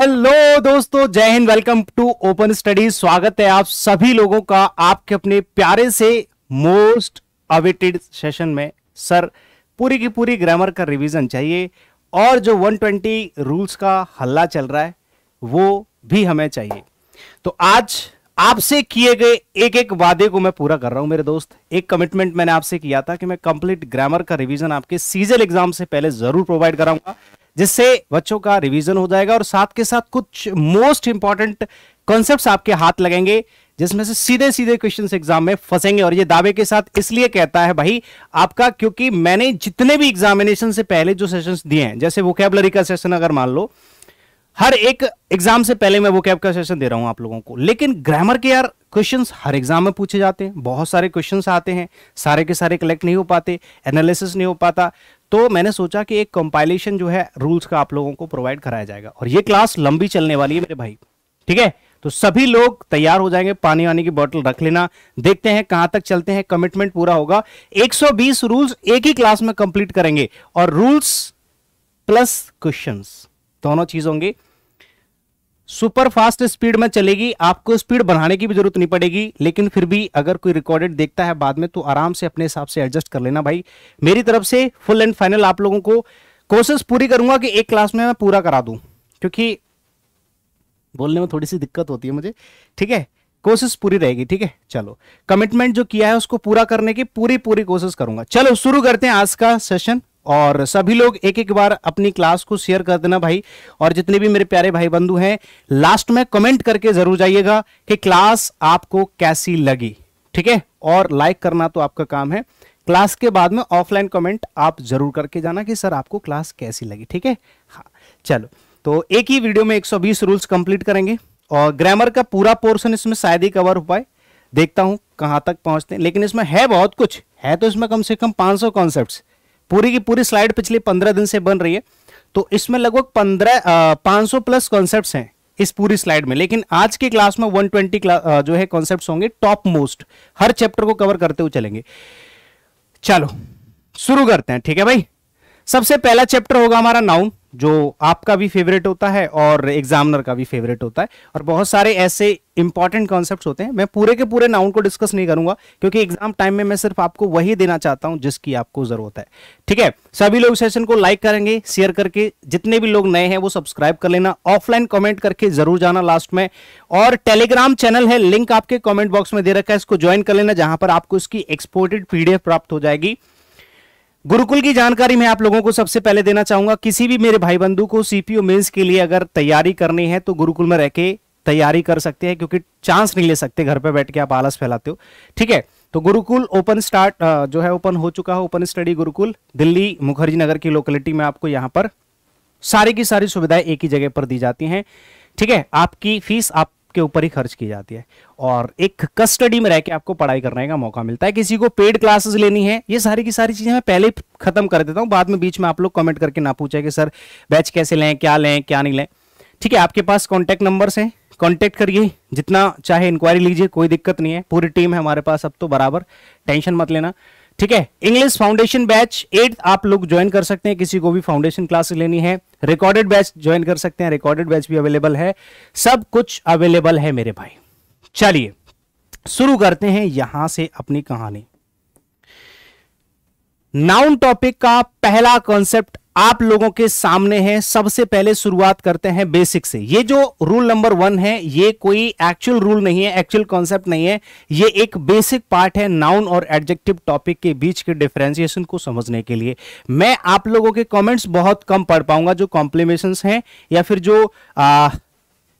Hello दोस्तों जय हिंद वेलकम टू ओपन स्टडी स्वागत है आप सभी लोगों का आपके अपने प्यारे से मोस्ट अवेटेड सेशन में सर पूरी की पूरी ग्रामर का रिवीजन चाहिए और जो 120 रूल्स का हल्ला चल रहा है वो भी हमें चाहिए तो आज आपसे किए गए एक एक वादे को मैं पूरा कर रहा हूं मेरे दोस्त एक कमिटमेंट मैंने आपसे किया था कि मैं कंप्लीट ग्रामर का रिवीजन आपके सीजल एग्जाम से पहले जरूर प्रोवाइड कराऊंगा जिससे बच्चों का रिवीजन हो जाएगा और साथ के साथ कुछ मोस्ट इंपॉर्टेंट कॉन्सेप्ट आपके हाथ लगेंगे जिसमें से सीधे सीधे क्वेश्चन एग्जाम में फंसेंगे और ये दावे के साथ इसलिए कहता है भाई आपका क्योंकि मैंने जितने भी एग्जामिनेशन से पहले जो सेशन दिए हैं जैसे वोकेबलरी का सेशन अगर मान लो हर एक एग्जाम से पहले मैं वो कैब का सेशन दे रहा हूं आप लोगों को लेकिन ग्रामर के यार क्वेश्चंस हर एग्जाम में पूछे जाते हैं बहुत सारे क्वेश्चंस आते हैं सारे के सारे कलेक्ट नहीं हो पाते एनालिसिस नहीं हो पाता तो मैंने सोचा कि एक कंपाइलेशन जो है रूल्स का आप लोगों को प्रोवाइड कराया जाएगा और ये क्लास लंबी चलने वाली है मेरे भाई ठीक है तो सभी लोग तैयार हो जाएंगे पानी वानी की बोतल रख लेना देखते हैं कहां तक चलते हैं कमिटमेंट पूरा होगा 120 रूल्स एक ही क्लास में कंप्लीट करेंगे और रूल्स प्लस क्वेश्चंस दोनों चीज होंगे सुपर फास्ट स्पीड में चलेगी आपको स्पीड बढ़ाने की भी जरूरत नहीं पड़ेगी लेकिन फिर भी अगर कोई रिकॉर्डेड देखता है बाद में तो आराम से अपने हिसाब से एडजस्ट कर लेना भाई मेरी तरफ से फुल एंड फाइनल आप लोगों को कोशिश पूरी करूंगा कि एक क्लास में मैं पूरा करा दूं क्योंकि बोलने में थोड़ी सी दिक्कत होती है मुझे ठीक है कोशिश पूरी रहेगी ठीक है चलो कमिटमेंट जो किया है उसको पूरा करने की पूरी पूरी कोशिश करूंगा चलो शुरू करते हैं आज का सेशन और सभी लोग एक एक बार अपनी क्लास को शेयर कर देना भाई और जितने भी मेरे प्यारे भाई बंधु हैं लास्ट में कमेंट करके जरूर जाइएगा कि क्लास आपको कैसी लगी ठीक है और लाइक करना तो आपका काम है क्लास के बाद में ऑफलाइन कमेंट आप जरूर करके जाना कि सर आपको क्लास कैसी लगी ठीक है हाँ चलो तो एक ही वीडियो में 120 रूल्स कंप्लीट करेंगे और ग्रामर का पूरा पोर्शन इसमें शायद ही कवर हो पाए देखता हूं कहां तक पहुंचते हैं लेकिन इसमें है बहुत कुछ है तो इसमें कम से कम 500 सौ पूरी की पूरी स्लाइड पिछले पंद्रह दिन से बन रही है तो इसमें लगभग पंद्रह पांच सौ प्लस कॉन्सेप्ट हैं इस पूरी स्लाइड में लेकिन आज की क्लास में 120 ट्वेंटी जो है कॉन्सेप्ट होंगे टॉप मोस्ट हर चैप्टर को कवर करते हुए चलेंगे चलो शुरू करते हैं ठीक है भाई सबसे पहला चैप्टर होगा हमारा नाउन जो आपका भी फेवरेट होता है और एग्जामिनर का भी फेवरेट होता है और बहुत सारे ऐसे इंपॉर्टेंट कॉन्सेप्ट होते हैं मैं पूरे के पूरे नाउन को डिस्कस नहीं करूंगा क्योंकि एग्जाम टाइम में मैं सिर्फ आपको वही देना चाहता हूं जिसकी आपको जरूरत है ठीक है सभी लोग सेशन को लाइक करेंगे शेयर करके जितने भी लोग नए हैं वो सब्सक्राइब कर लेना ऑफलाइन कॉमेंट करके जरूर जाना लास्ट में और टेलीग्राम चैनल है लिंक आपके कॉमेंट बॉक्स में दे रखा है इसको ज्वाइन कर लेना जहां पर आपको इसकी एक्सपोर्टेड पीडीएफ प्राप्त हो जाएगी गुरुकुल की जानकारी मैं आप लोगों को सबसे पहले देना चाहूंगा किसी भी मेरे भाई बंधु को सीपीओ मेंस के लिए अगर तैयारी करनी है तो गुरुकुल में रहकर तैयारी कर सकते हैं क्योंकि चांस नहीं ले सकते घर पर बैठ के आप आलस फैलाते हो ठीक है तो गुरुकुल ओपन स्टार्ट जो है ओपन हो चुका है ओपन स्टडी गुरुकुल दिल्ली मुखर्जी नगर की लोकेलिटी में आपको यहां पर सारी की सारी सुविधाएं एक ही जगह पर दी जाती हैं ठीक है आपकी फीस आप के ऊपर ही खर्च की जाती है और एक कस्टडी में रहकर आपको पढ़ाई करने का मौका मिलता है किसी को पेड क्लासेस लेनी है ये सारी की सारी चीज़ें मैं पहले ही खत्म कर देता हूं बाद में बीच में आप लोग कमेंट करके ना पूछे कि सर बैच कैसे लें क्या लें क्या नहीं लें ठीक है आपके पास कॉन्टेक्ट नंबर है कॉन्टेक्ट करिए जितना चाहे इंक्वायरी लीजिए कोई दिक्कत नहीं है पूरी टीम है हमारे पास अब तो बराबर टेंशन मत लेना ठीक है इंग्लिश फाउंडेशन बैच एट आप लोग ज्वाइन कर सकते हैं किसी को भी फाउंडेशन क्लास लेनी है रिकॉर्डेड बैच ज्वाइन कर सकते हैं रिकॉर्डेड बैच भी अवेलेबल है सब कुछ अवेलेबल है मेरे भाई चलिए शुरू करते हैं यहां से अपनी कहानी नाउन टॉपिक का पहला कॉन्सेप्ट आप लोगों के सामने है सबसे पहले शुरुआत करते हैं बेसिक से ये जो रूल नंबर वन है ये कोई एक्चुअल रूल नहीं है एक्चुअल कॉन्सेप्ट नहीं है ये एक बेसिक पार्ट है नाउन और एडजेक्टिव टॉपिक के बीच के डिफ्रेंसिएशन को समझने के लिए मैं आप लोगों के कमेंट्स बहुत कम पढ़ पाऊंगा जो कॉम्प्लीमेशन है या फिर जो आ,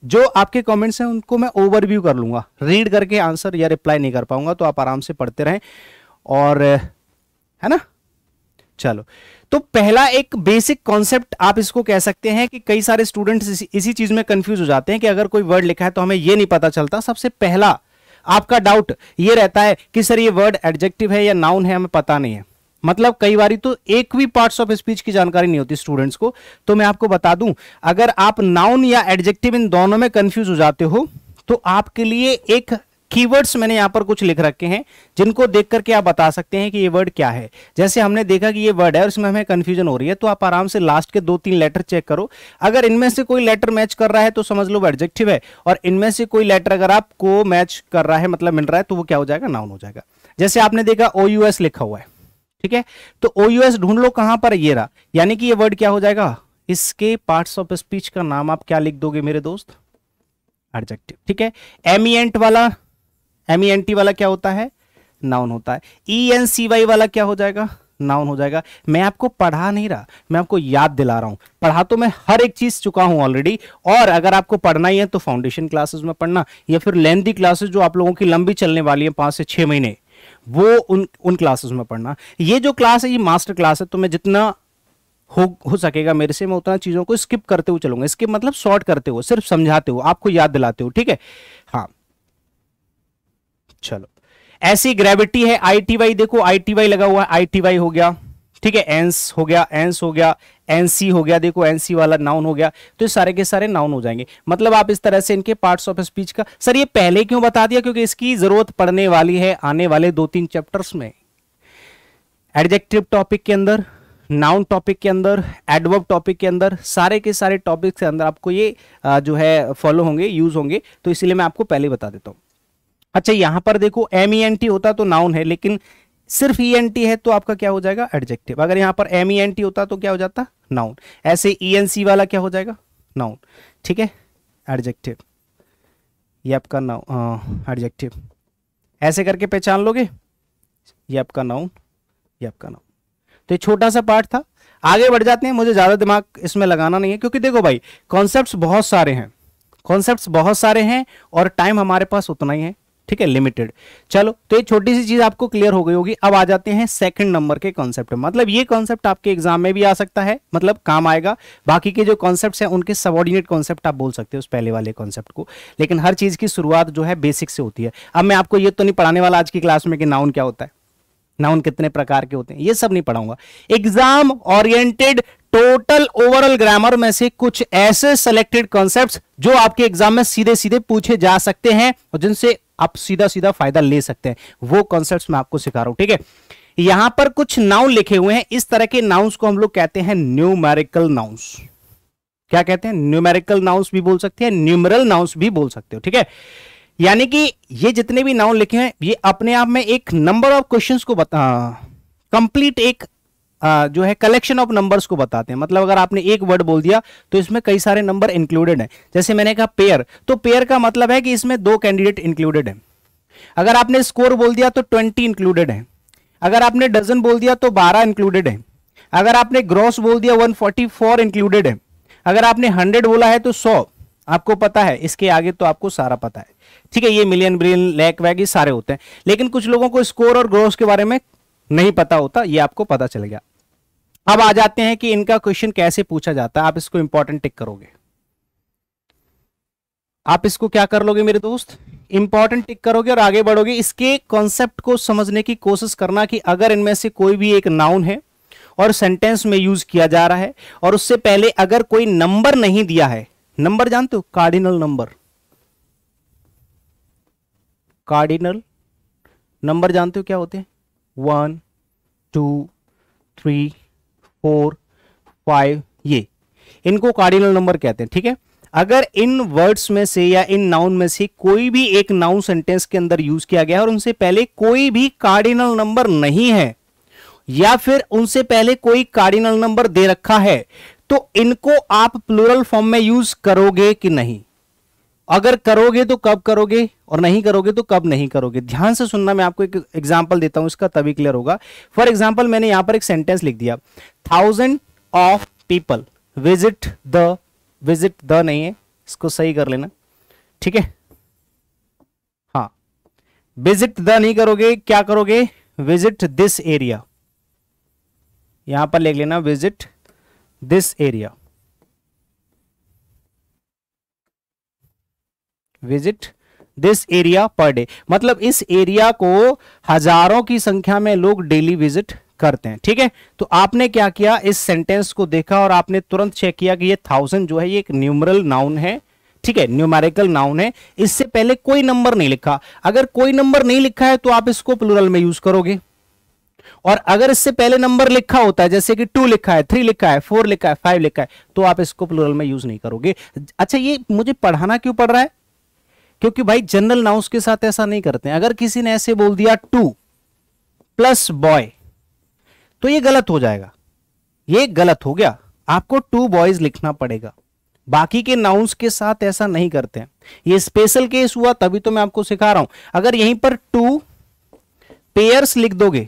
जो आपके कॉमेंट्स हैं उनको मैं ओवरव्यू कर लूंगा रीड करके आंसर या रिप्लाई नहीं कर पाऊंगा तो आप आराम से पढ़ते रहें और है ना चलो तो पहला एक बेसिक कॉन्सेप्ट आप इसको कह सकते हैं कि कई सारे स्टूडेंट्स इसी, इसी चीज में कंफ्यूज हो जाते हैं कि अगर कोई वर्ड लिखा है तो हमें यह नहीं पता चलता सबसे पहला आपका डाउट ये रहता है कि सर ये वर्ड एडजेक्टिव है या नाउन है हमें पता नहीं है मतलब कई बार तो एक भी पार्ट्स ऑफ स्पीच की जानकारी नहीं होती स्टूडेंट्स को तो मैं आपको बता दूं अगर आप नाउन या एडजेक्टिव इन दोनों में कंफ्यूज हो जाते हो तो आपके लिए एक कीवर्ड्स मैंने यहां पर कुछ लिख रखे हैं जिनको देख करके आप बता सकते हैं कि ये वर्ड क्या है जैसे हमने देखा कि ये वर्ड है और इसमें हमें कंफ्यूजन हो रही है तो आप आराम से लास्ट के दो तीन लेटर चेक करो अगर इनमें से कोई लेटर मैच कर रहा है तो समझ लो एडजेक्टिव है और इनमें से कोई लेटर अगर आपको मैच कर रहा है मतलब मिल रहा है तो वो क्या हो जाएगा नाउन हो जाएगा जैसे आपने देखा ओ यूएस लिखा हुआ है ठीक है तो ओ यूएस ढूंढ लो कहां पर ये रहा यानी कि ये वर्ड क्या हो जाएगा इसके पार्ट्स ऑफ स्पीच का नाम आप क्या लिख दोगे मेरे दोस्त एडजेक्टिव ठीक है एमियंट e वाला एम ई एन टी वाला क्या होता है नाउन होता है ई एन सी वाई वाला क्या हो जाएगा नाउन हो जाएगा मैं आपको पढ़ा नहीं रहा मैं आपको याद दिला रहा हूं पढ़ा तो मैं हर एक चीज चुका हूं ऑलरेडी और अगर आपको पढ़ना ही है तो फाउंडेशन क्लासेस में पढ़ना या फिर लेंथी क्लासेस जो आप लोगों की लंबी चलने वाली है पांच से छह महीने वो उन उन क्लासेस में पढ़ना ये जो क्लास है ये मास्टर क्लास है तो मैं जितना हो हो सकेगा मेरे से मैं उतना चीज़ों को स्किप करते हुए चलूंगा स्किप मतलब शॉर्ट करते हुए सिर्फ समझाते हुए आपको याद दिलाते हो ठीक है चलो ऐसी ग्रेविटी है आई टी वाई देखो आई टी वाई लगा हुआ है आई टी वाई हो गया ठीक है एंस हो गया एंस हो गया एनसी हो गया देखो एनसी वाला नाउन हो गया तो ये सारे के सारे नाउन हो जाएंगे मतलब आप इस तरह से इनके पार्ट्स ऑफ स्पीच का सर ये पहले क्यों बता दिया क्योंकि इसकी जरूरत पड़ने वाली है आने वाले दो तीन चैप्टर्स में एडजेक्टिव टॉपिक के अंदर नाउन टॉपिक के अंदर एडवर्ब टॉपिक के अंदर सारे के सारे टॉपिक के अंदर आपको ये जो है फॉलो होंगे यूज होंगे तो इसलिए मैं आपको पहले बता देता हूं अच्छा यहां पर देखो एम ई एन टी होता तो नाउन है लेकिन सिर्फ ई एन टी है तो आपका क्या हो जाएगा एडजेक्टिव अगर यहाँ पर एम ई एन टी होता तो क्या हो जाता नाउन ऐसे ई एन सी वाला क्या हो जाएगा नाउन ठीक है एडजेक्टिव ये आपका नाउन एडजेक्टिव ऐसे करके पहचान लोगे ये आपका नाउन ये आपका नाउन तो ये छोटा सा पार्ट था आगे बढ़ जाते हैं मुझे ज़्यादा दिमाग इसमें लगाना नहीं है क्योंकि देखो भाई कॉन्सेप्ट्स बहुत सारे हैं कॉन्सेप्ट्स बहुत सारे हैं और टाइम हमारे पास उतना ही है ठीक है लिमिटेड चलो तो ये छोटी सी चीज आपको क्लियर हो गई होगी अब आ जाते हैं सेकंड नंबर के कॉन्सेप्ट मतलब ये कॉन्सेप्ट आपके एग्जाम में भी आ सकता है मतलब काम आएगा बाकी के जो कॉन्सेप्ट हैं उनके सबॉर्डिनेट कॉन्सेप्ट आप बोल सकते हो उस पहले वाले कॉन्सेप्ट को लेकिन हर चीज की शुरुआत जो है बेसिक से होती है अब मैं आपको ये तो नहीं पढ़ाने वाला आज की क्लास में कि नाउन क्या होता है नाउन कितने प्रकार के होते हैं ये सब नहीं पढ़ाऊंगा exam oriented total overall grammar में से कुछ ऐसे सेलेक्टेड कॉन्सेप्ट्स जो आपके एग्जाम में सीधे सीधे पूछे जा सकते हैं और जिनसे आप सीधा सीधा फायदा ले सकते हैं वो कॉन्सेप्ट मैं आपको सिखा रहा हूं ठीक है यहां पर कुछ नाउन लिखे हुए हैं इस तरह के नाउन्स को हम लोग कहते हैं न्यूमेरिकल नाउन्स क्या कहते हैं न्यूमेरिकल नाउन्स भी बोल सकते हैं न्यूमरल नाउन्स भी बोल सकते हो ठीक है यानी कि ये जितने भी नाउन लिखे हैं ये अपने आप में एक नंबर ऑफ क्वेश्चंस को बता कंप्लीट एक जो है कलेक्शन ऑफ नंबर्स को बताते हैं मतलब अगर आपने एक वर्ड बोल दिया तो इसमें कई सारे नंबर इंक्लूडेड हैं जैसे मैंने कहा पेयर तो पेयर का मतलब है कि इसमें दो कैंडिडेट इंक्लूडेड हैं अगर आपने स्कोर बोल दिया तो ट्वेंटी इंक्लूडेड है अगर आपने डजन बोल दिया तो बारह इंक्लूडेड है अगर आपने ग्रॉस बोल दिया वन इंक्लूडेड है अगर आपने हंड्रेड बोला है तो सौ आपको पता है इसके आगे तो आपको सारा पता है ठीक है ये मिलियन बिलियन लैक वैग ये सारे होते हैं लेकिन कुछ लोगों को स्कोर और ग्रोस के बारे में नहीं पता होता ये आपको पता चल गया अब आ जाते हैं कि इनका क्वेश्चन कैसे पूछा जाता है आप इसको इंपॉर्टेंट टिक करोगे आप इसको क्या कर लोगे मेरे दोस्त इंपॉर्टेंट टिक करोगे और आगे बढ़ोगे इसके कॉन्सेप्ट को समझने की कोशिश करना कि अगर इनमें से कोई भी एक नाउन है और सेंटेंस में यूज किया जा रहा है और उससे पहले अगर कोई नंबर नहीं दिया है नंबर जानते हो कार्डिनल नंबर कार्डिनल नंबर जानते हो क्या होते हैं one two three four five ये इनको कार्डिनल नंबर कहते हैं ठीक है अगर इन वर्ड्स में से या इन नाउन में से कोई भी एक नाउन सेंटेंस के अंदर यूज किया गया है और उनसे पहले कोई भी कार्डिनल नंबर नहीं है या फिर उनसे पहले कोई कार्डिनल नंबर दे रखा है तो इनको आप प्लूरल फॉर्म में यूज करोगे कि नहीं अगर करोगे तो कब करोगे और नहीं करोगे तो कब नहीं करोगे ध्यान से सुनना मैं आपको एक एग्जाम्पल देता हूं इसका तभी क्लियर होगा फॉर एग्जाम्पल मैंने यहां पर एक सेंटेंस लिख दिया thousand of people visit the visit the नहीं है इसको सही कर लेना ठीक है हाँ विजिट द नहीं करोगे क्या करोगे विजिट दिस एरिया यहां पर लिख लेना visit this area visit this area per day मतलब इस एरिया को हजारों की संख्या में लोग डेली विजिट करते हैं ठीक है तो आपने क्या किया इस सेंटेंस को देखा और आपने तुरंत चेक किया कि ये थाउजेंड जो है ये एक न्यूमरल नाउन है ठीक है न्यूमेरिकल नाउन है इससे पहले कोई नंबर नहीं लिखा अगर कोई नंबर नहीं लिखा है तो आप इसको प्लूरल में यूज करोगे और अगर इससे पहले नंबर लिखा होता है जैसे कि टू लिखा है थ्री लिखा है फोर लिखा है फाइव लिखा है तो आप इसको प्लूरल में यूज नहीं करोगे अच्छा ये मुझे पढ़ाना क्यों पड़ रहा है क्योंकि भाई जनरल नाउंस के साथ ऐसा नहीं करते हैं अगर किसी ने ऐसे बोल दिया टू प्लस बॉय तो ये गलत हो जाएगा ये गलत हो गया आपको टू बॉयज लिखना पड़ेगा बाकी के नाउंस के साथ ऐसा नहीं करते हैं ये स्पेशल केस हुआ तभी तो मैं आपको सिखा रहा हूं अगर यहीं पर टू पेयर्स लिख दोगे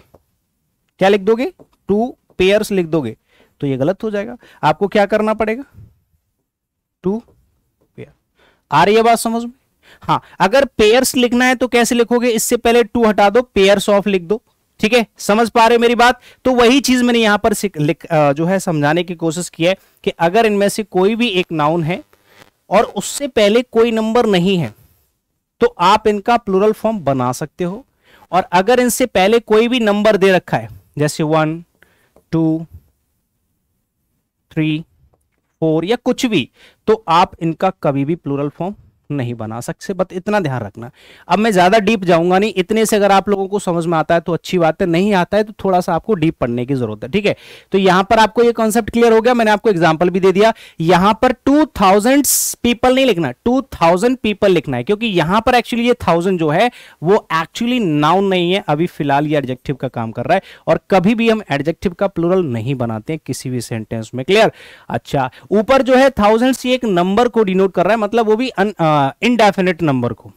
क्या लिख दोगे टू पेयर्स लिख दोगे तो ये गलत हो जाएगा आपको क्या करना पड़ेगा टू पेयर आ रही है बात समझ में हाँ अगर पेयर्स लिखना है तो कैसे लिखोगे इससे पहले टू हटा दो पेयर्स ऑफ लिख दो ठीक है समझ पा रहे हो मेरी बात तो वही चीज मैंने यहां पर लिख, जो है समझाने की कोशिश की है कि अगर इनमें से कोई भी एक नाउन है और उससे पहले कोई नंबर नहीं है तो आप इनका प्लूरल फॉर्म बना सकते हो और अगर इनसे पहले कोई भी नंबर दे रखा है जैसे वन टू थ्री फोर या कुछ भी तो आप इनका कभी भी प्लूरल फॉर्म नहीं बना सकते बट इतना ध्यान रखना अब मैं ज़्यादा डीप जाऊंगा नहीं इतने से अगर आप लोगों को समझ में आता है तो अच्छी बात है नहीं आता है तो थोड़ा सा आपको डीप पढ़ने की जरूरत है ठीक है तो यहां पर आपको ये कॉन्सेप्ट क्लियर हो गया मैंने आपको एग्जांपल भी दे दिया यहां पर टू पीपल नहीं लिखना टू पीपल लिखना है क्योंकि यहां पर एक्चुअली ये थाउजेंड जो है वो एक्चुअली नाउन नहीं है अभी फिलहाल ये एडजेक्टिव का काम कर रहा है और कभी भी हम एडजेक्टिव का प्लूरल नहीं बनाते हैं किसी भी सेंटेंस में क्लियर अच्छा ऊपर जो है थाउजेंड्स ये एक नंबर को डिनोट कर रहा है मतलब वो भी अन, आ, इनडेफिनेट हाँ, नंबर को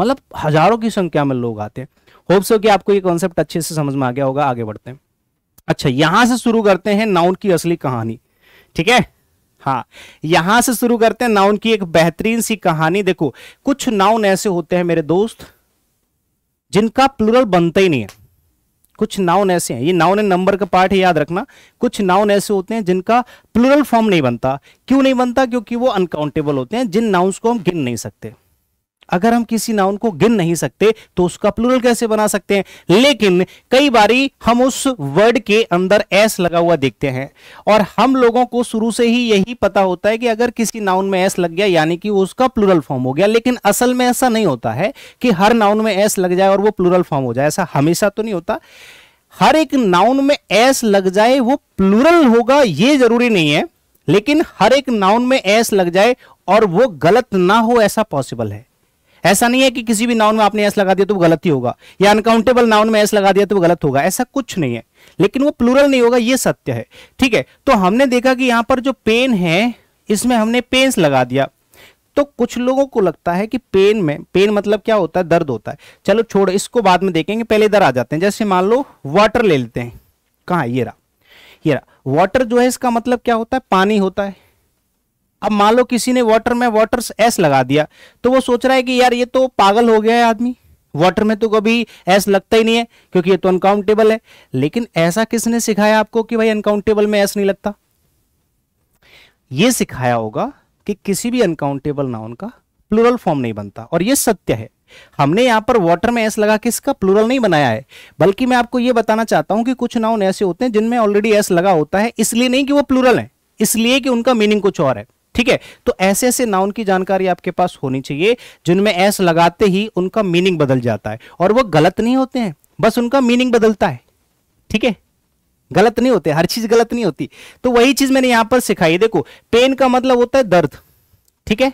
मतलब हजारों की संख्या में लोग आते हैं होप सो कि आपको ये कॉन्सेप्ट अच्छे से समझ में आ गया होगा आगे बढ़ते हैं अच्छा यहां से शुरू करते हैं नाउन की असली कहानी ठीक है हाँ यहां से शुरू करते हैं नाउन की एक बेहतरीन सी कहानी देखो कुछ नाउन ऐसे होते हैं मेरे दोस्त जिनका प्लुरल बनता ही नहीं है कुछ नाउन ऐसे हैं ये नाउन एंड नंबर का पार्ट है याद रखना कुछ नाउन ऐसे होते हैं जिनका प्लुरल फॉर्म नहीं बनता क्यों नहीं बनता क्योंकि वो अनकाउंटेबल होते हैं जिन नाउन्स को हम गिन नहीं सकते अगर हम किसी नाउन को गिन नहीं सकते तो उसका प्लूरल कैसे बना सकते हैं लेकिन कई बारी हम उस वर्ड के अंदर एस लगा हुआ देखते हैं और हम लोगों को शुरू से ही यही पता होता है कि अगर किसी नाउन में एस लग गया यानी कि उसका प्लूरल फॉर्म हो गया लेकिन असल में ऐसा नहीं होता है कि हर नाउन में एस लग जाए और वो प्लूरल फॉर्म हो जाए ऐसा हमेशा तो नहीं होता हर एक नाउन में एस लग जाए वो प्लूरल होगा ये जरूरी नहीं है लेकिन हर एक नाउन में एस लग जाए और वो गलत ना हो ऐसा पॉसिबल है ऐसा नहीं है कि किसी भी नाउन में आपने एस लगा दिया तो वो गलत ही होगा या अनकाउंटेबल नाउन में एस लगा दिया तो वो गलत होगा ऐसा कुछ नहीं है लेकिन वो प्लूरल नहीं होगा ये सत्य है ठीक है तो हमने देखा कि यहाँ पर जो पेन है इसमें हमने पेन्स लगा दिया तो कुछ लोगों को लगता है कि पेन में पेन मतलब क्या होता है दर्द होता है चलो छोड़ इसको बाद में देखेंगे पहले इधर आ जाते हैं जैसे मान लो वाटर ले लेते हैं कहा ये रहा ये रहा वाटर जो है इसका मतलब क्या होता है पानी होता है अब मान लो किसी ने वाटर में वाटर एस लगा दिया तो वो सोच रहा है कि यार ये तो पागल हो गया है आदमी वाटर में तो कभी एस लगता ही नहीं है क्योंकि ये तो अनकाउंटेबल है लेकिन ऐसा किसने सिखाया आपको कि भाई अनकाउंटेबल में एस नहीं लगता ये सिखाया होगा कि किसी भी अनकाउंटेबल नाउन का प्लूरल फॉर्म नहीं बनता और ये सत्य है हमने यहां पर वाटर में एस लगा किसका इसका प्लूरल नहीं बनाया है बल्कि मैं आपको यह बताना चाहता हूं कि कुछ नाउन ऐसे होते हैं जिनमें ऑलरेडी एस लगा होता है इसलिए नहीं कि वो प्लूरल है इसलिए कि उनका मीनिंग कुछ और है ठीक है तो ऐसे ऐसे नाउन की जानकारी आपके पास होनी चाहिए जिनमें एस लगाते ही उनका मीनिंग बदल जाता है और वो गलत नहीं होते हैं बस उनका मीनिंग बदलता है ठीक है गलत नहीं होते हर चीज गलत नहीं होती तो वही चीज मैंने यहां पर सिखाई देखो पेन का मतलब होता है दर्द ठीक है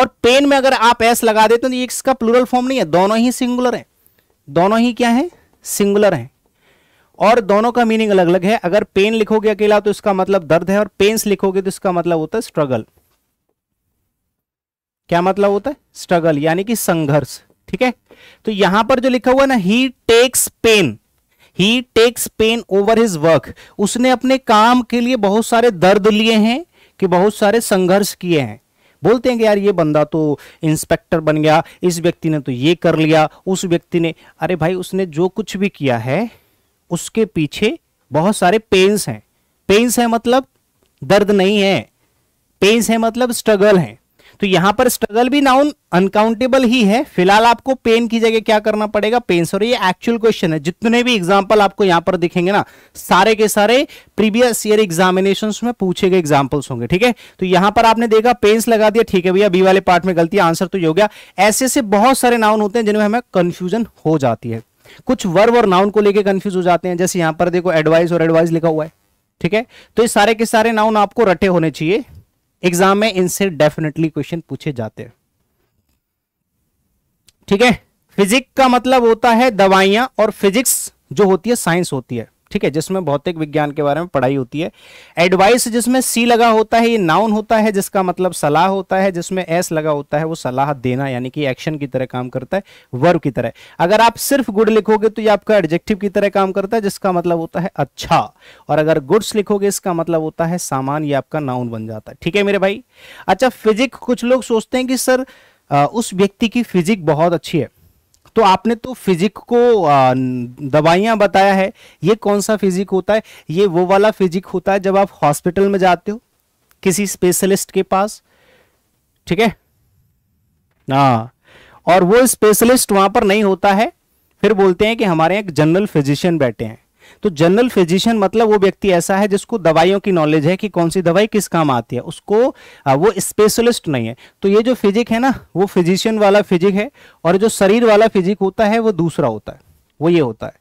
और पेन में अगर आप एस लगा देते हो तो इसका प्लूरल फॉर्म नहीं है दोनों ही सिंगुलर है दोनों ही क्या है सिंगुलर है और दोनों का मीनिंग अलग अलग है अगर पेन लिखोगे अकेला तो इसका मतलब दर्द है और पेन्स लिखोगे तो इसका मतलब होता है स्ट्रगल क्या मतलब होता है स्ट्रगल यानी कि संघर्ष ठीक है तो यहां पर जो लिखा हुआ ना ही टेक्स पेन ही takes pen over his work उसने अपने काम के लिए बहुत सारे दर्द लिए हैं कि बहुत सारे संघर्ष किए हैं बोलते हैं कि यार ये बंदा तो इंस्पेक्टर बन गया इस व्यक्ति ने तो ये कर लिया उस व्यक्ति ने अरे भाई उसने जो कुछ भी किया है उसके पीछे बहुत सारे पेन्स हैं पेन्स है मतलब दर्द नहीं है पेन्स है मतलब स्ट्रगल है तो यहां पर स्ट्रगल भी नाउन अनकाउंटेबल ही है फिलहाल आपको पेन की जगह क्या करना पड़ेगा पेन्स और ये एक्चुअल क्वेश्चन है जितने भी एग्जाम्पल आपको यहां पर दिखेंगे ना सारे के सारे प्रीवियस ईयर एग्जामिनेशन में पूछे गए एग्जाम्पल्स होंगे ठीक है तो यहां पर आपने देखा पेन्स लगा दिया ठीक है भैया बी वाले पार्ट में गलती आंसर तो ये हो गया ऐसे ऐसे बहुत सारे नाउन होते हैं जिनमें हमें कंफ्यूजन हो जाती है कुछ वर्व और नाउन को लेके कंफ्यूज हो जाते हैं जैसे यहां पर देखो एडवाइस और एडवाइस लिखा हुआ है ठीक है तो ये सारे के सारे नाउन आपको रटे होने चाहिए एग्जाम में इनसे डेफिनेटली क्वेश्चन पूछे जाते हैं ठीक है फिजिक का मतलब होता है दवाइयां और फिजिक्स जो होती है साइंस होती है ठीक है जिसमें भौतिक विज्ञान के बारे में पढ़ाई होती है एडवाइस जिसमें सी लगा होता है ये नाउन होता है जिसका मतलब सलाह होता है जिसमें एस लगा होता है वो सलाह देना यानी कि एक्शन की तरह काम करता है वर्ग की तरह अगर आप सिर्फ गुड लिखोगे तो ये आपका एडजेक्टिव की तरह काम करता है जिसका मतलब होता है अच्छा और अगर गुड्स लिखोगे इसका मतलब होता है सामान ये आपका नाउन बन जाता है ठीक है मेरे भाई अच्छा फिजिक कुछ लोग सोचते हैं कि सर उस व्यक्ति की फिजिक बहुत अच्छी है तो आपने तो फिजिक को दवाइयाँ बताया है ये कौन सा फिजिक होता है ये वो वाला फिजिक होता है जब आप हॉस्पिटल में जाते हो किसी स्पेशलिस्ट के पास ठीक है ना हाँ, और वो स्पेशलिस्ट वहां पर नहीं होता है फिर बोलते हैं कि हमारे एक जनरल फिजिशियन बैठे हैं तो जनरल फिजिशियन मतलब वो व्यक्ति ऐसा है जिसको दवाइयों की नॉलेज है कि कौन सी दवाई किस काम आती है उसको वो स्पेशलिस्ट नहीं है तो ये जो फिजिक है ना वो फिजिशियन वाला फिजिक है और जो शरीर वाला फिजिक होता है वो दूसरा होता है वो ये होता है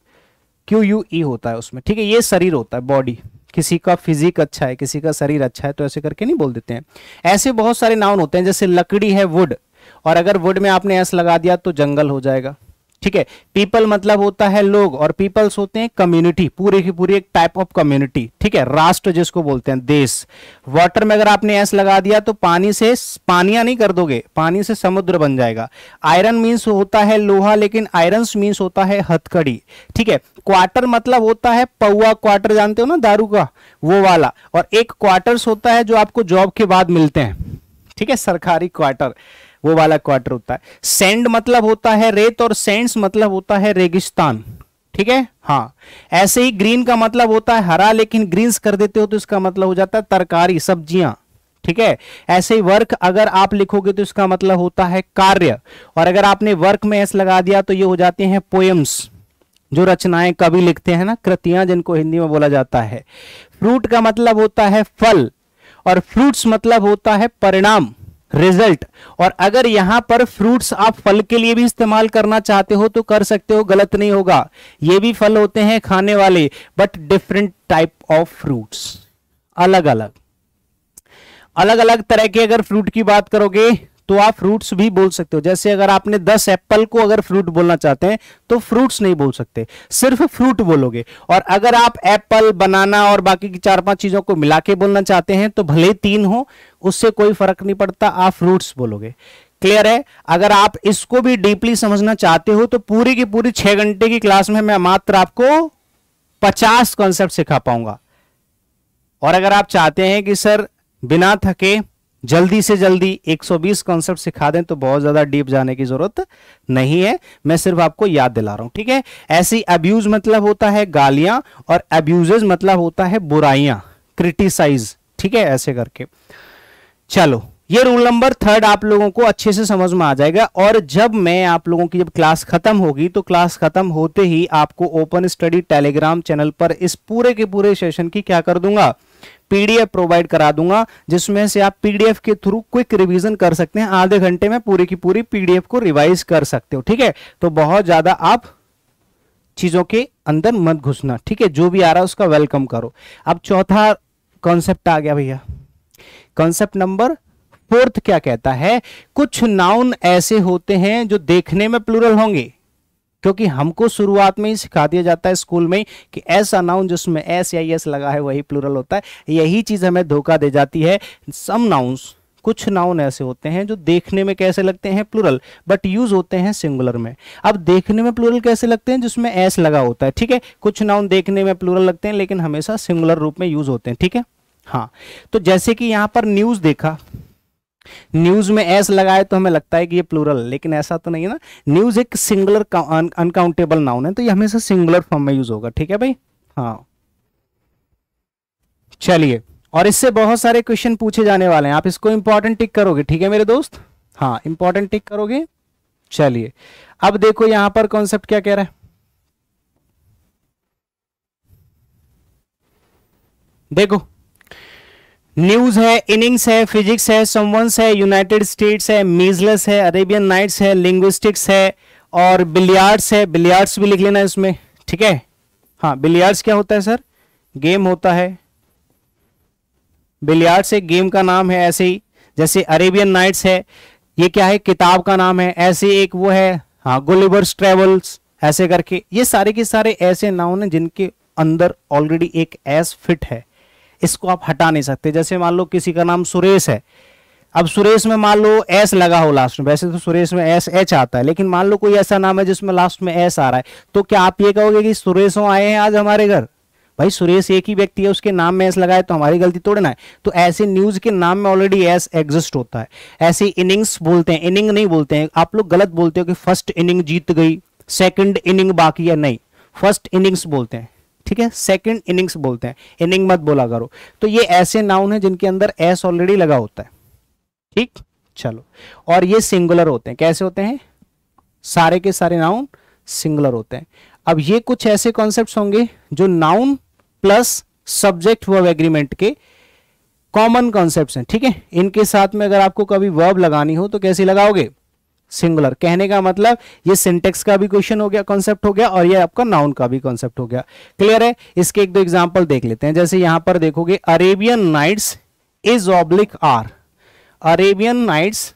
क्यू यू ई होता है उसमें ठीक है ये शरीर होता है बॉडी किसी का फिजिक अच्छा है किसी का शरीर अच्छा है तो ऐसे करके नहीं बोल देते हैं ऐसे बहुत सारे नाउन होते हैं जैसे लकड़ी है वुड और अगर वुड में आपने ऐस लगा दिया तो जंगल हो जाएगा ठीक है पीपल मतलब होता है लोग और पीपल्स होते हैं कम्युनिटी पूरी की पूरी एक टाइप ऑफ कम्युनिटी ठीक है राष्ट्र जिसको बोलते हैं देश वाटर में अगर आपने एस लगा दिया तो पानी से पानिया नहीं कर दोगे पानी से समुद्र बन जाएगा आयरन मीन्स होता है लोहा लेकिन आयरन मींस होता है हथकड़ी ठीक है क्वार्टर मतलब होता है पौआ क्वार्टर जानते हो ना दारू का वो वाला और एक क्वार्टर होता है जो आपको जॉब के बाद मिलते हैं ठीक है सरकारी क्वार्टर वो वाला क्वार्टर होता है सेंड मतलब होता है रेत और सेंड्स मतलब होता है रेगिस्तान ठीक है हाँ ऐसे ही ग्रीन का मतलब होता है हरा लेकिन ग्रीन कर देते हो तो इसका मतलब हो जाता है तरकारी सब्जियां ठीक है ऐसे ही वर्क अगर आप लिखोगे तो इसका मतलब होता है कार्य और अगर आपने वर्क में एस लगा दिया तो ये हो जाते हैं पोएम्स जो रचनाएं कवि लिखते हैं ना कृतियां जिनको हिंदी में बोला जाता है फ्रूट का मतलब होता है फल और फ्रूट्स मतलब होता है परिणाम रिजल्ट और अगर यहां पर फ्रूट्स आप फल के लिए भी इस्तेमाल करना चाहते हो तो कर सकते हो गलत नहीं होगा ये भी फल होते हैं खाने वाले but different type of fruits अलग अलग अलग अलग तरह के अगर फ्रूट की बात करोगे तो आप फ्रूट्स भी बोल सकते हो जैसे अगर आपने दस एप्पल को अगर फ्रूट बोलना चाहते हैं तो फ्रूट्स नहीं बोल सकते सिर्फ फ्रूट बोलोगे और अगर आप एप्पल बनाना और बाकी की चार पांच चीजों को मिला के बोलना चाहते हैं तो भले तीन हो उससे कोई फर्क नहीं पड़ता आप फ्रूट्स बोलोगे क्लियर है अगर आप इसको भी डीपली समझना चाहते हो तो पूरी की पूरी छह घंटे की क्लास में मैं मात्र आपको पचास कॉन्सेप्ट सिखा पाऊंगा और अगर आप चाहते हैं कि सर बिना थके जल्दी से जल्दी 120 कॉन्सेप्ट सिखा दें तो बहुत ज़्यादा डीप जाने की ज़रूरत नहीं है मैं सिर्फ आपको याद दिला रहा हूं ठीक है ऐसी अब्यूज मतलब होता है गालियां और अब्यूज मतलब होता है बुराइयां क्रिटिसाइज ठीक है ऐसे करके चलो ये रूल नंबर थर्ड आप लोगों को अच्छे से समझ में आ जाएगा और जब मैं आप लोगों की जब क्लास खत्म होगी तो क्लास खत्म होते ही आपको ओपन स्टडी टेलीग्राम चैनल पर इस पूरे के पूरे सेशन की क्या कर दूंगा पीडीएफ प्रोवाइड करा दूंगा जिसमें से आप पीडीएफ के थ्रू क्विक रिवीजन कर सकते हैं आधे घंटे में पूरी की पूरी पीडीएफ को रिवाइज कर सकते हो ठीक है तो बहुत ज्यादा आप चीजों के अंदर मत घुसना ठीक है जो भी आ रहा है उसका वेलकम करो अब चौथा कॉन्सेप्ट आ गया भैया कॉन्सेप्ट नंबर फोर्थ क्या कहता है कुछ नाउन ऐसे होते हैं जो देखने में प्लूरल होंगे क्योंकि हमको शुरुआत में ही सिखा दिया जाता है स्कूल में कि ऐसा नाउन जिसमें एस या एस लगा है वही प्लूरल होता है यही चीज़ हमें धोखा दे जाती है सम नाउन्स कुछ नाउन ऐसे होते हैं जो देखने में कैसे लगते हैं प्लूरल बट यूज होते हैं सिंगुलर में अब देखने में प्लूरल कैसे लगते हैं जिसमें एस लगा होता है ठीक है कुछ नाउन देखने में प्लूरल लगते हैं लेकिन हमेशा सिंगुलर रूप में यूज होते हैं ठीक है हाँ तो जैसे कि यहाँ पर न्यूज़ देखा न्यूज में एस लगाए तो हमें लगता है कि ये प्लूरल लेकिन ऐसा तो नहीं है ना न्यूज एक सिंगुलर अनकाउंटेबल नाउन है तो ये हमेशा सिंगुलर फॉर्म में यूज होगा ठीक है भाई हाँ चलिए और इससे बहुत सारे क्वेश्चन पूछे जाने वाले हैं आप इसको इंपॉर्टेंट टिक करोगे ठीक है मेरे दोस्त हाँ इंपॉर्टेंट टिक करोगे चलिए अब देखो यहां पर कॉन्सेप्ट क्या कह रहा है देखो न्यूज है इनिंग्स है फिजिक्स है समवंस है यूनाइटेड स्टेट्स है मीजलेस है अरेबियन नाइट्स है लिंग्विस्टिक्स है और बिलियार्ड्स है बिलियार्ड्स भी लिख लेना इसमें ठीक है हाँ बिलियार्ड्स क्या होता है सर गेम होता है बिलियार्ड्स एक गेम का नाम है ऐसे ही जैसे अरेबियन नाइट्स है ये क्या है किताब का नाम है ऐसे एक वो है हाँ गुलिवर्स ट्रेवल्स ऐसे करके ये सारे के सारे ऐसे नाउन है जिनके अंदर ऑलरेडी एक एस फिट है इसको आप हटा नहीं सकते जैसे मान लो किसी का नाम सुरेश है अब सुरेश में मान लो एस लगा हो लास्ट में वैसे तो सुरेश में एस एच आता है लेकिन मान लो कोई ऐसा नाम है जिसमें लास्ट में एस आ रहा है तो क्या आप ये कहोगे कि सुरेशों आए हैं आज हमारे घर भाई सुरेश एक ही व्यक्ति है उसके नाम में एस लगाए तो हमारी गलती थोड़ी ना है तो ऐसे न्यूज के नाम में ऑलरेडी एस एग्जिस्ट होता है ऐसे इनिंग्स बोलते हैं इनिंग नहीं बोलते हैं आप लोग गलत बोलते हो कि फर्स्ट इनिंग जीत गई सेकंड इनिंग बाकी है नहीं फर्स्ट इनिंग्स बोलते हैं ठीक है सेकंड इनिंग्स बोलते हैं इनिंग मत बोला करो तो ये ऐसे नाउन है जिनके अंदर एस ऑलरेडी लगा होता है ठीक चलो और ये सिंगुलर होते हैं कैसे होते हैं सारे के सारे नाउन सिंगुलर होते हैं अब ये कुछ ऐसे कॉन्सेप्ट होंगे जो noun plus subject verb agreement के कॉमन कॉन्सेप्ट हैं ठीक है इनके साथ में अगर आपको कभी वर्ब लगानी हो तो कैसे लगाओगे सिंगुलर कहने का मतलब ये सिंटेक्स का भी क्वेश्चन हो गया कॉन्सेप्ट हो गया और ये आपका नाउन का भी कॉन्सेप्ट हो गया क्लियर है इसके एक दो एग्जांपल देख लेते हैं जैसे यहां पर देखोगे Arabian Nights is oblique are Arabian Nights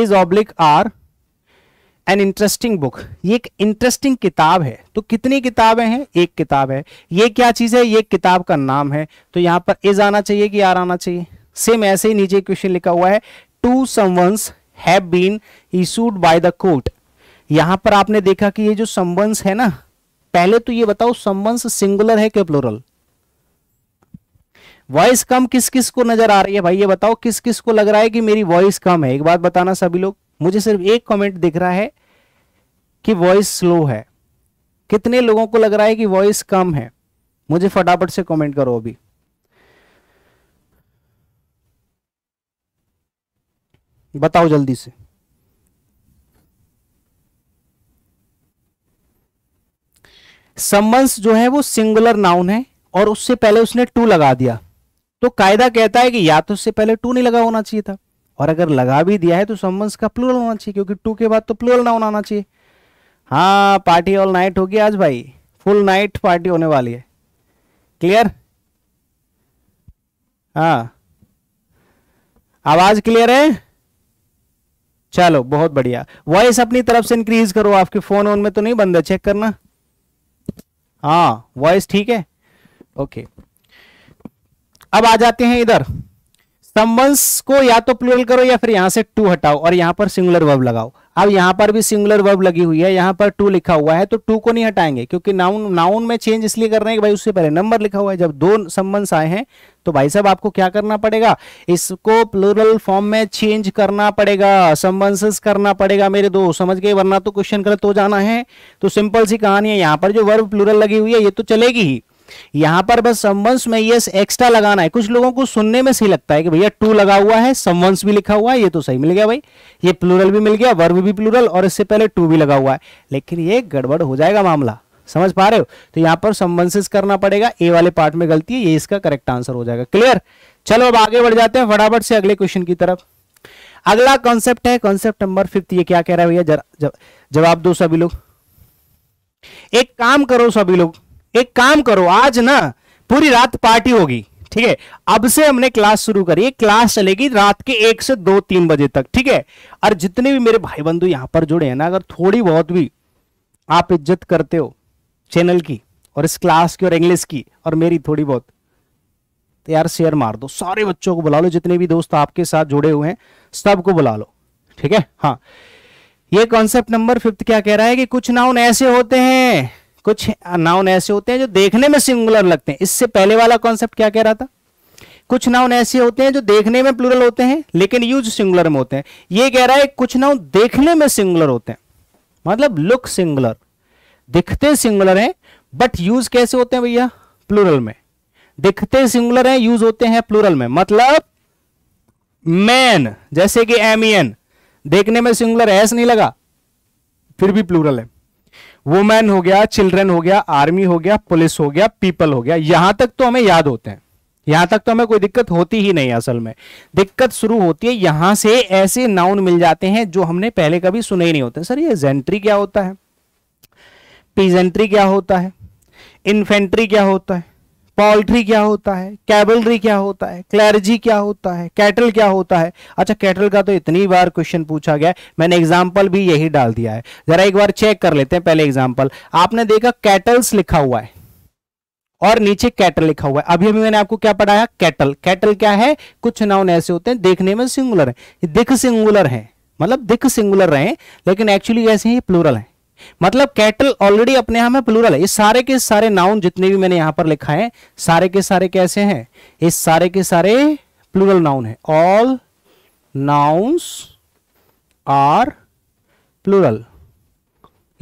is oblique are an interesting book ये एक इंटरेस्टिंग किताब है तो कितनी किताबें हैं एक किताब है ये क्या चीज़ है ये किताब का नाम है तो यहां पर इज आना चाहिए कि आर आना चाहिए सेम ऐसे ही नीचे क्वेश्चन लिखा हुआ है two summons have been issued by the court यहां पर आपने देखा कि ये जो संबंध है ना पहले तो ये बताओ संबंध सिंगुलर है क्या प्लोरल वॉइस कम किस किस को नजर आ रही है भाई ये बताओ किस किस को लग रहा है कि मेरी वॉइस कम है एक बात बताना सभी लोग मुझे सिर्फ एक कमेंट दिख रहा है कि वॉइस स्लो है कितने लोगों को लग रहा है कि वॉइस कम है मुझे फटाफट से कमेंट करो अभी बताओ जल्दी से समंस जो है वो सिंगुलर नाउन है और उससे पहले उसने टू लगा दिया तो कायदा कहता है कि या तो उससे पहले टू नहीं लगा होना चाहिए था और अगर लगा भी दिया है तो सम्बंस का प्लूरल होना चाहिए क्योंकि टू के बाद तो प्लूरल नाउन आना चाहिए हाँ पार्टी ऑल नाइट होगी आज भाई फुल नाइट पार्टी होने वाली है क्लियर हाँ आवाज क्लियर है चलो बहुत बढ़िया वॉइस अपनी तरफ से इंक्रीज करो आपके फोन ऑन में तो नहीं बंद है चेक करना हाँ वॉइस ठीक है ओके अब आ जाते हैं इधर संबंध को या तो प्लूरल करो या फिर यहां से टू हटाओ और यहां पर सिंगुलर वर्ब लगाओ अब यहाँ पर भी सिंगुलर वर्ब लगी हुई है यहाँ पर टू लिखा हुआ है तो टू को नहीं हटाएंगे क्योंकि नाउन नाउन में चेंज इसलिए कर रहे हैं कि भाई उससे पहले नंबर लिखा हुआ है जब दो संबंध आए हैं तो भाई साहब आपको क्या करना पड़ेगा इसको प्लूरल फॉर्म में चेंज करना पड़ेगा संबंध करना पड़ेगा मेरे दो समझ गए वरना तो क्वेश्चन गलत हो जाना है तो सिंपल सी कहानी है यहाँ पर जो वर्ब प्लूरल लगी हुई है ये तो चलेगी ही यहां पर बस संवंश में यस एक्स्ट्रा लगाना है कुछ लोगों को सुनने में सही लगता है कि भैया टू लगा हुआ है संवंश भी लिखा हुआ है ये तो सही मिल गया भाई ये प्लूरल भी मिल गया वर्ब भी प्लूरल और इससे पहले टू भी लगा हुआ है लेकिन ये गड़बड़ हो जाएगा मामला समझ पा रहे हो तो यहां पर समवंसेस करना पड़ेगा ए वाले पार्ट में गलती है ये इसका करेक्ट आंसर हो जाएगा क्लियर चलो अब आगे बढ़ जाते हैं फटाफट से अगले क्वेश्चन की तरफ अगला कॉन्सेप्ट है कॉन्सेप्ट नंबर फिफ्थ ये क्या कह रहा है भैया जवाब दो सभी लोग एक काम करो सभी लोग एक काम करो आज ना पूरी रात पार्टी होगी ठीक है अब से हमने क्लास शुरू करी है क्लास चलेगी रात के एक से दो तीन बजे तक ठीक है और जितने भी मेरे भाई बंधु यहां पर जुड़े हैं ना अगर थोड़ी बहुत भी आप इज्जत करते हो चैनल की और इस क्लास की और इंग्लिश की और मेरी थोड़ी बहुत तो यार शेयर मार दो सारे बच्चों को बुला लो जितने भी दोस्त आपके साथ जुड़े हुए हैं सबको बुला लो ठीक है हाँ ये कॉन्सेप्ट नंबर फिफ्थ क्या कह रहा है कि कुछ नाउन ऐसे होते हैं कुछ नाउन ऐसे होते हैं जो देखने में सिंगुलर लगते हैं इससे पहले वाला कॉन्सेप्ट क्या कह रहा था कुछ नाउन ऐसे होते हैं जो देखने में प्लुरल होते हैं लेकिन यूज सिंगुलर में होते हैं ये कह रहा है कुछ नाउन देखने में सिंगुलर होते हैं मतलब लुक सिंगुलर दिखते सिंगुलर हैं बट यूज कैसे होते हैं भैया प्लूरल में दिखते सिंगुलर हैं यूज होते हैं प्लूरल में मतलब मैन जैसे कि एमियन e देखने में सिंगुलर एस नहीं लगा फिर भी प्लूरल है वुमेन हो गया चिल्ड्रन हो गया आर्मी हो गया पुलिस हो गया पीपल हो गया यहां तक तो हमें याद होते हैं यहां तक तो हमें कोई दिक्कत होती ही नहीं असल में दिक्कत शुरू होती है यहां से ऐसे नाउन मिल जाते हैं जो हमने पहले कभी सुने ही नहीं होते सर ये जेंट्री क्या होता है पीजेंट्री क्या होता है इन्फेंट्री क्या होता है पॉल्ट्री क्या होता है कैबलरी क्या होता है क्लैरजी क्या होता है कैटल क्या होता है अच्छा कैटल का तो इतनी बार क्वेश्चन पूछा गया मैंने एग्जाम्पल भी यही डाल दिया है जरा एक बार चेक कर लेते हैं पहले एग्जाम्पल आपने देखा कैटल्स लिखा हुआ है और नीचे कैटल लिखा हुआ है अभी अभी मैंने आपको क्या पढ़ाया कैटल कैटल क्या है कुछ नाउन ऐसे होते हैं देखने में सिंगुलर है दिख सिंगुलर है मतलब दिख सिंगुलर रहे लेकिन एक्चुअली ऐसे ही प्लूरल है मतलब कैटल ऑलरेडी अपने यहां में प्लूरल है ये सारे के सारे नाउन जितने भी मैंने यहां पर लिखा है सारे के सारे कैसे हैं ये सारे के सारे प्लूरल नाउन है ऑल नाउन्स आर प्लूरल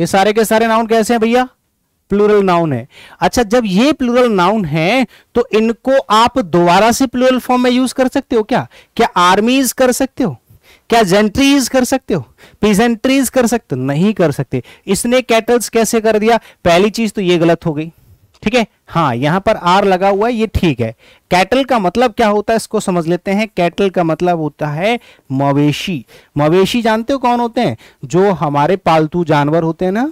ये सारे के सारे नाउन कैसे हैं भैया प्लूरल नाउन है अच्छा जब ये प्लूरल नाउन है तो इनको आप दोबारा से प्लूरल फॉर्म में यूज कर सकते हो क्या क्या आर्मीज कर सकते हो क्या जेंट्रीज कर सकते हो पीजेंट्रीज कर सकते नहीं कर सकते इसने कैटल्स कैसे कर दिया पहली चीज तो ये गलत हो गई ठीक है हाँ यहां पर आर लगा हुआ है ये ठीक है कैटल का मतलब क्या होता है इसको समझ लेते हैं कैटल का मतलब होता है मवेशी मवेशी जानते हो कौन होते हैं जो हमारे पालतू जानवर होते हैं ना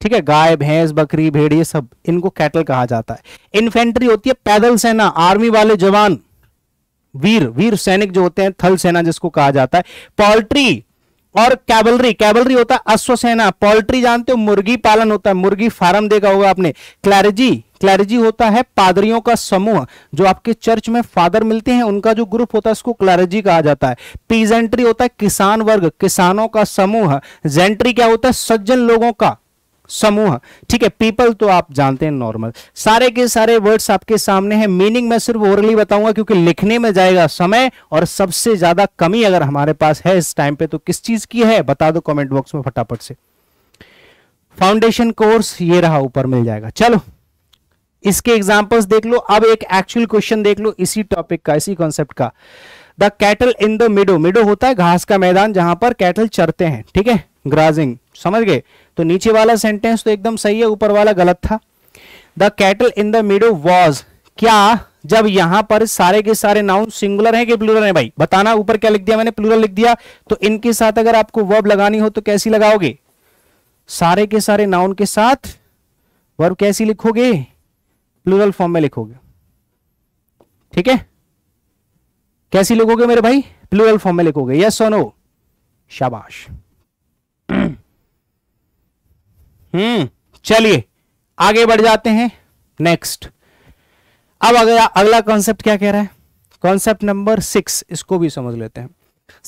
ठीक है गाय भैंस बकरी भेड़ ये सब इनको कैटल कहा जाता है इन्फेंट्री होती है पैदल सेना आर्मी वाले जवान वीर वीर सैनिक जो होते हैं थल सेना जिसको कहा जाता है पोल्ट्री और कैबलरी कैबलरी होता है अश्व सेना पोल्ट्री जानते हो मुर्गी पालन होता है मुर्गी फार्म देखा होगा आपने क्लैरिजी क्लैरिजी होता है पादरियों का समूह जो आपके चर्च में फादर मिलते हैं उनका जो ग्रुप होता है उसको क्लैरिजी कहा जाता है पीजेंट्री होता है किसान वर्ग किसानों का समूह जेंट्री क्या होता है सज्जन लोगों का समूह ठीक है पीपल तो आप जानते हैं नॉर्मल सारे के सारे वर्ड्स आपके सामने हैं मीनिंग मैं सिर्फ ओरली बताऊंगा क्योंकि लिखने में जाएगा समय और सबसे ज्यादा कमी अगर हमारे पास है इस टाइम पे तो किस चीज की है बता दो कमेंट बॉक्स में फटाफट से फाउंडेशन कोर्स ये रहा ऊपर मिल जाएगा चलो इसके एग्जाम्पल्स देख लो अब एक एक्चुअल क्वेश्चन देख लो इसी टॉपिक का इसी कॉन्सेप्ट का the cattle in the meadow meadow होता है घास का मैदान जहां पर कैटल चरते हैं ठीक है ग्राजिंग समझ गए तो नीचे वाला सेंटेंस तो एकदम सही है ऊपर वाला गलत था the cattle in the meadow was क्या जब यहां पर सारे के सारे नाउन सिंगुलर हैं कि प्लूरल है भाई बताना ऊपर क्या लिख दिया मैंने प्लूरल लिख दिया तो इनके साथ अगर आपको वर्ब लगानी हो तो कैसी लगाओगे सारे के सारे नाउन के साथ वर्ब कैसी लिखोगे प्लूरल फॉर्म में लिखोगे ठीक है कैसी लिखोगे मेरे भाई प्लूरल फॉर्म में लिखोगे यस और नो शाबाश हम्म चलिए आगे बढ़ जाते हैं नेक्स्ट अब अगला अगला कॉन्सेप्ट क्या कह रहा है कॉन्सेप्ट नंबर सिक्स इसको भी समझ लेते हैं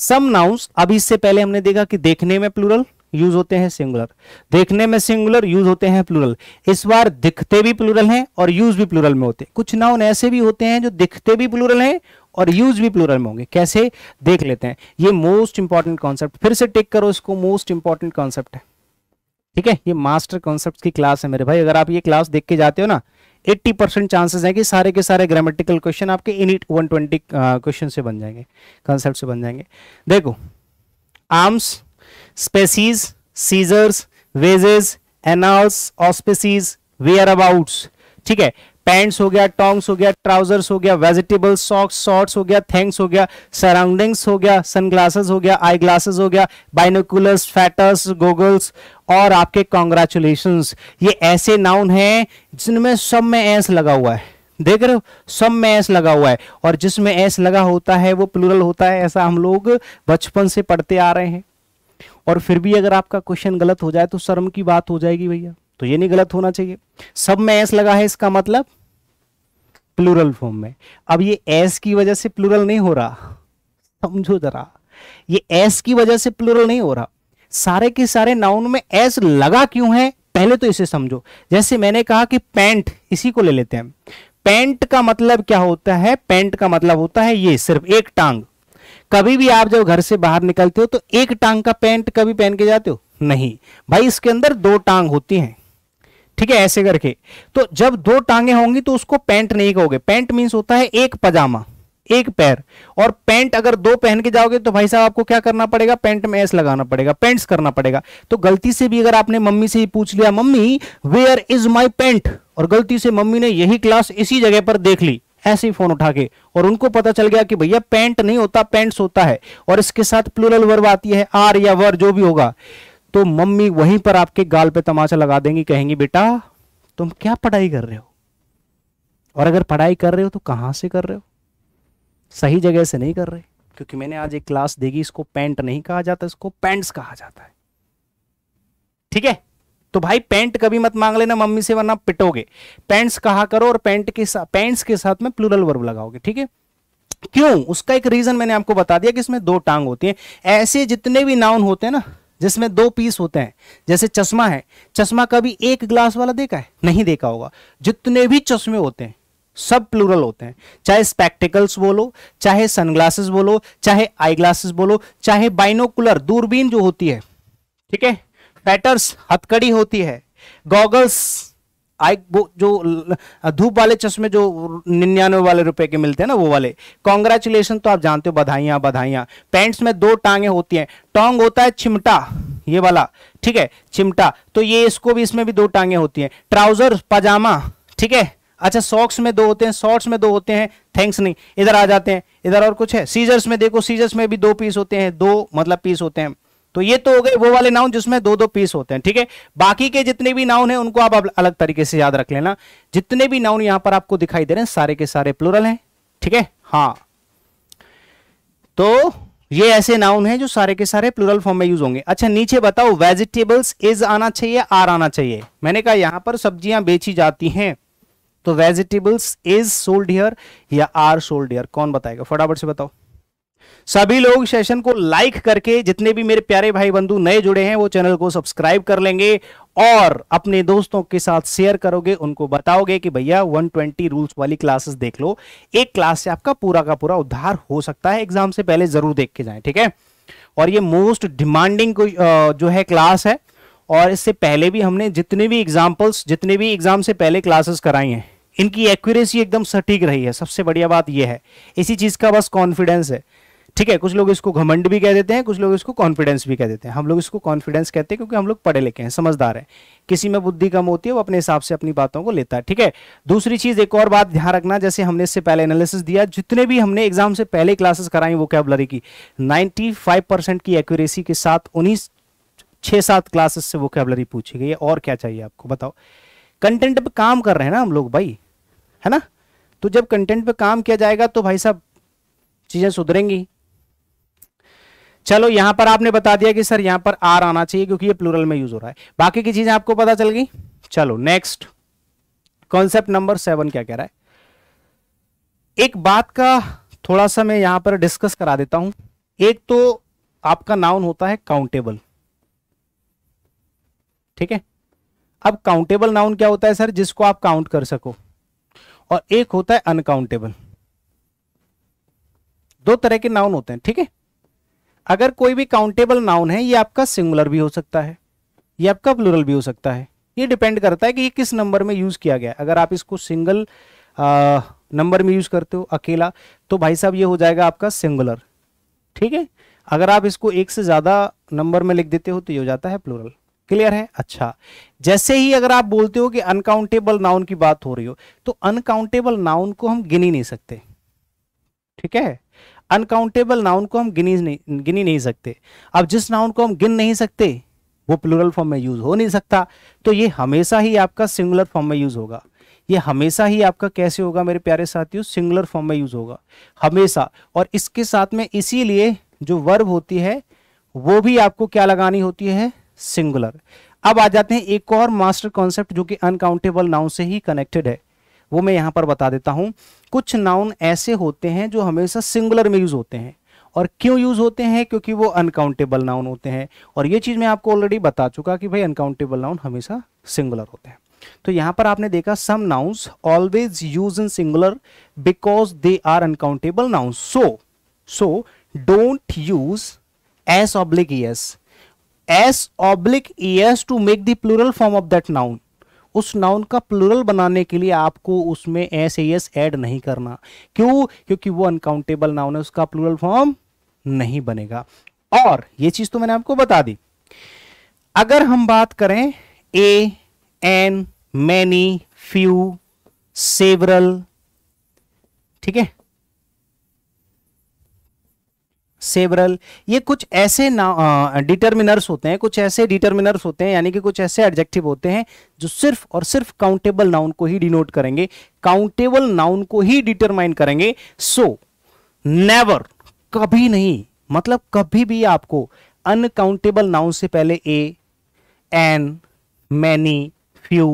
सम नाउंस अभी इससे पहले हमने देखा कि देखने में प्लूरल यूज होते हैं सिंगुलर देखने में सिंगुलर यूज होते हैं प्लूरल इस बार दिखते भी प्लूरल हैं और यूज भी प्लूरल में होते हैं कुछ नाउन ऐसे भी होते हैं जो दिखते भी प्लूरल हैं और यूज भी प्लूरल में होंगे कैसे देख लेते हैं ये मोस्ट इंपॉर्टेंट कॉन्सेप्ट फिर से टेक करो इसको मोस्ट इंपॉर्टेंट कॉन्सेप्ट है ठीक है ये मास्टर कॉन्सेप्ट की क्लास है मेरे भाई अगर आप ये क्लास देख के जाते हो ना 80 परसेंट चांसेस हैं कि सारे के सारे ग्रामेटिकल क्वेश्चन आपके इनिट 120 क्वेश्चन से बन जाएंगे कॉन्सेप्ट से बन जाएंगे देखो arms species scissors wages annals auspices whereabouts ठीक है पैंट्स हो गया टोंग्स हो गया ट्राउजर्स हो गया वेजिटेबल्स सॉक्स शॉर्ट्स हो गया थैंक्स हो गया सराउंडिंग्स हो गया सनग्लासेस हो गया आई ग्लासेस हो गया बाइनोकुलर्स फैटर्स गोगल्स और आपके कॉन्ग्रेचुलेशन ये ऐसे नाउन है जिनमें सब में एस लगा हुआ है देख रहे हो सब में एस लगा हुआ है और जिसमें एस लगा होता है वो प्लूरल होता है ऐसा हम लोग बचपन से पढ़ते आ रहे हैं और फिर भी अगर आपका क्वेश्चन गलत हो जाए तो शर्म की बात हो जाएगी भैया तो ये नहीं गलत होना चाहिए सब में एस लगा है इसका मतलब प्लूरल फॉर्म में अब ये एस की वजह से प्लूरल नहीं हो रहा समझो जरा ये एस की वजह से प्लूरल नहीं हो रहा सारे के सारे नाउन में एस लगा क्यों है पहले तो इसे समझो जैसे मैंने कहा कि पैंट इसी को ले लेते हैं पैंट का मतलब क्या होता है पैंट का मतलब होता है ये सिर्फ एक टांग कभी भी आप जब घर से बाहर निकलते हो तो एक टांग का पैंट कभी पहन के जाते हो नहीं भाई इसके अंदर दो टांग होती हैं ठीक है ऐसे करके तो जब दो टांगे होंगी तो उसको पैंट नहीं कहोगे पैंट मीन्स होता है एक पजामा एक पैर और पैंट अगर दो पहन के जाओगे तो भाई साहब आपको क्या करना पड़ेगा पैंट में एस लगाना पड़ेगा पैंट्स करना पड़ेगा तो गलती से भी अगर आपने मम्मी से ही पूछ लिया mummy where is my pant और गलती से मम्मी ने यही क्लास इसी जगह पर देख ली ऐसे ही फोन उठा के और उनको पता चल गया कि भैया पैंट नहीं होता पैंट्स होता है और इसके साथ प्लुरल वर्ब आती है आर या वर जो भी होगा तो मम्मी वहीं पर आपके गाल पे तमाचा लगा देंगी कहेंगी बेटा तुम क्या पढ़ाई कर रहे हो और अगर पढ़ाई कर रहे हो तो कहां से कर रहे हो सही जगह से नहीं कर रहे क्योंकि मैंने आज एक क्लास देगी इसको पैंट नहीं कहा जाता इसको पैंट्स कहा जाता है ठीक है तो भाई पैंट कभी मत मांग लेना मम्मी से वरना पिटोगे पैंट्स कहा करो और पैंट के साथ पैंट्स के साथ में प्लूरल वर्ब लगाओगे ठीक है क्यों उसका एक रीजन मैंने आपको बता दिया कि इसमें दो टांग होती है ऐसे जितने भी नाउन होते हैं ना जिसमें दो पीस होते हैं जैसे चश्मा है चश्मा कभी एक ग्लास वाला देखा है नहीं देखा होगा जितने भी चश्मे होते हैं सब प्लूरल होते हैं चाहे स्पेक्टिकल्स बोलो चाहे सनग्लासेस बोलो चाहे आई ग्लासेस बोलो चाहे बाइनोकुलर दूरबीन जो होती है ठीक है फैटर्स हथकड़ी होती है गॉगल्स आई वो जो धूप वाले चश्मे जो निन्यानवे वाले रुपए के मिलते हैं ना वो वाले कॉन्ग्रेचुलेसन तो आप जानते हो बधाइयाँ बधाइयाँ पैंट्स में दो टांगे होती हैं टोंग होता है चिमटा ये वाला ठीक है चिमटा तो ये इसको भी इसमें भी दो टांगे होती हैं ट्राउजर पजामा ठीक है अच्छा सॉक्स में दो होते हैं शॉर्ट्स में दो होते हैं थैंक्स नहीं इधर आ जाते हैं इधर और कुछ है सीजर्स में देखो सीजर्स में भी दो पीस होते हैं दो मतलब पीस होते हैं तो ये तो हो गए वो वाले नाउन जिसमें दो दो पीस होते हैं ठीक है बाकी के जितने भी नाउन है उनको आप अलग तरीके से याद रख लेना जितने भी नाउन यहां पर आपको दिखाई दे रहे हैं सारे के सारे प्लुरल हैं ठीक है हाँ तो ये ऐसे नाउन है जो सारे के सारे प्लुरल फॉर्म में यूज होंगे अच्छा नीचे बताओ वेजिटेबल्स इज आना चाहिए आर आना चाहिए मैंने कहा यहां पर सब्जियां बेची जाती हैं तो वेजिटेबल्स इज सोल्ड हियर या आर सोल्ड हियर कौन बताएगा फटाफट से बताओ सभी लोग सेशन को लाइक करके जितने भी मेरे प्यारे भाई बंधु नए जुड़े हैं वो चैनल को सब्सक्राइब कर लेंगे और अपने दोस्तों के साथ शेयर करोगे उनको बताओगे कि भैया 120 रूल्स वाली क्लासेस देख लो एक क्लास से आपका पूरा का पूरा उद्धार हो सकता है एग्जाम से पहले जरूर देख के जाए ठीक है और ये मोस्ट डिमांडिंग जो है क्लास है और इससे पहले भी हमने जितने भी एग्जाम्पल्स जितने भी एग्जाम से पहले क्लासेस कराई हैं इनकी एक्यूरेसी एकदम सटीक रही है सबसे बढ़िया बात यह है इसी चीज़ का बस कॉन्फिडेंस है ठीक है कुछ लोग इसको घमंड भी कह देते हैं कुछ लोग इसको कॉन्फिडेंस भी कह देते हैं हम लोग इसको कॉन्फिडेंस कहते हैं क्योंकि हम लोग पढ़े लिखे हैं समझदार हैं किसी में बुद्धि कम होती है वो अपने हिसाब से अपनी बातों को लेता है ठीक है दूसरी चीज एक और बात ध्यान रखना जैसे हमने इससे पहले एनालिसिस दिया जितने भी हमने एग्जाम से पहले क्लासेस कराई वो कैबलरी की नाइनटी की एक्यूरेसी के साथ उन्नीस छह सात क्लासेस से वो कैबलरी पूछी गई है और क्या चाहिए आपको बताओ कंटेंट पर काम कर रहे हैं ना हम लोग भाई है ना तो जब कंटेंट पे काम किया जाएगा तो भाई साहब चीजें सुधरेंगी चलो यहां पर आपने बता दिया कि सर यहां पर आर आना चाहिए क्योंकि ये प्लूरल में यूज हो रहा है बाकी की चीजें आपको पता चल गई चलो नेक्स्ट कॉन्सेप्ट नंबर सेवन क्या कह रहा है एक बात का थोड़ा सा मैं यहां पर डिस्कस करा देता हूं एक तो आपका नाउन होता है काउंटेबल ठीक है अब काउंटेबल नाउन क्या होता है सर जिसको आप काउंट कर सको और एक होता है अनकाउंटेबल दो तरह के नाउन होते हैं ठीक है अगर कोई भी काउंटेबल नाउन है ये आपका सिंगुलर भी हो सकता है ये आपका प्लूरल भी हो सकता है ये डिपेंड करता है कि ये किस नंबर में यूज किया गया अगर आप इसको सिंगल नंबर में यूज करते हो अकेला तो भाई साहब ये हो जाएगा आपका सिंगुलर ठीक है अगर आप इसको एक से ज्यादा नंबर में लिख देते हो तो ये हो जाता है प्लूरल क्लियर है अच्छा जैसे ही अगर आप बोलते हो कि अनकाउंटेबल नाउन की बात हो रही हो तो अनकाउंटेबल नाउन को हम गिनी नहीं सकते ठीक है अनकाउंटेबल नाउन को हम गिनी नहीं गिनी नहीं सकते अब जिस नाउन को हम गिन नहीं सकते वो प्लूरल फॉर्म में यूज हो नहीं सकता तो ये हमेशा ही आपका सिंगुलर फॉर्म में यूज होगा ये हमेशा ही आपका कैसे होगा मेरे प्यारे साथियों सिंगुलर फॉर्म में यूज होगा हमेशा और इसके साथ में इसीलिए जो वर्ब होती है वो भी आपको क्या लगानी होती है सिंगुलर अब आ जाते हैं एक और मास्टर कॉन्सेप्ट जो कि अनकाउंटेबल नाउन से ही कनेक्टेड है वो मैं यहां पर बता देता हूं कुछ नाउन ऐसे होते हैं जो हमेशा सिंगुलर में यूज होते हैं और क्यों यूज होते हैं क्योंकि वो अनकाउंटेबल नाउन होते हैं और ये चीज मैं आपको ऑलरेडी बता चुका कि भाई अनकाउंटेबल नाउन हमेशा सिंगुलर होते हैं तो यहां पर आपने देखा some nouns always use in singular because they are uncountable noun so so don't use S oblique S oblique S to make the plural form of that noun उस noun का प्लूरल बनाने के लिए आपको उसमें एस एस एड नहीं करना क्यों क्योंकि वो अनकाउंटेबल नाउन है उसका प्लूरल फॉर्म नहीं बनेगा और ये चीज तो मैंने आपको बता दी अगर हम बात करें a an many few several ठीक है सेवरल ये कुछ ऐसे ना डिटर्मिनर्स होते हैं कुछ ऐसे डिटर्मिनर्स होते हैं यानी कि कुछ ऐसे एडजेक्टिव होते हैं जो सिर्फ और सिर्फ काउंटेबल नाउन को ही डिनोट करेंगे काउंटेबल नाउन को ही डिटरमाइन करेंगे सो नेवर कभी नहीं मतलब कभी भी आपको अनकाउंटेबल नाउन से पहले a an many few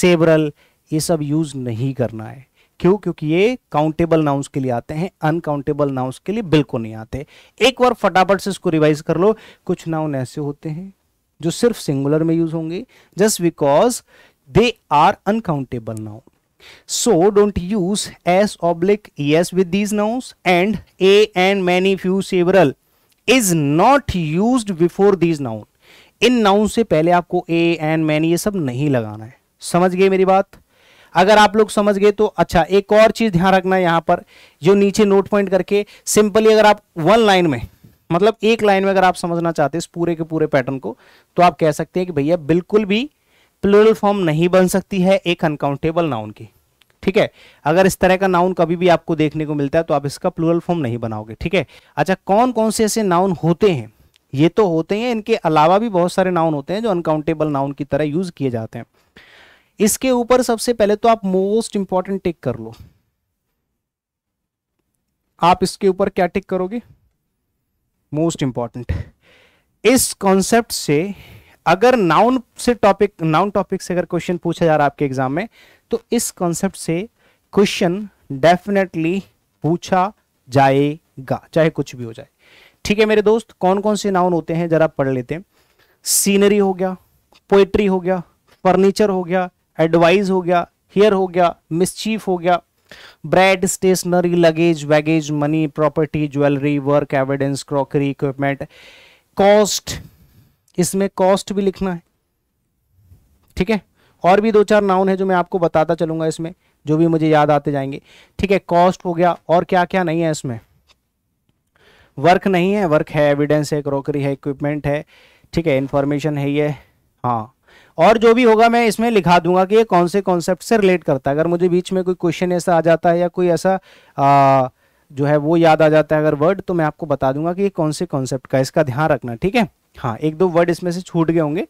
several ये सब यूज नहीं करना है क्यों क्योंकि ये काउंटेबल नाउंस के लिए आते हैं अनकाउंटेबल नाउंस के लिए बिल्कुल नहीं आते एक बार फटाफट से इसको रिवाइज कर लो कुछ नाउन ऐसे होते हैं जो सिर्फ सिंगुलर में यूज होंगे just because they are uncountable noun so don't use S oblique S with these nouns and a and many few several is not use before these noun इन नाउन से पहले आपको ए एंड मैनी ये सब नहीं लगाना है समझ गए मेरी बात अगर आप लोग समझ गए तो अच्छा एक और चीज़ ध्यान रखना है यहाँ पर जो नीचे नोट पॉइंट करके सिंपली अगर आप वन लाइन में मतलब एक लाइन में अगर आप समझना चाहते हैं इस पूरे के पूरे पैटर्न को तो आप कह सकते हैं कि भैया बिल्कुल भी प्लुरल फॉर्म नहीं बन सकती है एक अनकाउंटेबल नाउन की ठीक है अगर इस तरह का नाउन कभी भी आपको देखने को मिलता है तो आप इसका प्लुरल फॉर्म नहीं बनाओगे ठीक है अच्छा कौन कौन से ऐसे नाउन होते हैं ये तो होते हैं इनके अलावा भी बहुत सारे नाउन होते हैं जो अनकाउंटेबल नाउन की तरह यूज किए जाते हैं इसके ऊपर सबसे पहले तो आप मोस्ट इंपॉर्टेंट टिक कर लो आप इसके ऊपर क्या टिक करोगे मोस्ट इंपॉर्टेंट इस कॉन्सेप्ट से अगर नाउन से टॉपिक नाउन टॉपिक से अगर क्वेश्चन पूछा जा रहा है आपके एग्जाम में तो इस कॉन्सेप्ट से क्वेश्चन डेफिनेटली पूछा जाएगा चाहे कुछ भी हो जाए ठीक है मेरे दोस्त कौन कौन से नाउन होते हैं जरा पढ़ लेते हैं सीनरी हो गया पोएट्री हो गया फर्नीचर हो गया एडवाइज हो गया हियर हो गया मिसचीफ हो गया bread stationery luggage baggage money property jewellery work evidence crockery equipment cost इसमें कॉस्ट भी लिखना है ठीक है और भी दो चार नाउन है जो मैं आपको बताता चलूंगा इसमें जो भी मुझे याद आते जाएंगे ठीक है कॉस्ट हो गया और क्या क्या नहीं है इसमें वर्क नहीं है वर्क है एविडेंस है क्रॉकरी है इक्विपमेंट है ठीक है इंफॉर्मेशन है ये हाँ और जो भी होगा मैं इसमें लिखा दूंगा कि ये कौन से कॉन्सेप्ट से रिलेट करता है अगर मुझे बीच में कोई क्वेश्चन ऐसा आ जाता है या कोई ऐसा आ, जो है वो याद आ जाता है अगर वर्ड तो मैं आपको बता दूंगा कि ये कौन से कॉन्सेप्ट का इसका ध्यान रखना ठीक है हाँ एक दो वर्ड इसमें से छूट गए होंगे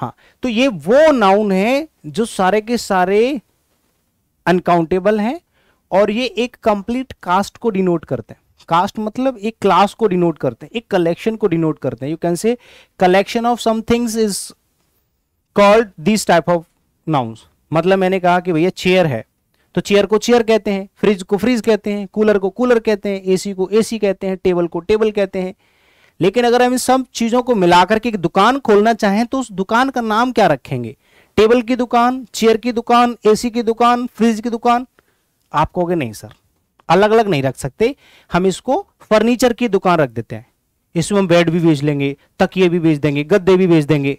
हाँ तो ये वो नाउन है जो सारे के सारे अनकाउंटेबल हैं और ये एक कंप्लीट कास्ट को डिनोट करते हैं कास्ट मतलब एक क्लास को डिनोट करते हैं एक कलेक्शन को डिनोट करते हैं you can say collection of some things is called this type of nouns मतलब मैंने कहा कि भैया चेयर है तो चेयर को चेयर कहते हैं फ्रिज को फ्रिज कहते हैं कूलर को कूलर कहते हैं एसी को एसी कहते हैं टेबल को टेबल कहते हैं लेकिन अगर हम इन सब चीज़ों को मिलाकर के एक दुकान खोलना चाहें तो उस दुकान का नाम क्या रखेंगे टेबल की दुकान चेयर की दुकान एसी की दुकान फ्रिज की दुकान आप कहोगे नहीं सर अलग अलग नहीं रख सकते हम इसको फर्नीचर की दुकान रख देते हैं इसमें हम बेड भी बेच लेंगे तकिए भी बेच देंगे गद्दे भी बेच देंगे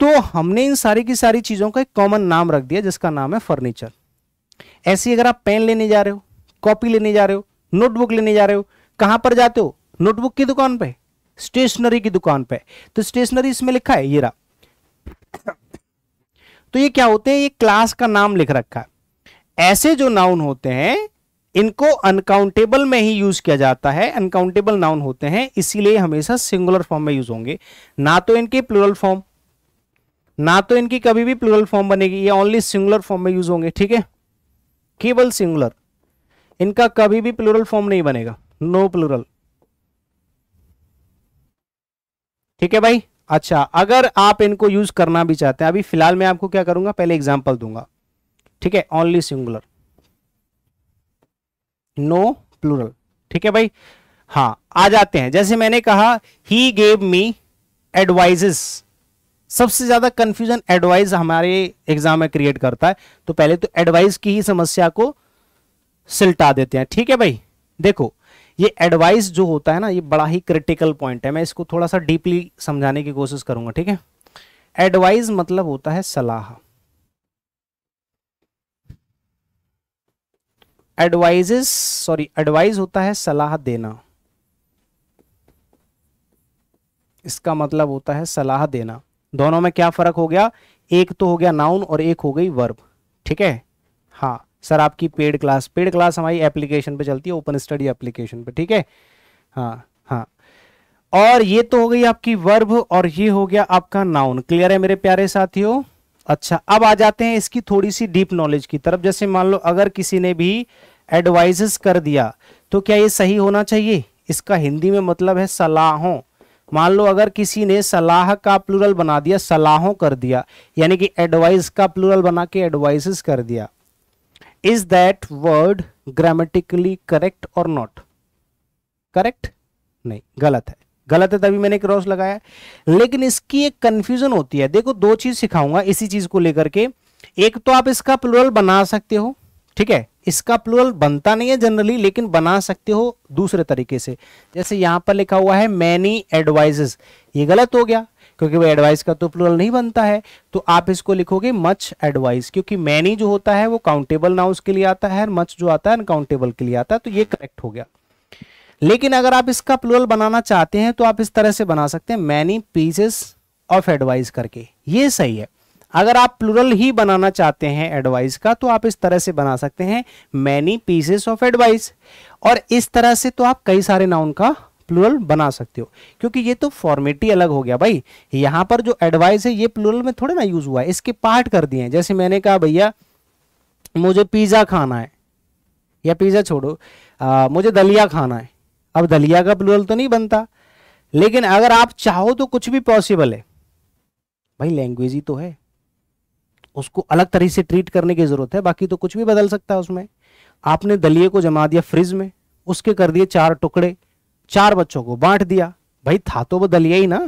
तो हमने इन सारी की सारी चीज़ों का एक कॉमन नाम रख दिया जिसका नाम है फर्नीचर ऐसी अगर आप पेन लेने जा रहे हो कॉपी लेने जा रहे हो नोटबुक लेने जा रहे हो कहां पर जाते हो नोटबुक की दुकान पे स्टेशनरी की दुकान पे तो स्टेशनरी इसमें लिखा है ये रहा तो ये क्या होते हैं ये क्लास का नाम लिख रखा है ऐसे जो नाउन होते हैं इनको अनकाउंटेबल में ही यूज किया जाता है अनकाउंटेबल नाउन होते हैं इसीलिए हमेशा सिंगुलर फॉर्म में यूज होंगे ना तो इनके प्लुरल फॉर्म ना तो इनकी कभी भी प्लुरल फॉर्म बनेगी ये ओनली सिंगुलर फॉर्म में यूज होंगे ठीक है केवल सिंगुलर इनका कभी भी प्लुरल फॉर्म नहीं बनेगा नो प्लुरल ठीक है भाई अच्छा अगर आप इनको यूज करना भी चाहते हैं अभी फिलहाल मैं आपको क्या करूंगा पहले एग्जाम्पल दूंगा ठीक है ओनली सिंगुलर नो प्लुरल ठीक है भाई हाँ आ जाते हैं जैसे मैंने कहा ही गेव मी एडवाइजेस सबसे ज़्यादा कंफ्यूजन एडवाइस हमारे एग्जाम में क्रिएट करता है तो पहले तो एडवाइस की ही समस्या को सिलटा देते हैं ठीक है भाई देखो ये एडवाइस जो होता है ना ये बड़ा ही क्रिटिकल पॉइंट है मैं इसको थोड़ा सा डीपली समझाने की कोशिश करूंगा ठीक है एडवाइस मतलब होता है सलाह एडवाइजेस सॉरी एडवाइज होता है सलाह देना इसका मतलब होता है सलाह देना दोनों में क्या फर्क हो गया एक तो हो गया नाउन और एक हो गई वर्ब ठीक है हाँ सर आपकी पेड क्लास पेड क्लास हमारी एप्लीकेशन पे चलती है ओपन स्टडी एप्लीकेशन पे ठीक है हाँ हाँ और ये तो हो गई आपकी वर्ब और ये हो गया आपका नाउन क्लियर है मेरे प्यारे साथियों अच्छा अब आ जाते हैं इसकी थोड़ी सी डीप नॉलेज की तरफ जैसे मान लो अगर किसी ने भी एडवाइजेस कर दिया तो क्या ये सही होना चाहिए इसका हिंदी में मतलब है सलाहों मान लो अगर किसी ने सलाह का प्लूरल बना दिया सलाहों कर दिया यानी कि एडवाइस का प्लूरल बना के एडवाइस कर दिया is that word grammatically correct और नॉट करेक्ट नहीं गलत है गलत है तभी मैंने क्रॉस लगाया लेकिन इसकी एक कंफ्यूजन होती है देखो दो चीज सिखाऊंगा इसी चीज को लेकर के एक तो आप इसका प्लूरल बना सकते हो ठीक है इसका प्लूरल बनता नहीं है जनरली लेकिन बना सकते हो दूसरे तरीके से जैसे यहां पर लिखा हुआ है मैनी एडवाइजेस ये गलत हो गया क्योंकि वो एडवाइस का तो प्लूरल नहीं बनता है तो आप इसको लिखोगे मच एडवाइस क्योंकि मैनी जो होता है वो काउंटेबल नाउस के लिए आता है मच जो आता है अनकाउंटेबल के लिए आता है तो ये करेक्ट हो गया लेकिन अगर आप इसका प्लूरल बनाना चाहते हैं तो आप इस तरह से बना सकते हैं मैनी पीसेस ऑफ एडवाइस करके ये सही है अगर आप प्लूरल ही बनाना चाहते हैं एडवाइस का तो आप इस तरह से बना सकते हैं मैनी पीसेस ऑफ एडवाइस और इस तरह से तो आप कई सारे नाउन का प्लूरल बना सकते हो क्योंकि ये तो फॉर्मेटी अलग हो गया भाई यहां पर जो एडवाइस है ये प्लूरल में थोड़े ना यूज हुआ है इसके पार्ट कर दिए हैं जैसे मैंने कहा भैया मुझे पिज़्ज़ा खाना है या पिज़्ज़ा छोड़ो आ, मुझे दलिया खाना है अब दलिया का प्लूरल तो नहीं बनता लेकिन अगर आप चाहो तो कुछ भी पॉसिबल है भाई लैंग्वेज ही तो है उसको अलग तरह से ट्रीट करने की ज़रूरत है बाकी तो कुछ भी बदल सकता है उसमें आपने दलिए को जमा दिया फ्रिज में उसके कर दिए चार टुकड़े चार बच्चों को बांट दिया भाई था तो वो दलिया ही ना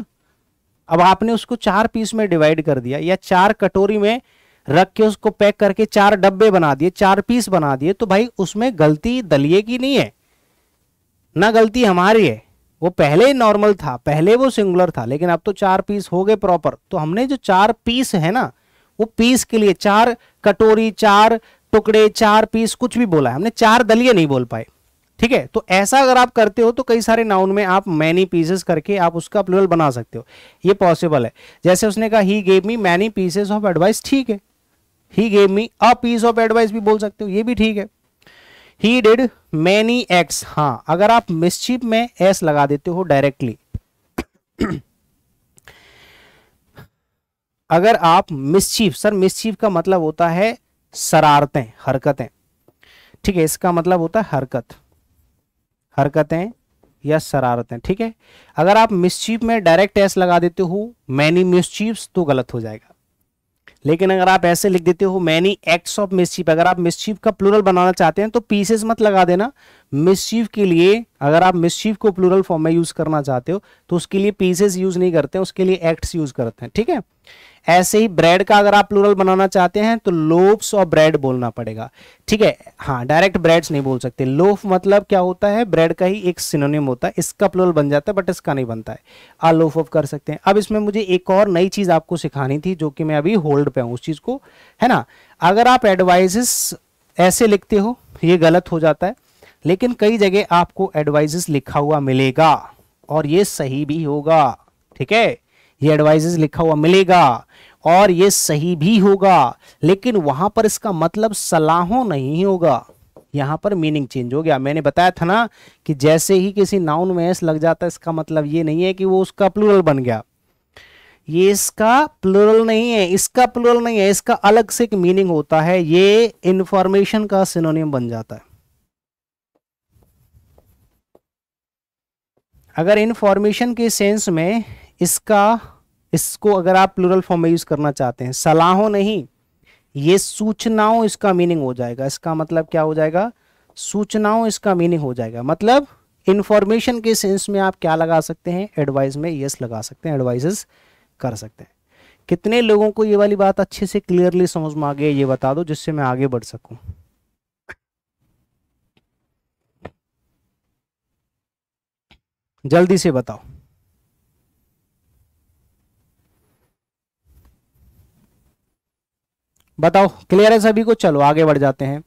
अब आपने उसको चार पीस में डिवाइड कर दिया या चार कटोरी में रख के उसको पैक करके चार डब्बे बना दिए चार पीस बना दिए तो भाई उसमें गलती दलिए की नहीं है ना गलती हमारी है वो पहले ही नॉर्मल था पहले वो सिंगुलर था लेकिन अब तो चार पीस हो गए प्रॉपर तो हमने जो चार पीस है ना वो पीस के लिए चार कटोरी चार टुकड़े चार पीस कुछ भी बोला है हमने चार दलिए नहीं बोल पाए ठीक है तो ऐसा अगर आप करते हो तो कई सारे नाउन में आप मैनी पीसेस करके आप उसका प्लूरल बना सकते हो ये पॉसिबल है जैसे उसने कहा he gave me many pieces of advice ठीक है he gave me a piece of advice भी बोल सकते हो ये भी ठीक है ही डिड मैनी एक्स हाँ अगर आप मिसचिप में एस लगा देते हो डायरेक्टली अगर आप मिसचीफ सर मिसचीफ का मतलब होता है शरारतें हरकतें ठीक है इसका मतलब होता है हरकत हरकतें या शरारतें ठीक है अगर आप मिसचीफ में डायरेक्ट एस लगा देते हो मैनी मिसचीफ्स तो गलत हो जाएगा लेकिन अगर आप ऐसे लिख देते हो मैनी एक्ट्स ऑफ मिसचीफ अगर आप मिसचीफ का प्लूरल बनाना चाहते हैं तो पीसेस मत लगा देना मिसचीफ के लिए अगर आप मिसचीफ को प्लूरल फॉर्म में यूज करना चाहते हो तो उसके लिए पीसेस यूज नहीं करते उसके लिए एक्ट्स यूज करते हैं ठीक है ऐसे ही ब्रेड का अगर आप प्लूरल बनाना चाहते हैं तो लोफ्स और ब्रेड बोलना पड़ेगा ठीक है हाँ डायरेक्ट ब्रेड्स नहीं बोल सकते लोफ मतलब क्या होता है ब्रेड का ही एक सिनोनिम होता है इसका प्लूरल बन जाता है बट इसका नहीं बनता है आ लोफ ऑफ कर सकते हैं अब इसमें मुझे एक और नई चीज़ आपको सिखानी थी जो कि मैं अभी होल्ड पे हूँ उस चीज़ को है ना अगर आप एडवाइजेस ऐसे लिखते हो ये गलत हो जाता है लेकिन कई जगह आपको एडवाइजेस लिखा हुआ मिलेगा और ये सही भी होगा ठीक है ये एडवाइजेस लिखा हुआ मिलेगा और ये सही भी होगा लेकिन वहां पर इसका मतलब सलाहों नहीं होगा यहां पर मीनिंग चेंज हो गया मैंने बताया था ना कि जैसे ही किसी नाउन में एस लग जाता है इसका मतलब ये नहीं है कि वो उसका प्लूरल बन गया ये इसका प्लूरल नहीं है इसका प्लूरल नहीं है इसका अलग से एक मीनिंग होता है ये इंफॉर्मेशन का सिनोनियम बन जाता है अगर इंफॉर्मेशन के सेंस में इसका इसको अगर आप प्लूरल फॉर्म में यूज करना चाहते हैं सलाहों नहीं ये सूचनाओं इसका मीनिंग हो जाएगा इसका मतलब क्या हो जाएगा सूचनाओं इसका मीनिंग हो जाएगा मतलब इंफॉर्मेशन के सेंस में आप क्या लगा सकते हैं एडवाइस में यस लगा सकते हैं एडवाइजेस कर सकते हैं कितने लोगों को ये वाली बात अच्छे से क्लियरली समझ में आ गई ये बता दो जिससे मैं आगे बढ़ सकूं जल्दी से बताओ बताओ क्लियर है सभी को चलो आगे बढ़ जाते हैं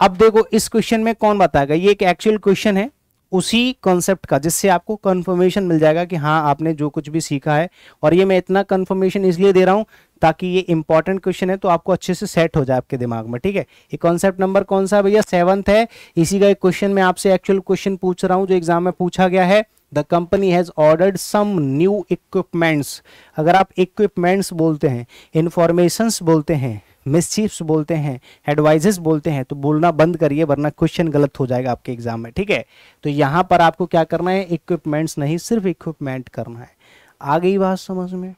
अब देखो इस क्वेश्चन में कौन बताएगा ये एक एक्चुअल क्वेश्चन है उसी कॉन्सेप्ट का जिससे आपको कंफर्मेशन मिल जाएगा कि हाँ आपने जो कुछ भी सीखा है और ये मैं इतना कंफर्मेशन इसलिए दे रहा हूं ताकि ये इंपॉर्टेंट क्वेश्चन है तो आपको अच्छे से सेट हो जाए आपके दिमाग में ठीक है ये कॉन्सेप्ट नंबर कौन सा भैया सेवंथ है इसी का एक क्वेश्चन में आपसे एक्चुअल क्वेश्चन पूछ रहा हूँ जो एग्जाम में पूछा गया है the company has ordered some new equipments अगर आप इक्विपमेंट्स बोलते हैं इंफॉर्मेशंस बोलते हैं मिसचीफ्स बोलते हैं एडवाइजेस बोलते हैं तो बोलना बंद करिए वरना क्वेश्चन गलत हो जाएगा आपके एग्जाम में ठीक है तो यहाँ पर आपको क्या करना है इक्विपमेंट्स नहीं सिर्फ इक्विपमेंट करना है आ गई बात समझ में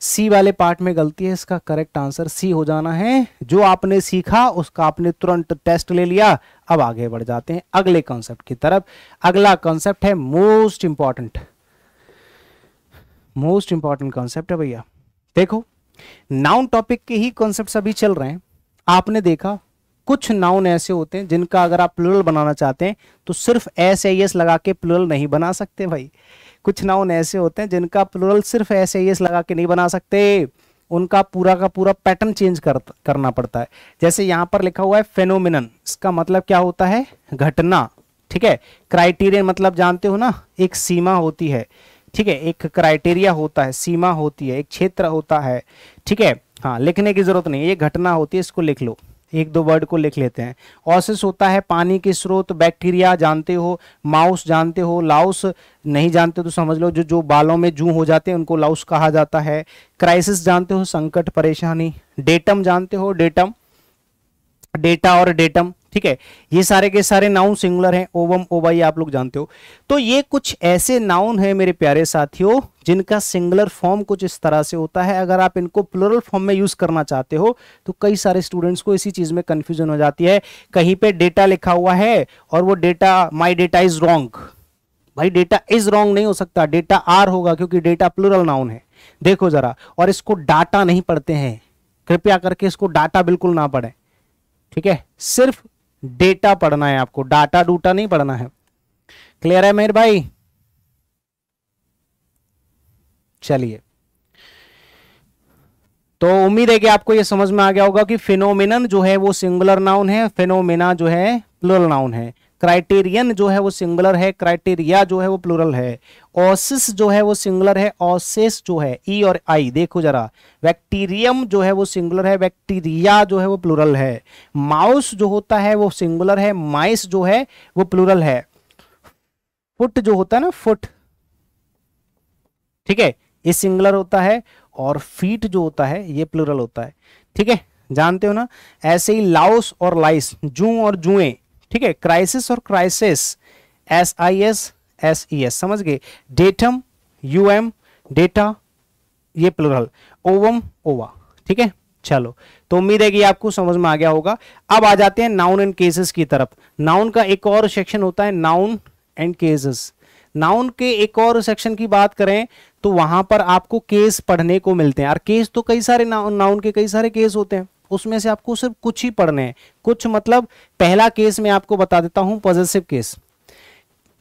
सी वाले पार्ट में गलती है इसका करेक्ट आंसर सी हो जाना है जो आपने सीखा उसका आपने तुरंत टेस्ट ले लिया अब आगे बढ़ जाते हैं अगले कॉन्सेप्ट की तरफ अगला कॉन्सेप्ट है most important most important concept है भैया देखो नाउन टॉपिक के ही कॉन्सेप्ट अभी चल रहे हैं आपने देखा कुछ नाउन ऐसे होते हैं जिनका अगर आप प्लूरल बनाना चाहते हैं तो सिर्फ एस आई एस लगा के प्लुरल नहीं बना सकते भाई कुछ नाउन ऐसे होते हैं जिनका प्लुरल सिर्फ एस एस लगा के नहीं बना सकते उनका पूरा का पूरा पैटर्न चेंज कर, करना पड़ता है जैसे यहां पर लिखा हुआ है फेनोमिनन इसका मतलब क्या होता है घटना ठीक है क्राइटेरियन मतलब जानते हो ना एक सीमा होती है ठीक है एक क्राइटेरिया होता है सीमा होती है एक क्षेत्र होता है ठीक है हाँ लिखने की जरूरत नहीं ये घटना होती है इसको लिख लो एक दो वर्ड को लिख लेते हैं ऑसिस होता है पानी के स्रोत बैक्टीरिया जानते हो माउस जानते हो लाउस नहीं जानते तो समझ लो जो जो बालों में जू हो जाते हैं उनको लाउस कहा जाता है क्राइसिस जानते हो संकट परेशानी डेटम जानते हो डेटम डेटा और डेटम ठीक है ये सारे के सारे नाउन सिंगुलर हैं ओवम ओवाई आप लोग जानते हो तो ये कुछ ऐसे नाउन है मेरे प्यारे साथियों जिनका सिंगुलर फॉर्म कुछ इस तरह से होता है अगर आप इनको प्लुरल फॉर्म में यूज करना चाहते हो तो कई सारे स्टूडेंट्स को इसी चीज में कंफ्यूजन हो जाती है कहीं पे डेटा लिखा हुआ है और वो data my data is wrong भाई डेटा इज रॉन्ग नहीं हो सकता डेटा आर होगा क्योंकि डेटा प्लुरल नाउन है देखो जरा और इसको डाटा नहीं पढ़ते हैं कृपया करके इसको डाटा बिल्कुल ना पढ़े ठीक है सिर्फ डेटा पढ़ना है आपको डाटा डूटा नहीं पढ़ना है क्लियर है मेहर भाई चलिए तो उम्मीद है कि आपको यह समझ में आ गया होगा कि फिनोमिनन जो है वो सिंगुलर नाउन है फिनोमिना जो है प्लुरल नाउन है क्राइटेरियन जो है वो सिंगुलर है क्राइटेरिया जो है वो प्लूरल है ऑसिस जो है वो सिंगुलर है ऑसिस जो है ई और आई देखो जरा बैक्टीरियम जो है वो सिंगुलर है बैक्टीरिया जो है वो प्लूरल है माउस जो होता है वो सिंगुलर है माइस जो है वो प्लूरल है फुट जो होता है ना फुट ठीक है ये सिंगुलर होता है और फीट जो होता है ये प्लूरल होता है ठीक है जानते हो ना ऐसे ही लाउस और लाइस जू और जुए ठीक है क्राइसिस और crisis S I S S E S समझ गए डेटम यू एम डेटा ये प्लुरल ओवम ओवा ठीक है चलो तो उम्मीद है कि आपको समझ में आ गया होगा अब आ जाते हैं नाउन एंड केसेस की तरफ नाउन का एक और सेक्शन होता है नाउन एंड केसेस नाउन के एक और सेक्शन की बात करें तो वहां पर आपको केस पढ़ने को मिलते हैं और केस तो कई सारे नाउन नाउन के कई सारे केस होते हैं उसमें से आपको सिर्फ कुछ ही पढ़ने हैं कुछ मतलब पहला केस मैं आपको बता देता हूं पॉजिटिव केस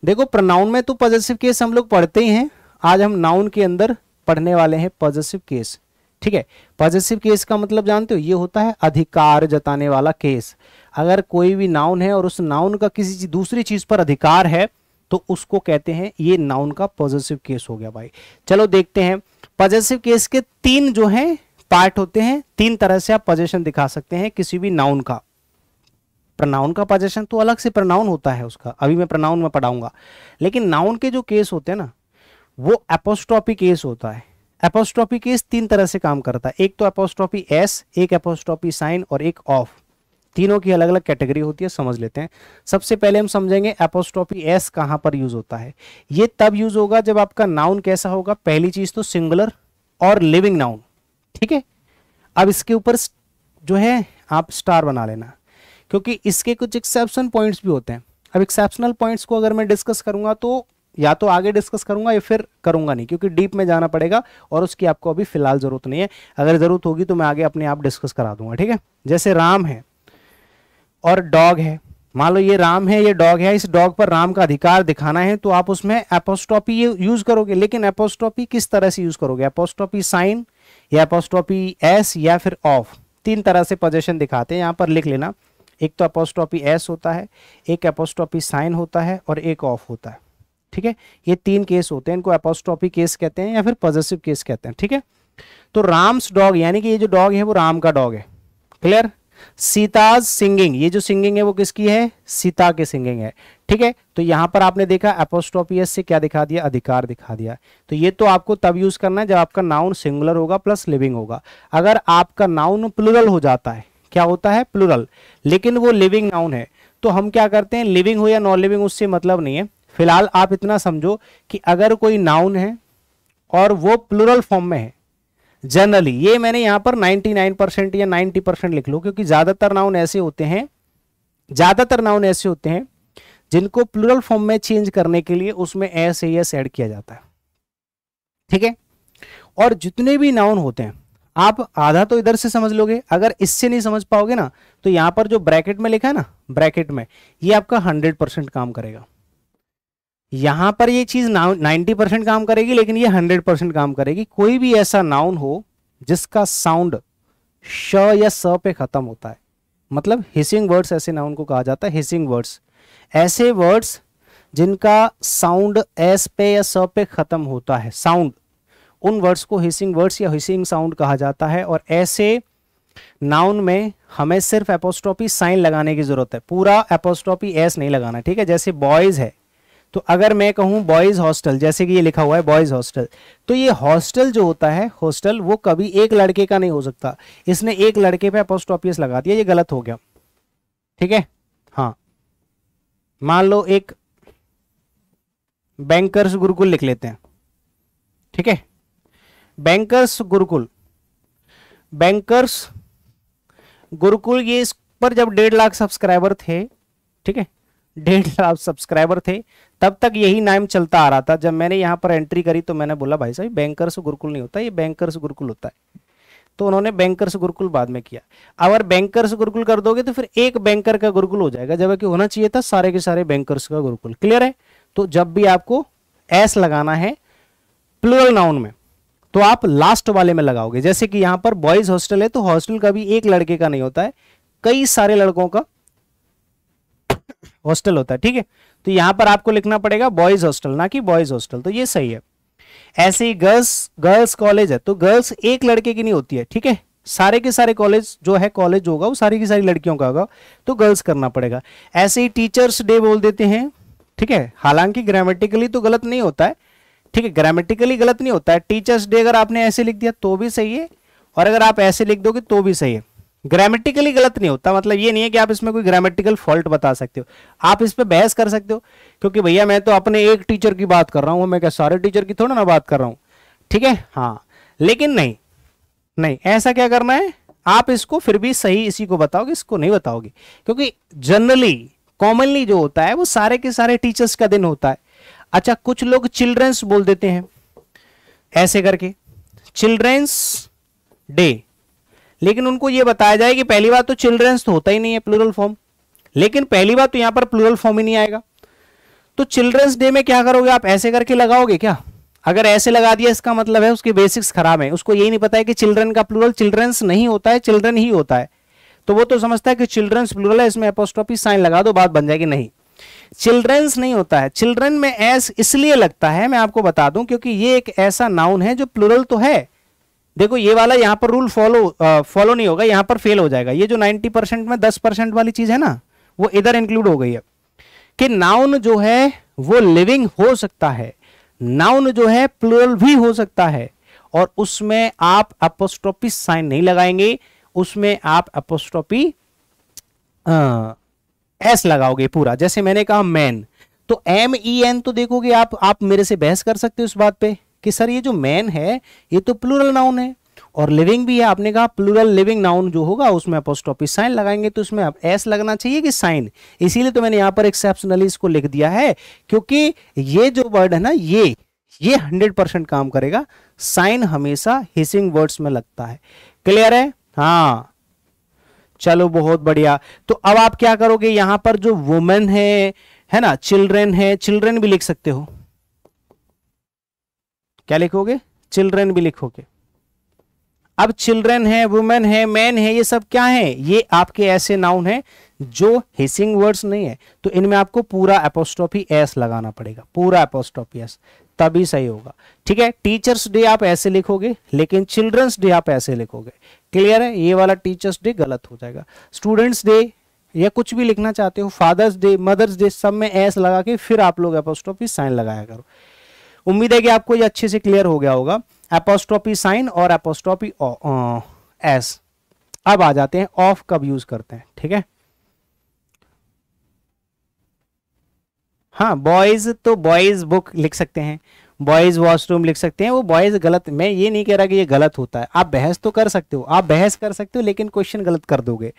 देखो प्रनाउन में तो पॉजिटिव केस हम लोग पढ़ते ही हैं आज हम नाउन के अंदर पढ़ने वाले हैं पॉजिटिव केस ठीक है पॉजिटिव केस का मतलब जानते हो ये होता है अधिकार जताने वाला केस अगर कोई भी नाउन है और उस नाउन का किसी चीज़, दूसरी चीज पर अधिकार है तो उसको कहते हैं ये नाउन का पॉजिटिव केस हो गया भाई चलो देखते हैं पॉजिटिव केस के तीन जो हैं पार्ट होते हैं तीन तरह से आप पोजेशन दिखा सकते हैं किसी भी नाउन का प्रनाउन का पोजेशन तो अलग से प्रनाउन होता है उसका अभी मैं प्रनाउन में पढ़ाऊंगा लेकिन नाउन के जो केस होते हैं ना वो एपोस्ट्रॉपी केस होता है एपोस्ट्रॉपी केस तीन तरह से काम करता है एक तो एपोस्ट्रॉपी एस एक एपोस्ट्रॉपी साइन और एक ऑफ तीनों की अलग अलग कैटेगरी होती है समझ लेते हैं सबसे पहले हम समझेंगे एपोस्ट्रॉपी एस कहां पर यूज होता है ये तब यूज होगा जब आपका नाउन कैसा होगा पहली चीज तो सिंगुलर और लिविंग नाउन ठीक है अब इसके ऊपर जो है आप स्टार बना लेना क्योंकि इसके कुछ एक्सेप्शन पॉइंट्स भी होते हैं अब एक्सेप्शनल पॉइंट्स को अगर मैं डिस्कस करूंगा तो या तो आगे डिस्कस करूंगा या फिर करूंगा नहीं क्योंकि डीप में जाना पड़ेगा और उसकी आपको अभी फिलहाल ज़रूरत नहीं है अगर ज़रूरत होगी तो मैं आगे अपने आप डिस्कस करा दूंगा ठीक है जैसे राम है और डॉग है मान लो ये राम है ये डॉग है इस डॉग पर राम का अधिकार दिखाना है तो आप उसमें एपोस्टॉपी यूज करोगे लेकिन एपोस्टॉपी किस तरह से यूज करोगे एपोस्टॉपी साइन या अपोस्ट्रॉपी एस या फिर ऑफ तीन तरह से पोजेशन दिखाते हैं यहाँ पर लिख लेना एक तो अपोस्ट्रॉपी एस होता है एक अपोस्ट्रॉपी साइन होता है और एक ऑफ होता है ठीक है ये तीन केस होते हैं इनको अपोस्ट्रॉपी केस कहते हैं या फिर पॉजिटिव केस कहते हैं ठीक है तो राम्स डॉग यानी कि ये जो डॉग है वो राम का डॉग है क्लियर सीताज सिंगिंग ये जो सिंगिंग है वो किसकी है सीता की सिंगिंग है ठीक है तो यहां पर आपने देखा अपोस्टोपियस से क्या दिखा दिया अधिकार दिखा दिया तो ये तो आपको तब यूज करना है जब आपका नाउन सिंगुलर होगा प्लस लिविंग होगा अगर आपका नाउन प्लुरल हो जाता है क्या होता है प्लुरल लेकिन वो लिविंग नाउन है तो हम क्या करते हैं लिविंग हो या नॉन लिविंग उससे मतलब नहीं है फिलहाल आप इतना समझो कि अगर कोई नाउन है और वो प्लुरल फॉर्म में है जनरली ये मैंने यहां पर 99 या 90 लिख लो क्योंकि ज़्यादातर नाउन ऐसे होते हैं ज़्यादातर नाउन ऐसे होते हैं जिनको प्लूरल फॉर्म में चेंज करने के लिए उसमें एस एस एड किया जाता है ठीक है और जितने भी नाउन होते हैं आप आधा तो इधर से समझ लोगे अगर इससे नहीं समझ पाओगे ना तो यहां पर जो ब्रैकेट में लिखा है ना ब्रैकेट में ये आपका हंड्रेड परसेंट काम करेगा यहां पर ये चीज़ नाइनटी परसेंट काम करेगी लेकिन ये हंड्रेड परसेंट काम करेगी कोई भी ऐसा नाउन हो जिसका साउंड श या स पे ख़त्म होता है मतलब हिसिंग वर्ड्स ऐसे नाउन को कहा जाता है हिसिंग वर्ड्स ऐसे वर्ड्स जिनका साउंड एस पे या स पे ख़त्म होता है साउंड उन वर्ड्स को हिसिंग वर्ड्स या हिसिंग साउंड कहा जाता है और ऐसे नाउन में हमें सिर्फ एपोस्ट्रॉपी साइन लगाने की ज़रूरत है पूरा एपोस्ट्रॉपी एस नहीं लगाना ठीक है जैसे बॉयज़ है तो अगर मैं कहूं बॉयज़ हॉस्टल जैसे कि ये लिखा हुआ है बॉयज़ हॉस्टल तो ये हॉस्टल जो होता है हॉस्टल वो कभी एक लड़के का नहीं हो सकता इसने एक लड़के पे एपोस्ट्रॉपियस लगा दिया ये गलत हो गया ठीक है मान लो एक बैंकर्स गुरुकुल लिख लेते हैं ठीक है बैंकर्स गुरुकुल बैंकर्स गुरुकुल ये इस पर जब डेढ़ लाख सब्सक्राइबर थे ठीक है डेढ़ लाख सब्सक्राइबर थे तब तक यही नाम चलता आ रहा था जब मैंने यहां पर एंट्री करी तो मैंने बोला भाई साहब बैंकर्स गुरुकुल नहीं होता ये बैंकर्स गुरुकुल होता है तो उन्होंने बैंकर्स गुरुकुल बाद में किया अगर बैंकर्स गुरुकुल कर दोगे तो फिर एक बैंकर का गुरुकुल हो जाएगा जबकि होना चाहिए था सारे के सारे बैंकर्स का गुरुकुल क्लियर है तो जब भी आपको एस लगाना है प्लूरल नाउन में तो आप लास्ट वाले में लगाओगे जैसे कि यहां पर बॉयज हॉस्टल है तो हॉस्टल का भी एक लड़के का नहीं होता है कई सारे लड़कों का हॉस्टल होता है ठीक है तो यहां पर आपको लिखना पड़ेगा बॉयज हॉस्टल ना कि बॉयज हॉस्टल तो ये सही है ऐसे ही गर्ल्स गर्ल्स कॉलेज है तो गर्ल्स एक लड़के की नहीं होती है ठीक है सारे के सारे कॉलेज जो है कॉलेज होगा वो सारी की सारी लड़कियों का होगा तो गर्ल्स करना पड़ेगा ऐसे ही टीचर्स डे बोल देते हैं ठीक है हालांकि ग्रामेटिकली तो गलत नहीं होता है ठीक है ग्रामेटिकली गलत नहीं होता है टीचर्स डे अगर आपने ऐसे लिख दिया तो भी सही है और अगर आप ऐसे लिख दोगे तो भी सही है ग्रामेटिकली गलत नहीं होता मतलब ये नहीं है कि आप इसमें कोई ग्रामेटिकल फॉल्ट बता सकते हो आप इस पर बहस कर सकते हो क्योंकि भैया मैं तो अपने एक टीचर की बात कर रहा हूँ मैं क्या सारे टीचर की थोड़ा ना बात कर रहा हूँ ठीक है हाँ लेकिन नहीं नहीं ऐसा क्या करना है आप इसको फिर भी सही इसी को बताओगे इसको नहीं बताओगे क्योंकि जनरली कॉमनली जो होता है वो सारे के सारे टीचर्स का दिन होता है अच्छा कुछ लोग चिल्ड्रंस बोल देते हैं ऐसे करके चिल्ड्रंस डे लेकिन उनको ये बताया जाए कि पहली बात तो चिल्ड्रंस तो होता ही नहीं है प्लूरल फॉर्म लेकिन पहली बात तो यहाँ पर प्लूरल फॉर्म ही नहीं आएगा तो चिल्ड्रंस डे में क्या करोगे आप ऐसे करके लगाओगे क्या अगर ऐसे लगा दिया इसका मतलब है उसके बेसिक्स खराब है उसको यही नहीं पता है कि चिल्ड्रन का प्लूरल चिल्ड्रंस नहीं होता है चिल्ड्रन ही होता है तो वो तो समझता है कि चिल्ड्रंस प्लूरल है इसमें एपोस्ट्रॉफी साइन लगा दो बात बन जाएगी नहीं चिल्ड्रंस नहीं होता है चिल्ड्रन में एस इसलिए लगता है मैं आपको बता दूं क्योंकि ये एक ऐसा नाउन है जो प्लूरल तो है देखो ये वाला यहाँ पर रूल फॉलो फॉलो नहीं होगा यहाँ पर फेल हो जाएगा ये जो 90 परसेंट में 10 परसेंट वाली चीज है ना वो इधर इंक्लूड हो गई है कि नाउन जो है वो लिविंग हो सकता है नाउन जो है प्लूरल भी हो सकता है और उसमें आप अपोस्ट्रोपी साइन नहीं लगाएंगे उसमें आप अपोस्ट्रोपी एस लगाओगे पूरा जैसे मैंने कहा मैन तो एम ई एन तो देखोगे आप आप मेरे से बहस कर सकते हो इस बात पे कि सर ये जो मैन है ये तो प्लूरल नाउन है और लिविंग भी है आपने कहा प्लूरल लिविंग नाउन जो होगा उसमें अपोस्टॉपी साइन लगाएंगे तो उसमें आप एस लगना चाहिए कि साइन इसीलिए तो मैंने यहां पर एक्सेप्शनली इसको लिख दिया है क्योंकि ये जो वर्ड है ना ये ये हंड्रेड परसेंट काम करेगा साइन हमेशा हिसिंग वर्ड्स में लगता है क्लियर है हाँ चलो बहुत बढ़िया तो अब आप क्या करोगे यहां पर जो वुमेन है है ना चिल्ड्रेन है चिल्ड्रेन भी लिख सकते हो क्या लिखोगे चिल्ड्रेन भी लिखोगे अब चिल्ड्रेन है वुमेन है मैन है ये सब क्या है ये आपके ऐसे नाउन है जो हिसिंग वर्ड्स नहीं है तो इनमें आपको पूरा एपोस्ट्रॉफी एस लगाना पड़ेगा पूरा एपोस्ट्रॉफी एस तभी सही होगा ठीक है टीचर्स डे आप ऐसे लिखोगे लेकिन चिल्ड्रंस डे आप ऐसे लिखोगे क्लियर है ये वाला टीचर्स डे गलत हो जाएगा स्टूडेंट्स डे या कुछ भी लिखना चाहते हो फादर्स डे मदर्स डे सब में एस लगा के फिर आप लोग एपोस्ट्रॉफी साइन लगाया करो उम्मीद है कि आपको ये अच्छे से क्लियर हो गया होगा एपोस्ट्रॉपी साइन और एपोस्ट्रॉपी एस अब आ जाते हैं ऑफ कब यूज करते हैं ठीक है हाँ बॉयज तो बॉयज बुक लिख सकते हैं बॉयज वॉशरूम लिख सकते हैं वो बॉयज गलत मैं ये नहीं कह रहा कि ये गलत होता है आप बहस तो कर सकते हो आप बहस कर सकते हो लेकिन क्वेश्चन गलत कर दोगे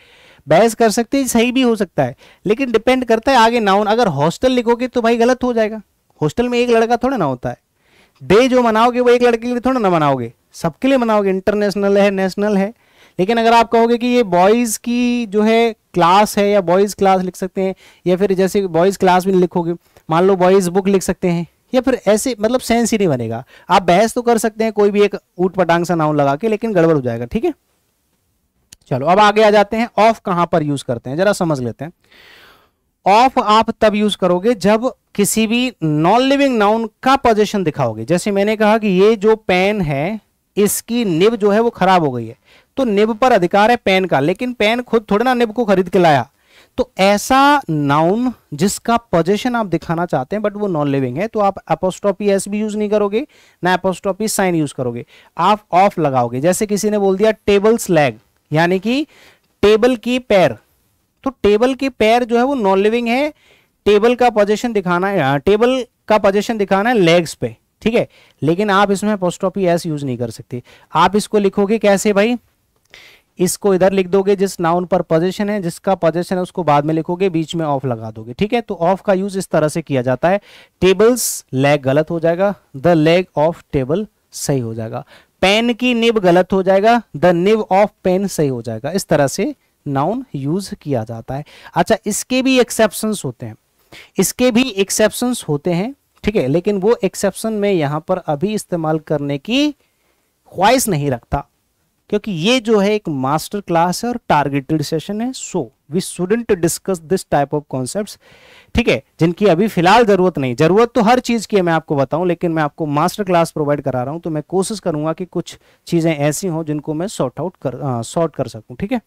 बहस कर सकते हो सही भी हो सकता है लेकिन डिपेंड करता है आगे नाउन अगर हॉस्टल लिखोगे तो भाई गलत हो जाएगा हॉस्टल में एक लड़का थोड़ा ना होता है डे जो मनाओगे वो एक लड़के के लिए थोड़ा ना मनाओगे सबके लिए मनाओगे इंटरनेशनल है नेशनल है लेकिन अगर आप कहोगे कि ये बॉयज़ की जो है क्लास है या बॉयज़ क्लास लिख सकते हैं या फिर जैसे बॉयज़ क्लास भी लिखोगे मान लो बॉयज़ बुक लिख सकते हैं या फिर ऐसे मतलब सेंस ही नहीं बनेगा आप बहस तो कर सकते हैं कोई भी एक ऊट पटांग सा नाउन लगा के लेकिन गड़बड़ हो जाएगा ठीक है चलो अब आगे आ जाते हैं ऑफ कहां पर यूज करते हैं जरा समझ लेते हैं ऑफ आप तब यूज करोगे जब किसी भी नॉन लिविंग नाउन का पोजिशन दिखाओगे जैसे मैंने कहा कि ये जो पेन है इसकी निब जो है वो खराब हो गई है तो निब पर अधिकार है पेन का लेकिन पेन खुद थोड़े ना निब को खरीद के लाया तो ऐसा नाउन जिसका पोजिशन आप दिखाना चाहते हैं बट वो नॉन लिविंग है तो आप अपोस्ट्रॉपी एस भी यूज नहीं करोगे ना अपोस्ट्रॉपी साइन यूज करोगे आप ऑफ लगाओगे जैसे किसी ने बोल दिया टेबल्स लैग यानी कि टेबल की पैर तो टेबल की पैर जो है वो नॉन लिविंग है टेबल का पोजेशन दिखाना है हाँ, टेबल का पोजेशन दिखाना है लेग्स पे ठीक है लेकिन आप इसमें पोस्टॉपी एस यूज नहीं कर सकते आप इसको लिखोगे कैसे भाई इसको इधर लिख दोगे जिस नाउन पर पोजेशन है जिसका पोजेशन है उसको बाद में लिखोगे बीच में ऑफ लगा दोगे ठीक है तो ऑफ का यूज इस तरह से किया जाता है टेबल्स लेग गलत हो जाएगा द लेग ऑफ टेबल सही हो जाएगा पेन की निब गलत हो जाएगा द निब ऑफ पेन सही हो जाएगा इस तरह से नाउन यूज किया जाता है अच्छा इसके भी एक्सेप्शन होते हैं इसके भी एक्सेप्शंस होते हैं ठीक है लेकिन वो एक्सेप्शन में यहां पर अभी इस्तेमाल करने की ख्वाहिश नहीं रखता क्योंकि ये जो है एक मास्टर क्लास है और टारगेटेड सेशन है so we student discuss this type of concept ठीक है जिनकी अभी फिलहाल जरूरत नहीं जरूरत तो हर चीज की है मैं आपको बताऊं लेकिन मैं आपको मास्टर क्लास प्रोवाइड करा रहा हूं तो मैं कोशिश करूंगा कि कुछ चीजें ऐसी हों जिनको मैं सॉर्ट आउट कर सॉर्ट कर सकूं ठीक है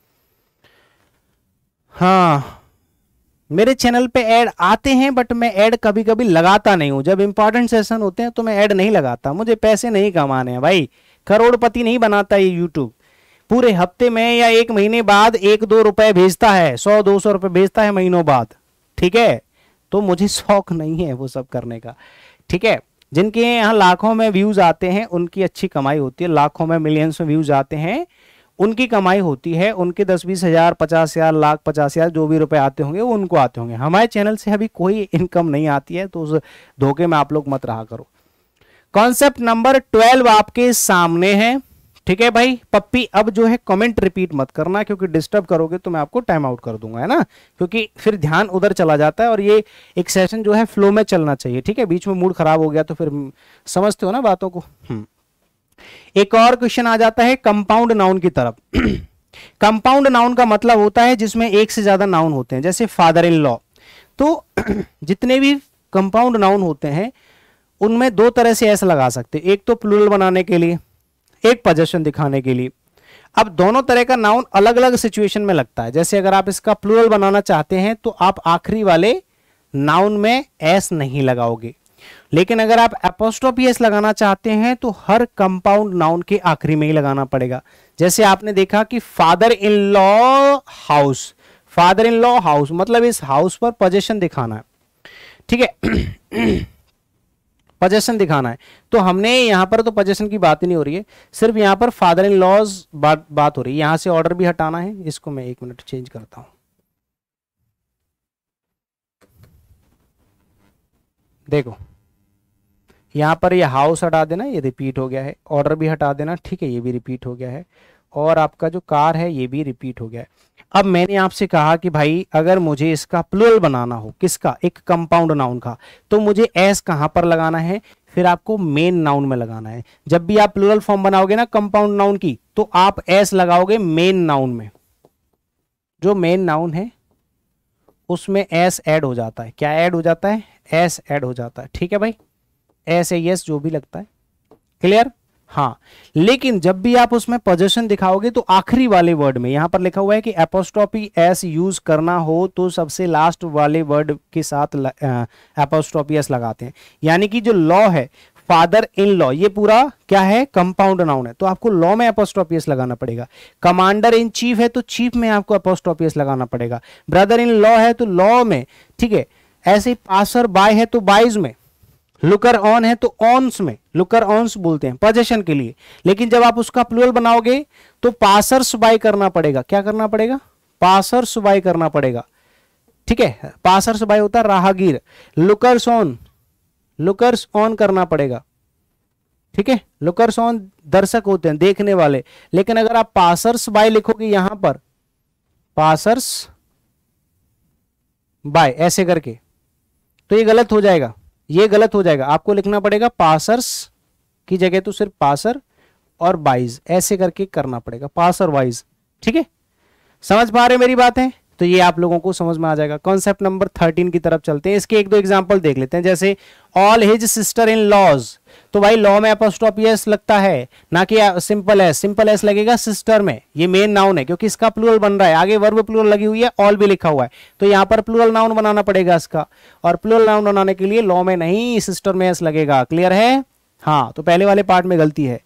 हाँ मेरे चैनल पे ऐड आते हैं बट मैं ऐड कभी कभी लगाता नहीं हूं जब इंपॉर्टेंट सेशन होते हैं तो मैं ऐड नहीं लगाता मुझे पैसे नहीं कमाने हैं भाई करोड़पति नहीं बनाता ये यूट्यूब पूरे हफ्ते में या एक महीने बाद एक दो रुपए भेजता है सौ दो सौ रुपए भेजता है महीनों बाद ठीक है तो मुझे शौक नहीं है वो सब करने का ठीक है जिनके यहाँ लाखों में व्यूज आते हैं उनकी अच्छी कमाई होती है लाखों में मिलियंस में व्यूज आते हैं उनकी कमाई होती है उनके दस बीस हजार पचास हजार लाख पचास हजार जो भी रुपए आते होंगे वो उनको आते होंगे हमारे चैनल से अभी कोई इनकम नहीं आती है तो उस धोखे में आप लोग मत रहा करो कॉन्सेप्ट नंबर ट्वेल्व आपके सामने है ठीक है भाई पप्पी अब जो है कमेंट रिपीट मत करना क्योंकि डिस्टर्ब करोगे तो मैं आपको टाइम आउट कर दूंगा है ना क्योंकि फिर ध्यान उधर चला जाता है और ये एक सेशन जो है फ्लो में चलना चाहिए ठीक है बीच में मूड खराब हो गया तो फिर समझते हो ना बातों को हम्म एक और क्वेश्चन आ जाता है कंपाउंड नाउन की तरफ कंपाउंड नाउन का मतलब होता है जिसमें एक से ज्यादा नाउन होते हैं जैसे फादर इन लॉ तो जितने भी कंपाउंड नाउन होते हैं उनमें दो तरह से ऐसा लगा सकते एक तो प्लूरल बनाने के लिए एक पजेशन दिखाने के लिए अब दोनों तरह का नाउन अलग अलग सिचुएशन में लगता है जैसे अगर आप इसका प्लूरल बनाना चाहते हैं तो आप आखिरी वाले नाउन में एस नहीं लगाओगे लेकिन अगर आप एपोस्टोपियस एस लगाना चाहते हैं तो हर कंपाउंड नाउन के आखिरी में ही लगाना पड़ेगा जैसे आपने देखा कि father in law house father in law house मतलब इस हाउस पर पोजेशन दिखाना है ठीक है पोजेशन दिखाना है तो हमने यहां पर तो पोजेशन की बात ही नहीं हो रही है सिर्फ यहां पर फादर इन लॉज बात बात हो रही है यहां से ऑर्डर भी हटाना है इसको मैं एक मिनट चेंज करता हूं देखो यहाँ पर ये हाउस हटा देना ये रिपीट हो गया है ऑर्डर भी हटा देना ठीक है ये भी रिपीट हो गया है और आपका जो कार है ये भी रिपीट हो गया है अब मैंने आपसे कहा कि भाई अगर मुझे इसका प्लुअल बनाना हो किसका एक कंपाउंड नाउन का तो मुझे एस कहाँ पर लगाना है फिर आपको मेन नाउन में लगाना है जब भी आप प्लुअल फॉर्म बनाओगे ना कंपाउंड नाउन की तो आप एस लगाओगे मेन नाउन में जो मेन नाउन है उसमें एस एड हो जाता है क्या ऐड हो जाता है एस एड हो जाता है ठीक है भाई एस ए एस जो भी लगता है क्लियर हाँ लेकिन जब भी आप उसमें पोजेशन दिखाओगे तो आखिरी वाले वर्ड में यहां पर लिखा हुआ है कि एपोस्ट्रॉपी एस यूज करना हो तो सबसे लास्ट वाले वर्ड के साथ एपोस्ट्रॉपी एस लगाते हैं यानी कि जो लॉ है फादर इन लॉ ये पूरा क्या है कंपाउंड नाउन है तो आपको लॉ में अपोस्टोपियस लगाना पड़ेगा कमांडर इन चीफ है तो चीफ में आपको अपोस्टोपियस लगाना पड़ेगा ब्रदर इन लॉ है तो लॉ में ठीक है ऐसे पासर बाय है तो बाइज में लुकर ऑन है तो ऑन्स में लुकर ऑन्स बोलते हैं पजेशन के लिए लेकिन जब आप उसका प्लूअल बनाओगे तो पासर्स बाय करना पड़ेगा क्या करना पड़ेगा पासर्स बाय करना पड़ेगा ठीक है पासर्स बाय होता है राहगीर लुकर्स ऑन लुकर्स ऑन करना पड़ेगा ठीक है लुकर्स ऑन दर्शक होते हैं देखने वाले लेकिन अगर आप पासर्स बाय लिखोगे यहां पर पासर्स बाय ऐसे करके तो ये गलत हो जाएगा ये गलत हो जाएगा आपको लिखना पड़ेगा पासर्स की जगह तो सिर्फ पासर और वाइज ऐसे करके करना पड़ेगा पासर वाइज ठीक है समझ पा रहे मेरी बात है तो ये आप लोगों को समझ में आ जाएगा कॉन्सेप्ट नंबर थर्टीन की तरफ चलते हैं इसके एक दो एग्जाम्पल देख लेते हैं जैसे all his sister in laws तो भाई लॉ में अपोस्ट्रॉफी एस लगता है ना कि सिंपल एस सिंपल एस लगेगा सिस्टर में ये मेन नाउन है क्योंकि इसका प्लूरल बन रहा है आगे वर्ब प्लूरल लगी हुई है ऑल भी लिखा हुआ है तो यहाँ पर प्लूरल नाउन बनाना पड़ेगा इसका और प्लूरल नाउन बनाने के लिए लॉ में नहीं सिस्टर में एस लगेगा क्लियर है हाँ तो पहले वाले पार्ट में गलती है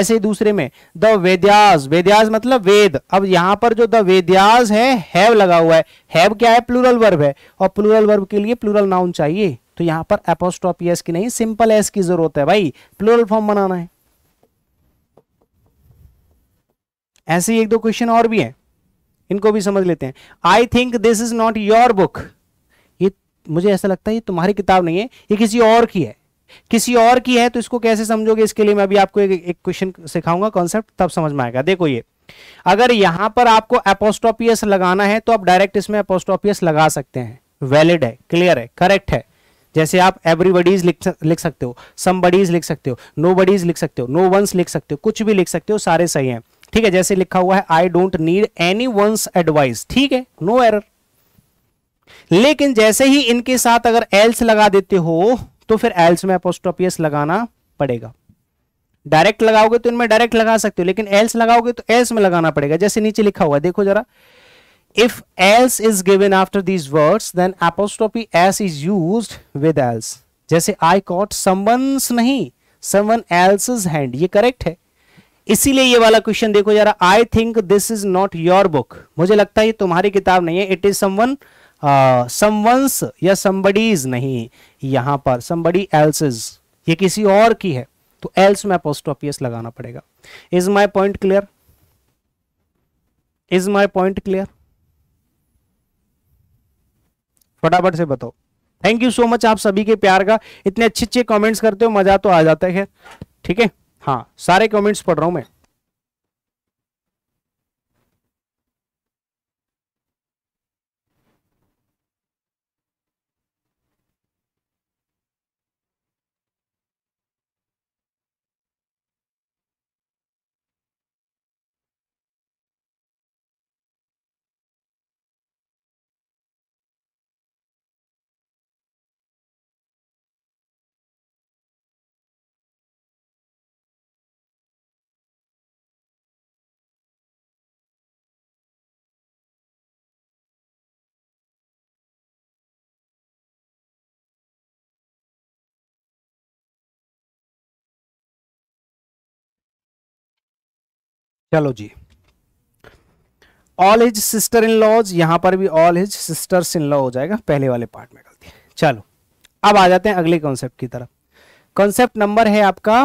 ऐसे ही दूसरे में द वेद्यास वेद्यास मतलब वेद अब यहां पर जो द वेद्यास है हैव लगा हुआ है हैव क्या है प्लूरल वर्ब है और प्लूरल वर्ब के लिए प्लूरल नाउन चाहिए तो यहां पर एपोस्टॉप एस की नहीं सिंपल एस की जरूरत है भाई प्लूरल फॉर्म बनाना है ऐसे एक दो क्वेश्चन और भी हैं इनको भी समझ लेते हैं I think this is not your book ये मुझे ऐसा लगता है ये तुम्हारी किताब नहीं है ये किसी और की है किसी और की है तो इसको कैसे समझोगे इसके लिए मैं अभी आपको एक क्वेश्चन सिखाऊंगा कॉन्सेप्ट तब समझ में आएगा देखो ये अगर यहां पर आपको एपोस्टोपियस लगाना है तो आप डायरेक्ट इसमें एपोस्टोपियस लगा सकते हैं वैलिड है क्लियर है करेक्ट है जैसे आप एवरीबडीज लिख लिख सकते हो सम बडीज लिख सकते हो नो बडीज लिख सकते हो नो वंस लिख सकते हो कुछ भी लिख सकते हो सारे सही हैं ठीक है जैसे लिखा हुआ है I don't need any ones advice ठीक है नो एरर लेकिन जैसे ही इनके साथ अगर एल्स लगा देते हो तो फिर एल्स में अपोस्टोपियस लगाना पड़ेगा डायरेक्ट लगाओगे तो इनमें डायरेक्ट लगा सकते हो लेकिन एल्स लगाओगे तो एल्स में लगाना पड़ेगा जैसे नीचे लिखा हुआ है देखो जरा if else is given after these words then apostrophe s is used with else जैसे आई कॉट समवंस नहीं समवन एल्स's हैंड ये करेक्ट है इसीलिए ये वाला क्वेश्चन देखो जरा I think this is not your book मुझे लगता है ये तुम्हारी किताब नहीं है इट इज समवन समवंस या समबडीज नहीं यहां पर समबडी एल्सज ये किसी और की है तो एल्स में पोस्टोपियस लगाना पड़ेगा is my point clear is my point clear फटाफट से बताओ थैंक यू सो मच आप सभी के प्यार का इतने अच्छे अच्छे कमेंट्स करते हो मजा तो आ जाता है ठीक है हाँ सारे कमेंट्स पढ़ रहा हूँ मैं चलो जी all his sister in laws यहां पर भी all his sisters in law हो जाएगा पहले वाले पार्ट में गलती चलो अब आ जाते हैं अगले कॉन्सेप्ट की तरफ कॉन्सेप्ट नंबर है आपका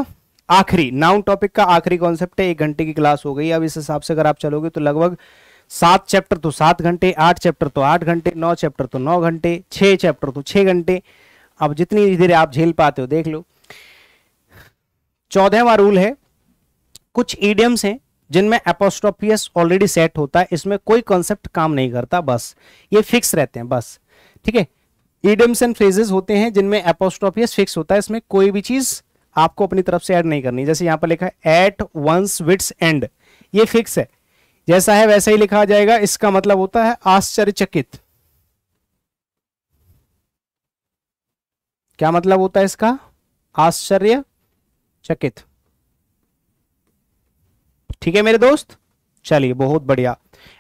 आखिरी नाउन टॉपिक का आखिरी कॉन्सेप्ट है एक घंटे की क्लास हो गई अब इस हिसाब से अगर आप चलोगे तो लगभग सात चैप्टर तो सात घंटे आठ चैप्टर तो आठ घंटे नौ चैप्टर तो नौ घंटे छह चैप्टर तो छह घंटे अब जितनी धीरे आप झेल पाते हो देख लो चौदहवा रूल है कुछ ईडियम्स हैं जिनमें एपोस्ट्रोपियस ऑलरेडी सेट होता है इसमें कोई कॉन्सेप्ट काम नहीं करता बस ये फिक्स रहते हैं बस ठीक है ईडम्स एंड फ्रेजेस होते हैं जिनमें एपोस्ट्रोपियस फिक्स होता है इसमें कोई भी चीज आपको अपनी तरफ से ऐड नहीं करनी जैसे यहां पर लिखा है एट वंस विट्स एंड ये फिक्स है जैसा है वैसा ही लिखा जाएगा इसका मतलब होता है आश्चर्यचकित क्या मतलब होता है इसका आश्चर्य चकित ठीक है मेरे दोस्त चलिए बहुत बढ़िया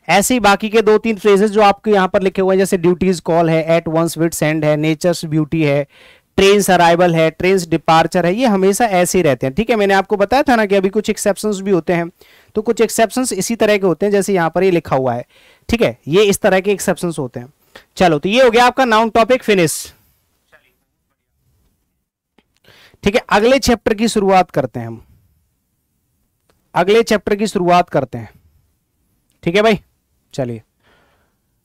ऐसे ही बाकी के दो तीन फ्रेजेस जो आपके यहाँ पर लिखे हुए हैं जैसे ड्यूटीज कॉल है एट वंस विट सेंड है नेचर्स ब्यूटी है ट्रेन अराइवल है ट्रेन डिपार्चर है ये हमेशा ऐसे ही रहते हैं ठीक है मैंने आपको बताया था ना कि अभी कुछ एक्सेप्शन भी होते हैं तो कुछ एक्सेप्शन इसी तरह के होते हैं जैसे यहाँ पर ये लिखा हुआ है ठीक है ये इस तरह के एक्सेप्शन होते हैं चलो तो ये हो गया आपका नाउन टॉपिक फिनिश ठीक है अगले चैप्टर की शुरुआत करते हैं हम अगले चैप्टर की शुरुआत करते हैं ठीक है भाई चलिए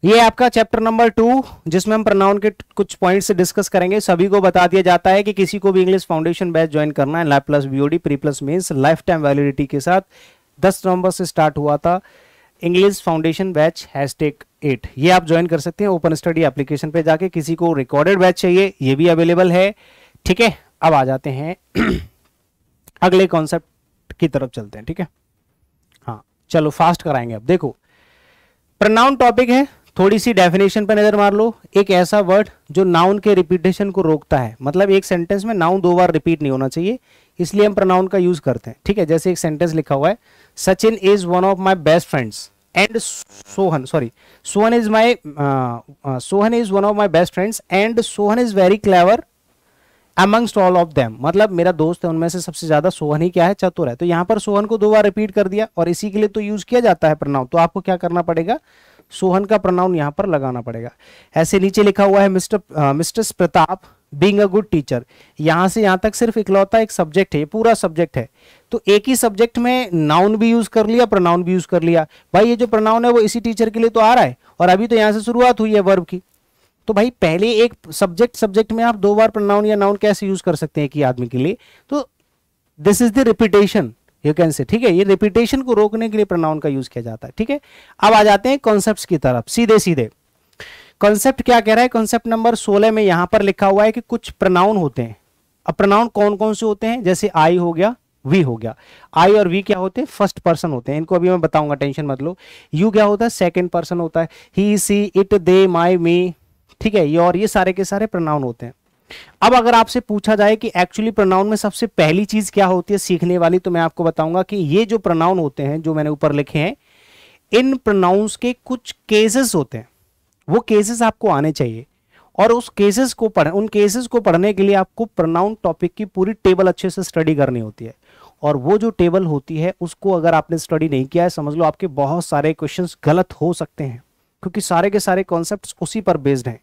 ये आपका चैप्टर नंबर टू जिसमें हम प्रनाउन के कुछ पॉइंट्स डिस्कस करेंगे सभी को बता दिया जाता है कि किसी को भी इंग्लिश फाउंडेशन बैच ज्वाइन करना है life plus BOD pre plus means life time validity के साथ 10 नवंबर से स्टार्ट हुआ था English foundation batch hashtag tag at ये आप ज्वाइन कर सकते हैं ओपन स्टडी एप्लीकेशन पर जाके किसी को रिकॉर्डेड बैच चाहिए ये भी अवेलेबल है ठीक है अब आ जाते हैं अगले कॉन्सेप्ट की तरफ चलते हैं ठीक है हाँ चलो फास्ट कराएंगे अब देखो प्रनाउन टॉपिक है थोड़ी सी डेफिनेशन पर नजर मार लो एक ऐसा वर्ड जो नाउन के रिपीटेशन को रोकता है मतलब एक सेंटेंस में नाउन दो बार रिपीट नहीं होना चाहिए इसलिए हम प्रनाउन का यूज करते हैं ठीक है जैसे एक सेंटेंस लिखा हुआ है Sachin is one of my best friends and Sohan sorry Sohan is my Sohan is one of my best friends and Sohan is very clever amongst all of them मतलब मेरा दोस्त है उनमें से सबसे ज्यादा सोहन ही क्या है चतुर है तो यहाँ पर सोहन को दो बार रिपीट कर दिया और इसी के लिए तो यूज किया जाता है प्रनाउन तो आपको क्या करना पड़ेगा सोहन का प्रनाउन यहाँ पर लगाना पड़ेगा ऐसे नीचे लिखा हुआ है mister mister Pratap being a good teacher यहाँ से यहाँ तक सिर्फ इकलौता एक सब्जेक्ट है ये पूरा सब्जेक्ट है तो एक ही सब्जेक्ट में नाउन भी यूज कर लिया प्रनाउन भी यूज कर लिया भाई ये जो प्रनाउन है वो इसी टीचर के लिए तो आ रहा है और अभी तो यहाँ से शुरुआत हुई है वर्ब की तो भाई पहले एक सब्जेक्ट सब्जेक्ट में आप दो बार प्रोनाउन या नाउन कैसे यूज कर सकते हैं कि आदमी के लिए तो this is the repetition you can say ठीक है ये रिपीटेशन को रोकने के लिए प्रोनाउन का यूज किया जाता है ठीक है अब आ जाते हैं कॉन्सेप्ट की तरफ सीधे सीधे कॉन्सेप्ट क्या कह रहा है कॉन्सेप्ट नंबर सोलह में यहां पर लिखा हुआ है कि कुछ प्रनाउन होते हैं अब प्रनाउन कौन कौन से होते हैं जैसे आई हो गया वी हो गया आई और वी क्या होते हैं फर्स्ट पर्सन होते हैं इनको अभी मैं बताऊंगा टेंशन मत लो यू क्या होता है सेकंड पर्सन होता है ही सी इट दे माई मी ठीक है ये और ये सारे के सारे प्रनाउन होते हैं अब अगर आपसे पूछा जाए कि एक्चुअली प्रोनाउन में सबसे पहली चीज क्या होती है सीखने वाली तो मैं आपको बताऊंगा कि ये जो प्रोनाउन होते हैं जो मैंने ऊपर लिखे हैं इन प्रोनाउंस के कुछ केसेस होते हैं वो केसेस आपको आने चाहिए और उस केसेस को पढ़ उन केसेस को पढ़ने के लिए आपको प्रोनाउन टॉपिक की पूरी टेबल अच्छे से स्टडी करनी होती है और वो जो टेबल होती है उसको अगर आपने स्टडी नहीं किया है समझ लो आपके बहुत सारे क्वेश्चन गलत हो सकते हैं क्योंकि सारे के सारे कॉन्सेप्ट उसी पर बेस्ड हैं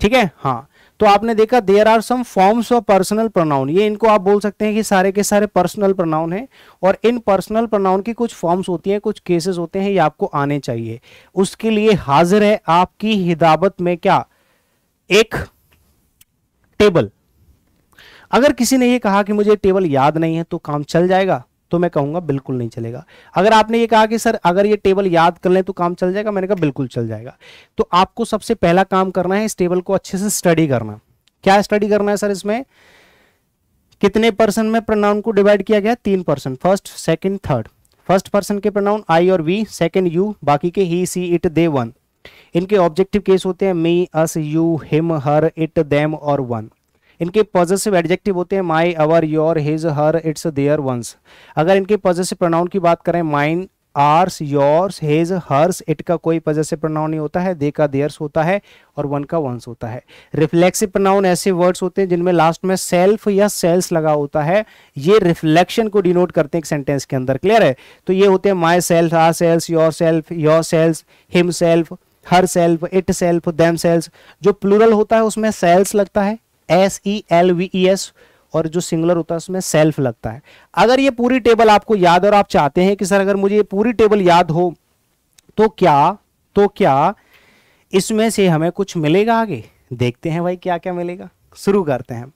ठीक है हाँ तो आपने देखा there are some forms of personal pronoun ये इनको आप बोल सकते हैं कि सारे के सारे पर्सनल प्रोनाउन हैं और इन पर्सनल प्रोनाउन की कुछ फॉर्म्स होती हैं कुछ केसेस होते हैं ये आपको आने चाहिए उसके लिए हाजिर है आपकी हिदाबत में क्या एक टेबल अगर किसी ने ये कहा कि मुझे टेबल याद नहीं है तो काम चल जाएगा तो मैं कहूंगा बिल्कुल नहीं चलेगा अगर आपने ये कहा कि सर अगर ये टेबल याद कर लें तो काम चल जाएगा मैंने कहा बिल्कुल चल जाएगा तो आपको सबसे पहला काम करना है इस टेबल को अच्छे से स्टडी करना क्या स्टडी करना है सर इसमें कितने पर्सन में प्रनाउन को डिवाइड किया गया तीन person first second third first person के प्रनाउन आई और वी सेकेंड यू बाकी के he she it they one इनके ऑब्जेक्टिव केस होते हैं me us you him her it them और वन इनके पॉजिटिव एडजेक्टिव होते हैं my our your his her its their one's अगर इनके पॉजिटिव प्रोनाउन की बात करें mine ours yours his hers it का कोई पजेसिव प्रोनाउन नहीं होता है दे का देयर्स होता है और वन का वंस होता है रिफ्लेक्सिव प्रोनाउन ऐसे वर्ड्स होते हैं जिनमें लास्ट में सेल्फ या सेल्स लगा होता है ये रिफ्लेक्शन को डिनोट करते हैं एक सेंटेंस के अंदर क्लियर है तो ये होते हैं myself ourselves yourself yourselves himself herself itself themselves जो प्लूरल होता है उसमें सेल्स लगता है S E L V E S और जो सिंगुलर होता है उसमें सेल्फ लगता है अगर ये पूरी टेबल आपको याद और आप चाहते हैं कि सर अगर मुझे ये पूरी टेबल याद हो तो क्या तो क्या इसमें से हमें कुछ मिलेगा आगे देखते हैं भाई क्या क्या मिलेगा शुरू करते हैं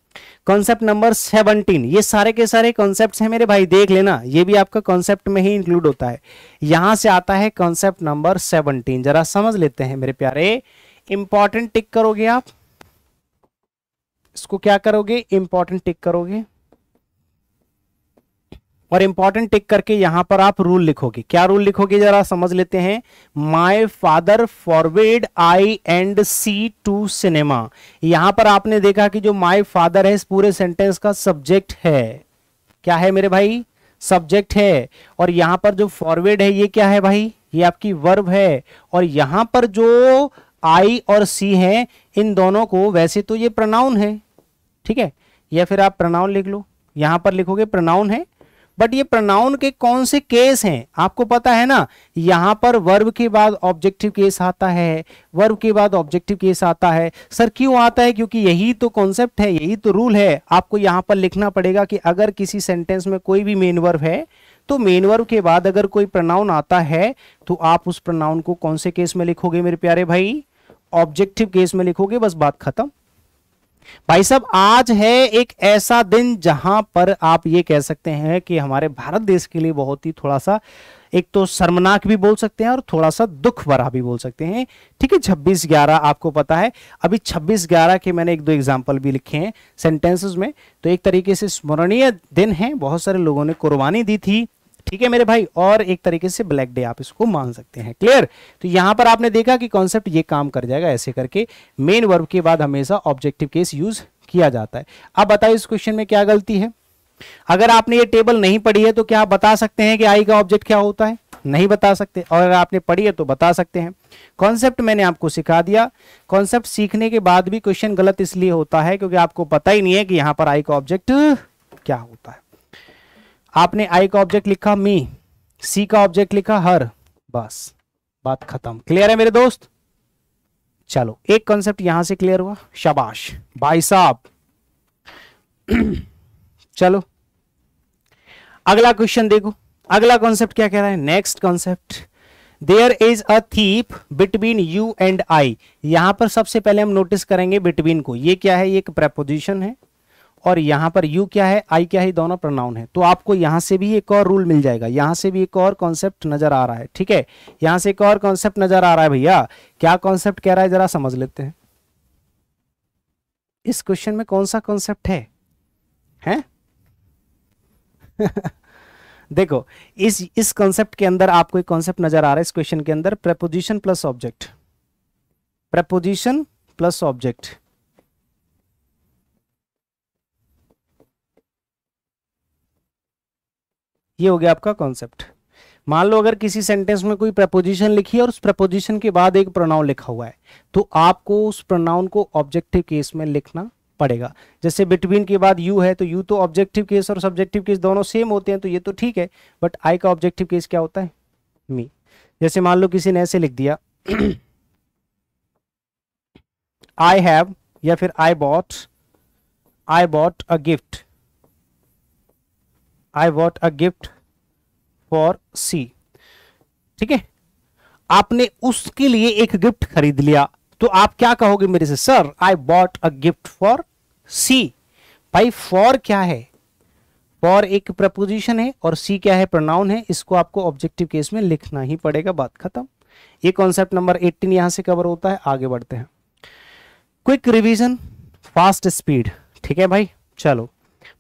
कॉन्सेप्ट नंबर सेवनटीन ये सारे के सारे कॉन्सेप्ट हैं मेरे भाई देख लेना ये भी आपका कॉन्सेप्ट में ही इंक्लूड होता है यहां से आता है कॉन्सेप्ट नंबर सेवनटीन जरा समझ लेते हैं मेरे प्यारे इंपॉर्टेंट टिक करोगे आप इसको क्या करोगे इंपॉर्टेंट टिक करोगे और इंपॉर्टेंट टिक करके यहां पर आप रूल लिखोगे क्या रूल लिखोगे जरा समझ लेते हैं my father forward I and she to cinema यहां पर आपने देखा कि जो माय फादर है इस पूरे सेंटेंस का सब्जेक्ट है क्या है मेरे भाई सब्जेक्ट है और यहां पर जो फॉरवर्ड है ये क्या है भाई ये आपकी वर्ब है और यहां पर जो आई और सी हैं इन दोनों को वैसे तो ये प्रनाउन है ठीक है या फिर आप प्रनाउन लिख लो यहाँ पर लिखोगे प्रनाउन है बट ये प्रनाउन के कौन से केस हैं आपको पता है ना यहाँ पर वर्ब के बाद ऑब्जेक्टिव केस आता है वर्ब के बाद ऑब्जेक्टिव केस आता है सर क्यों आता है क्योंकि यही तो कॉन्सेप्ट है यही तो रूल है आपको यहाँ पर लिखना पड़ेगा कि अगर किसी सेंटेंस में कोई भी मेन वर्ब है तो मेन वर्ब के बाद अगर कोई प्रनाउन आता है तो आप उस प्रनाउन को कौन से केस में लिखोगे मेरे प्यारे भाई ऑब्जेक्टिव केस में लिखोगे बस बात खत्म भाई साहब आज है एक ऐसा दिन जहां पर आप ये कह सकते हैं कि हमारे भारत देश के लिए बहुत ही थोड़ा सा एक तो शर्मनाक भी बोल सकते हैं और थोड़ा सा दुख भरा भी बोल सकते हैं ठीक है 26 ग्यारह आपको पता है अभी 26 ग्यारह के मैंने एक दो एग्जांपल भी लिखे हैं सेंटेंसेस में तो एक तरीके से स्मरणीय दिन है बहुत सारे लोगों ने कुर्बानी दी थी ठीक है मेरे भाई और एक तरीके से ब्लैक डे आप इसको मान सकते हैं क्लियर तो यहां पर आपने देखा कि कॉन्सेप्ट ये काम कर जाएगा ऐसे करके मेन वर्ब के बाद हमेशा ऑब्जेक्टिव केस यूज किया जाता है अब बताइए इस क्वेश्चन में क्या गलती है अगर आपने ये टेबल नहीं पढ़ी है तो क्या आप बता सकते हैं कि आई का ऑब्जेक्ट क्या होता है नहीं बता सकते और अगर आपने पढ़ी है तो बता सकते हैं कॉन्सेप्ट मैंने आपको सिखा दिया कॉन्सेप्ट सीखने के बाद भी क्वेश्चन गलत इसलिए होता है क्योंकि आपको पता ही नहीं है कि यहाँ पर आई का ऑब्जेक्ट क्या होता है आपने आई का ऑब्जेक्ट लिखा मी सी का ऑब्जेक्ट लिखा हर बस बात खत्म क्लियर है मेरे दोस्त चलो एक कॉन्सेप्ट यहां से क्लियर हुआ शाबाश भाई साहब चलो अगला क्वेश्चन देखो अगला कॉन्सेप्ट क्या कह रहा है next concept there is a थीप बिटवीन यू एंड आई यहां पर सबसे पहले हम नोटिस करेंगे बिटवीन को ये क्या है ये एक प्रपोजिशन है और यहां पर यू क्या है आई क्या है दोनों प्रोनाउन है तो आपको यहां से भी एक और रूल मिल जाएगा यहां से भी एक और कॉन्सेप्ट नजर आ रहा है ठीक है यहां से एक और कॉन्सेप्ट नजर आ रहा है भैया क्या कॉन्सेप्ट कह रहा है जरा समझ लेते हैं इस क्वेश्चन में कौन सा कॉन्सेप्ट है है? देखो इस इस कॉन्सेप्ट के अंदर आपको एक कॉन्सेप्ट नजर आ रहा है इस क्वेश्चन के अंदर preposition plus object preposition plus object ये हो गया आपका कॉन्सेप्ट मान लो अगर किसी सेंटेंस में कोई प्रपोजिशन लिखी है और उस प्रपोजिशन के बाद एक प्रोनाउन लिखा हुआ है तो आपको उस प्रोनाउन को ऑब्जेक्टिव केस में लिखना पड़ेगा जैसे बिटवीन के बाद यू है तो यू तो ऑब्जेक्टिव केस और सब्जेक्टिव केस दोनों सेम होते हैं तो ये तो ठीक है बट आई का ऑब्जेक्टिव केस क्या होता है मी जैसे मान लो किसी ने ऐसे लिख दिया आई हैव या फिर I bought I bought a gift I bought a gift for she ठीक है आपने उसके लिए एक गिफ्ट खरीद लिया तो आप क्या कहोगे मेरे से sir I bought a gift for she भाई फॉर क्या है फॉर एक प्रपोजिशन है और सी क्या है प्रोनाउन है इसको आपको ऑब्जेक्टिव केस में लिखना ही पड़ेगा बात खत्म ये कॉन्सेप्ट नंबर 18 यहां से कवर होता है आगे बढ़ते हैं क्विक रिवीजन फास्ट स्पीड ठीक है भाई चलो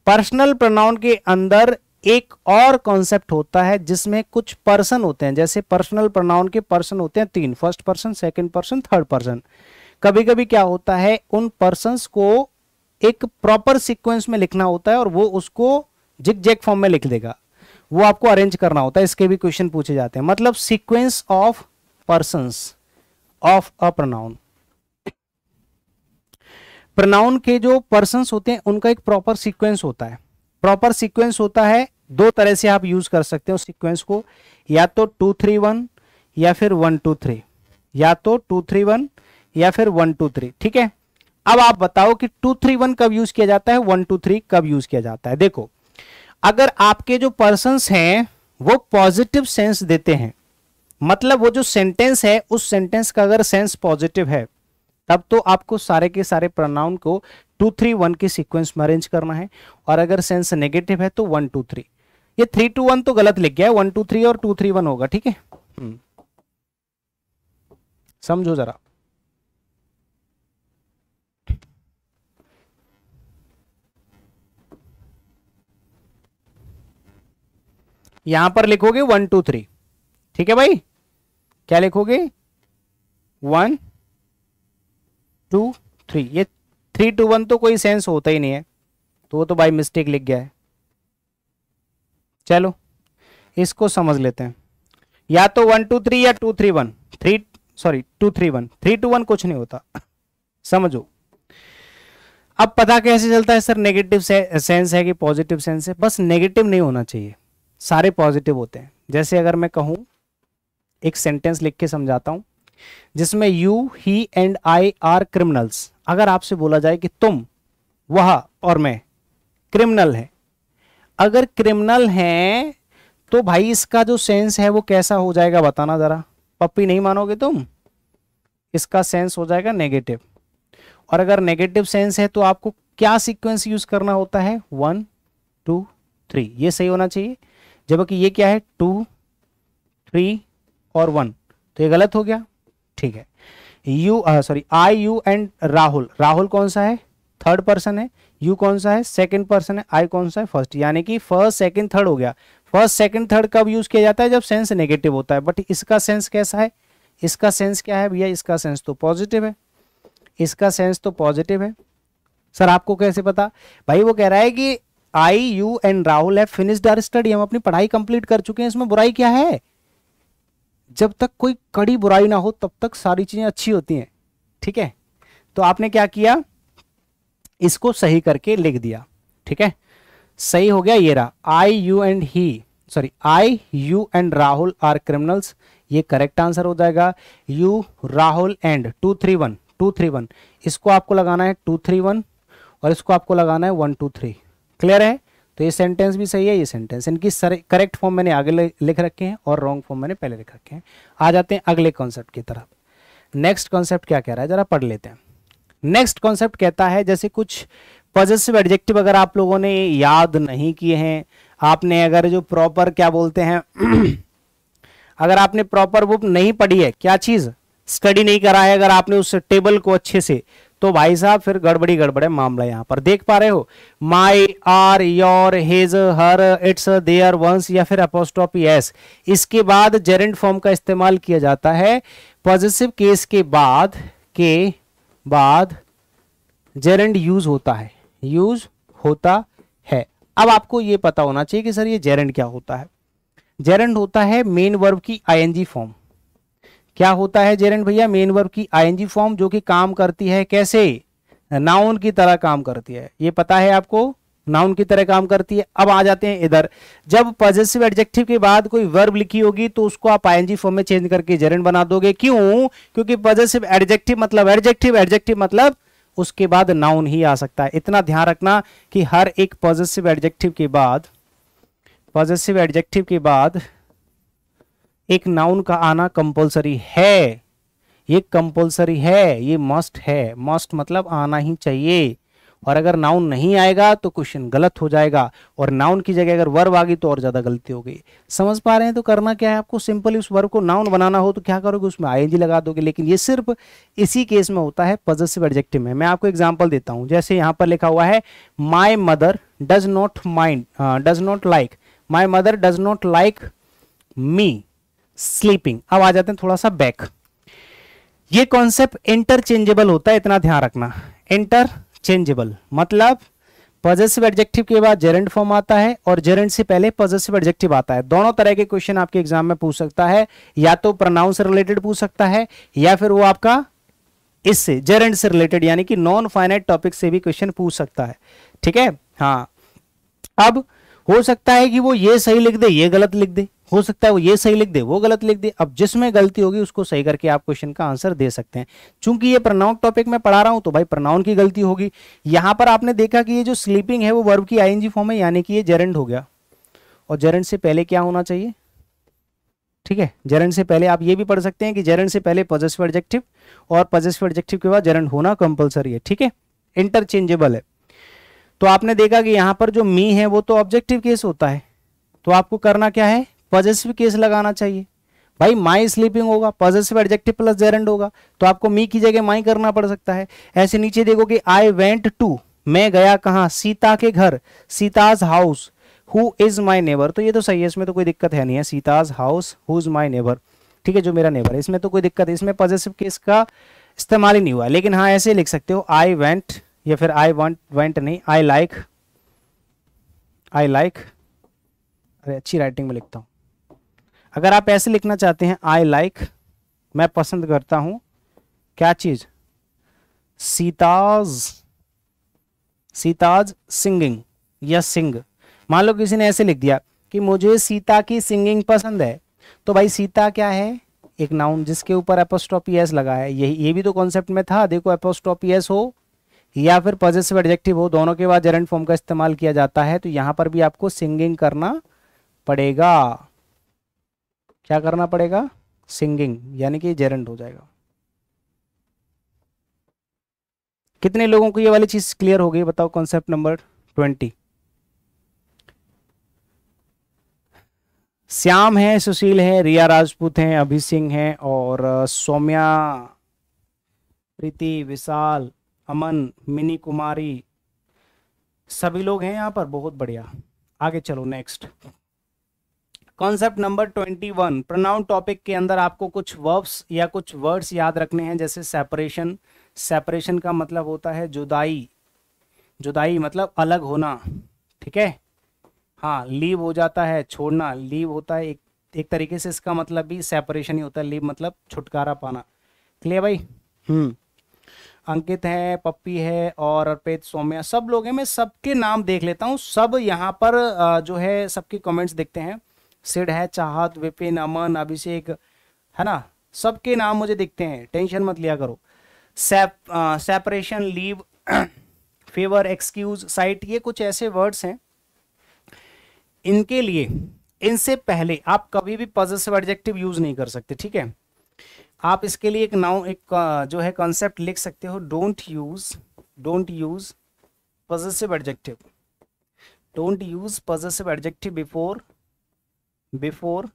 पर्सनल प्रोनाउन के अंदर एक और कॉन्सेप्ट होता है जिसमें कुछ पर्सन होते हैं जैसे पर्सनल प्रोनाउन के पर्सन होते हैं तीन first person second person third person कभी कभी क्या होता है उन पर्सन को एक प्रॉपर सीक्वेंस में लिखना होता है और वो उसको जिक जेक फॉर्म में लिख देगा वो आपको अरेंज करना होता है इसके भी क्वेश्चन पूछे जाते हैं मतलब sequence of person of a pronoun pronoun के जो पर्सन होते हैं उनका एक प्रॉपर सीक्वेंस होता है प्रॉपर सीक्वेंस होता है दो तरह से आप यूज कर सकते हो सीक्वेंस को या तो टू थ्री वन या फिर वन टू थ्री या तो टू थ्री वन या फिर वन टू थ्री ठीक है अब आप बताओ कि टू थ्री वन कब यूज किया जाता है वन टू थ्री कब यूज किया जाता है देखो अगर आपके जो पर्सन हैं वो पॉजिटिव सेंस देते हैं मतलब वो जो सेंटेंस है उस सेंटेंस का अगर सेंस पॉजिटिव है तब तो आपको सारे के सारे प्रोनाउन को टू थ्री वन के सीक्वेंस में अरेंज करना है और अगर सेंस नेगेटिव है तो वन टू थ्री ये थ्री टू वन तो गलत लिख गया है वन टू थ्री और टू थ्री वन होगा ठीक है हम्म। समझो जरा यहां पर लिखोगे वन टू थ्री ठीक है भाई क्या लिखोगे वन टू थ्री ये थ्री टू वन तो कोई सेंस होता ही नहीं है तो वो तो बाई मिस्टेक लिख गया है चलो इसको समझ लेते हैं या तो वन टू थ्री या two three one three sorry two three one three two one कुछ नहीं होता समझो अब पता कैसे चलता है सर नेगेटिव से, सेंस है कि पॉजिटिव सेंस है बस नेगेटिव नहीं होना चाहिए सारे पॉजिटिव होते हैं जैसे अगर मैं कहूं एक सेंटेंस लिख के समझाता हूं जिसमें you he and I are criminals अगर आपसे बोला जाए कि तुम वह और मैं क्रिमिनल है अगर क्रिमिनल हैं तो भाई इसका जो सेंस है वो कैसा हो जाएगा बताना ज़रा पप्पी नहीं मानोगे तुम इसका सेंस हो जाएगा नेगेटिव और अगर नेगेटिव सेंस है तो आपको क्या सीक्वेंस यूज करना होता है वन टू थ्री ये सही होना चाहिए जबकि ये क्या है टू थ्री और वन तो ये गलत हो गया ठीक है you sorry I you and Rahul Rahul कौन सा है थर्ड पर्सन है यू कौन सा है सेकंड पर्सन है आई कौन सा है फर्स्ट यानी कि फर्स्ट सेकंड थर्ड हो गया फर्स्ट सेकंड थर्ड कब यूज किया जाता है जब सेंस नेगेटिव होता है बट इसका सेंस कैसा है इसका सेंस क्या है भैया इसका सेंस तो पॉजिटिव है इसका सेंस तो पॉजिटिव है सर आपको कैसे पता भाई वो कह रहा है कि आई यू एंड राहुल है फिनिश्ड आर स्टडी हम अपनी पढ़ाई कंप्लीट कर चुके हैं इसमें बुराई क्या है जब तक कोई कड़ी बुराई ना हो तब तक सारी चीज़ें अच्छी होती हैं ठीक है तो आपने क्या किया इसको सही करके लिख दिया ठीक है सही हो गया ये रहा I you and he sorry I you and Rahul are criminals ये करेक्ट आंसर हो जाएगा you Rahul and two three one two three one इसको आपको लगाना है टू थ्री वन और इसको आपको लगाना है वन टू थ्री क्लियर है तो ये सेंटेंस भी सही है ये सेंटेंस इनकी करेक्ट फॉर्म मैंने आगे लिख रखे हैं और रॉन्ग फॉर्म मैंने पहले लिख रखे हैं आ जाते हैं अगले कॉन्सेप्ट की तरफ नेक्स्ट कॉन्सेप्ट क्या कह रहा है जरा पढ़ लेते हैं नेक्स्ट कॉन्सेप्ट कहता है जैसे कुछ पॉजिटिव एडजेक्टिव अगर आप लोगों ने याद नहीं किए हैं आपने अगर जो प्रॉपर क्या बोलते हैं अगर आपने प्रॉपर बुक नहीं पढ़ी है क्या चीज़ स्टडी नहीं करा है अगर आपने उस टेबल को अच्छे से तो भाई साहब फिर गड़बड़ी गड़बड़े मामला यहां पर देख पा रहे हो my our your his her its their one's या फिर अपोस्टॉपी एस इसके बाद जेरेंट फॉर्म का इस्तेमाल किया जाता है पॉजिटिव केस के बाद के बाद जेरेंट यूज होता है यूज होता है अब आपको यह पता होना चाहिए कि सर ये जेरेंट क्या होता है जेरेंट होता है मेन वर्ब की आई फॉर्म क्या होता है जेरेंट भैया मेन वर्ब की आईएनजी फॉर्म जो कि काम करती है कैसे नाउन की तरह काम करती है ये पता है आपको नाउन की तरह काम करती है अब आ जाते हैं इधर जब पॉजिटिव एडजेक्टिव के बाद कोई वर्ब लिखी होगी तो उसको आप आईएनजी फॉर्म में चेंज करके जेरेंट बना दोगे क्यों क्योंकि पॉजिटिव एडजेक्टिव मतलब एडजेक्टिव एडजेक्टिव मतलब उसके बाद नाउन ही आ सकता है इतना ध्यान रखना कि हर एक पॉजिटिव एडजेक्टिव के बाद पॉजिटिव एडजेक्टिव के बाद एक नाउन का आना कंपलसरी है ये कंपलसरी है ये मस्ट है मस्ट मतलब आना ही चाहिए और अगर नाउन नहीं आएगा तो क्वेश्चन गलत हो जाएगा और नाउन की जगह अगर वर्ब आ गई तो और ज़्यादा गलती हो गई समझ पा रहे हैं तो करना क्या है आपको सिंपली उस वर्ब को नाउन बनाना हो तो क्या करोगे उसमें आई लगा दोगे लेकिन ये सिर्फ इसी केस में होता है पॉजिटिव एडजेक्टिव में मैं आपको एग्जाम्पल देता हूं जैसे यहां पर लिखा हुआ है my mother does not mind does not like my mother does not like me sleeping अब आ जाते हैं थोड़ा सा बैक ये कॉन्सेप्ट इंटरचेंजेबल होता है इतना ध्यान रखना इंटरचेंजेबल मतलब पॉजिटिव एडजेक्टिव के बाद जेरेंट फॉर्म आता है और जेरेंट से पहले पॉजिटिव एडजेक्टिव आता है दोनों तरह के क्वेश्चन आपके एग्जाम में पूछ सकता है या तो प्रोनाउंस रिलेटेड पूछ सकता है या फिर वो आपका इससे जेरेंट से रिलेटेड यानी कि नॉन फाइनाइट टॉपिक से भी क्वेश्चन पूछ सकता है ठीक है हाँ अब हो सकता है कि वो ये सही लिख दे ये गलत लिख दे हो सकता है वो ये सही लिख दे वो गलत लिख दे अब जिसमें गलती होगी उसको सही करके आप क्वेश्चन का आंसर दे सकते हैं चूंकि ये प्रनाउन टॉपिक में पढ़ा रहा हूं तो भाई प्रनाउन की गलती होगी यहां पर आपने देखा कि ये जो स्लीपिंग है वो वर्ब की आईएनजी फॉर्म है यानी कि ये जेरेंट हो गया और जेरेंट से पहले क्या होना चाहिए ठीक है जेरेंट से पहले आप ये भी पढ़ सकते हैं कि जेरेंट से पहले पॉजिटिव एडजेक्टिव और पॉजिटिव एडजेक्टिव के बाद जेरेंट होना कंपल्सरी है ठीक है इंटरचेंजेबल है तो आपने देखा कि यहां पर जो मी है वो तो ऑब्जेक्टिव केस होता है तो आपको करना क्या है पॉजिटिव केस लगाना चाहिए भाई माई स्लीपिंग होगा पॉजिटिव एडजेक्टिव प्लस जेरेंड होगा तो आपको मी की जगह माई करना पड़ सकता है ऐसे नीचे देखो कि आई वेंट टू मैं गया कहाँ सीता के घर Sita's house who is my neighbour तो ये तो सही है इसमें तो कोई दिक्कत है नहीं है Sita's house who is my neighbour ठीक है जो मेरा नेबर है इसमें तो कोई दिक्कत है इसमें पॉजिटिव केस का इस्तेमाल ही नहीं हुआ लेकिन हाँ ऐसे लिख सकते हो आई वेंट या फिर आई वॉन्ट वेंट नहीं आई लाइक आई लाइक अरे अच्छी राइटिंग में लिखता हूँ अगर आप ऐसे लिखना चाहते हैं आई लाइक like, मैं पसंद करता हूं क्या चीज़ सीताज सीताज सिंगिंग या सिंग मान लो किसी ने ऐसे लिख दिया कि मुझे सीता की सिंगिंग पसंद है तो भाई सीता क्या है एक नाउन जिसके ऊपर एपोस्टॉपी एस लगा है यही ये भी तो कॉन्सेप्ट में था देखो एपोस्टॉपी एस हो या फिर पॉजिटिव एडजेक्टिव हो दोनों के बाद जेरेंट फॉर्म का इस्तेमाल किया जाता है तो यहां पर भी आपको सिंगिंग करना पड़ेगा क्या करना पड़ेगा सिंगिंग यानी कि जेरेंट हो जाएगा कितने लोगों को ये वाली चीज क्लियर हो गई बताओ कॉन्सेप्ट नंबर ट्वेंटी श्याम है सुशील है रिया राजपूत हैं अभि सिंह हैं और सौम्या प्रीति विशाल अमन मिनी कुमारी सभी लोग हैं यहाँ पर बहुत बढ़िया आगे चलो next concept number twenty one pronoun topic के अंदर आपको कुछ वर्ब्स या कुछ वर्ड्स याद रखने हैं जैसे सेपरेशन सेपरेशन का मतलब होता है जुदाई जुदाई मतलब अलग होना ठीक है हाँ लीव हो जाता है छोड़ना लीव होता है एक एक तरीके से इसका मतलब भी सेपरेशन ही होता है लीव मतलब छुटकारा पाना क्लियर भाई हम्म अंकित है पप्पी है और अर्पित सौम्या सब लोग हैं मैं सबके नाम देख लेता हूँ सब यहाँ पर जो है सबके कमेंट्स देखते हैं सिड है चाहत विपिन अमन अभिषेक है ना सबके नाम मुझे दिखते हैं टेंशन मत लिया करो sep separation leave favour excuse site ये कुछ ऐसे वर्ड्स हैं इनके लिए इनसे पहले आप कभी भी पॉजिटिव एडजेक्टिव यूज नहीं कर सकते ठीक है आप इसके लिए एक नाउ एक जो है कॉन्सेप्ट लिख सकते हो don't use don't use positive adjective don't use positive adjective before before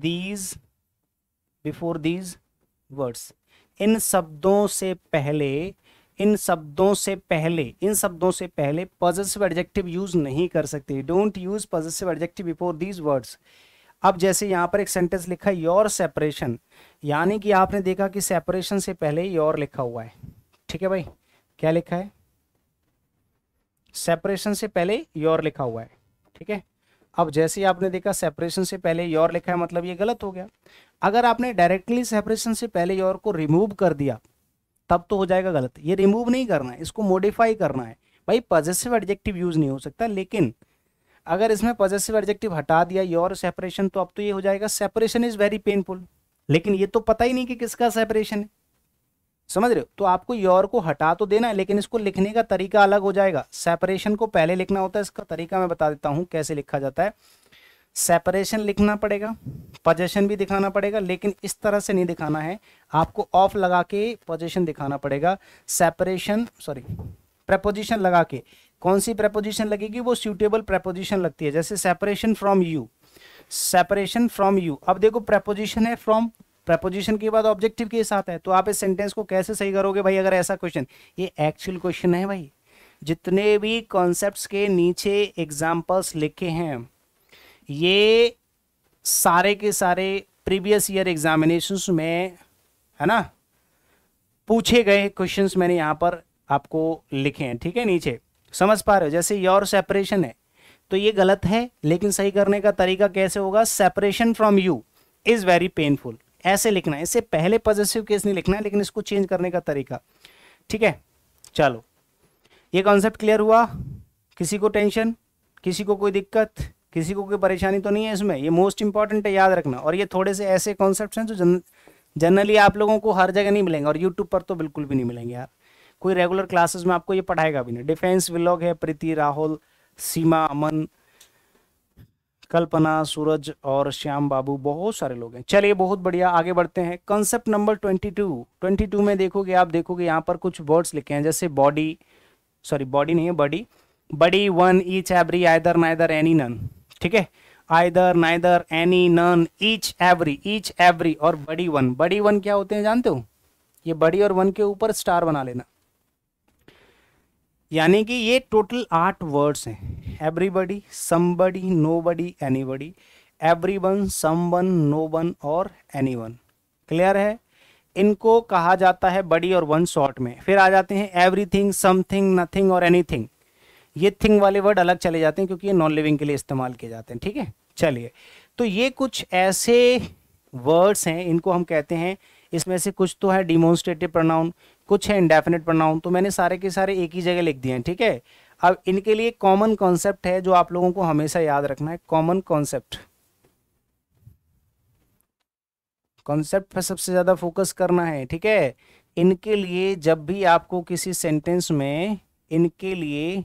these before these words इन शब्दों से पहले इन शब्दों से पहले इन शब्दों से पहले पॉजिटिव एडजेक्टिव यूज नहीं कर सकते don't use positive adjective before these words अब जैसे यहाँ पर एक सेंटेंस लिखा है योर सेपरेशन यानी कि आपने देखा कि सेपरेशन से पहले योर लिखा हुआ है ठीक है भाई क्या लिखा है सेपरेशन से पहले योर लिखा हुआ है ठीक है अब जैसे आपने देखा सेपरेशन से पहले योर लिखा है मतलब ये गलत हो गया अगर आपने डायरेक्टली सेपरेशन से पहले योर को रिमूव कर दिया तब तो हो जाएगा गलत ये रिमूव नहीं करना है इसको मॉडिफाई करना है भाई पॉजिटिव एडजेक्टिव यूज़ नहीं हो सकता लेकिन अगर इसमें पॉजिटिव एडजेक्टिव हटा दिया योर सेपरेशन तो अब तो ये हो जाएगा सेपरेशन इज़ वेरी पेनफुल लेकिन ये तो पता ही नहीं कि किसका सेपरेशन है समझ रहे हो तो आपको योर को हटा तो देना है लेकिन इसको लिखने का तरीका अलग हो जाएगा सेपरेशन को पहले लिखना होता है इसका तरीका मैं बता देता हूँ कैसे लिखा जाता है सेपरेशन लिखना पड़ेगा पोजेशन भी दिखाना पड़ेगा लेकिन इस तरह से नहीं दिखाना है आपको ऑफ लगा के पोजेशन दिखाना पड़ेगा सेपरेशन सॉरी प्रपोजिशन लगा के कौन सी प्रपोजिशन लगेगी वो सूटेबल प्रपोजिशन लगती है जैसे separation from you separation from you अब देखो प्रपोजिशन है फ्रॉम प्रपोजिशन के बाद ऑब्जेक्टिव के साथ है तो आप इस सेंटेंस को कैसे सही करोगे भाई अगर ऐसा क्वेश्चन ये एक्चुअल क्वेश्चन है भाई जितने भी कॉन्सेप्ट्स के नीचे एग्जाम्पल्स लिखे हैं ये सारे के सारे प्रीवियस ईयर एग्जामिनेशन में है ना पूछे गए क्वेश्चंस मैंने यहाँ पर आपको लिखे हैं ठीक है नीचे समझ पा रहे हो जैसे योर सेपरेशन है तो ये गलत है लेकिन सही करने का तरीका कैसे होगा separation from you is very painful ऐसे लिखना है इससे पहले पॉजिटिव केस नहीं लिखना है लेकिन इसको चेंज करने का तरीका ठीक है चलो ये कॉन्सेप्ट क्लियर हुआ किसी को टेंशन किसी को कोई दिक्कत किसी को कोई परेशानी तो नहीं है इसमें ये मोस्ट इंपॉर्टेंट है याद रखना और ये थोड़े से ऐसे कॉन्सेप्ट हैं जो जन जनरली आप लोगों को हर जगह नहीं मिलेंगे और यूट्यूब पर तो बिल्कुल भी नहीं मिलेंगे यार कोई रेगुलर क्लासेस में आपको ये पढ़ाएगा भी नहीं डिफेंस विलॉग है प्रीति राहुल सीमा अमन कल्पना सूरज और श्याम बाबू बहुत सारे लोग हैं चलिए बहुत बढ़िया आगे बढ़ते हैं concept number twenty two twenty two में देखोगे आप देखोगे यहाँ पर कुछ वर्ड्स लिखे हैं जैसे बॉडी सॉरी बॉडी नहीं है body buddy one each every either neither any none ठीक है either neither any none each every each every और बडी वन बडी वन क्या होते हैं जानते हो ये बड़ी और वन के ऊपर स्टार बना लेना यानी कि ये टोटल आठ वर्ड्स हैं everybody somebody nobody anybody everyone someone no one और एनीवन क्लियर है इनको कहा जाता है बड़ी और वन शॉर्ट में फिर आ जाते हैं एवरीथिंग समथिंग नथिंग और एनीथिंग ये थिंग वाले वर्ड अलग चले जाते हैं क्योंकि ये नॉन लिविंग के लिए इस्तेमाल किए जाते हैं ठीक है चलिए तो ये कुछ ऐसे वर्ड्स हैं इनको हम कहते हैं इसमें से कुछ तो है डिमोन्स्ट्रेटिव प्रोनाउन कुछ है इंडेफिनेट प्रोनाउन तो मैंने सारे के सारे एक ही जगह लिख दिए हैं ठीक है अब इनके लिए कॉमन कॉन्सेप्ट है जो आप लोगों को हमेशा याद रखना है कॉमन कॉन्सेप्ट कॉन्सेप्ट पर सबसे ज़्यादा फोकस करना है ठीक है इनके लिए जब भी आपको किसी सेंटेंस में इनके लिए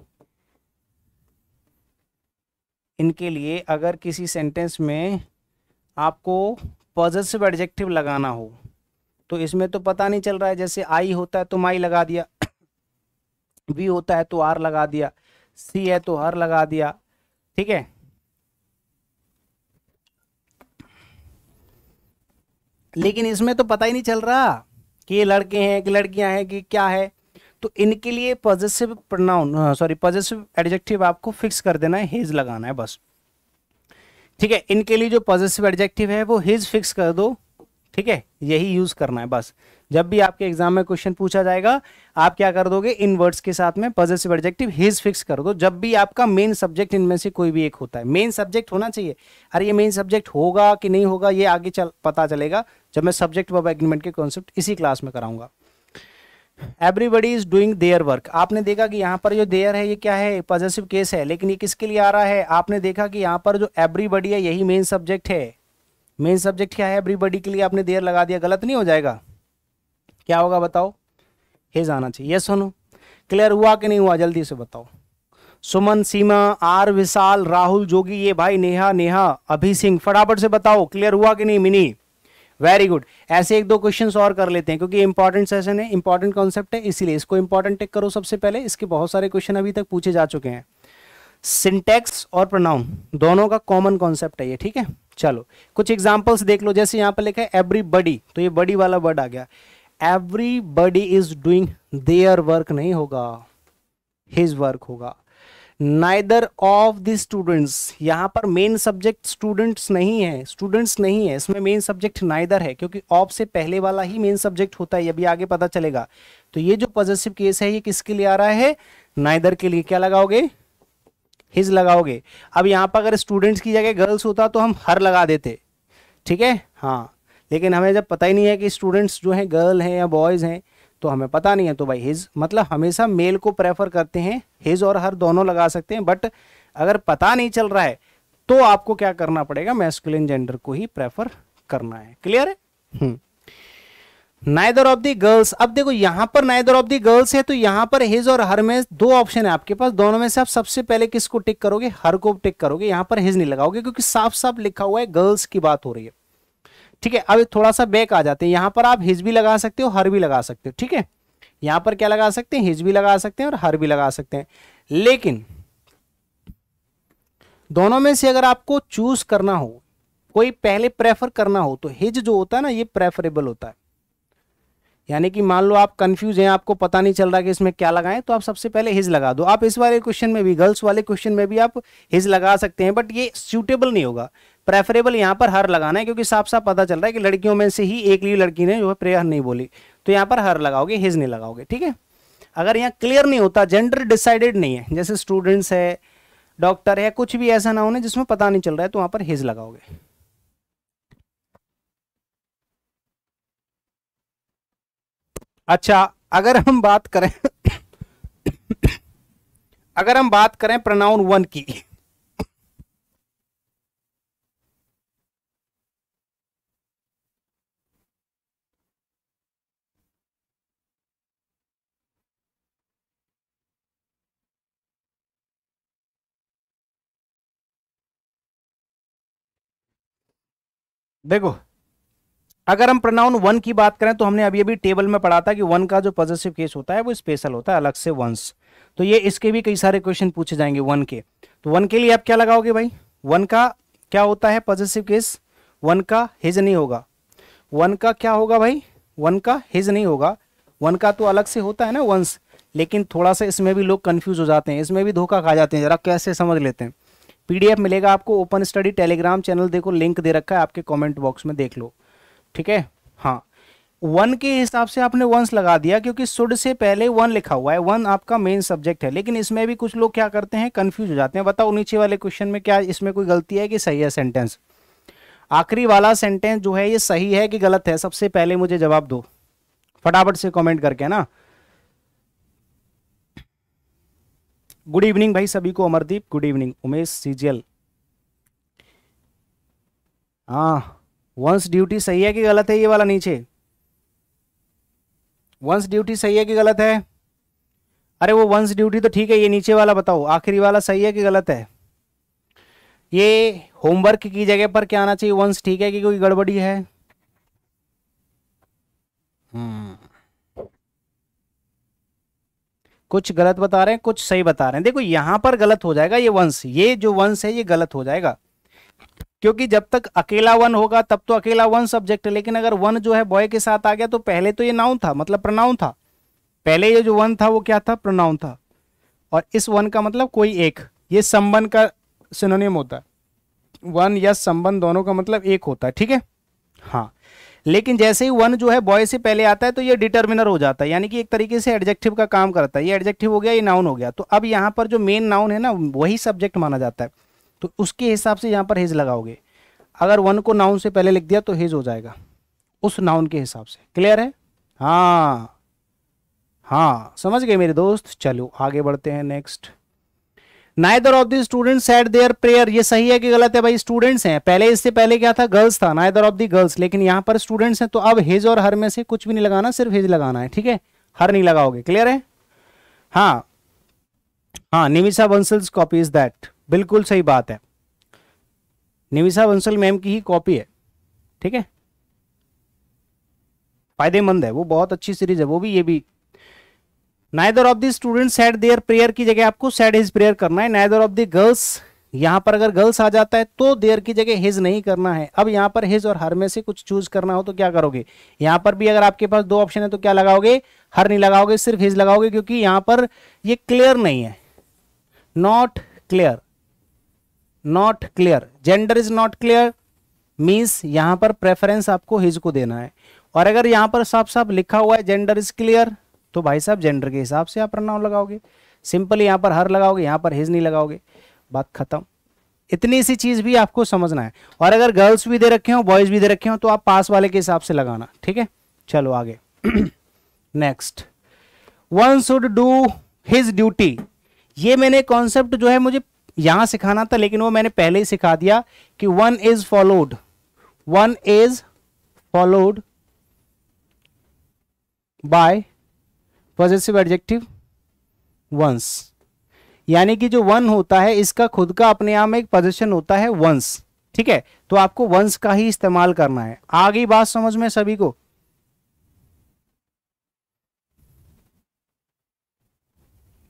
इनके लिए अगर किसी सेंटेंस में आपको पॉजिटिव एडजेक्टिव लगाना हो तो इसमें तो पता नहीं चल रहा है जैसे आई होता है तो माई लगा दिया बी होता है तो आर लगा दिया सी है तो हर लगा दिया ठीक है लेकिन इसमें तो पता ही नहीं चल रहा कि ये लड़के हैं कि लड़कियां हैं कि क्या है तो इनके लिए positive pronoun sorry positive adjective आपको फिक्स कर देना है हिज लगाना है बस ठीक है इनके लिए जो पॉजिटिव एडजेक्टिव है वो हिज फिक्स कर दो ठीक है यही यूज करना है बस जब भी आपके एग्जाम में क्वेश्चन पूछा जाएगा आप क्या कर दोगे इन वर्ड्स के साथ में पॉजिटिव एडजेक्टिव हिज फिक्स कर दो जब भी आपका मेन सब्जेक्ट इनमें से कोई भी एक होता है मेन सब्जेक्ट होना चाहिए अरे ये मेन सब्जेक्ट होगा कि नहीं होगा ये आगे चल पता चलेगा जब मैं सब्जेक्ट वर्ब एग्रीमेंट के कॉन्सेप्ट इसी क्लास में कराऊंगा everybody is doing their work आपने देखा कि यहाँ पर जो देयर है ये क्या है पॉजिटिव केस है लेकिन ये किसके लिए आ रहा है आपने देखा कि यहाँ पर जो एवरीबडी है यही मेन सब्जेक्ट है मेन सब्जेक्ट क्या है एवरीबडी के लिए आपने देर लगा दिया गलत नहीं हो जाएगा क्या होगा बताओ हेज आना चाहिए यस सुनो क्लियर हुआ कि नहीं हुआ जल्दी से बताओ सुमन सीमा आर विशाल राहुल जोगी ये भाई नेहा नेहा अभी सिंह फटाफट से बताओ क्लियर हुआ कि नहीं मिनी वेरी गुड ऐसे एक दो क्वेश्चन और कर लेते हैं क्योंकि इंपॉर्टेंट सेशन है इंपॉर्टेंट कॉन्सेप्ट है इसीलिए इसको इंपॉर्टेंट टेक करो सबसे पहले इसके बहुत सारे क्वेश्चन अभी तक पूछे जा चुके हैं सिंटेक्स और प्रोनाउन दोनों का कॉमन कॉन्सेप्ट है ये ठीक है चलो कुछ एग्जाम्पल्स देख लो जैसे यहाँ पर लिखा है एवरी बडी तो ये बडी वाला वर्ड आ गया everybody is doing their work नहीं होगा हिज वर्क होगा नाइदर ऑफ द स्टूडेंट्स यहां पर मेन सब्जेक्ट स्टूडेंट्स नहीं है स्टूडेंट्स नहीं है इसमें मेन सब्जेक्ट नाइदर है क्योंकि ऑफ से पहले वाला ही मेन सब्जेक्ट होता है अभी आगे पता चलेगा तो ये जो पॉजिटिव केस है ये किसके लिए आ रहा है नाइदर के लिए क्या लगाओगे हिज लगाओगे अब यहाँ पर अगर स्टूडेंट्स की जगह गर्ल्स होता तो हम हर लगा देते ठीक है हाँ लेकिन हमें जब पता ही नहीं है कि स्टूडेंट्स जो हैं गर्ल हैं या बॉयज़ हैं तो हमें पता नहीं है तो भाई हिज मतलब हमेशा मेल को प्रेफर करते हैं हिज और हर दोनों लगा सकते हैं बट अगर पता नहीं चल रहा है तो आपको क्या करना पड़ेगा मैस्कुलिन जेंडर को ही प्रेफर करना है क्लियर है hmm. Neither of the girls अब देखो यहां पर नाइदर ऑफ दी गर्ल्स है तो यहां पर हिज और हर में दो ऑप्शन है आपके पास दोनों में से आप सबसे पहले किसको टिक करोगे हर को टिक करोगे यहां पर हिज नहीं लगाओगे क्योंकि साफ साफ लिखा हुआ है गर्ल्स की बात हो रही है ठीक है अब थोड़ा सा बैक आ जाते हैं यहां पर आप हिज भी लगा सकते हो हर भी लगा सकते हो ठीक है यहां पर क्या लगा सकते हैं हिज भी लगा सकते हैं और हर भी लगा सकते हैं लेकिन दोनों में से अगर आपको चूज करना हो कोई पहले प्रेफर करना हो तो हिज जो होता है ना ये प्रेफरेबल होता है यानी कि मान लो आप कंफ्यूज हैं आपको पता नहीं चल रहा कि इसमें क्या लगाएं तो आप सबसे पहले हिज लगा दो आप इस वाले क्वेश्चन में भी गर्ल्स वाले क्वेश्चन में भी आप हिज लगा सकते हैं बट ये सूटेबल नहीं होगा प्रेफरेबल यहाँ पर हर लगाना है क्योंकि साफ साफ पता चल रहा है कि लड़कियों में से ही एक ही लड़की ने जो है प्रेयर नहीं बोली तो यहाँ पर हर लगाओगे हिज नहीं लगाओगे ठीक है अगर यहाँ क्लियर नहीं होता जेंडर डिसाइडेड नहीं है जैसे स्टूडेंट्स है डॉक्टर है कुछ भी ऐसा ना होने जिसमें पता नहीं चल रहा है तो वहाँ पर हिज लगाओगे अच्छा अगर हम बात करें अगर हम बात करें प्रनाउन वन की देखो अगर हम प्रोनाउन वन की बात करें तो हमने अभी अभी टेबल में पढ़ा था कि वन का जो पॉजिटिव केस होता है वो स्पेशल होता है अलग से वंस तो ये इसके भी कई सारे क्वेश्चन पूछे जाएंगे वन के तो वन के लिए आप क्या लगाओगे भाई वन का क्या होता है पॉजिटिव केस वन का हिज नहीं होगा वन का क्या होगा भाई वन का हिज नहीं होगा वन का तो अलग से होता है ना वंस लेकिन थोड़ा सा इसमें भी लोग कन्फ्यूज हो जाते हैं इसमें भी धोखा खा जाते हैं जरा कैसे समझ लेते हैं पीडीएफ मिलेगा आपको ओपन स्टडी टेलीग्राम चैनल देखो लिंक दे रखा है आपके कमेंट बॉक्स में देख लो ठीक है हाँ वन के हिसाब से आपने वंस लगा दिया क्योंकि सुड से पहले वन लिखा हुआ है वन आपका मेन सब्जेक्ट है लेकिन इसमें भी कुछ लोग क्या करते हैं कंफ्यूज हो जाते हैं बताओ नीचे वाले क्वेश्चन में क्या इसमें कोई गलती है कि सही है सेंटेंस आखिरी वाला सेंटेंस जो है ये सही है कि गलत है सबसे पहले मुझे जवाब दो फटाफट से कॉमेंट करके ना गुड इवनिंग भाई सभी को अमरदीप गुड इवनिंग उमेश सीजियल हाँ वंस ड्यूटी सही है कि गलत है ये वाला नीचे वंस ड्यूटी सही है कि गलत है अरे वो वंस ड्यूटी तो ठीक है ये नीचे वाला बताओ आखिरी वाला सही है कि गलत है ये होमवर्क की जगह पर क्या आना चाहिए वंस ठीक है कि कोई गड़बड़ी है hmm. कुछ गलत बता रहे हैं कुछ सही बता रहे हैं देखो यहां पर गलत हो जाएगा ये वंस ये जो वंस है ये गलत हो जाएगा क्योंकि जब तक अकेला वन होगा तब तो अकेला वन सब्जेक्ट है लेकिन अगर वन जो है बॉय के साथ आ गया तो पहले तो ये नाउन था मतलब प्रनाउन था पहले ये जो वन था वो क्या था प्रनाउन था और इस वन का मतलब कोई एक ये संबंध का सिनोनिम होता है वन या संबंध दोनों का मतलब एक होता है ठीक है हाँ लेकिन जैसे ही वन जो है बॉय से पहले आता है तो ये डिटर्मिनर हो जाता है यानी कि एक तरीके से एडजेक्टिव का काम करता है ये एडजेक्टिव हो गया ये नाउन हो गया तो अब यहाँ पर जो मेन नाउन है ना वही सब्जेक्ट माना जाता है तो उसके हिसाब से यहाँ पर हेज लगाओगे अगर वन को नाउन से पहले लिख दिया तो हेज हो जाएगा उस नाउन के हिसाब से क्लियर है हाँ हाँ समझ गए मेरे दोस्त चलो आगे बढ़ते हैं next neither of the student set their prayer ये सही है कि गलत है भाई स्टूडेंट्स हैं पहले इससे पहले क्या था गर्ल्स था नाइदर ऑफ द गर्ल्स लेकिन यहाँ पर स्टूडेंट्स हैं तो अब हेज और हर में से कुछ भी नहीं लगाना सिर्फ हेज लगाना है ठीक है हर नहीं लगाओगे क्लियर है हाँ हाँ Nimisha Bansal's copy is that बिल्कुल सही बात है निविशा बंसल मैम की ही कॉपी है ठीक है फायदेमंद है वो बहुत अच्छी सीरीज है वो भी ये भी neither of the student set their prayer की जगह आपको सेट हिज प्रेयर करना है नाइदर ऑफ द गर्ल्स यहां पर अगर गर्ल्स आ जाता है तो देयर की जगह हिज नहीं करना है अब यहां पर हिज और हर में से कुछ चूज करना हो तो क्या करोगे यहां पर भी अगर आपके पास दो ऑप्शन है तो क्या लगाओगे हर नहीं लगाओगे सिर्फ हिज लगाओगे क्योंकि यहां पर ये क्लियर नहीं है not clear not clear gender is not clear means यहां पर प्रेफरेंस आपको हिज को देना है और अगर यहां पर साफ साफ लिखा हुआ है जेंडर इज क्लियर तो भाई साहब जेंडर के हिसाब से आप नाम लगाओगे सिंपल यहां पर हर लगाओगे यहाँ पर हिज नहीं लगाओगे बात खत्म इतनी सी चीज भी आपको समझना है और अगर गर्ल्स भी दे रखे हो बॉयज भी दे रखे हो तो आप पास वाले के हिसाब से लगाना ठीक है चलो आगे next one should do his duty ये मैंने कॉन्सेप्ट जो है मुझे यहां सिखाना था लेकिन वो मैंने पहले ही सिखा दिया कि one is followed one is followed by positive adjective once यानी कि जो वन होता है इसका खुद का अपने आप में एक पोजिशन होता है वंस ठीक है तो आपको वंस का ही इस्तेमाल करना है आगे बात समझ में सभी को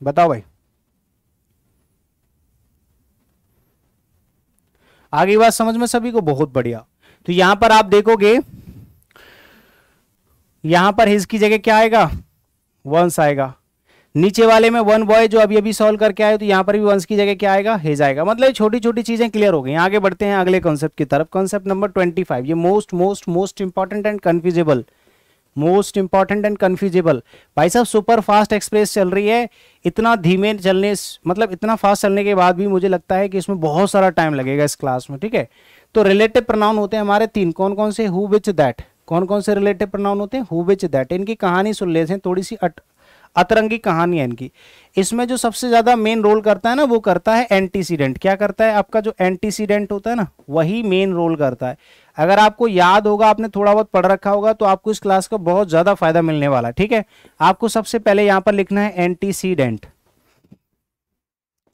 बताओ भाई आगे बात समझ में सभी को बहुत बढ़िया तो यहां पर आप देखोगे यहां पर हिज की जगह क्या आएगा वंस आएगा नीचे वाले में वन बॉय जो अभी अभी सॉल्व करके आए तो यहां पर भी वंस की जगह क्या आएगा हिज आएगा मतलब छोटी छोटी चीजें क्लियर हो गई आगे बढ़ते हैं अगले कॉन्सेप्ट की तरफ कॉन्सेप्ट नंबर ट्वेंटी फाइव ये most most most important and confusable most important and confusable भाई साहब सुपर फास्ट एक्सप्रेस चल रही है इतना धीमे चलने मतलब इतना फास्ट चलने के बाद भी मुझे लगता है कि इसमें बहुत सारा टाइम लगेगा इस क्लास में ठीक है तो रिलेटिव प्रनाउन होते हैं हमारे तीन कौन कौन से हु विच दैट कौन कौन से रिलेटिव प्रनाउन होते हैं हु विच दैट इनकी कहानी सुन लेते हैं थोड़ी सी अट, अतरंगी कहानी है इनकी इसमें जो सबसे ज़्यादा मेन रोल करता है ना वो करता है एंटीसीडेंट क्या करता है आपका जो एंटीसीडेंट होता है ना वही मेन रोल करता है अगर आपको याद होगा आपने थोड़ा बहुत पढ़ रखा होगा तो आपको इस क्लास का बहुत ज़्यादा फायदा मिलने वाला है ठीक है आपको सबसे पहले यहां पर लिखना है एंटीसीडेंट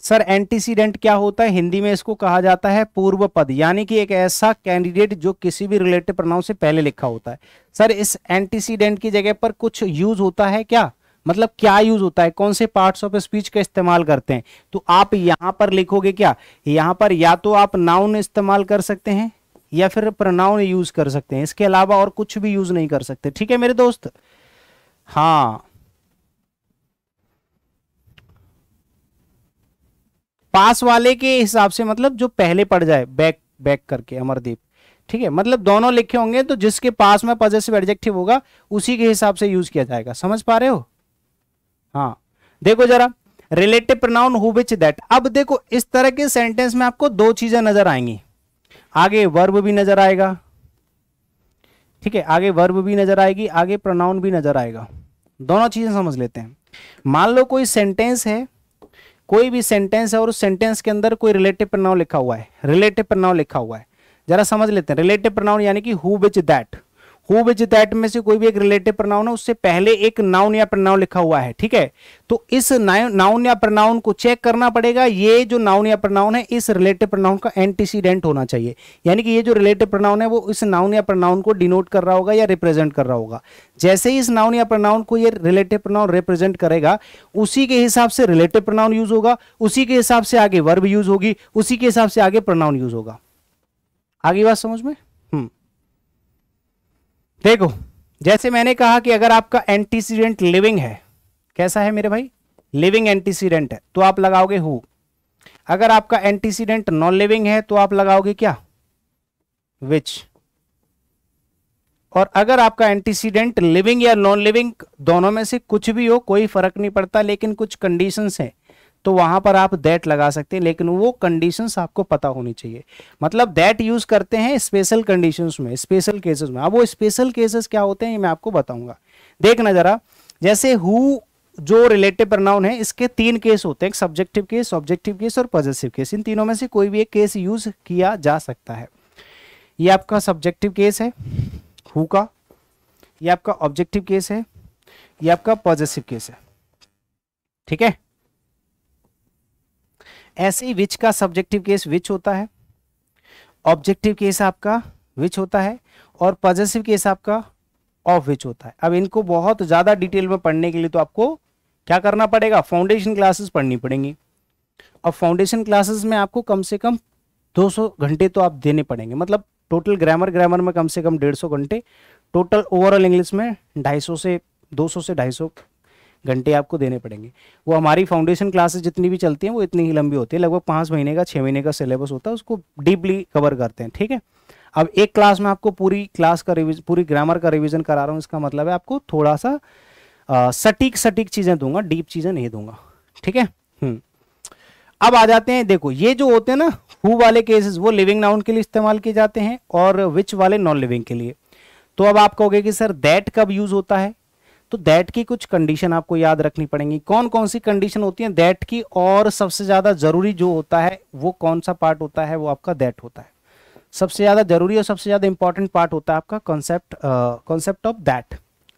सर एंटीसीडेंट क्या होता है हिंदी में इसको कहा जाता है पूर्व पद यानी कि एक ऐसा कैंडिडेट जो किसी भी रिलेटिव प्रनाउन से पहले लिखा होता है सर इस एंटीसीडेंट की जगह पर कुछ यूज होता है क्या मतलब क्या यूज होता है कौन से पार्ट्स ऑफ स्पीच का इस्तेमाल करते हैं तो आप यहां पर लिखोगे क्या यहां पर या तो आप नाउन इस्तेमाल कर सकते हैं या फिर प्रनाउन यूज कर सकते हैं इसके अलावा और कुछ भी यूज नहीं कर सकते ठीक है मेरे दोस्त हाँ पास वाले के हिसाब से मतलब जो पहले पड़ जाए बैक बैक करके अमरदीप ठीक है मतलब दोनों लिखे होंगे तो जिसके पास में पॉजिटिव एडजेक्टिव होगा उसी के हिसाब से यूज किया जाएगा समझ पा रहे हो हाँ देखो जरा relative pronoun who which that अब देखो इस तरह के सेंटेंस में आपको दो चीजें नजर आएंगी आगे वर्ब भी नजर आएगा ठीक है आगे वर्ब भी नजर आएगी आगे प्रोनाउन भी नजर आएगा दोनों चीजें समझ लेते हैं मान लो कोई सेंटेंस है कोई भी सेंटेंस है और उस सेंटेंस के अंदर कोई रिलेटिव प्रोनाउन लिखा हुआ है रिलेटिव प्रोनाउन लिखा हुआ है जरा समझ लेते हैं रिलेटिव प्रोनाउन यानी कि who which that who which that में से कोई भी एक रिलेटिव प्रनाउन है उससे पहले एक नाउन या प्रनाउन लिखा हुआ है ठीक है तो इस नाउन या प्रनाउन को चेक करना पड़ेगा ये जो नाउन या प्रनाउन है इस रिलेटिव प्रनाउन का एंटीसीडेंट होना चाहिए यानी कि ये जो रिलेटिव प्रनाउन है वो इस नाउन या प्रनाउन को डिनोट कर रहा होगा या रिप्रेजेंट कर रहा होगा जैसे ही इस नाउन या प्रनाउन को ये रिलेटिव प्रनाउन रिप्रेजेंट करेगा उसी के हिसाब से रिलेटिव प्रनाउन यूज होगा उसी के हिसाब से आगे वर्ब यूज होगी उसी के हिसाब से आगे प्रनाउन यूज होगा आगे बात समझ में हम्म देखो जैसे मैंने कहा कि अगर आपका एंटीसीडेंट लिविंग है कैसा है मेरे भाई लिविंग एंटीसीडेंट है तो आप लगाओगे हु अगर आपका एंटीसीडेंट नॉन लिविंग है तो आप लगाओगे क्या विच और अगर आपका एंटीसीडेंट लिविंग या नॉन लिविंग दोनों में से कुछ भी हो कोई फर्क नहीं पड़ता लेकिन कुछ कंडीशंस हैं तो वहां पर आप दैट लगा सकते हैं लेकिन वो कंडीशंस आपको पता होनी चाहिए मतलब दैट यूज़ करते हैं स्पेशल कंडीशंस में स्पेशल केसेस में अब वो स्पेशल केसेस क्या होते हैं ये मैं आपको बताऊंगा देखना ज़रा जैसे हु जो रिलेटिव प्रनाउन है इसके तीन केस होते हैं सब्जेक्टिव केस ऑब्जेक्टिव केस और पॉजिटिव केस इन तीनों में से कोई भी एक केस यूज किया जा सकता है ये आपका सब्जेक्टिव केस है हु का ये आपका ऑब्जेक्टिव केस है ये आपका पॉजिटिव केस है ठीक है ऐसे ही विच का सब्जेक्टिव केस विच होता है ऑब्जेक्टिव केस आपका विच होता है और पॉजिटिव केस आपका ऑफ विच होता है अब इनको बहुत ज़्यादा डिटेल में पढ़ने के लिए तो आपको क्या करना पड़ेगा फाउंडेशन क्लासेस पढ़नी पड़ेंगी और फाउंडेशन क्लासेस में आपको कम से कम 200 घंटे तो आप देने पड़ेंगे मतलब टोटल ग्रामर ग्रामर में कम से कम 150 घंटे टोटल ओवरऑल इंग्लिश में 250 से 200 से 250 घंटे आपको देने पड़ेंगे वो हमारी फाउंडेशन क्लासेस जितनी भी चलती हैं वो इतनी ही लंबी होती है लगभग पाँच महीने का छः महीने का सिलेबस होता है उसको डीपली कवर करते हैं ठीक है अब एक क्लास में आपको पूरी क्लास का रिविजन पूरी ग्रामर का रिविजन करा रहा हूँ इसका मतलब है आपको थोड़ा सा सटीक सटीक चीज़ें दूंगा डीप चीज़ें नहीं दूंगा ठीक है हम्म। अब आ जाते हैं देखो ये जो होते हैं ना हु वाले केसेस वो लिविंग नाउन के लिए इस्तेमाल किए जाते हैं और विच वाले नॉन लिविंग के लिए तो अब आप कहोगे कि सर दैट कब यूज़ होता है तो दैट की कुछ कंडीशन आपको याद रखनी पड़ेंगी कौन कौन सी कंडीशन होती है दैट की और सबसे ज़्यादा ज़रूरी जो होता है वो कौन सा पार्ट होता है वो आपका दैट होता है सबसे ज़्यादा जरूरी और सबसे ज़्यादा इंपॉर्टेंट पार्ट होता है आपका concept concept of that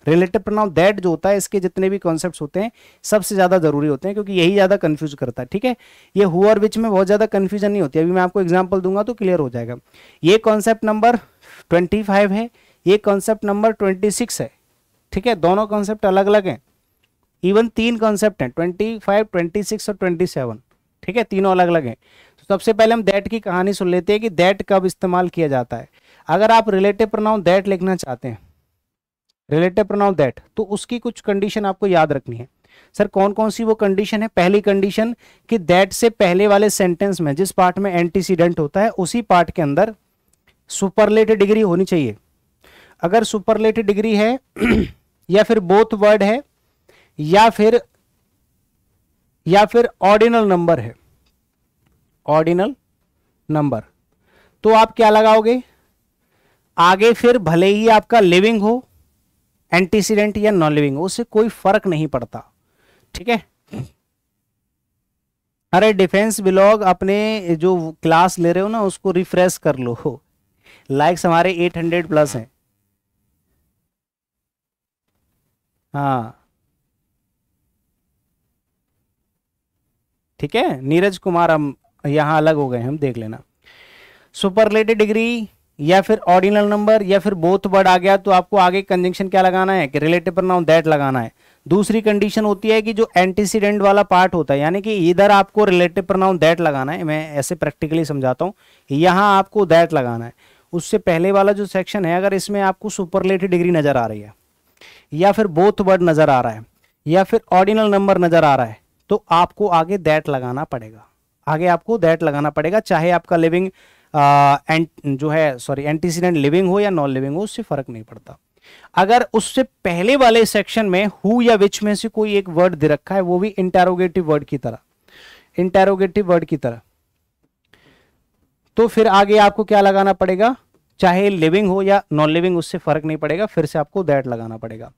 relative pronoun that जो होता है इसके जितने भी कॉन्सेप्ट होते हैं सबसे ज़्यादा जरूरी होते हैं क्योंकि यही ज़्यादा कंफ्यूज करता है ठीक है ये हु और विच में बहुत ज़्यादा कंफ्यूजन नहीं होती अभी मैं आपको एग्जाम्पल दूंगा तो क्लियर हो जाएगा ये कॉन्सेप्ट नंबर ट्वेंटी फाइव है ये कॉन्सेप्ट नंबर ट्वेंटी सिक्स है ठीक है दोनों कॉन्सेप्ट अलग अलग हैं इवन तीन कॉन्सेप्ट हैं ट्वेंटी फाइव ट्वेंटी सिक्स और ट्वेंटी सेवन ठीक है तीनों अलग अलग हैं तो सबसे पहले हम दैट की कहानी सुन लेते हैं कि दैट कब इस्तेमाल किया जाता है अगर आप रिलेटिव प्रोनाउन दैट लिखना चाहते हैं रिलेटिव प्रोनाउन दैट तो उसकी कुछ कंडीशन आपको याद रखनी है सर कौन कौन सी वो कंडीशन है पहली कंडीशन कि दैट से पहले वाले सेंटेंस में जिस पार्ट में एंटीसीडेंट होता है उसी पार्ट के अंदर सुपरलेटिव डिग्री होनी चाहिए अगर सुपरलेटिव डिग्री है या फिर बोथ वर्ड है या फिर या फिर ऑर्डिनल नंबर है ऑर्डिनल नंबर तो आप क्या लगाओगे आगे फिर भले ही आपका लिविंग हो एंटीसीडेंट या नॉन लिविंग हो उससे कोई फर्क नहीं पड़ता ठीक है अरे डिफेंस ब्लॉग अपने जो क्लास ले रहे हो ना उसको रिफ्रेश कर लो लाइक्स हमारे 800 प्लस हैं हाँ ठीक है नीरज कुमार हम यहाँ अलग हो गए हम देख लेना सुपरलेटिव डिग्री या फिर ऑर्डिनल नंबर या फिर बोथ वर्ड आ गया तो आपको आगे कंजंक्शन क्या लगाना है कि रिलेटिव प्रनाउन दैट लगाना है दूसरी कंडीशन होती है कि जो एंटीसीडेंट वाला पार्ट होता है यानी कि इधर आपको रिलेटिव प्रनाउन दैट लगाना है मैं ऐसे प्रैक्टिकली समझाता हूँ यहाँ आपको दैट लगाना है उससे पहले वाला जो सेक्शन है अगर इसमें आपको सुपरलेटिव डिग्री नजर आ रही है या फिर बोथ वर्ड नज़र आ रहा है या फिर ऑर्डिनल नंबर नज़र आ रहा है तो आपको आगे दैट लगाना पड़ेगा आगे आपको दैट लगाना पड़ेगा चाहे आपका लिविंग जो है सॉरी एंटीसीडेंट लिविंग हो या नॉन लिविंग हो उससे फ़र्क नहीं पड़ता अगर उससे पहले वाले सेक्शन में हु या विच में से कोई एक वर्ड दे रखा है वो भी इंटेरोगेटिव वर्ड की तरह इंटेरोगेटिव वर्ड की तरह तो फिर आगे आपको क्या लगाना पड़ेगा चाहे लिविंग हो या नॉन लिविंग उससे फर्क नहीं पड़ेगा फिर से आपको दैट लगाना पड़ेगा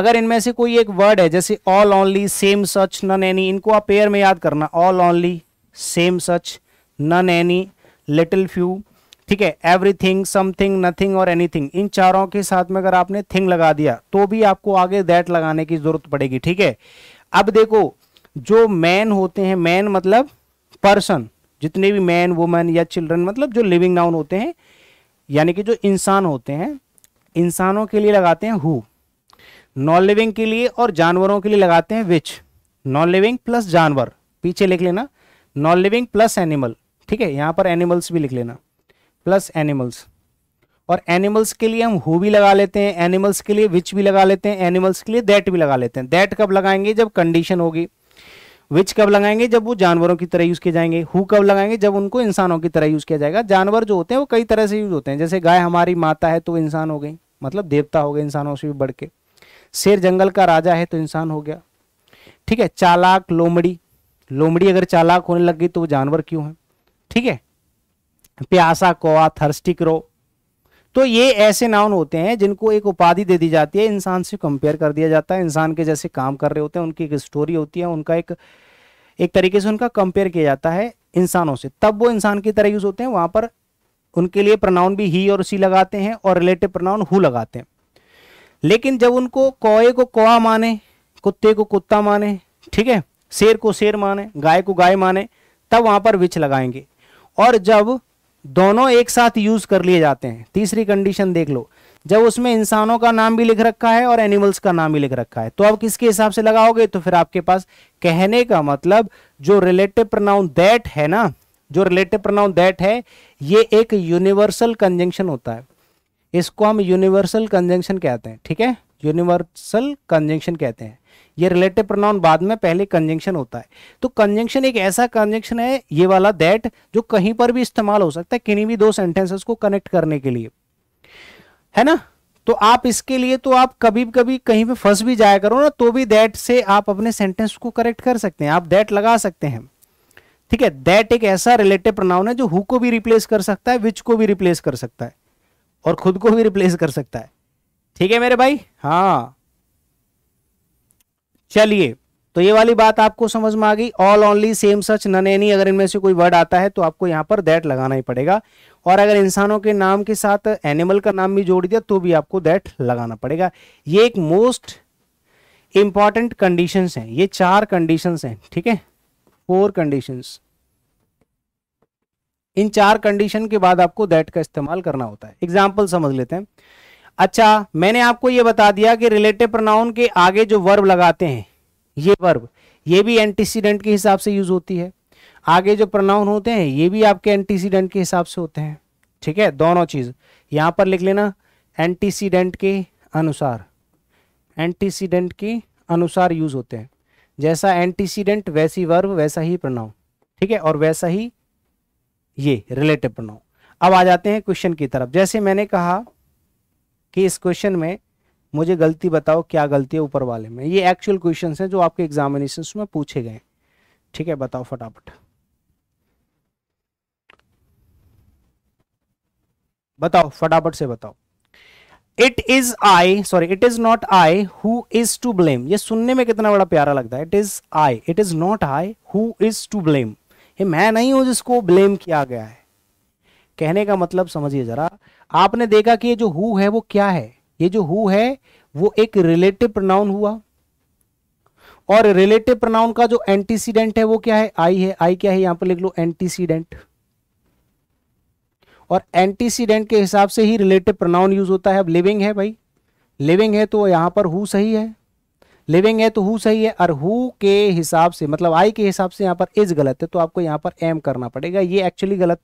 अगर इनमें से कोई एक वर्ड है जैसे all only same such none any इनको आप पेयर में याद करना all only same such none any little few ठीक है एवरीथिंग समथिंग नथिंग और एनीथिंग इन चारों के साथ में अगर आपने थिंग लगा दिया तो भी आपको आगे दैट लगाने की जरूरत पड़ेगी ठीक है अब देखो जो मैन होते हैं मैन मतलब पर्सन जितने भी मैन वुमेन या चिल्ड्रन मतलब जो लिविंग नाउन होते हैं यानी कि जो इंसान होते हैं इंसानों के लिए लगाते हैं हु नॉन लिविंग के लिए और जानवरों के लिए लगाते हैं विच नॉन लिविंग प्लस जानवर पीछे लिख लेना नॉन लिविंग प्लस एनिमल ठीक है यहाँ पर एनिमल्स भी लिख लेना प्लस एनिमल्स और एनिमल्स के लिए हम हु भी लगा लेते हैं एनिमल्स के लिए विच भी लगा लेते हैं एनिमल्स के लिए दैट भी लगा लेते हैं दैट कब लगाएंगे जब कंडीशन होगी विच कब लगाएंगे जब वो जानवरों की तरह यूज किए जाएंगे हु कब लगाएंगे जब उनको इंसानों की तरह यूज किया जाएगा जानवर जो होते हैं वो कई तरह से यूज होते हैं जैसे गाय हमारी माता है तो इंसान हो गई मतलब देवता हो गए इंसानों से भी बढ़ के शेर जंगल का राजा है तो इंसान हो गया ठीक है चालाक लोमड़ी लोमड़ी अगर चालाक होने लग गई तो वो जानवर क्यों है ठीक है प्यासा कोआ थर्स्टिक रो तो ये ऐसे नाउन होते हैं जिनको एक उपाधि दे दी जाती है इंसान से कंपेयर कर दिया जाता है इंसान के जैसे काम कर रहे होते हैं उनकी एक स्टोरी होती है उनका एक एक तरीके से उनका कंपेयर किया जाता है इंसानों से तब वो इंसान की तरह यूज होते हैं वहां पर उनके लिए प्रनाउन भी ही और सी लगाते हैं और रिलेटिव प्रनाउन हु लगाते हैं लेकिन जब उनको कौए को कौआ माने कुत्ते को कुत्ता माने ठीक है शेर को शेर माने गाय को गाय माने तब वहां पर विच लगाएंगे और जब दोनों एक साथ यूज कर लिए जाते हैं तीसरी कंडीशन देख लो जब उसमें इंसानों का नाम भी लिख रखा है और एनिमल्स का नाम भी लिख रखा है तो अब किसके हिसाब से लगाओगे तो फिर आपके पास कहने का मतलब जो रिलेटिव प्रोनाउन दैट है ना जो रिलेटिव प्रोनाउन दैट है ये एक यूनिवर्सल कंजंक्शन होता है इसको हम यूनिवर्सल कंजंक्शन कहते हैं ठीक है यूनिवर्सल कंजंक्शन कहते हैं ये रिलेटिव प्रोनाउन बाद में पहले कंजंक्शन होता है तो कंजंक्शन एक ऐसा कंजंक्शन है ये वाला दैट जो कहीं पर भी इस्तेमाल हो सकता है किन्हीं भी दो सेंटेंसेस को कनेक्ट करने के लिए है ना तो आप इसके लिए तो आप कभी कभी कहीं पे फंस भी जाया करो ना तो भी दैट से आप अपने सेंटेंस को करेक्ट कर सकते हैं आप दैट लगा सकते हैं ठीक है दैट एक ऐसा रिलेटिव प्रोनाउन है जो हु को भी रिप्लेस कर सकता है विच को भी रिप्लेस कर सकता है और खुद को भी रिप्लेस कर सकता है ठीक है मेरे भाई हाँ चलिए तो ये वाली बात आपको समझ में आ गई all only same such none any अगर इनमें से कोई वर्ड आता है तो आपको यहाँ पर दैट लगाना ही पड़ेगा और अगर इंसानों के नाम के साथ एनिमल का नाम भी जोड़ दिया तो भी आपको दैट लगाना पड़ेगा ये एक मोस्ट इंपॉर्टेंट कंडीशन है ये चार कंडीशन है ठीक है फोर कंडीशन इन चार कंडीशन के बाद आपको दैट का इस्तेमाल करना होता है एग्जाम्पल समझ लेते हैं अच्छा मैंने आपको ये बता दिया कि रिलेटिव प्रोनाउन के आगे जो वर्ब लगाते हैं ये वर्ब ये भी एंटीसीडेंट के हिसाब से यूज होती है आगे जो प्रोनाउन होते हैं ये भी आपके एंटीसीडेंट के हिसाब से होते हैं ठीक है दोनों चीज यहां पर लिख लेना एंटीसीडेंट के अनुसार एंटीसीडेंट के अनुसार यूज होते हैं जैसा एंटीसीडेंट वैसी वर्ब वैसा ही प्रोनाउन ठीक है और वैसा ही ये रिलेटिव प्रोनाउन अब आ जाते हैं क्वेश्चन की तरफ जैसे मैंने कहा कि इस क्वेश्चन में मुझे गलती बताओ क्या गलती है ऊपर वाले में ये एक्चुअल क्वेश्चन हैं जो आपके एग्जामिनेशन में पूछे गए ठीक है बताओ फटाफट बताओ फटाफट से बताओ it is I sorry it is not I who is to blame ये सुनने में कितना बड़ा प्यारा लगता है it is I it is not I who is to blame ये मैं नहीं हूं जिसको ब्लेम किया गया है कहने का मतलब समझिए जरा आपने देखा कि ये जो हु है वो क्या है ये जो हु है वो एक रिलेटिव प्रोनाउन हुआ और रिलेटिव प्रोनाउन का जो एंटीसीडेंट है वो क्या है आई है आई क्या है यहां पर लिख लो एंटीसीडेंट और एंटीसीडेंट के हिसाब से ही रिलेटिव प्रोनाउन यूज होता है अब लिविंग है भाई लिविंग है तो यहां पर हु सही है लिविंग है तो हु सही है और हु के हिसाब से मतलब आई के हिसाब से यहां पर इज गलत है तो आपको यहां पर एम करना पड़ेगा ये एक्चुअली गलत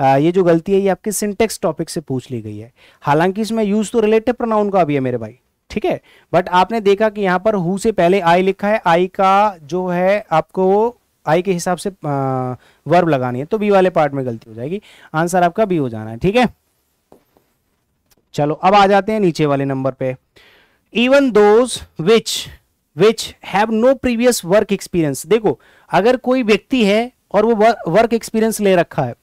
आ, ये जो गलती है ये आपके सिंटेक्स टॉपिक से पूछ ली गई है हालांकि इसमें यूज तो रिलेटिव प्रोनाउन का भी है मेरे भाई ठीक है बट आपने देखा कि यहाँ पर हु से पहले आई लिखा है आई का जो है आपको आई के हिसाब से वर्ब लगानी है तो बी वाले पार्ट में गलती हो जाएगी आंसर आपका बी हो जाना है ठीक है चलो अब आ जाते हैं नीचे वाले नंबर पे even those which which have no previous work experience देखो अगर कोई व्यक्ति है और वो वर्क एक्सपीरियंस ले रखा है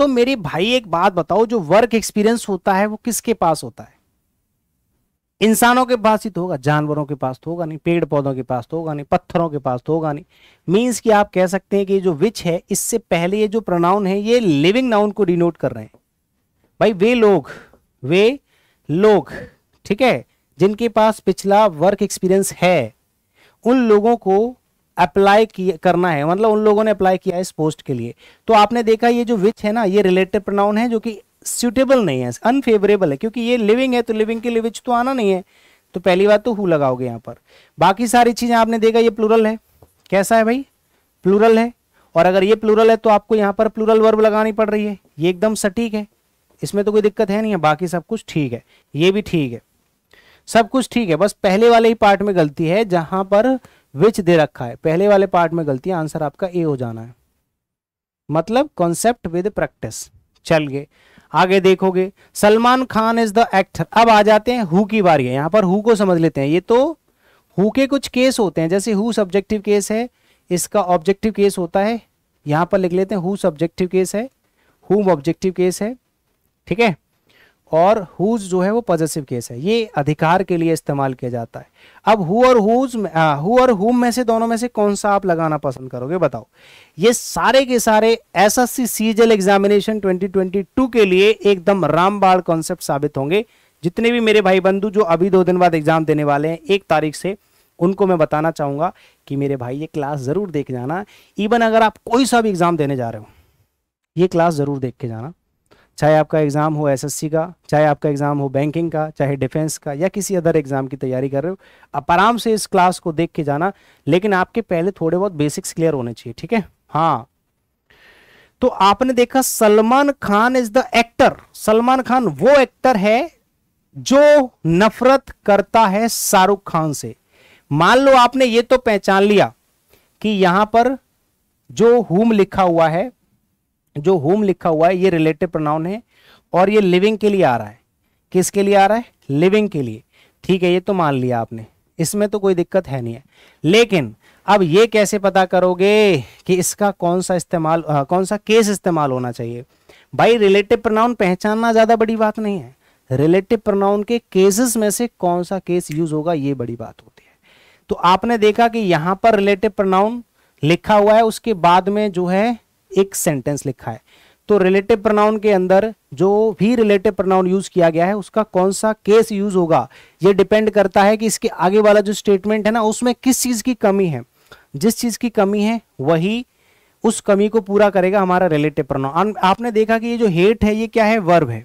तो मेरे भाई एक बात बताओ जो वर्क एक्सपीरियंस होता है वो किसके पास होता है इंसानों के पास ही तो होगा जानवरों के पास तो होगा नहीं पेड़ पौधों के पास तो होगा नहीं पत्थरों के पास तो होगा नहीं मीन्स कि आप कह सकते हैं कि जो विच है इससे पहले ये जो प्रोनाउन है ये लिविंग नाउन को डिनोट कर रहे हैं भाई वे लोग वे लोग ठीक है जिनके पास पिछला वर्क एक्सपीरियंस है उन लोगों को अप्लाई करना है मतलब उन लोगों ने अप्लाई किया है इस पोस्ट के लिए तो आपने देखा ये जो विच है ना ये रिलेटेड प्रोनाउन है जो कि सुटेबल नहीं है अनफेवरेबल है क्योंकि ये लिविंग है तो लिविंग के लिए विच तो आना नहीं है तो पहली बात तो हु लगाओगे यहाँ पर बाकी सारी चीज़ें आपने देखा ये प्लूरल है कैसा है भाई प्लूरल है और अगर ये प्लूरल है तो आपको यहाँ पर प्लूरल वर्ब लगानी पड़ रही है ये एकदम सटीक है इसमें तो कोई दिक्कत है नहीं है बाकी सब कुछ ठीक है ये भी ठीक है सब कुछ ठीक है बस पहले वाले ही पार्ट में गलती है जहां पर विच दे रखा है पहले वाले पार्ट में गलती आंसर आपका ए हो जाना है मतलब कॉन्सेप्ट विद प्रैक्टिस चल गए आगे देखोगे Salman Khan is the actor अब आ जाते हैं हु की बारी है यहां पर हु को समझ लेते हैं ये तो हु के कुछ केस होते हैं जैसे हु सब्जेक्टिव केस है इसका ऑब्जेक्टिव केस होता है यहां पर लिख लेते हैं हु सब्जेक्टिव केस है हु ऑब्जेक्टिव केस है ठीक है और हुज जो है वो पॉजिटिव केस है ये अधिकार के लिए इस्तेमाल किया जाता है अब हु और हुज हु और हुम में से दोनों में से कौन सा आप लगाना पसंद करोगे बताओ ये सारे के सारे S S C CGL examination 2022 के लिए एकदम रामबाड़ कॉन्सेप्ट साबित होंगे जितने भी मेरे भाई बंधु जो अभी दो दिन बाद एग्जाम देने वाले हैं एक तारीख से उनको मैं बताना चाहूंगा कि मेरे भाई ये क्लास ज़रूर देख जाना इवन अगर आप कोई सा भी एग्ज़ाम देने जा रहे हो ये क्लास ज़रूर देख के जाना चाहे आपका एग्ज़ाम हो एसएससी का चाहे आपका एग्ज़ाम हो बैंकिंग का चाहे डिफेंस का या किसी अदर एग्ज़ाम की तैयारी कर रहे हो आप आराम से इस क्लास को देख के जाना लेकिन आपके पहले थोड़े बहुत बेसिक्स क्लियर होने चाहिए ठीक है हाँ तो आपने देखा Salman Khan is the actor Salman Khan वो एक्टर है जो नफरत करता है शाहरुख खान से मान लो आपने ये तो पहचान लिया कि यहां पर जो हुम लिखा हुआ है जो होम लिखा हुआ है ये रिलेटिव प्रोनाउन है और ये लिविंग के लिए आ रहा है किसके लिए आ रहा है लिविंग के लिए ठीक है ये तो मान लिया आपने इसमें तो कोई दिक्कत है नहीं है लेकिन अब ये कैसे पता करोगे कि इसका कौन सा इस्तेमाल आ, कौन सा केस इस्तेमाल होना चाहिए भाई रिलेटिव प्रोनाउन पहचानना ज़्यादा बड़ी बात नहीं है रिलेटिव प्रोनाउन के केसेस में से कौन सा केस यूज होगा ये बड़ी बात होती है तो आपने देखा कि यहां पर रिलेटिव प्रोनाउन लिखा हुआ है उसके बाद में जो है एक सेंटेंस लिखा है तो रिलेटिव प्रनाउन के अंदर जो भी रिलेटिव प्रनाउन यूज किया गया है उसका कौन सा केस यूज होगा ये डिपेंड करता है कि इसके आगे वाला जो स्टेटमेंट है ना उसमें किस चीज की कमी है जिस चीज की कमी है वही उस कमी को पूरा करेगा हमारा रिलेटिव प्रनाउन आपने देखा कि ये जो हेट है ये क्या है वर्ब है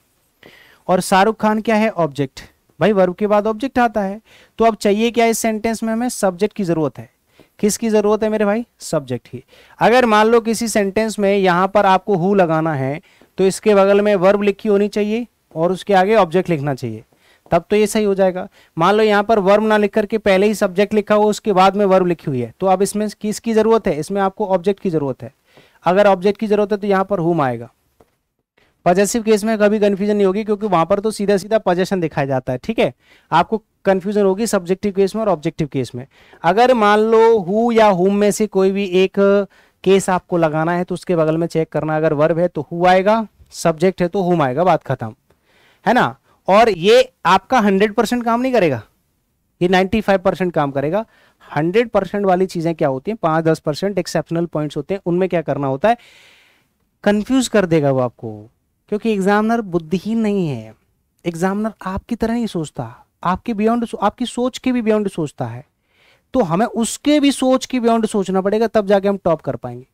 और शाहरुख खान क्या है ऑब्जेक्ट भाई वर्ब के बाद ऑब्जेक्ट आता है तो अब चाहिए क्या इस सेंटेंस में हमें सब्जेक्ट की जरूरत है किसकी ज़रूरत है मेरे भाई सब्जेक्ट की अगर मान लो किसी सेंटेंस में यहां पर आपको हु लगाना है तो इसके बगल में वर्ब लिखी होनी चाहिए और उसके आगे ऑब्जेक्ट लिखना चाहिए तब तो ये सही हो जाएगा मान लो यहाँ पर वर्ब ना लिख करके पहले ही सब्जेक्ट लिखा हो उसके बाद में वर्ब लिखी हुई है तो अब इसमें किसकी ज़रूरत है इसमें आपको ऑब्जेक्ट की ज़रूरत है अगर ऑब्जेक्ट की ज़रूरत है तो यहाँ पर हुम आएगा पजेसिव केस में कभी कन्फ्यूजन नहीं होगी क्योंकि वहां पर तो सीधा सीधा पजेशन दिखाया जाता है ठीक है आपको कन्फ्यूजन होगी सब्जेक्टिव केस में और ऑब्जेक्टिव केस में अगर मान लो हु या हुम में से कोई भी एक केस आपको लगाना है तो उसके बगल में चेक करना अगर वर्ब है तो हु आएगा सब्जेक्ट है तो हुम आएगा बात खत्म है ना और ये आपका हंड्रेड परसेंट काम नहीं करेगा ये नाइन्टी फाइव परसेंट काम करेगा हंड्रेड परसेंट वाली चीजें क्या होती हैं पांच दस परसेंट एक्सेप्शनल पॉइंट होते हैं उनमें क्या करना होता है कंफ्यूज कर देगा वो आपको क्योंकि एग्जामिनर बुद्धिहीन नहीं है एग्जामिनर आपकी तरह नहीं सोचता आपके बियॉन्ड आपकी सोच के भी बियॉन्ड सोचता है तो हमें उसके भी सोच के बियॉन्ड सोचना पड़ेगा तब जाके हम टॉप कर पाएंगे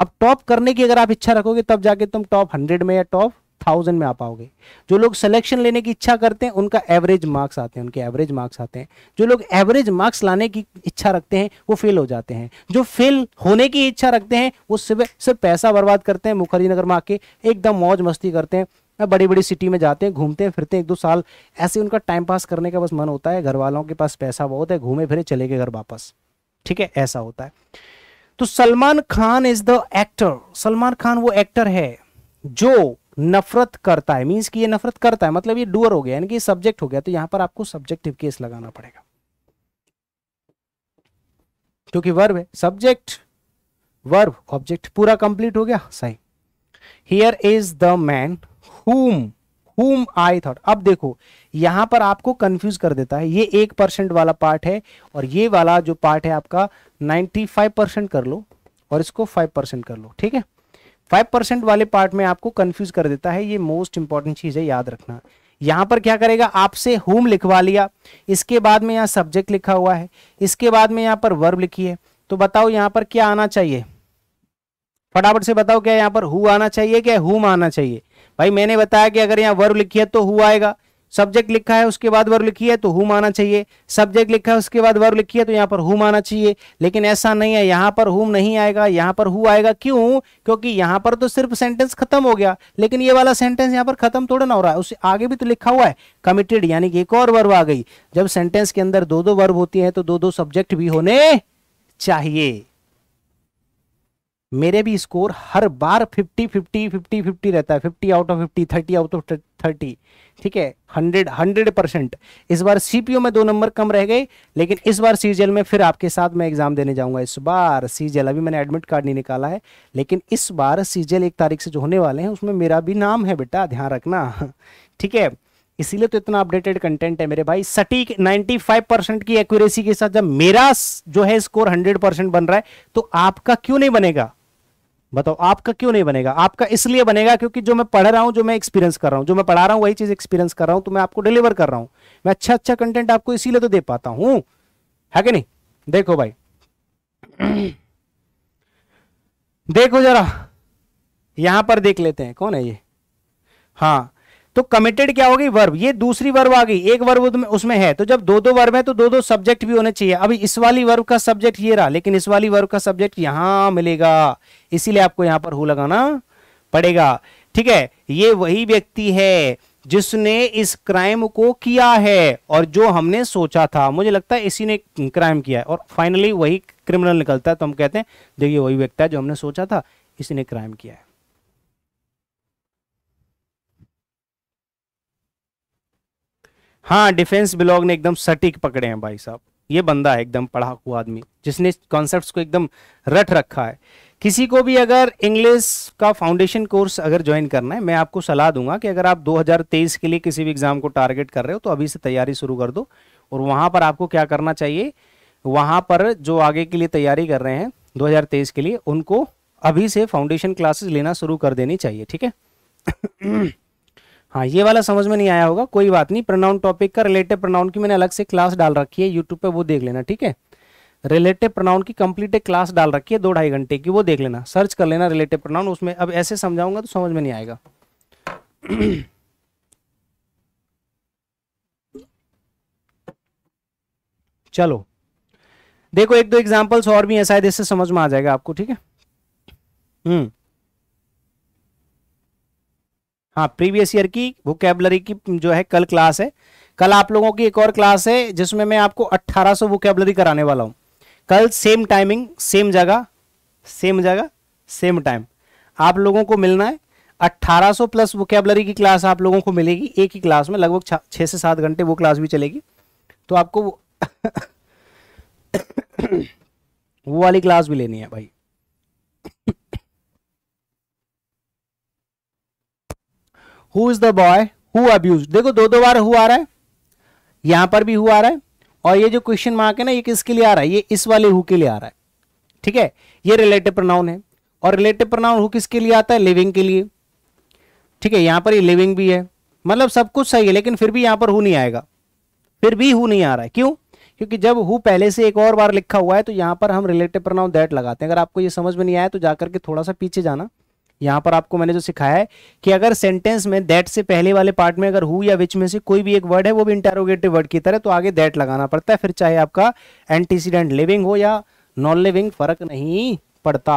अब टॉप करने की अगर आप इच्छा रखोगे तब जाके तुम टॉप हंड्रेड में या टॉप थाउजेंड में आ पाओगे जो लोग सिलेक्शन लेने की इच्छा करते हैं उनका एवरेज मार्क्स आते हैं उनके एवरेज मार्क्स आते हैं जो लोग एवरेज मार्क्स लाने की इच्छा रखते हैं वो फेल हो जाते हैं जो फेल होने की इच्छा रखते हैं वो सिर्फ सिर्फ पैसा बर्बाद करते हैं मुखर्जी नगर में आके एकदम मौज मस्ती करते हैं ना बड़ी बड़ी सिटी में जाते हैं घूमते हैं फिरते हैं एक दो साल ऐसे उनका टाइम पास करने का बस मन होता है घर वालों के पास पैसा बहुत है घूमे फिरे चले गए घर वापस ठीक है ऐसा होता है तो Salman Khan is the actor Salman Khan वो एक्टर है जो नफरत करता है मीन्स कि ये नफरत करता है मतलब ये डुअर हो गया यानी कि सब्जेक्ट हो गया तो यहां पर आपको सब्जेक्टिव केस लगाना पड़ेगा क्योंकि वर्ब है सब्जेक्ट वर्ब ऑब्जेक्ट पूरा कंप्लीट हो गया सही here is the man whom whom I thought अब देखो यहां पर आपको कंफ्यूज कर देता है ये एक परसेंट वाला पार्ट है और ये वाला जो पार्ट है आपका 95 परसेंट कर लो और इसको 5 परसेंट कर लो ठीक है 5 परसेंट वाले पार्ट में आपको कंफ्यूज कर देता है ये मोस्ट इंपॉर्टेंट चीज है याद रखना यहां पर क्या करेगा आपसे होम लिखवा लिया इसके बाद में यहाँ सब्जेक्ट लिखा हुआ है इसके बाद में यहाँ पर वर्ब लिखी है तो बताओ यहाँ पर क्या आना चाहिए फटाफट से बताओ क्या यहाँ पर हु आना चाहिए क्या हुम आना चाहिए भाई मैंने बताया कि अगर यहाँ वर्व लिखी है तो हु आएगा सब्जेक्ट लिखा है उसके बाद वर्व लिखी है तो हु माना चाहिए सब्जेक्ट लिखा है उसके बाद वर्व लिखी है तो यहाँ पर हु माना चाहिए लेकिन ऐसा नहीं है यहाँ पर हुम नहीं आएगा यहाँ पर हु आएगा क्यों क्योंकि यहाँ पर तो सिर्फ सेंटेंस खत्म हो गया लेकिन ये वाला सेंटेंस यहाँ पर खत्म थोड़ा ना हो रहा है उससे आगे भी तो लिखा हुआ है कमिटेड यानी कि एक और वर्व आ गई जब सेंटेंस के अंदर दो दो वर्व होती है तो दो दो सब्जेक्ट भी होने चाहिए मेरे भी स्कोर हर बार 50 50 50 50 रहता है 50 आउट ऑफ 50 30 आउट ऑफ 30 ठीक है 100 100 परसेंट इस बार सीपीओ में दो नंबर कम रह गए लेकिन इस बार सीजीएल में फिर आपके साथ मैं एग्जाम देने जाऊंगा इस बार सीजीएल अभी मैंने एडमिट कार्ड नहीं निकाला है लेकिन इस बार सीजीएल एक तारीख से जो होने वाले हैं उसमें मेरा भी नाम है बेटा ध्यान रखना ठीक है इसीलिए तो इतना अपडेटेड कंटेंट है मेरे भाई सटीक 95 परसेंट की एक्यूरेसी के साथ जब मेरा जो है स्कोर 100 परसेंट बन रहा है तो आपका क्यों नहीं बनेगा बताओ आपका क्यों नहीं बनेगा आपका इसलिए बनेगा क्योंकि जो मैं पढ़ रहा हूं जो मैं एक्सपीरियंस कर रहा हूं जो मैं पढ़ा रहा हूं वही चीज एक्सपीरियंस कर रहा हूं तो मैं आपको डिलीवर कर रहा हूं मैं अच्छा अच्छा कंटेंट आपको इसीलिए तो दे पाता हूं है कि नहीं देखो भाई देखो जरा यहां पर देख लेते हैं कौन है ये हाँ तो कमिटेड क्या होगी वर्ब ये दूसरी वर्ब आ गई एक वर्ब उसमें है तो जब दो दो वर्ब है तो दो दो सब्जेक्ट भी होने चाहिए अभी इस वाली वर्ब का सब्जेक्ट ये रहा लेकिन इस वाली वर्ब का सब्जेक्ट यहां मिलेगा इसीलिए आपको यहां पर हो लगाना पड़ेगा ठीक है ये वही व्यक्ति है जिसने इस क्राइम को किया है और जो हमने सोचा था मुझे लगता है इसी ने क्राइम किया है और फाइनली वही क्रिमिनल निकलता है तो हम कहते हैं देखिए वही व्यक्ति है जो हमने सोचा था इसी ने क्राइम किया है हाँ डिफेंस ब्लॉग ने एकदम सटीक पकड़े हैं भाई साहब ये बंदा है एकदम पढ़ाकू आदमी जिसने कॉन्सेप्ट को एकदम रट रखा है किसी को भी अगर इंग्लिश का फाउंडेशन कोर्स अगर ज्वाइन करना है मैं आपको सलाह दूंगा कि अगर आप 2023 के लिए किसी भी एग्ज़ाम को टारगेट कर रहे हो तो अभी से तैयारी शुरू कर दो और वहाँ पर आपको क्या करना चाहिए वहाँ पर जो आगे के लिए तैयारी कर रहे हैं दो के लिए उनको अभी से फाउंडेशन क्लासेस लेना शुरू कर देनी चाहिए ठीक है हाँ ये वाला समझ में नहीं आया होगा कोई बात नहीं प्रोनाउन टॉपिक का रिलेटिव प्रोनाउन की मैंने अलग से क्लास डाल रखी है यूट्यूब पे वो देख लेना ठीक है रिलेटिव प्रोनाउन की कंप्लीट एक क्लास डाल रखी है दो ढाई घंटे की वो देख लेना सर्च कर लेना रिलेटिव प्रोनाउन उसमें अब ऐसे समझाऊंगा तो समझ में नहीं आएगा चलो देखो एक दो एग्जांपल्स और भी ऐसा है जिससे समझ में आ जाएगा आपको ठीक है हम्म हाँ प्रीवियस ईयर की वोकेबलरी की जो है कल क्लास है कल आप लोगों की एक और क्लास है जिसमें मैं आपको 1800 सौ वोकेबलरी कराने वाला हूँ कल सेम टाइमिंग सेम जगह सेम जगह सेम टाइम आप लोगों को मिलना है 1800 प्लस वोकेबलरी की क्लास आप लोगों को मिलेगी एक ही क्लास में लगभग छः से सात घंटे वो क्लास भी चलेगी तो आपको वो, वो वाली क्लास भी लेनी है भाई who is the boy who abuse देखो दो दो बार हु आ रहा है यहां पर भी हु आ रहा है और ये जो क्वेश्चन मार्क है ना ये किसके लिए आ रहा है ये इस वाले हु के लिए आ रहा है ठीक है ये रिलेटिव प्रोनाउन है और रिलेटिव प्रोनाउन हु किसके लिए आता है लिविंग के लिए ठीक है यहां पर ये लिविंग भी है मतलब सब कुछ सही है लेकिन फिर भी यहां पर हु नहीं आएगा फिर भी हु नहीं आ रहा है क्यों क्योंकि जब हु पहले से एक और बार लिखा हुआ है तो यहां पर हम रिलेटिव प्रोनाउन दैट लगाते हैं अगर आपको ये समझ में नहीं आया तो जाकर के थोड़ा सा पीछे जाना यहाँ पर आपको मैंने जो सिखाया है कि अगर सेंटेंस में दैट से पहले वाले पार्ट में अगर हु या विच में से कोई भी एक वर्ड है वो भी इंटेरोगेटिव वर्ड की तरह तो आगे दैट लगाना पड़ता है फिर चाहे आपका एंटीसीडेंट लिविंग हो या नॉन लिविंग फर्क नहीं पड़ता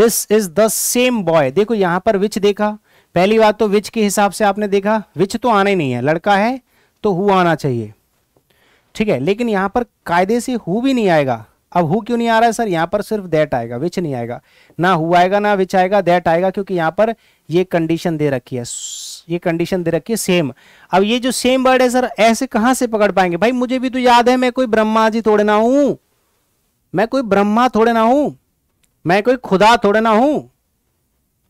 this is the same boy देखो यहाँ पर विच देखा पहली बात तो विच के हिसाब से आपने देखा विच तो आना ही नहीं है लड़का है तो हु आना चाहिए ठीक है लेकिन यहाँ पर कायदे से हु भी नहीं आएगा अब हु क्यों नहीं आ रहा है सर यहाँ पर सिर्फ दैट आएगा विच नहीं आएगा ना हु आएगा ना विच आएगा दैट आएगा क्योंकि यहाँ पर ये कंडीशन दे रखी है ये कंडीशन दे रखी है सेम अब ये जो सेम वर्ड है सर ऐसे कहाँ से पकड़ पाएंगे भाई मुझे भी तो याद है मैं कोई ब्रह्मा जी थोड़े ना हूं मैं कोई ब्रह्मा थोड़े ना हूं मैं कोई खुदा थोड़े ना हूं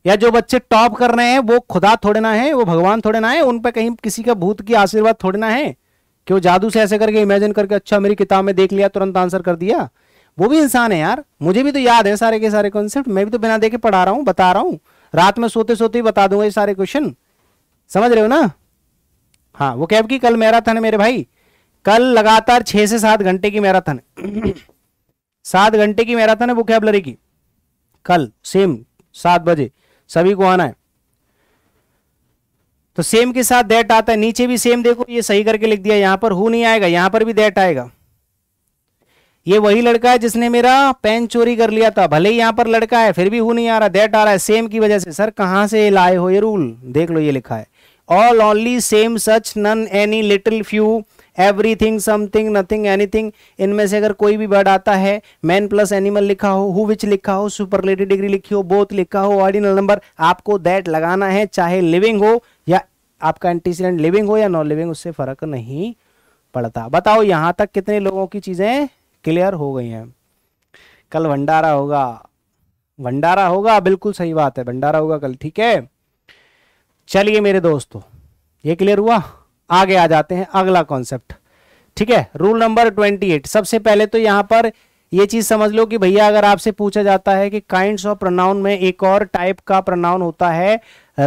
या जो बच्चे टॉप कर रहे हैं वो खुदा थोड़े ना है वो भगवान थोड़े ना है उन पर कहीं किसी का भूत की आशीर्वाद थोड़े ना है कि वो जादू से ऐसे करके इमेजिन करके अच्छा मेरी किताब में देख लिया तुरंत आंसर कर दिया वो भी इंसान है यार मुझे भी तो याद है सारे के सारे कॉन्सेप्ट मैं भी तो बिना देखे पढ़ा रहा हूँ बता रहा हूँ रात में सोते सोते ही बता दूंगा ये सारे क्वेश्चन समझ रहे हो ना हाँ वो कैब की कल मैराथन है मेरे भाई कल लगातार छह से सात घंटे की मैराथन सात घंटे की मैराथन है वो कैब की कल सेम सात बजे सभी को आना है तो सेम के साथ डेट आता है नीचे भी सेम देखो ये सही करके लिख दिया यहां पर हु नहीं आएगा यहाँ पर भी डेट आएगा ये वही लड़का है जिसने मेरा पेन चोरी कर लिया था भले ही यहाँ पर लड़का है फिर भी हु नहीं आ रहा देट आ रहा है सेम की वजह से सर कहाँ से लाए हो ये रूल देख लो ये लिखा है all only same such none any little few everything something nothing anything इनमें से अगर कोई भी वर्ड आता है मैन प्लस एनिमल लिखा हो हु विच लिखा हो सुपर सुपरलेटिव डिग्री लिखी हो बोथ लिखा हो ऑर्डिनल नंबर आपको दैट लगाना है चाहे लिविंग हो या आपका एंटीसीडेंट लिविंग हो या नॉन लिविंग उससे फर्क नहीं पड़ता बताओ यहाँ तक कितने लोगों की चीज़ें क्लियर हो गई हैं कल भंडारा होगा भंडारा होगा बिल्कुल सही बात है भंडारा होगा कल ठीक है चलिए मेरे दोस्तों ये क्लियर हुआ आगे आ जाते हैं अगला कॉन्सेप्ट ठीक है रूल नंबर ट्वेंटी एट सबसे पहले तो यहां पर ये चीज समझ लो कि भैया अगर आपसे पूछा जाता है कि काइंड ऑफ प्रोनाउन में एक और टाइप का प्रोनाउन होता है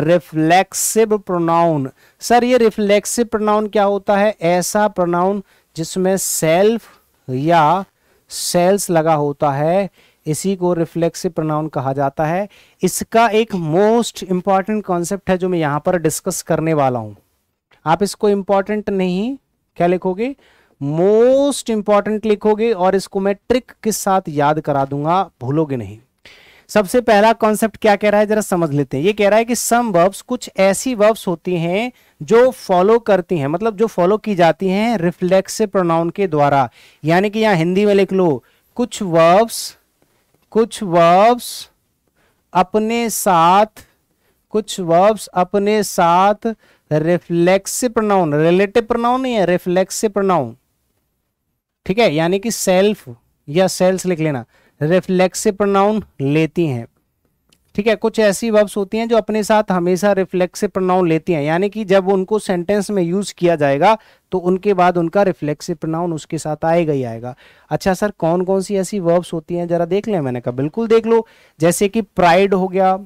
रिफ्लेक्सिव प्रोनाउन सर ये रिफ्लेक्सिव प्रोनाउन क्या होता है ऐसा प्रोनाउन जिसमें सेल्फ या सेल्स लगा होता है इसी को रिफ्लेक्सिव प्रोनाउन कहा जाता है इसका एक मोस्ट इंपॉर्टेंट कॉन्सेप्ट है जो मैं यहां पर डिस्कस करने वाला हूं आप इसको इंपॉर्टेंट नहीं क्या लिखोगे मोस्ट इंपॉर्टेंट लिखोगे और इसको मैं ट्रिक के साथ याद करा दूंगा भूलोगे नहीं सबसे पहला कॉन्सेप्ट क्या कह रहा है जरा समझ लेते हैं ये कह रहा है कि सम वर्ब्स कुछ ऐसी वर्ब्स होती हैं जो फॉलो करती हैं मतलब जो फॉलो की जाती हैं रिफ्लेक्स प्रोनाउन के द्वारा यानी कि यहाँ हिंदी में लिख लो कुछ वर्ब्स कुछ वर्ब्स अपने साथ कुछ वर्ब्स अपने साथ रिफ्लेक्स प्रोनाउन रिलेटिव प्रोनाउन नहीं है रिफ्लेक्स प्रोनाउन ठीक है यानी कि सेल्फ या सेल्स लिख लेना रिफ्लेक्सिव प्रोनाउन लेती हैं ठीक है कुछ ऐसी वर्ब्स होती हैं जो अपने साथ हमेशा रिफ्लेक्सिव प्रोनाउन लेती हैं यानी कि जब उनको सेंटेंस में यूज़ किया जाएगा तो उनके बाद उनका रिफ्लेक्सिव प्रोनाउन उसके साथ आएगा ही आएगा अच्छा सर कौन कौन सी ऐसी वर्ब्स होती हैं ज़रा देख लें मैंने कहा बिल्कुल देख लो जैसे कि प्राइड हो गया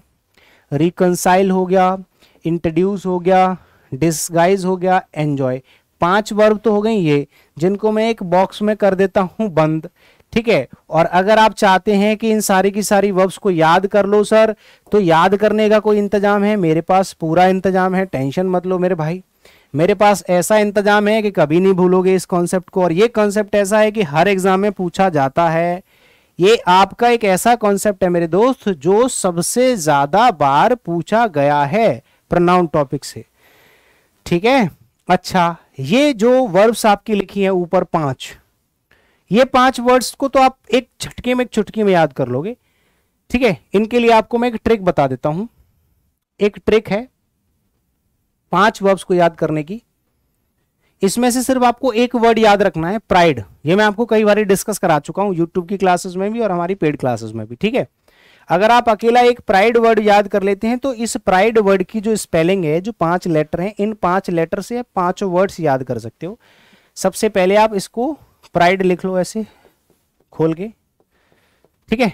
रिकनसाइल हो गया इंट्रोड्यूस हो गया डिस्गाइज हो गया एन्जॉय पांच वर्ब तो हो गई ये जिनको मैं एक बॉक्स में कर देता हूँ बंद ठीक है और अगर आप चाहते हैं कि इन सारी की सारी वर्ब्स को याद कर लो सर तो याद करने का कोई इंतजाम है मेरे पास पूरा इंतजाम है टेंशन मत लो मेरे भाई मेरे पास ऐसा इंतजाम है कि कभी नहीं भूलोगे इस कॉन्सेप्ट को और ये कॉन्सेप्ट ऐसा है कि हर एग्जाम में पूछा जाता है ये आपका एक ऐसा कॉन्सेप्ट है मेरे दोस्त जो सबसे ज्यादा बार पूछा गया है प्रनाउन टॉपिक से ठीक है अच्छा ये जो वर्ब्स आपकी लिखी है ऊपर पांच ये पांच वर्ड्स को तो आप एक झटके में एक चुटकी में याद कर लोगे ठीक है इनके लिए आपको मैं एक ट्रिक बता देता हूं एक ट्रिक है पांच वर्ब्स को याद करने की इसमें से सिर्फ आपको एक वर्ड याद रखना है प्राइड ये मैं आपको कई बार डिस्कस करा चुका हूं यूट्यूब की क्लासेस में भी और हमारी पेड क्लासेस में भी ठीक है अगर आप अकेला एक प्राइड वर्ड याद कर लेते हैं तो इस प्राइड वर्ड की जो स्पेलिंग है जो पांच लेटर हैं इन पांच लेटर से आप पांचों वर्ड्स याद कर सकते हो सबसे पहले आप इसको प्राइड लिख लो ऐसे खोल के ठीक है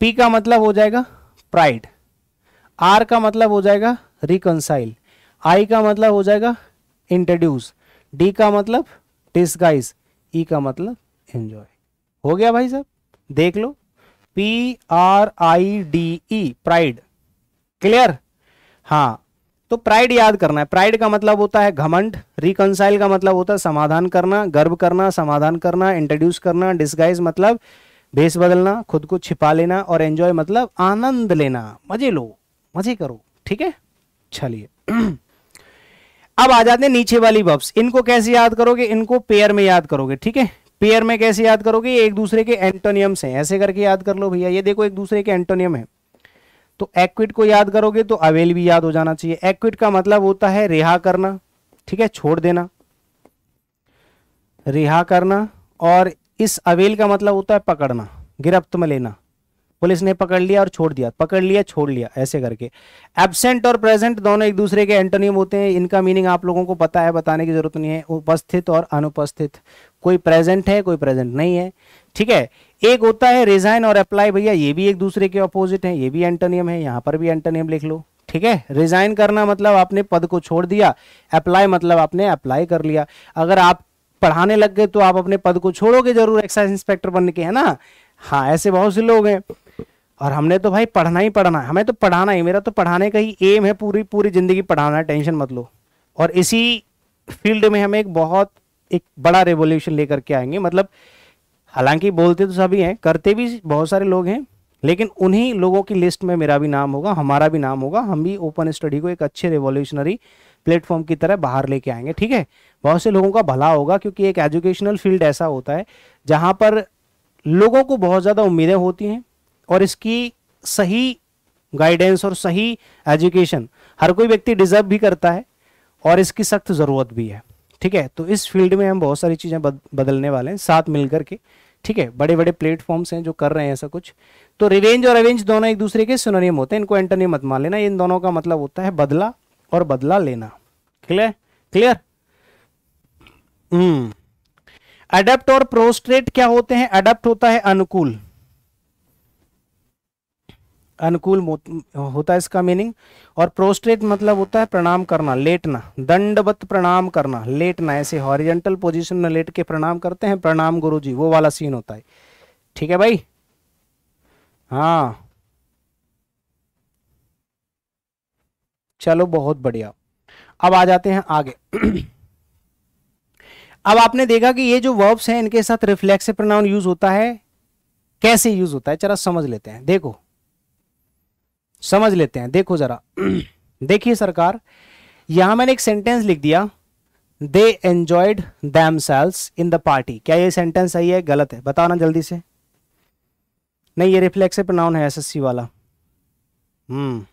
पी का मतलब हो जाएगा प्राइड आर का मतलब हो जाएगा रिकनसाइल आई का मतलब हो जाएगा इंट्रोड्यूस डी का मतलब डिस्गाइज ई e का मतलब एंजॉय हो गया भाई साहब देख लो P R I D E pride clear हाँ तो प्राइड याद करना है प्राइड का मतलब होता है घमंड रिकनसाइल का मतलब होता है समाधान करना गर्व करना समाधान करना इंट्रोड्यूस करना डिस्गाइज मतलब भेस बदलना खुद को छिपा लेना और एंजॉय मतलब आनंद लेना मजे लो मजे करो ठीक है चलिए अब आ जाते हैं नीचे वाली बब्स इनको कैसे याद करोगे इनको पेयर में याद करोगे ठीक है पेयर में कैसे याद करोगे एक दूसरे के एंटोनियम्स हैं ऐसे करके याद कर लो भैया ये देखो एक दूसरे के एंटोनियम है तो एक्विट को याद करोगे तो अवेल भी याद हो जाना चाहिए एक्विट का मतलब होता है रिहा करना ठीक है छोड़ देना रिहा करना और इस अवेल का मतलब होता है पकड़ना गिरफ्त में लेना पुलिस ने पकड़ लिया और छोड़ दिया पकड़ लिया छोड़ लिया ऐसे करके एबसेंट और प्रेजेंट दोनों एक दूसरे के एंटोनियम होते हैं इनका मीनिंग आप लोगों को पता है बताने की जरूरत नहीं है उपस्थित और अनुपस्थित कोई प्रेजेंट है कोई प्रेजेंट नहीं है ठीक है एक होता है रिजाइन और अप्लाई भैया ये भी एक दूसरे के अपोजिट है ये भी एंटोनियम है यहां पर भी एंटोनियम लिख लो ठीक है रिजाइन करना मतलब आपने पद को छोड़ दिया अप्लाई मतलब आपने अप्लाई कर लिया अगर आप पढ़ाने लग गए तो आप अपने पद को छोड़ोगे जरूर एक्साइज इंस्पेक्टर बनने के है ना हाँ ऐसे बहुत से लोग हैं और हमने तो भाई पढ़ना ही पढ़ना है हमें तो पढ़ाना ही मेरा तो पढ़ाने का ही एम है पूरी पूरी जिंदगी पढ़ाना है टेंशन मत लो और इसी फील्ड में हम एक बहुत एक बड़ा रेवोल्यूशन लेकर के आएंगे मतलब हालांकि बोलते तो सभी हैं करते भी बहुत सारे लोग हैं लेकिन उन्हीं लोगों की लिस्ट में मेरा भी नाम होगा हमारा भी नाम होगा हम भी ओपन स्टडी को एक अच्छे रेवोल्यूशनरी प्लेटफॉर्म की तरह बाहर लेके आएंगे ठीक है बहुत से लोगों का भला होगा क्योंकि एक एजुकेशनल फील्ड ऐसा होता है जहाँ पर लोगों को बहुत ज़्यादा उम्मीदें होती हैं और इसकी सही गाइडेंस और सही एजुकेशन हर कोई व्यक्ति डिजर्व भी करता है और इसकी सख्त ज़रूरत भी है ठीक है तो इस फील्ड में हम बहुत सारी चीज़ें बदलने वाले हैं साथ मिलकर के ठीक है बड़े बड़े प्लेटफॉर्म्स हैं जो कर रहे हैं ऐसा कुछ तो रिवेंज और अवेंज दोनों एक दूसरे के सुनोनियम होते हैं इनको एंटोनियम मत मान लेना इन दोनों का मतलब होता है बदला और बदला लेना क्लियर क्लियर हम्म अडेप्ट और प्रोस्ट्रेट क्या होते हैं अडेप्ट होता है अनुकूल अनुकूल होता है इसका मीनिंग और प्रोस्ट्रेट मतलब होता है प्रणाम करना लेटना दंडवत प्रणाम करना लेटना ऐसे हॉरिजेंटल पोजीशन में लेट के प्रणाम करते हैं प्रणाम गुरु जी वो वाला सीन होता है ठीक है भाई हाँ चलो बहुत बढ़िया अब आ जाते हैं आगे अब आपने देखा कि ये जो वर्ब्स हैं इनके साथ रिफ्लेक्सिव प्रोनाउन यूज होता है कैसे यूज होता है चलो समझ लेते हैं देखो समझ लेते हैं देखो जरा देखिए सरकार यहां मैंने एक सेंटेंस लिख दिया they enjoyed themselves in the party क्या ये सेंटेंस सही है गलत है बताना जल्दी से नहीं ये रिफ्लेक्सिव प्रोनाउन है एसएससी वाला हम्म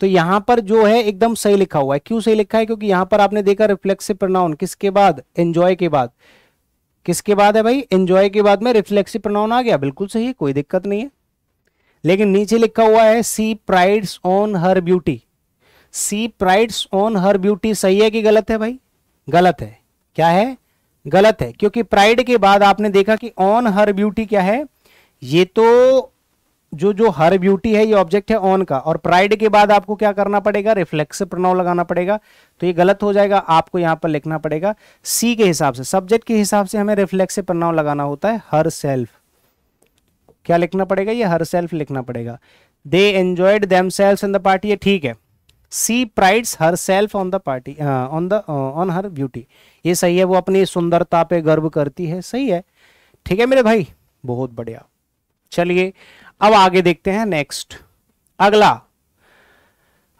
तो यहां पर जो है एकदम सही लिखा हुआ है क्यों सही लिखा है क्योंकि यहां पर आपने देखा रिफ्लेक्सिव प्रोनाउन किसके बाद एंजॉय के बाद किसके बाद है भाई एंजॉय के बाद में रिफ्लेक्सिव प्रोनाउन आ गया बिल्कुल सही है कोई दिक्कत नहीं है लेकिन नीचे लिखा हुआ है she prides on her beauty she prides on her beauty सही है कि गलत है भाई गलत है क्या है गलत है क्योंकि प्राइड के बाद आपने देखा कि ऑन हर ब्यूटी क्या है ये तो जो जो हर ब्यूटी है ये ऑब्जेक्ट है ऑन का और प्राइड के बाद आपको क्या करना पड़ेगा रिफ्लेक्स प्रणव लगाना पड़ेगा तो ये गलत हो जाएगा आपको यहां पर लिखना पड़ेगा सी के हिसाब से सब्जेक्ट के हिसाब से हमें रिफ्लेक्स प्रणव लगाना होता है हर सेल्फ क्या लिखना पड़ेगा ये हर सेल्फ लिखना पड़ेगा they enjoyed themselves in the party ये ठीक है she prides herself on the party on the on her beauty ये सही है वो अपनी सुंदरता पे गर्व करती है सही है ठीक है मेरे भाई बहुत बढ़िया चलिए अब आगे देखते हैं नेक्स्ट अगला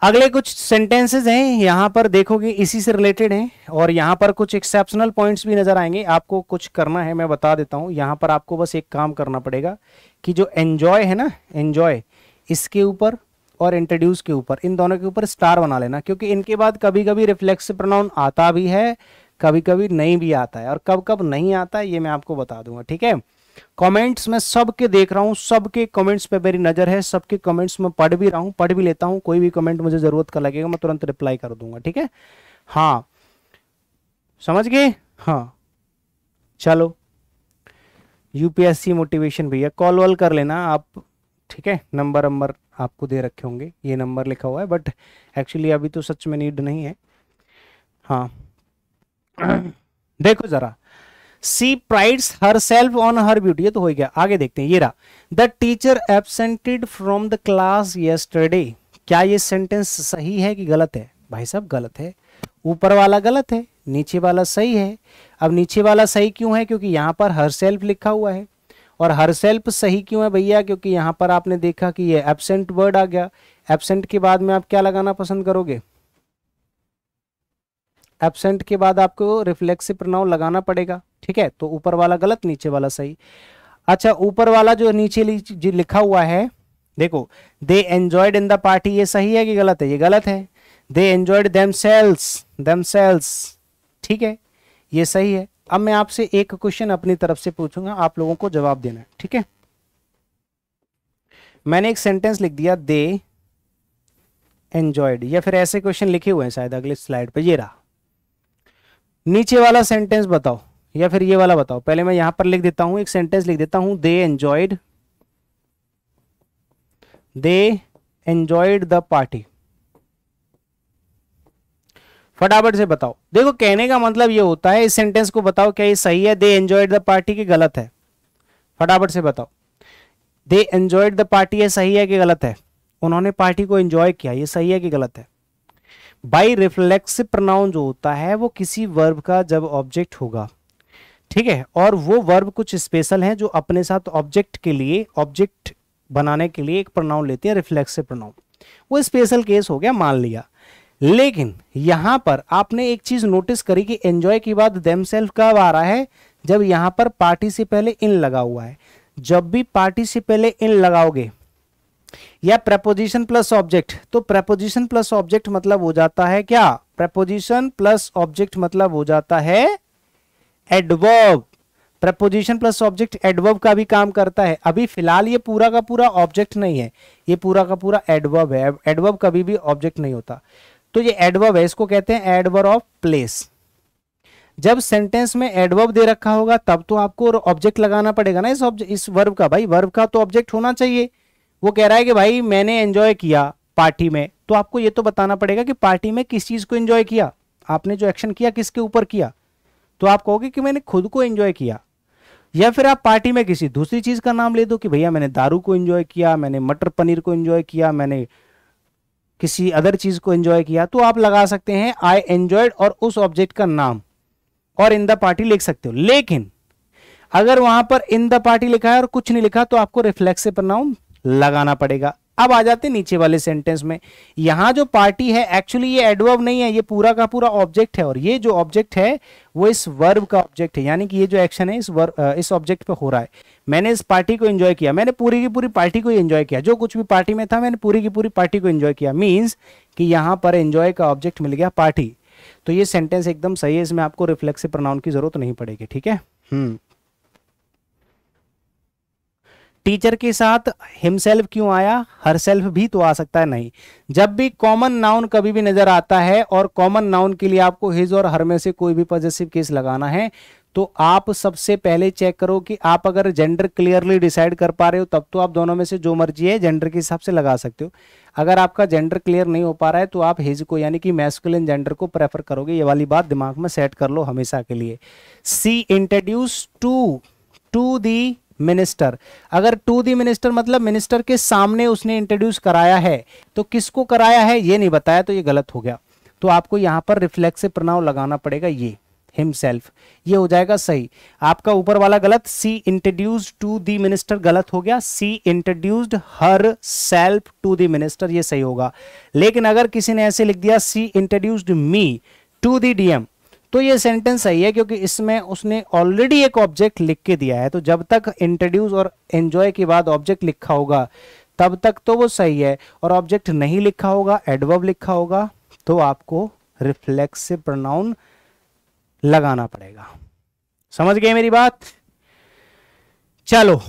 अगले कुछ सेंटेंसेज हैं यहाँ पर देखोगे इसी से रिलेटेड हैं और यहाँ पर कुछ एक्सेप्शनल पॉइंट्स भी नज़र आएंगे आपको कुछ करना है मैं बता देता हूँ यहाँ पर आपको बस एक काम करना पड़ेगा कि जो एन्जॉय है ना एन्जॉय इसके ऊपर और इंट्रोड्यूस के ऊपर इन दोनों के ऊपर स्टार बना लेना क्योंकि इनके बाद कभी कभी रिफ्लेक्स प्रोनाउन आता भी है कभी कभी नहीं भी आता है और कब कब नहीं आता है ये मैं आपको बता दूंगा ठीक है कमेंट्स में सबके देख रहा हूँ सबके कमेंट्स पे मेरी नज़र है सबके कमेंट्स में पढ़ भी रहा हूँ पढ़ भी लेता हूँ कोई भी कमेंट मुझे ज़रूरत का लगेगा मैं तुरंत रिप्लाई कर दूंगा ठीक है हाँ समझ गए हाँ चलो यूपीएससी मोटिवेशन भैया कॉल वॉल कर लेना आप ठीक है नंबर वंबर आपको दे रखे होंगे ये नंबर लिखा हुआ है बट एक्चुअली अभी तो सच में नीड नहीं है हाँ देखो ज़रा she prides herself on her beauty ये तो हो गया आगे देखते हैं ये रहा the teacher absented from the class yesterday क्या ये सेंटेंस सही है कि गलत है भाई साहब गलत है ऊपर वाला गलत है नीचे वाला सही है अब नीचे वाला सही क्यों है क्योंकि यहाँ पर हर सेल्फ लिखा हुआ है और हर सेल्फ सही क्यों है भैया क्योंकि यहाँ पर आपने देखा कि ये एबसेंट वर्ड आ गया एबसेंट के बाद में आप क्या लगाना पसंद करोगे एबसेंट के बाद आपको रिफ्लेक्सिव प्रोनाउन लगाना पड़ेगा ठीक है तो ऊपर वाला गलत नीचे वाला सही अच्छा ऊपर वाला जो नीचे जो लिखा हुआ है देखो they enjoyed in the party ये सही है कि गलत है ये गलत है they enjoyed themselves themselves ठीक है ये सही है अब मैं आपसे एक क्वेश्चन अपनी तरफ से पूछूंगा आप लोगों को जवाब देना है ठीक है मैंने एक सेंटेंस लिख दिया दे एंजॉयड या फिर ऐसे क्वेश्चन लिखे हुए हैं शायद अगले स्लाइड पे ये रहा नीचे वाला सेंटेंस बताओ या फिर ये वाला बताओ पहले मैं यहां पर लिख देता हूं एक सेंटेंस लिख देता हूं they enjoyed they enjoyed the party फटाफट से बताओ देखो कहने का मतलब ये होता है इस सेंटेंस को बताओ क्या ये सही है दे एंजॉयड द पार्टी की गलत है फटाफट से बताओ दे एंजॉयड द पार्टी है सही है कि गलत है उन्होंने पार्टी को एंजॉय किया ये सही है कि गलत है बाई रिफ्लेक्सिव प्रोनाउन जो होता है वो किसी वर्ब का जब ऑब्जेक्ट होगा ठीक है और वो वर्ब कुछ स्पेशल हैं जो अपने साथ ऑब्जेक्ट के लिए ऑब्जेक्ट बनाने के लिए एक प्रोनाउन लेते हैं रिफ्लेक्सिव प्रोनाउन वो स्पेशल केस हो गया मान लिया लेकिन यहां पर आपने एक चीज नोटिस करी कि एंजॉय के बाद देम सेल्फ कब आ रहा है जब यहां पर पार्टी से पहले इन लगा हुआ है जब भी पार्टी से पहले इन लगाओगे या प्रपोजिशन प्लस ऑब्जेक्ट तो प्रपोजिशन प्लस ऑब्जेक्ट मतलब हो जाता है क्या प्रपोजिशन प्लस ऑब्जेक्ट मतलब हो जाता है adverb preposition plus object adverb का भी काम करता है अभी फिलहाल ये पूरा का पूरा ऑब्जेक्ट नहीं है ये पूरा का पूरा एडवर्ब है एडवर्ब कभी भी ऑब्जेक्ट नहीं होता तो ये एडवर्ब है इसको कहते हैं एडवर्ब ऑफ प्लेस जब सेंटेंस में एडवर्ब दे रखा होगा तब तो आपको ऑब्जेक्ट लगाना पड़ेगा ना इस ऑब्जेक्ट इस वर्ब का भाई वर्ब का तो ऑब्जेक्ट होना चाहिए वो कह रहा है कि भाई मैंने एंजॉय किया पार्टी में तो आपको ये तो बताना पड़ेगा कि पार्टी में किस चीज़ को एंजॉय किया आपने जो एक्शन किया किसके ऊपर किया तो आप कहोगे कि मैंने खुद को एंजॉय किया या फिर आप पार्टी में किसी दूसरी चीज़ का नाम ले दो कि भैया मैंने दारू को एंजॉय किया मैंने मटर पनीर को एंजॉय किया मैंने किसी अदर चीज़ को एंजॉय किया तो आप लगा सकते हैं आई एंजॉयड और उस ऑब्जेक्ट का नाम और इन द पार्टी लिख सकते हो लेकिन अगर वहां पर इन द पार्टी लिखा है और कुछ नहीं लिखा तो आपको रिफ्लेक्स से लगाना पड़ेगा अब आ जाते नीचे वाले सेंटेंस में यहां जो पार्टी है एक्चुअली ये एडवर्ब नहीं है ये पूरा का पूरा ऑब्जेक्ट है और ये जो ऑब्जेक्ट है वो इस वर्ब का ऑब्जेक्ट है यानी कि ये जो एक्शन है इस वर्ब इस ऑब्जेक्ट पे हो रहा है मैंने इस पार्टी को एंजॉय किया मैंने पूरी की पूरी पार्टी को एंजॉय किया जो कुछ भी पार्टी में था मैंने पूरी की पूरी पार्टी को एंजॉय किया मीन्स कि यहां पर एंजॉय का ऑब्जेक्ट मिल गया पार्टी तो ये सेंटेंस एकदम सही है इसमें आपको रिफ्लेक्सिव प्रोनाउन की जरूरत नहीं पड़ेगी ठीक है हम्म टीचर के साथ हिमसेल्फ क्यों आया हर सेल्फ भी तो आ सकता है नहीं जब भी कॉमन नाउन कभी भी नजर आता है और कॉमन नाउन के लिए आपको हिज और हर में से कोई भी पॉजिटिव केस लगाना है तो आप सबसे पहले चेक करो कि आप अगर जेंडर क्लियरली डिसाइड कर पा रहे हो तब तो आप दोनों में से जो मर्जी है जेंडर के हिसाब से लगा सकते हो अगर आपका जेंडर क्लियर नहीं हो पा रहा है तो आप हिज को यानी कि मैस्कुलिन जेंडर को प्रेफर करोगे ये वाली बात दिमाग में सेट कर लो हमेशा के लिए she introduce to to the minister अगर टू दी मिनिस्टर मतलब मिनिस्टर के सामने उसने इंट्रोड्यूस कराया है तो किसको कराया है ये नहीं बताया तो ये गलत हो गया तो आपको यहाँ पर रिफ्लेक्सिव प्रनाव लगाना पड़ेगा ये हिमसेल्फ ये हो जाएगा सही आपका ऊपर वाला गलत she introduce to the minister गलत हो गया she introduced herself to the minister ये सही होगा लेकिन अगर किसी ने ऐसे लिख दिया she introduced me to the DM तो ये सेंटेंस सही है क्योंकि इसमें उसने ऑलरेडी एक ऑब्जेक्ट लिख के दिया है तो जब तक इंट्रोड्यूस और एंजॉय के बाद ऑब्जेक्ट लिखा होगा तब तक तो वो सही है और ऑब्जेक्ट नहीं लिखा होगा एडवर्ब लिखा होगा तो आपको रिफ्लेक्सिव प्रोनाउन लगाना पड़ेगा समझ गए मेरी बात चलो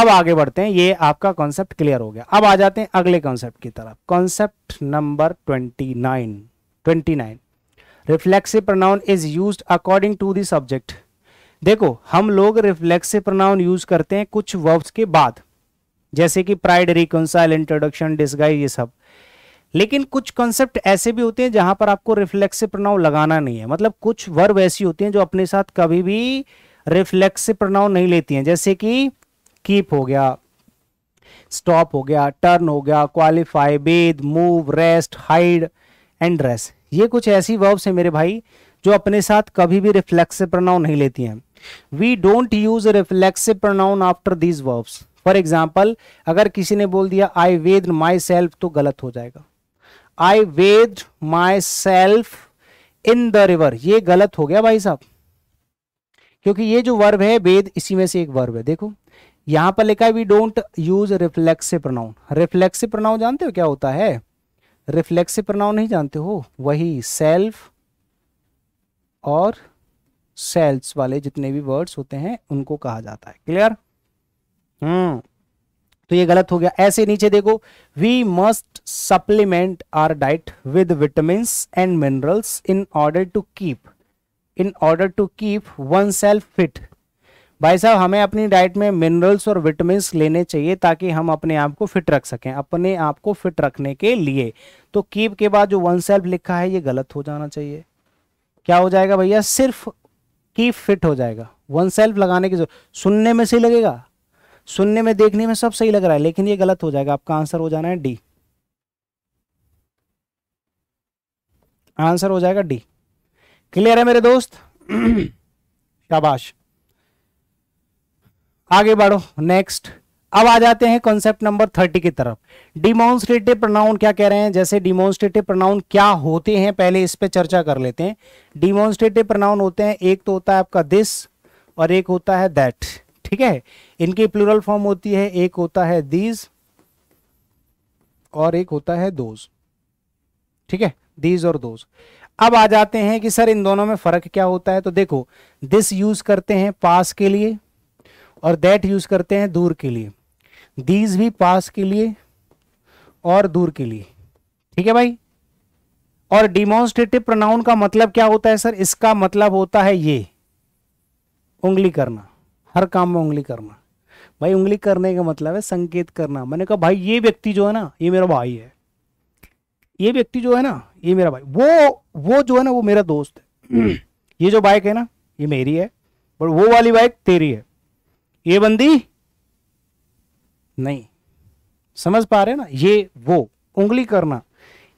अब आगे बढ़ते हैं ये आपका कॉन्सेप्ट क्लियर हो गया अब आ जाते हैं अगले कॉन्सेप्ट की तरफ concept number twenty nine twenty nine reflexive pronoun is use according to the subject देखो हम लोग रिफ्लेक्सिव प्रोनाउन यूज करते हैं कुछ वर्ब्स के बाद जैसे कि प्राइड रिकनसाइल इंट्रोडक्शन डिस्गाइज ये सब लेकिन कुछ कॉन्सेप्ट ऐसे भी होते हैं जहां पर आपको रिफ्लेक्सिव प्रोनाउन लगाना नहीं है मतलब कुछ वर्ब ऐसी होती हैं जो अपने साथ कभी भी रिफ्लेक्सिव प्रोनाउन नहीं लेती हैं जैसे कि कीप हो गया स्टॉप हो गया टर्न हो गया qualify bathe move rest hide and dress ये कुछ ऐसी वर्ब्स हैं मेरे भाई जो अपने साथ कभी भी रिफ्लेक्सिव प्रोनाउन नहीं लेती हैं we don't use reflexive pronoun after these verbs for example अगर किसी ने बोल दिया आई वेद माई सेल्फ तो गलत हो जाएगा I bathed myself in the river ये गलत हो गया भाई साहब क्योंकि ये जो वर्ब है वेद इसी में से एक वर्ब है देखो यहां पर लिखा है we don't use reflexive pronoun reflexive pronoun जानते हो क्या होता है रिफ्लेक्सिव प्रोनाउन नहीं जानते हो वही सेल्फ और सेल्स वाले जितने भी वर्ड्स होते हैं उनको कहा जाता है क्लियर हम्म तो ये गलत हो गया ऐसे नीचे देखो we must supplement our diet with vitamin and minerals in order to keep in order to keep oneself fit भाई साहब हमें अपनी डाइट में मिनरल्स और विटामिन लेने चाहिए ताकि हम अपने आप को फिट रख सकें अपने आप को फिट रखने के लिए तो कीप के बाद जो वन सेल्फ लिखा है ये गलत हो जाना चाहिए क्या हो जाएगा भैया सिर्फ कीप फिट हो जाएगा वन सेल्फ लगाने की जरूरत सुनने में सही लगेगा सुनने में देखने में सब सही लग रहा है लेकिन ये गलत हो जाएगा आपका आंसर हो जाना है डी आंसर हो जाएगा डी क्लियर है मेरे दोस्त शाबाश आगे बढ़ो नेक्स्ट अब आ जाते हैं कॉन्सेप्ट नंबर थर्टी की तरफ डिमोन्स्ट्रेटिव प्रोनाउन क्या कह रहे हैं जैसे डिमोन्स्ट्रेटिव प्रोनाउन क्या होते हैं पहले इस पे चर्चा कर लेते हैं डिमोन्स्ट्रेटिव प्रोनाउन होते हैं एक तो होता है आपका दिस और एक होता है दैट ठीक है इनकी प्लूरल फॉर्म होती है एक होता है दीज और एक होता है दोज ठीक है दीज और दोज अब आ जाते हैं कि सर इन दोनों में फर्क क्या होता है तो देखो दिस यूज करते हैं पास के लिए और दैट यूज करते हैं दूर के लिए दीज भी पास के लिए और दूर के लिए ठीक है भाई और डिमॉन्स्ट्रेटिव प्रोनाउन का मतलब क्या होता है सर इसका मतलब होता है ये उंगली करना हर काम में उंगली करना भाई उंगली करने का मतलब है संकेत करना मैंने कहा भाई ये व्यक्ति जो है ना ये मेरा भाई है ये व्यक्ति जो है ना ये मेरा भाई वो वो जो है ना वो मेरा दोस्त है ये जो बाइक है ना ये मेरी है बट वो वाली बाइक तेरी है ये बंदी नहीं समझ पा रहे ना ये वो उंगली करना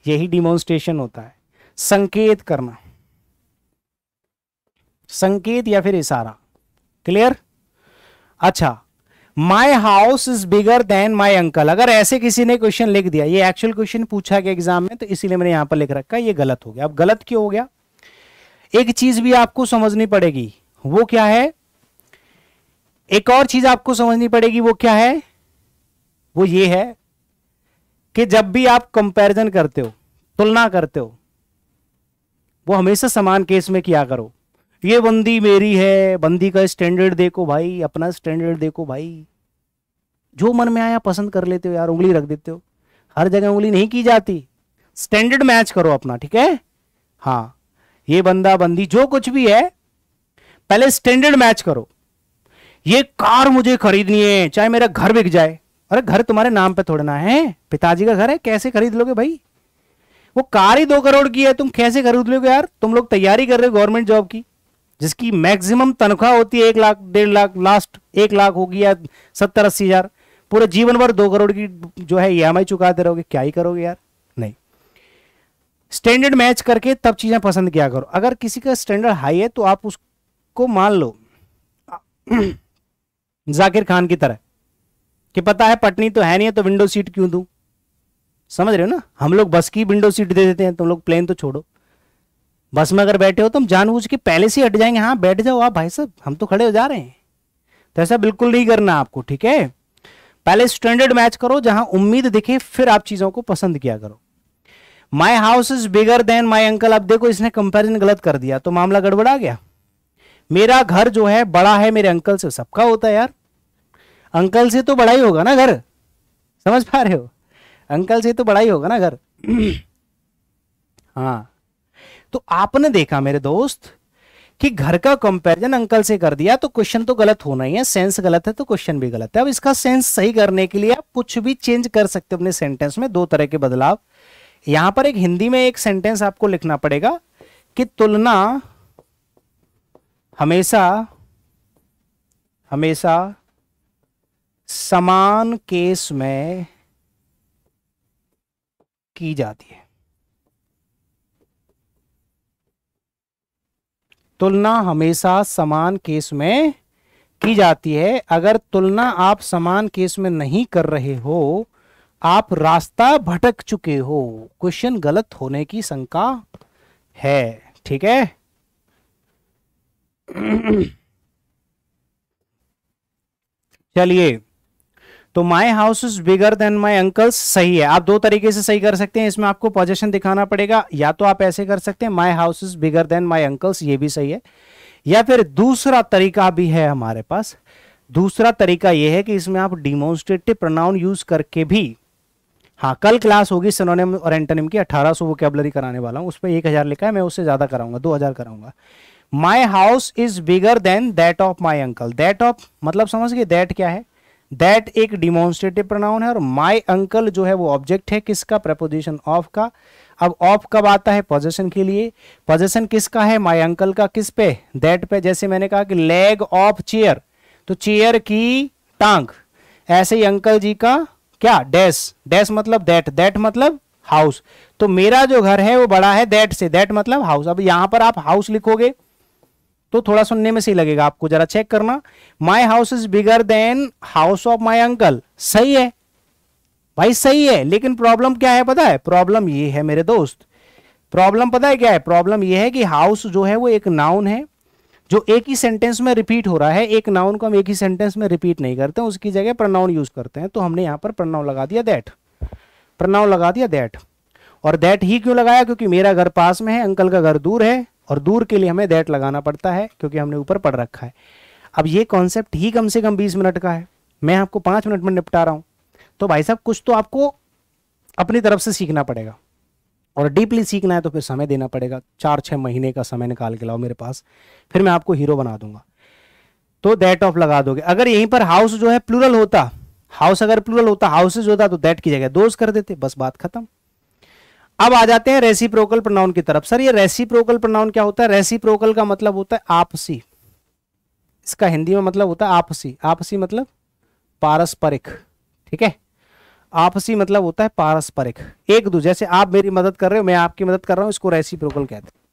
यही डिमोन्स्ट्रेशन होता है संकेत करना संकेत या फिर इशारा क्लियर अच्छा my house is bigger than my uncle अगर ऐसे किसी ने क्वेश्चन लिख दिया ये एक्चुअल क्वेश्चन पूछा गया एग्जाम में तो इसीलिए मैंने यहां पर लिख रखा ये गलत हो गया अब गलत क्यों हो गया एक चीज भी आपको समझनी पड़ेगी वो क्या है एक और चीज आपको समझनी पड़ेगी वो क्या है वो ये है कि जब भी आप कंपैरिजन करते हो तुलना करते हो वो हमेशा समान केस में किया करो ये बंदी मेरी है बंदी का स्टैंडर्ड देखो भाई अपना स्टैंडर्ड देखो भाई जो मन में आया पसंद कर लेते हो यार उंगली रख देते हो हर जगह उंगली नहीं की जाती स्टैंडर्ड मैच करो अपना ठीक है हाँ ये बंदा बंदी जो कुछ भी है पहले स्टैंडर्ड मैच करो ये कार मुझे खरीदनी है चाहे मेरा घर बिक जाए अरे घर तुम्हारे नाम पे थोड़ना है पिताजी का घर है कैसे खरीद लोगे भाई वो कार ही दो करोड़ की है तुम कैसे खरीद लोगे यार तुम लोग तैयारी कर रहे हो गवर्नमेंट जॉब की जिसकी मैक्सिमम तनख्वाह होती है एक लाख डेढ़ लाख लास्ट एक लाख होगी या सत्तर अस्सी हजार पूरे जीवन भर दो करोड़ की जो है ई e चुकाते रहोगे क्या ही करोगे यार नहीं स्टैंडर्ड मैच करके तब चीज़ें पसंद किया करो अगर किसी का स्टैंडर्ड हाई है तो आप उसको मान लो जाकिर खान की तरह कि पता है पटनी तो है नहीं है तो विंडो सीट क्यों दू समझ रहे हो ना हम लोग बस की विंडो सीट दे देते हैं तुम लोग प्लेन तो छोड़ो बस में अगर बैठे हो तो हम जानबूझ के पहले से हट जाएंगे हाँ बैठ जाओ आप भाई साहब हम तो खड़े हो जा रहे हैं तो ऐसा बिल्कुल नहीं करना आपको ठीक है पहले स्टैंडर्ड मैच करो जहां उम्मीद दिखे फिर आप चीजों को पसंद किया करो my house is bigger than my uncle अब देखो इसने कंपेरिजन गलत कर दिया तो मामला गड़बड़ा गया मेरा घर जो है बड़ा है मेरे अंकल से सबका होता है यार अंकल से तो बड़ा ही होगा ना घर समझ पा रहे हो अंकल से तो बड़ा ही होगा ना घर हाँ तो आपने देखा मेरे दोस्त कि घर का कंपैरिजन अंकल से कर दिया तो क्वेश्चन तो गलत होना ही है सेंस गलत है तो क्वेश्चन भी गलत है अब इसका सेंस सही करने के लिए आप कुछ भी चेंज कर सकते हो अपने सेंटेंस में दो तरह के बदलाव यहां पर एक हिंदी में एक सेंटेंस आपको लिखना पड़ेगा कि तुलना हमेशा हमेशा समान केस में की जाती है तुलना हमेशा समान केस में की जाती है अगर तुलना आप समान केस में नहीं कर रहे हो आप रास्ता भटक चुके हो क्वेश्चन गलत होने की शंका है ठीक है चलिए तो my house is bigger than my uncle's सही है आप दो तरीके से सही कर सकते हैं इसमें आपको पोजेशन दिखाना पड़ेगा या तो आप ऐसे कर सकते हैं my house is bigger than my uncle's ये भी सही है या फिर दूसरा तरीका भी है हमारे पास दूसरा तरीका यह है कि इसमें आप डिमोन्स्ट्रेटिव प्रोनाउन यूज करके भी हाँ कल क्लास होगी सिनोनिम और एंटोनिम की 1800 सौ वोकेबलरी कराने वाला हूँ उस पर एक हज़ार लिखा है मैं उससे ज़्यादा कराऊंगा 2000 कराऊंगा my house is bigger than that of my uncle that of मतलब समझ गए दैट क्या है दैट एक डिमोन्स्ट्रेटिव प्रोनाउन है और माई अंकल जो है वो ऑब्जेक्ट है किसका प्रपोजिशन ऑफ का अब ऑफ कब आता है पोजेशन के लिए पोजेशन किसका है माई अंकल का किस पे दैट पे जैसे मैंने कहा कि लेग ऑफ चेयर तो चेयर की टांग ऐसे ही अंकल जी का क्या डैश डैश मतलब दैट दैट मतलब हाउस तो मेरा जो घर है वो बड़ा है दैट से दैट मतलब हाउस अब यहां पर आप हाउस लिखोगे तो थोड़ा सुनने में सही लगेगा आपको जरा चेक करना my house is bigger than house of my uncle सही है भाई सही है लेकिन प्रॉब्लम क्या है पता है प्रॉब्लम ये है मेरे दोस्त प्रॉब्लम पता है क्या है प्रॉब्लम ये है कि हाउस जो है वो एक नाउन है जो एक ही सेंटेंस में रिपीट हो रहा है एक नाउन को हम एक ही सेंटेंस में रिपीट नहीं करते उसकी जगह प्रनाउन यूज करते हैं तो हमने यहां पर प्रनाउन लगा दिया दैट प्रनाउन लगा दिया दैट और दैट ही क्यों लगाया क्योंकि मेरा घर पास में है अंकल का घर दूर है और दूर के लिए हमें दैट लगाना पड़ता है क्योंकि हमने ऊपर पढ़ रखा है अब ये कॉन्सेप्ट ही कम से कम बीस मिनट का है मैं आपको पाँच मिनट में निपटा रहा हूं तो भाई साहब कुछ तो आपको अपनी तरफ से सीखना पड़ेगा और डीपली सीखना है तो फिर समय देना पड़ेगा चार छह महीने का समय निकाल के लाओ मेरे पास फिर मैं आपको हीरो बना दूंगा तो दैट ऑफ लगा दोगे अगर यहीं पर हाउस जो है प्लूरल होता हाउस अगर प्लूरल होता हाउसेज होता तो दैट की जगह दोस्त कर देते बस बात खत्म अब आ जाते हैं रेसिप्रोकल प्रोनाउन की तरफ सर ये रेसिप्रोकल प्रोनाउन क्या होता है रेसिप्रोकल का मतलब होता है आपसी इसका हिंदी में मतलब होता है आपसी आपसी मतलब पारस्परिक ठीक है आपसी मतलब होता है पारस्परिक एक दूसरे से आप मेरी मदद कर रहे हो मैं आपकी मदद कर रहा हूं इसको रेसिप्रोकल कहते हैं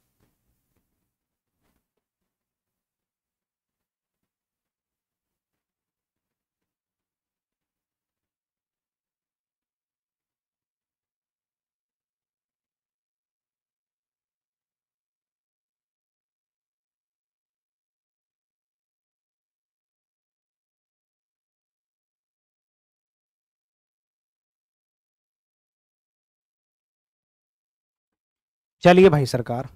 चलिए भाई सरकार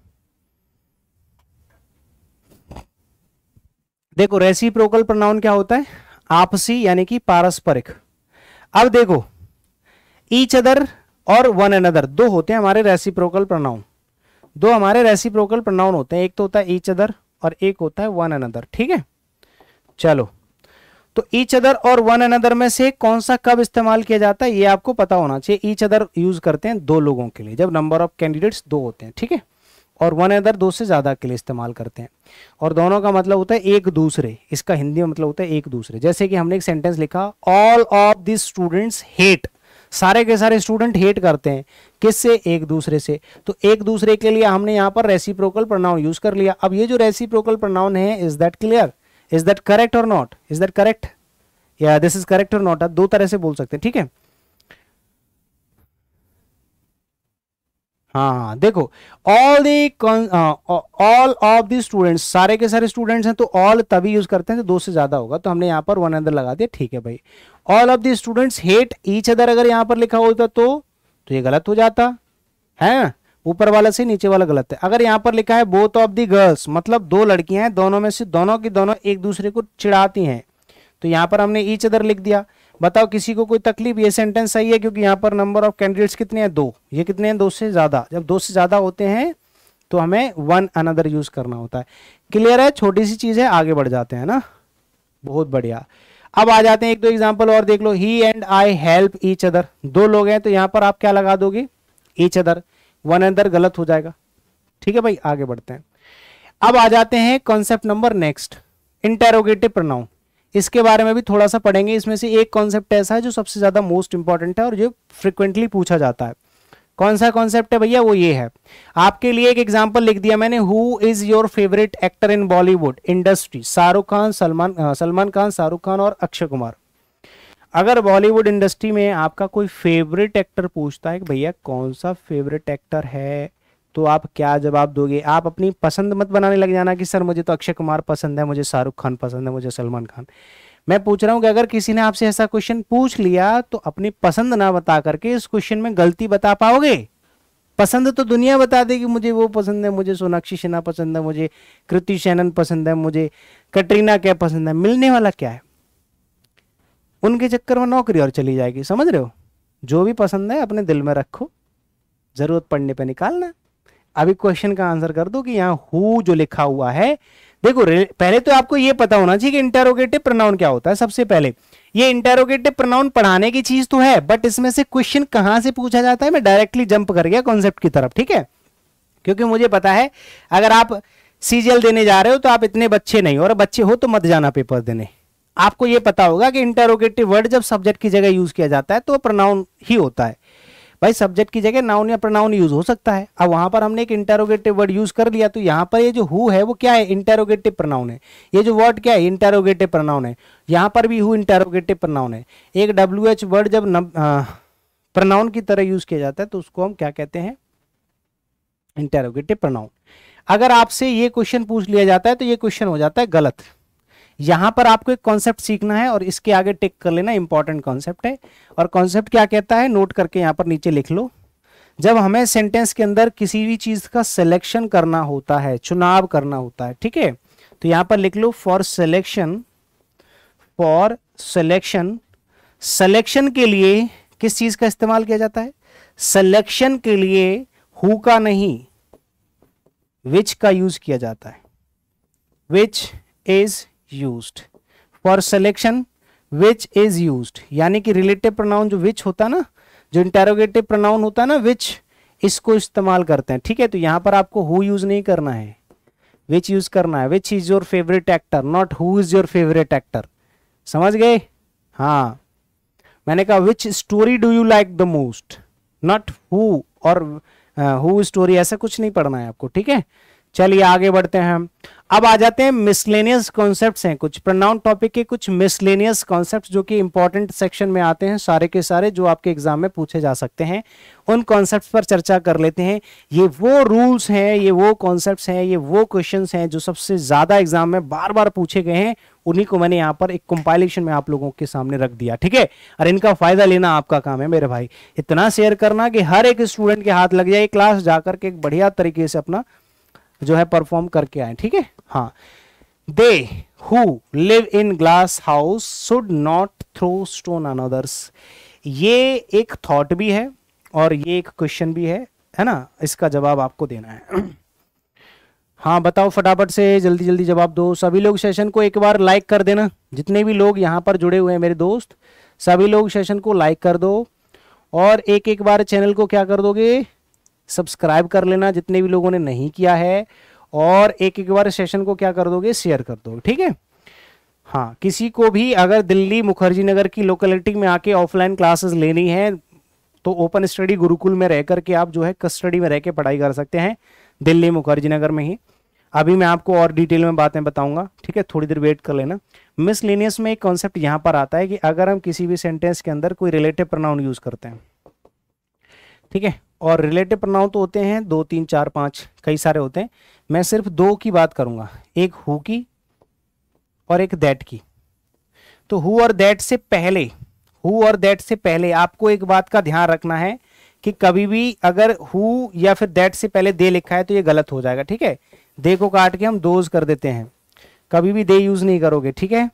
देखो प्रोकल प्रोनाउन क्या होता है आपसी यानी कि पारस्परिक अब देखो ईच अदर और वन अनदर दो होते हैं हमारे प्रोकल प्रोनाउन दो हमारे प्रोकल प्रोनाउन होते हैं एक तो होता है ईच अदर और एक होता है वन अनदर ठीक है चलो तो ईच अदर और वन अनदर में से कौन सा कब इस्तेमाल किया जाता है ये आपको पता होना चाहिए ईच अदर यूज करते हैं दो लोगों के लिए जब नंबर ऑफ कैंडिडेट्स दो होते हैं ठीक है और वन अदर दो से ज़्यादा के लिए इस्तेमाल करते हैं और दोनों का मतलब होता है एक दूसरे इसका हिंदी में मतलब होता है एक दूसरे जैसे कि हमने एक सेंटेंस लिखा all of this students hate सारे के सारे स्टूडेंट हेट करते हैं किससे एक दूसरे से तो एक दूसरे के लिए हमने यहां पर रेसिप्रोकल प्रोनाउन यूज कर लिया अब ये जो रेसिप्रोकल प्रोनाउन है is that clear is that correct और नॉट इज दैट करेक्ट या दिस इज करेक्ट और नॉट दो तरह से बोल सकते हैं ठीक है हाँ हाँ देखो all the all of the students सारे के सारे स्टूडेंट्स हैं तो ऑल तभी यूज करते हैं तो दो से ज्यादा होगा तो हमने यहाँ पर वन अंदर लगा दिया ठीक है भाई all of the students hate each other अगर यहाँ पर लिखा होता तो तो ये गलत हो जाता है ऊपर वाला सही नीचे वाला गलत है अगर यहाँ पर लिखा है बोथ ऑफ दी गर्ल्स मतलब दो लड़कियां हैं दोनों में से दोनों की दोनों एक दूसरे को चिढ़ाती हैं तो यहाँ पर हमने ईच अदर लिख दिया बताओ किसी को कोई तकलीफ ये सेंटेंस सही है क्योंकि यहाँ पर नंबर ऑफ कैंडिडेट्स कितने हैं दो ये कितने हैं दो से ज़्यादा जब दो से ज़्यादा होते हैं तो हमें वन अनदर यूज़ करना होता है क्लियर है छोटी सी चीज़ है आगे बढ़ जाते हैं ना बहुत बढ़िया अब आ जाते हैं एक दो एग्जाम्पल और देख लो he and I help each other दो लोग हैं तो यहाँ पर आप क्या लगा दोगे ईच अदर वन अंदर गलत हो जाएगा ठीक है भाई आगे बढ़ते हैं अब आ जाते हैं concept number next interrogative pronoun इसके बारे में भी थोड़ा सा पढ़ेंगे इसमें से एक कॉन्सेप्ट ऐसा है जो सबसे ज़्यादा मोस्ट इंपॉर्टेंट है और जो फ्रिक्वेंटली पूछा जाता है कौन सा कॉन्सेप्ट है भैया वो ये है आपके लिए एक एग्जाम्पल लिख दिया मैंने who is your favourite actor in Bollywood industry Shahrukh Khan Salman Salman Khan Shahrukh Khan और अक्षय कुमार अगर बॉलीवुड इंडस्ट्री में आपका कोई फेवरेट एक्टर पूछता है कि भैया कौन सा फेवरेट एक्टर है तो आप क्या जवाब दोगे आप अपनी पसंद मत बनाने लग जाना कि सर मुझे तो अक्षय कुमार पसंद है मुझे शाहरुख खान पसंद है मुझे सलमान खान मैं पूछ रहा हूं कि अगर किसी ने आपसे ऐसा क्वेश्चन पूछ लिया तो अपनी पसंद ना बता करके इस क्वेश्चन में गलती बता पाओगे पसंद तो दुनिया बता देगी मुझे वो पसंद है मुझे सोनाक्षी सिन्हा पसंद है मुझे कृति शैनन पसंद है मुझे कटरीना क्या पसंद है मिलने वाला क्या है उनके चक्कर में नौकरी और चली जाएगी समझ रहे हो जो भी पसंद है अपने दिल में रखो ज़रूरत पड़ने पे निकालना अभी क्वेश्चन का आंसर कर दो कि यहाँ हु जो लिखा हुआ है देखो पहले तो आपको ये पता होना चाहिए कि इंटेरोगेटिव प्रोनाउन क्या होता है सबसे पहले ये इंटेरोगेटिव प्रोनाउन पढ़ाने की चीज तो है बट इसमें से क्वेश्चन कहाँ से पूछा जाता है मैं डायरेक्टली जंप कर गया कॉन्सेप्ट की तरफ ठीक है क्योंकि मुझे पता है अगर आप सीजीएल देने जा रहे हो तो आप इतने बच्चे नहीं हो और बच्चे हो तो मत जाना पेपर देने आपको ये पता होगा कि इंटरोगेटिव वर्ड जब सब्जेक्ट की जगह यूज किया जाता है तो प्रोनाउन ही होता है भाई सब्जेक्ट की जगह नाउन या प्रोनाउन यूज हो सकता है अब वहां पर हमने एक इंटेरोगेटिव वर्ड यूज कर लिया तो यहाँ पर ये जो हु है वो क्या है इंटेरोगेटिव प्रोनाउन है ये जो वर्ड क्या है इंटेरोगेटिव प्रोनाउन है यहाँ पर भी हु इंटेरोगेटिव प्रोनाउन है एक डब्ल्यू एच वर्ड जब प्रोनाउन की तरह यूज किया जाता है तो उसको हम क्या कहते हैं इंटेरोगेटिव प्रोनाउन अगर आपसे ये क्वेश्चन पूछ लिया जाता है तो ये क्वेश्चन हो जाता है गलत यहां पर आपको एक कॉन्सेप्ट सीखना है और इसके आगे टेक कर लेना इंपॉर्टेंट कॉन्सेप्ट है और कॉन्सेप्ट क्या कहता है नोट करके यहां पर नीचे लिख लो जब हमें सेंटेंस के अंदर किसी भी चीज का सिलेक्शन करना होता है चुनाव करना होता है ठीक है तो यहां पर लिख लो for selection for selection selection के लिए किस चीज का इस्तेमाल किया जाता है सिलेक्शन के लिए हु का नहीं विच का यूज किया जाता है which is used for selection which is use यानी कि रिलेटिव प्रोनाउन जो विच होता ना जो इंटेरोगेटिव प्रोनाउन होता ना विच इसको इस्तेमाल करते हैं ठीक है तो यहां पर आपको हु यूज नहीं करना है विच यूज करना है which is your favourite actor not who is your favourite actor समझ गए हाँ मैंने कहा which story do you like the most not who और हु uh, स्टोरी ऐसा कुछ नहीं पढ़ना है आपको ठीक है चलिए आगे बढ़ते हैं अब आ जाते हैं मिसलेनियस कॉन्सेप्ट हैं कुछ प्रनाउन टॉपिक के कुछ मिसलेनियस कॉन्सेप्ट्स जो कि इंपॉर्टेंट सेक्शन में आते हैं सारे के सारे जो आपके एग्जाम में पूछे जा सकते हैं उन कॉन्सेप्ट्स पर चर्चा कर लेते हैं ये वो रूल्स हैं ये वो कॉन्सेप्ट हैं ये वो क्वेश्चन हैं जो सबसे ज्यादा एग्जाम में बार बार पूछे गए हैं उन्हीं को मैंने यहाँ पर एक कंपाइलेशन में आप लोगों के सामने रख दिया ठीक है और इनका फायदा लेना आपका काम है मेरे भाई इतना शेयर करना कि हर एक स्टूडेंट के हाथ लग जाए क्लास जाकर के एक बढ़िया तरीके से अपना जो है परफॉर्म करके आए ठीक है हाँ they who live in glass house should not throw stone another's ये एक थॉट भी है और ये एक क्वेश्चन भी है है ना इसका जवाब आपको देना है हाँ बताओ फटाफट से जल्दी जल्दी जवाब दो सभी लोग सेशन को एक बार लाइक कर देना जितने भी लोग यहाँ पर जुड़े हुए हैं मेरे दोस्त सभी लोग सेशन को लाइक कर दो और एक एक बार चैनल को क्या कर दोगे सब्सक्राइब कर लेना जितने भी लोगों ने नहीं किया है और एक एक बार सेशन को क्या कर दोगे शेयर कर दोगे ठीक है हाँ किसी को भी अगर दिल्ली मुखर्जी नगर की लोकेलिटी में आके ऑफलाइन क्लासेस लेनी है तो ओपन स्टडी गुरुकुल में रह करके आप जो है कस्टडी में रह के पढ़ाई कर सकते हैं दिल्ली मुखर्जी नगर में ही अभी मैं आपको और डिटेल में बातें बताऊंगा ठीक है थोड़ी देर वेट कर लेना मिसलिनियस में एक कॉन्सेप्ट यहाँ पर आता है कि अगर हम किसी भी सेंटेंस के अंदर कोई रिलेटिव प्रनाउन यूज़ करते हैं ठीक है और रिलेटिव प्रोनाउन तो होते हैं दो तीन चार पांच कई सारे होते हैं मैं सिर्फ दो की बात करूंगा एक हु की और एक दैट की तो हु और दैट से पहले हु और दैट से पहले आपको एक बात का ध्यान रखना है कि कभी भी अगर हु या फिर दैट से पहले दे लिखा है तो ये गलत हो जाएगा ठीक है दे को काट के हम दोज कर देते हैं कभी भी दे यूज़ नहीं करोगे ठीक है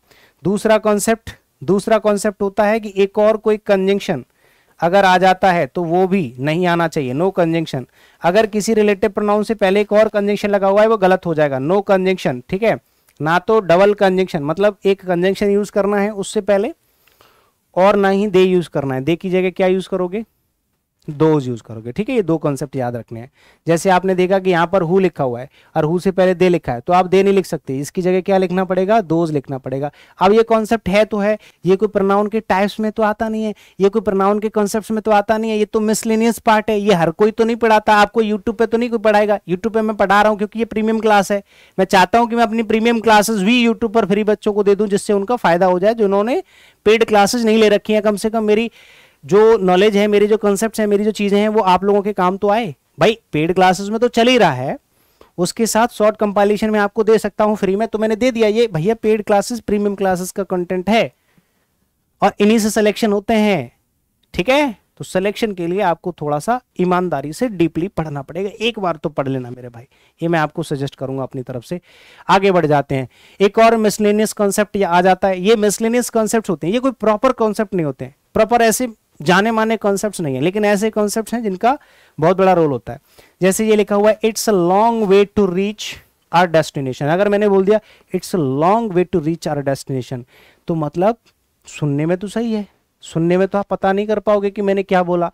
दूसरा कॉन्सेप्ट दूसरा कॉन्सेप्ट होता है कि एक और कोई कंजंक्शन अगर आ जाता है तो वो भी नहीं आना चाहिए नो कंजेंशन अगर किसी रिलेटिव प्रोनाउन से पहले एक और कंजेंशन लगा हुआ है वो गलत हो जाएगा नो कंजेंशन ठीक है ना तो डबल कंजेंशन मतलब एक कंजेंशन यूज करना है उससे पहले और ना ही दे यूज करना है दे की जगह क्या यूज करोगे दोज यूज करोगे ठीक है ये दो कॉन्सेप्ट याद रखने हैं जैसे आपने देखा कि यहाँ पर हु लिखा हुआ है और हु से पहले दे लिखा है तो आप दे नहीं लिख सकते इसकी जगह क्या लिखना पड़ेगा दोज लिखना पड़ेगा अब ये कॉन्सेप्ट है तो है ये कोई प्रनाउन के टाइप्स में तो आता नहीं है ये कोई प्रनाउन के कॉन्सेप्ट में तो आता नहीं है ये तो मिसलिनियस पार्ट है ये हर कोई तो नहीं पढ़ाता आपको यूट्यूब पर तो नहीं कोई पढ़ाएगा यूट्यूब पर मैं पढ़ा रहा हूँ क्योंकि ये प्रीमियम क्लास है मैं चाहता हूँ कि मैं अपनी प्रीमियम क्लासेस भी यूट्यूब पर फ्री बच्चों को दे दूँ जिससे उनका फायदा हो जाए जिन्होंने पेड क्लासेस नहीं ले रखी है कम से कम मेरी जो नॉलेज है मेरी जो कॉन्सेप्ट है मेरी जो चीज़ें हैं वो आप लोगों के काम तो आए भाई पेड क्लासेस में तो चल ही रहा है उसके साथ शॉर्ट कंपाइलेशन में आपको दे सकता हूं फ्री में तो मैंने दे दिया ये भैया पेड क्लासेस प्रीमियम क्लासेस का कंटेंट है और इन्हीं से सिलेक्शन होते हैं ठीक है तो सिलेक्शन के लिए आपको थोड़ा सा ईमानदारी से डीपली पढ़ना पड़ेगा एक बार तो पढ़ लेना मेरे भाई ये मैं आपको सजेस्ट करूंगा अपनी तरफ से आगे बढ़ जाते हैं एक और मिसलेनियस कॉन्सेप्ट आ जाता है ये मिसलेनियस कॉन्सेप्ट होते हैं ये कोई प्रॉपर कॉन्सेप्ट नहीं होते हैं प्रॉपर ऐसे जाने माने कॉन्सेप्ट नहीं है लेकिन ऐसे कॉन्सेप्ट हैं जिनका बहुत बड़ा रोल होता है जैसे ये लिखा हुआ है it's a long way to reach our destination अगर मैंने बोल दिया it's a long way to reach our destination तो मतलब सुनने में तो सही है सुनने में तो आप पता नहीं कर पाओगे कि मैंने क्या बोला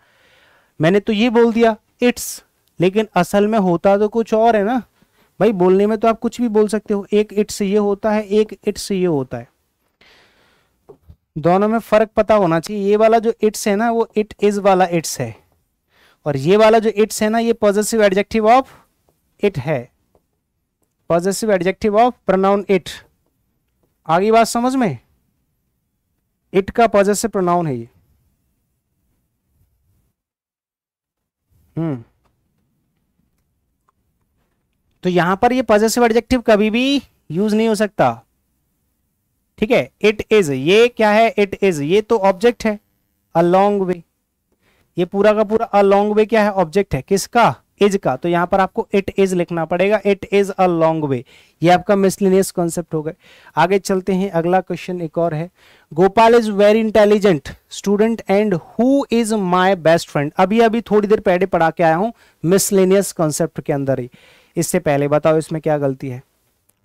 मैंने तो ये बोल दिया इट्स लेकिन असल में होता तो कुछ और है ना भाई बोलने में तो आप कुछ भी बोल सकते हो एक इट्स ये होता है एक इट्स ये होता है दोनों में फर्क पता होना चाहिए ये वाला जो इट्स है ना वो इट इज वाला इट्स है और ये वाला जो इट्स है ना ये पॉजिटिव एडजेक्टिव ऑफ इट है positive adjective of pronoun it आगे बात समझ में इट का पॉजिटिव प्रोनाउन है ये हम्म तो यहां पर ये पॉजिटिव एडजेक्टिव कभी भी यूज नहीं हो सकता ठीक है इट इज ये क्या है इट इज ये तो ऑब्जेक्ट है अ लॉन्ग वे ये पूरा का पूरा अलोंग वे क्या है ऑब्जेक्ट है किसका इज का तो यहां पर आपको इट इज लिखना पड़ेगा it is a long way ये आपका मिसलिनियस कॉन्सेप्ट हो गए आगे चलते हैं अगला क्वेश्चन एक और है Gopal is very intelligent student and who is my best friend अभी अभी थोड़ी देर पहले पढ़ा के आया हूं मिसलिनियस कॉन्सेप्ट के अंदर ही इससे पहले बताओ इसमें क्या गलती है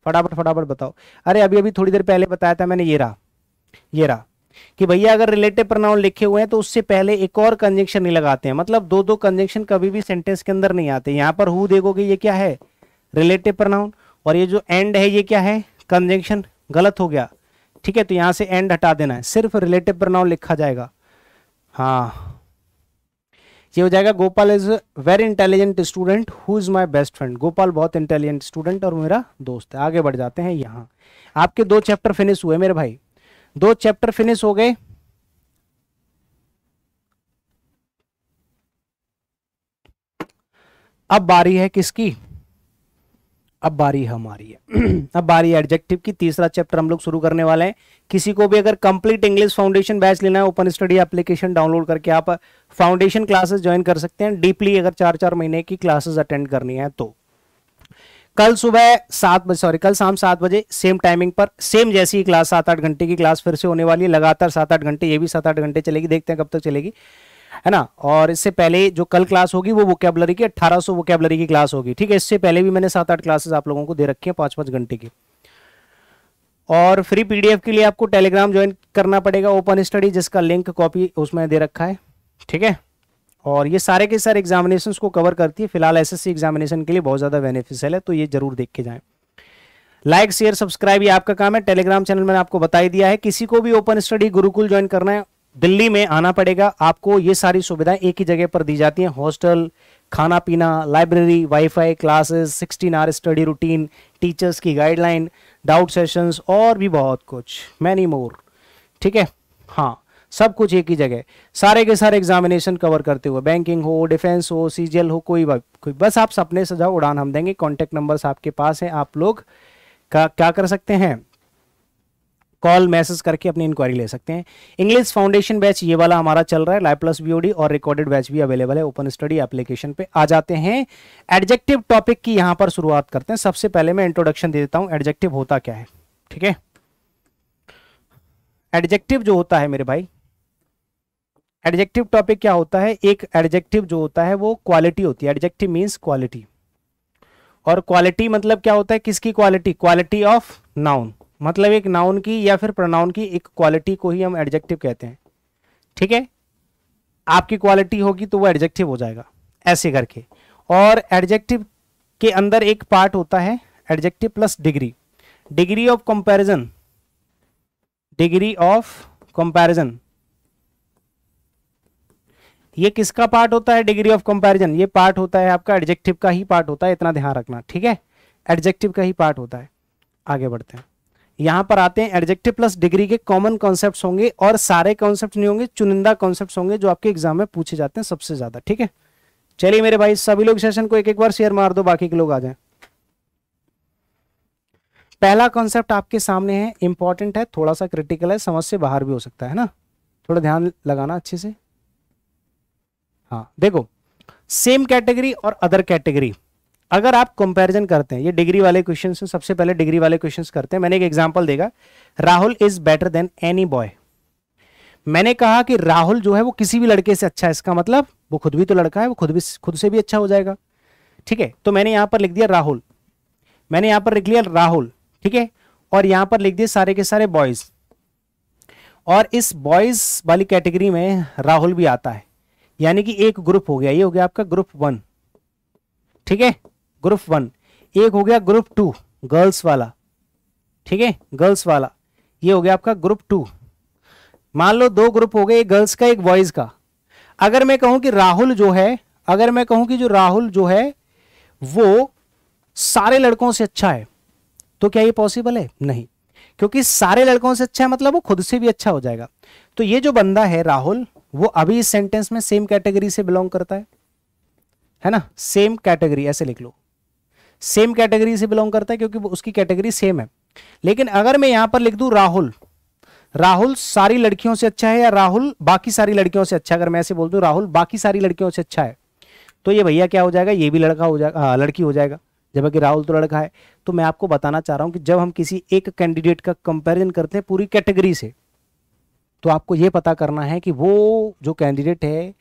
फटाफट फटाफट बताओ अरे अभी अभी थोड़ी देर पहले बताया था मैंने ये रहा ये रहा कि भैया अगर रिलेटिव प्रनाउन लिखे हुए हैं तो उससे पहले एक और कंजेक्शन नहीं लगाते हैं मतलब दो दो कंजेक्शन कभी भी सेंटेंस के अंदर नहीं आते यहाँ पर हु देखोगे ये क्या है रिलेटिव प्रनाउन और ये जो एंड है ये क्या है कंजेक्शन गलत हो गया ठीक है तो यहाँ से एंड हटा देना है सिर्फ रिलेटिव प्रनाउन लिखा जाएगा हाँ ये हो जाएगा Gopal is very intelligent student who is my best friend Gopal बहुत इंटेलिजेंट स्टूडेंट और मेरा दोस्त है आगे बढ़ जाते हैं यहाँ आपके दो चैप्टर फिनिश हुए मेरे भाई दो चैप्टर फिनिश हो गए अब बारी है किसकी अब बारी हमारी है अब बारी एडजेक्टिव की तीसरा चैप्टर हम लोग शुरू करने वाले हैं किसी को भी अगर कंप्लीट इंग्लिश फाउंडेशन बैच लेना है ओपन स्टडी एप्लीकेशन डाउनलोड करके आप फाउंडेशन क्लासेस ज्वाइन कर सकते हैं डीपली अगर चार चार महीने की क्लासेस अटेंड करनी है तो कल सुबह सात बजे सॉरी कल शाम सात बजे सेम टाइमिंग पर सेम जैसी क्लास सात आठ घंटे की क्लास फिर से होने वाली है लगातार सात आठ घंटे ये भी सात आठ घंटे चलेगी देखते हैं कब तक चलेगी है ना और इससे पहले जो कल क्लास होगी वो वोकेबलरी की 1800 सौ वोकेबलरी की क्लास होगी ठीक है इससे पहले भी मैंने सात आठ क्लासेस आप लोगों को दे रखी हैं पांच पांच घंटे की और फ्री पीडीएफ के लिए आपको टेलीग्राम ज्वाइन करना पड़ेगा ओपन स्टडी जिसका लिंक कॉपी उसमें दे रखा है ठीक है और ये सारे के सारे एग्जामिनेशन को कवर करती है फिलहाल एस एग्जामिनेशन के लिए बहुत ज़्यादा बेनिफिशियल है तो ये जरूर देख के जाए लाइक शेयर सब्सक्राइब ये आपका काम है टेलीग्राम चैनल मैंने आपको बताई दिया है किसी को भी ओपन स्टडी गुरुकुल ज्वाइन करना है दिल्ली में आना पड़ेगा आपको ये सारी सुविधाएं एक ही जगह पर दी जाती हैं हॉस्टल खाना पीना library wifi classes sixteen hour study routine teachers की गाइडलाइन डाउट सेशंस और भी बहुत कुछ मैनी मोर ठीक है हाँ सब कुछ एक ही जगह सारे के सारे एग्जामिनेशन कवर करते हुए बैंकिंग हो डिफेंस हो सीजीएल हो कोई कोई बस आप सपने सजाओ उड़ान हम देंगे कॉन्टैक्ट नंबर्स आपके पास हैं आप लोग का क्या कर सकते हैं कॉल मैसेज करके अपनी इंक्वायरी ले सकते हैं इंग्लिश फाउंडेशन बैच ये वाला हमारा चल रहा है लाइव प्लस बीओडी और रिकॉर्डेड बैच भी अवेलेबल है ओपन स्टडी एप्लीकेशन पे आ जाते हैं एडजेक्टिव टॉपिक की यहां पर शुरुआत करते हैं सबसे पहले मैं इंट्रोडक्शन दे देता हूं एडजेक्टिव होता क्या है ठीक है एडजेक्टिव जो होता है मेरे भाई एडजेक्टिव टॉपिक क्या होता है एक एडजेक्टिव जो होता है वो क्वालिटी होती है एडजेक्टिव मीन्स क्वालिटी और क्वालिटी मतलब क्या होता है किसकी क्वालिटी क्वालिटी ऑफ नाउन मतलब एक नाउन की या फिर प्रोनाउन की एक क्वालिटी को ही हम एडजेक्टिव कहते हैं ठीक है आपकी क्वालिटी होगी तो वो एडजेक्टिव हो जाएगा ऐसे करके और एडजेक्टिव के अंदर एक पार्ट होता है adjective plus degree degree of comparison degree of comparison ये किसका पार्ट होता है डिग्री ऑफ कंपैरिजन ये पार्ट होता है आपका एडजेक्टिव का ही पार्ट होता है इतना ध्यान रखना ठीक है एडजेक्टिव का ही पार्ट होता है आगे बढ़ते हैं यहाँ पर आते हैं एडजेक्टिव प्लस डिग्री के कॉमन कॉन्सेप्ट होंगे और सारे कॉन्सेप्ट नहीं होंगे चुनिंदा कॉन्सेप्ट होंगे जो आपके एग्जाम में पूछे जाते हैं सबसे ज्यादा ठीक है चलिए मेरे भाई सभी लोग सेशन को एक एक बार शेयर मार दो बाकी के लोग आ जाए पहला कॉन्सेप्ट आपके सामने है इंपॉर्टेंट है थोड़ा सा क्रिटिकल है समझ से बाहर भी हो सकता है ना थोड़ा ध्यान लगाना अच्छे से हाँ देखो सेम कैटेगरी और अदर कैटेगरी अगर आप कंपैरिजन करते हैं ये डिग्री वाले क्वेश्चन सबसे पहले डिग्री वाले क्वेश्चन करते हैं मैंने एक एग्जाम्पल देगा Rahul is better than any boy मैंने कहा कि राहुल जो है वो किसी भी लड़के से अच्छा है इसका मतलब वो खुद भी तो लड़का है वो खुद भी खुद से भी अच्छा हो जाएगा ठीक है तो मैंने यहां पर लिख दिया राहुल मैंने यहां पर लिख लिया राहुल ठीक है और यहां पर लिख दिए सारे के सारे बॉयज और इस बॉयज वाली कैटेगरी में राहुल भी आता है यानी कि एक ग्रुप हो गया ये हो गया आपका ग्रुप वन ठीक है ग्रुप वन एक हो गया ग्रुप टू गर्ल्स वाला ठीक है गर्ल्स वाला ये हो गया आपका ग्रुप टू मान लो दो ग्रुप हो गए एक गर्ल्स का एक बॉयज का अगर मैं कहूं कि राहुल जो है अगर मैं कहूं कि जो राहुल जो है वो सारे लड़कों से अच्छा है तो क्या ये पॉसिबल है नहीं क्योंकि सारे लड़कों से अच्छा है मतलब वो खुद से भी अच्छा हो जाएगा तो ये जो बंदा है राहुल वो अभी इस सेंटेंस में सेम कैटेगरी से बिलोंग करता है है ना सेम कैटेगरी ऐसे लिख लो सेम कैटेगरी से बिलोंग करता है क्योंकि उसकी कैटेगरी सेम है लेकिन अगर मैं यहां पर लिख दू राहुल राहुल सारी लड़कियों से अच्छा है या राहुल बाकी सारी लड़कियों से अच्छा अगर मैं ऐसे बोल दू राहुल बाकी सारी लड़कियों से अच्छा है तो ये भैया क्या हो जाएगा ये भी लड़का हो जाएगा हाँ, लड़की हो जाएगा जबकि राहुल तो लड़का है तो मैं आपको बताना चाह रहा हूं कि जब हम किसी एक कैंडिडेट का कंपेरिजन करते हैं पूरी कैटेगरी से तो आपको यह पता करना है कि वो जो कैंडिडेट है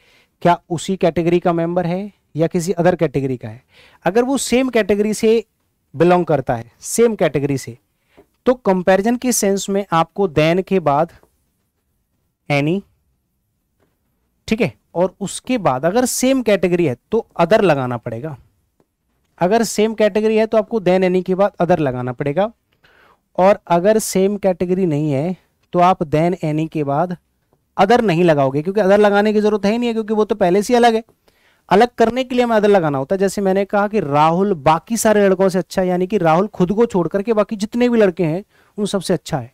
क्या उसी कैटेगरी का मेंबर है या किसी अदर कैटेगरी का है अगर वो सेम कैटेगरी से बिलोंग करता है सेम कैटेगरी से तो कंपैरिजन के सेंस में आपको देन के बाद एनी ठीक है और उसके बाद अगर सेम कैटेगरी है तो अदर लगाना पड़ेगा अगर सेम कैटेगरी है तो आपको देन एनी के बाद अदर लगाना पड़ेगा और अगर सेम कैटेगरी नहीं है तो आप देन एनी के बाद अदर नहीं लगाओगे क्योंकि अदर लगाने की जरूरत है ही नहीं है क्योंकि वो तो पहले से अलग है अलग करने के लिए हमें अदर लगाना होता है जैसे मैंने कहा कि राहुल बाकी सारे लड़कों से अच्छा है यानी कि राहुल खुद को छोड़ करके बाकी जितने भी लड़के हैं उन सबसे अच्छा है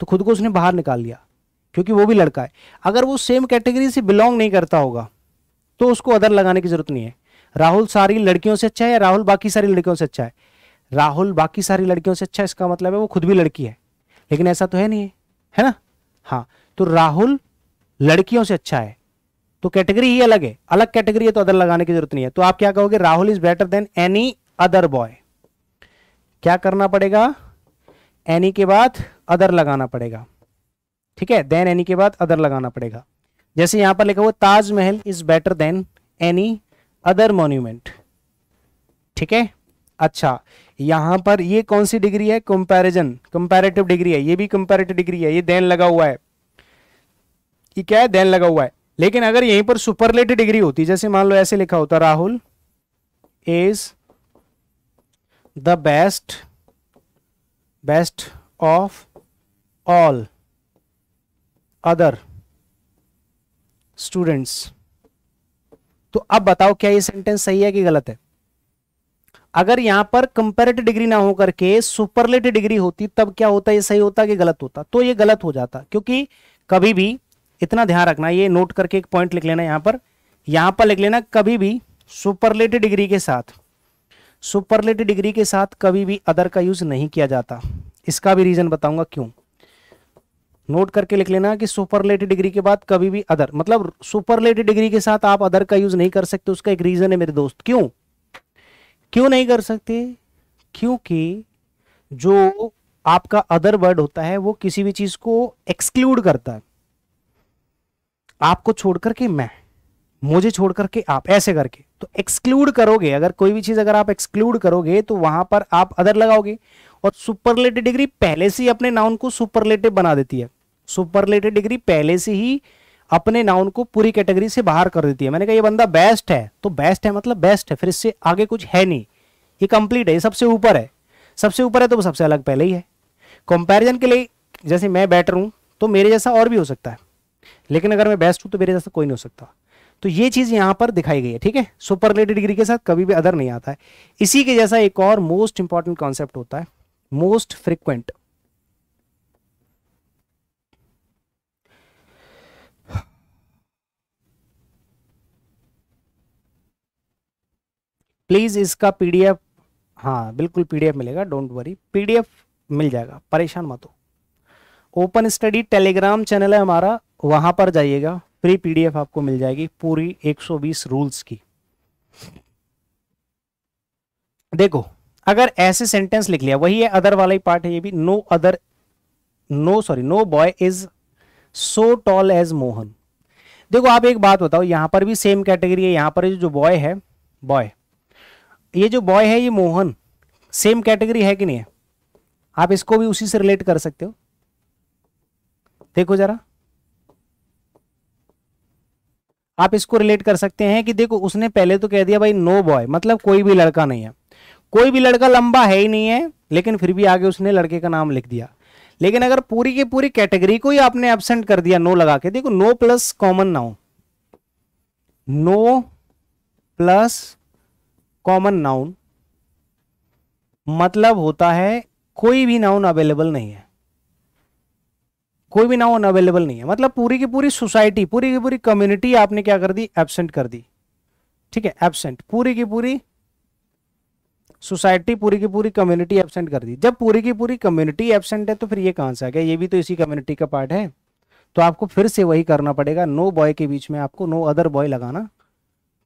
तो खुद को उसने बाहर निकाल लिया क्योंकि वो भी लड़का है अगर वो सेम कैटेगरी से बिलोंग नहीं करता होगा तो उसको अदर लगाने की जरूरत नहीं है राहुल सारी लड़कियों से अच्छा है या राहुल बाकी सारी लड़कियों से अच्छा है राहुल बाकी सारी लड़कियों से अच्छा है इसका मतलब है वो खुद भी लड़की है लेकिन ऐसा तो है नहीं है ना हाँ तो राहुल लड़कियों से अच्छा है तो कैटेगरी ही अलग है अलग कैटेगरी है तो अदर लगाने की जरूरत नहीं है तो आप क्या कहोगे Rahul is better than any other boy क्या करना पड़ेगा एनी के बाद अदर लगाना पड़ेगा ठीक है देन एनी के बाद अदर लगाना पड़ेगा जैसे यहां पर लिखा हुआ Taj Mahal is better than any other monument ठीक है अच्छा यहां पर ये कौन सी डिग्री है कंपैरिजन कंपैरेटिव डिग्री है ये भी कंपैरेटिव डिग्री है ये देन लगा हुआ है ये क्या है देन लगा हुआ है लेकिन अगर यहीं पर सुपरलेट डिग्री होती जैसे मान लो ऐसे लिखा होता Rahul is the best best of all other students तो अब बताओ क्या ये सेंटेंस सही है कि गलत है अगर यहां पर कंपेरेटिव डिग्री ना होकर के सुपरलेट डिग्री होती तब क्या होता ये सही होता कि गलत होता तो ये गलत हो जाता क्योंकि कभी भी इतना ध्यान रखना ये नोट करके एक पॉइंट लिख लेना यहां पर यहां पर लिख लेना कभी भी सुपरलेटिव डिग्री के साथ सुपरलेटिव डिग्री के साथ कभी भी अदर का यूज नहीं किया जाता इसका भी रीजन बताऊंगा क्यों नोट करके लिख लेना कि सुपरलेटिव डिग्री के बाद कभी भी अदर मतलब सुपरलेटिव डिग्री के साथ आप अदर का यूज नहीं कर सकते उसका एक रीजन है मेरे दोस्त क्यों क्यों नहीं कर सकते क्योंकि जो आपका अदर वर्ड होता है वो किसी भी चीज को एक्सक्लूड करता है आपको छोड़ करके मैं मुझे छोड़ करके आप ऐसे करके तो एक्सक्लूड करोगे अगर कोई भी चीज अगर आप एक्सक्लूड करोगे तो वहां पर आप अदर लगाओगे और सुपरलेटिव डिग्री पहले से ही अपने नाउन को सुपरलेटिव बना देती है सुपरलेटिव डिग्री पहले से ही अपने नाउन को पूरी कैटेगरी से बाहर कर देती है मैंने कहा ये बंदा बेस्ट है तो बेस्ट है मतलब बेस्ट है फिर इससे आगे कुछ है नहीं ये कंप्लीट है ये सबसे ऊपर है सबसे ऊपर है तो वो सबसे अलग पहले ही है कंपैरिजन के लिए जैसे मैं बेटर हूं तो मेरे जैसा और भी हो सकता है लेकिन अगर मैं बेस्ट हूं तो मेरे जैसा कोई नहीं हो सकता तो ये चीज़ यहां पर दिखाई गई है ठीक है सुपर रिलेटेड डिग्री के साथ कभी भी अदर नहीं आता है इसी के जैसा एक और मोस्ट इंपॉर्टेंट कॉन्सेप्ट होता है मोस्ट फ्रिक्वेंट प्लीज इसका पीडीएफ हाँ बिल्कुल पीडीएफ मिलेगा डोंट वरी पीडीएफ मिल जाएगा परेशान मत हो ओपन स्टडी टेलीग्राम चैनल है हमारा वहाँ पर जाइएगा फ्री पीडीएफ आपको मिल जाएगी पूरी 120 रूल्स की देखो अगर ऐसे सेंटेंस लिख लिया वही है अदर वाला ही पार्ट है ये भी no other no sorry no boy is so tall as Mohan देखो आप एक बात बताओ यहां पर भी सेम कैटेगरी है यहां पर जो बॉय है बॉय ये जो बॉय है ये मोहन सेम कैटेगरी है कि नहीं है आप इसको भी उसी से रिलेट कर सकते हो देखो जरा आप इसको रिलेट कर सकते हैं कि देखो उसने पहले तो कह दिया भाई नो बॉय मतलब कोई भी लड़का नहीं है कोई भी लड़का लंबा है ही नहीं है लेकिन फिर भी आगे उसने लड़के का नाम लिख दिया लेकिन अगर पूरी की पूरी कैटेगरी को ही आपने एबसेंट कर दिया नो लगा के देखो no plus common noun no plus common noun मतलब होता है कोई भी नाउन अवेलेबल नहीं है कोई भी ना नाउन अवेलेबल नहीं है मतलब पूरी की पूरी सोसाइटी पूरी की पूरी कम्युनिटी आपने क्या कर दी एबसेंट कर दी ठीक है एबसेंट पूरी की पूरी सोसाइटी पूरी की पूरी कम्युनिटी एबसेंट कर दी जब पूरी की पूरी कम्युनिटी एबसेंट है तो फिर ये कहां से आ गया ये भी तो इसी कम्युनिटी का पार्ट है तो आपको फिर से वही करना पड़ेगा नो बॉय के बीच में आपको नो अदर बॉय लगाना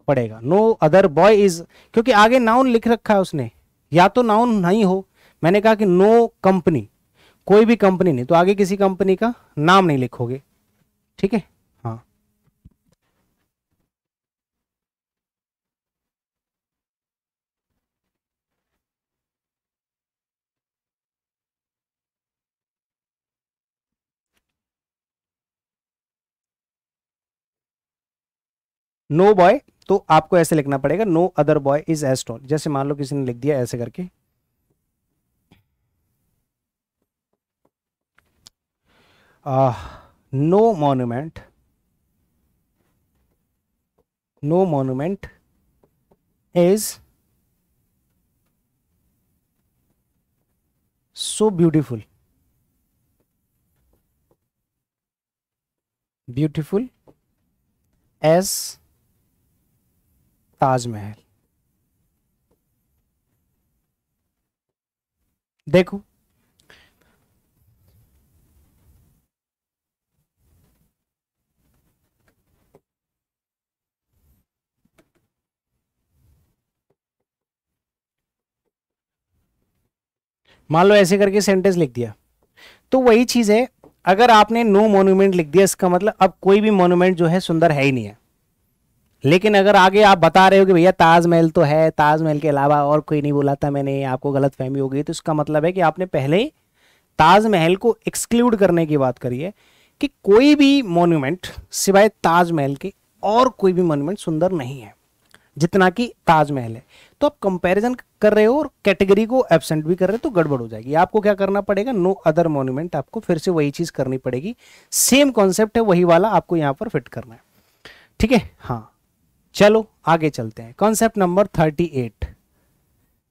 पड़ेगा नो अदर बॉय इज क्योंकि आगे नाउन लिख रखा है उसने या तो नाउन नहीं हो मैंने कहा कि नो कंपनी कोई भी कंपनी नहीं तो आगे किसी कंपनी का नाम नहीं लिखोगे ठीक है हाँ नो no बॉय तो आपको ऐसे लिखना पड़ेगा no other boy is as tall जैसे मान लो किसी ने लिख दिया ऐसे करके no monument no monument is so beautiful beautiful as taj mahal देखो मान लो ऐसे करके सेंटेंस लिख दिया तो वही चीज़ है अगर आपने नो मोन्यूमेंट लिख दिया इसका मतलब अब कोई भी मोन्यूमेंट जो है सुंदर है ही नहीं है लेकिन अगर आगे आप बता रहे हो कि भैया ताजमहल तो है ताजमहल के अलावा और कोई नहीं बोला था मैंने आपको गलत फहमी हो गई तो इसका मतलब है कि आपने पहले ही ताजमहल को एक्सक्लूड करने की बात करी है कि कोई भी मोन्यूमेंट सिवाय ताजमहल के और कोई भी मोन्यूमेंट सुंदर नहीं है जितना कि ताजमहल है तो आप कंपैरिजन कर रहे हो और कैटेगरी को एबसेंट भी कर रहे हो तो गड़बड़ हो जाएगी आपको क्या करना पड़ेगा नो अदर मोन्यूमेंट आपको फिर से वही चीज़ करनी पड़ेगी सेम कॉन्सेप्ट है वही वाला आपको यहां पर फिट करना है ठीक है हाँ चलो आगे चलते हैं कॉन्सेप्ट नंबर थर्टी एट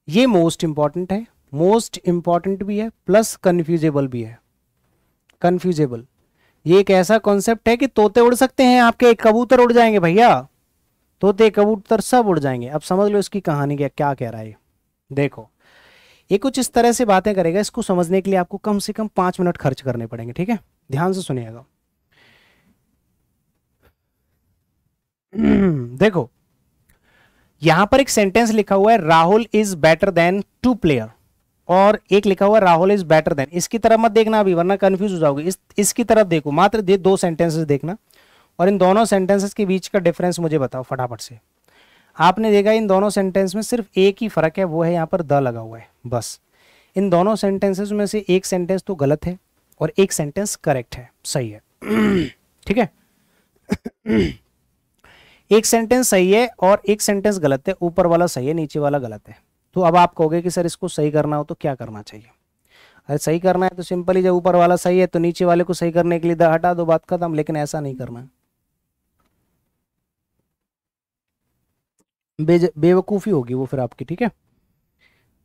ये मोस्ट इंपॉर्टेंट है मोस्ट इंपॉर्टेंट भी है प्लस कन्फ्यूजेबल भी है कन्फ्यूजेबल ये एक ऐसा कॉन्सेप्ट है कि तोते उड़ सकते हैं आपके कबूतर उड़ जाएंगे भैया तोते कबूतर सब उड़ जाएंगे अब समझ लो इसकी कहानी क्या क्या कह रहा है देखो ये कुछ इस तरह से बातें करेगा इसको समझने के लिए आपको कम से कम पांच मिनट खर्च करने पड़ेंगे ठीक है ध्यान से सुनिएगा देखो यहां पर एक सेंटेंस लिखा हुआ है Rahul is better than two player और एक लिखा हुआ है राहुल इज बेटर देन इसकी तरफ मत देखना अभी वरना कंफ्यूज हो जाओगे इस इसकी तरफ देखो मात्र दे दो सेंटेंसेस देखना और इन दोनों सेंटेंसेस के बीच का डिफरेंस मुझे बताओ फटाफट से आपने देखा इन दोनों सेंटेंस में सिर्फ एक ही फ़र्क है वो है यहाँ पर द लगा हुआ है बस इन दोनों सेंटेंसेस में से एक सेंटेंस तो गलत है और एक सेंटेंस करेक्ट है सही है ठीक है एक सेंटेंस सही है और एक सेंटेंस गलत है ऊपर वाला सही है नीचे वाला गलत है तो अब आप कहोगे कि सर इसको सही करना हो तो क्या करना चाहिए अरे सही करना है तो सिंपली जब ऊपर वाला सही है तो नीचे वाले को सही करने के लिए द हटा दो बात खत्म लेकिन ऐसा नहीं करना है बेवकूफ़ी होगी वो फिर आपकी ठीक है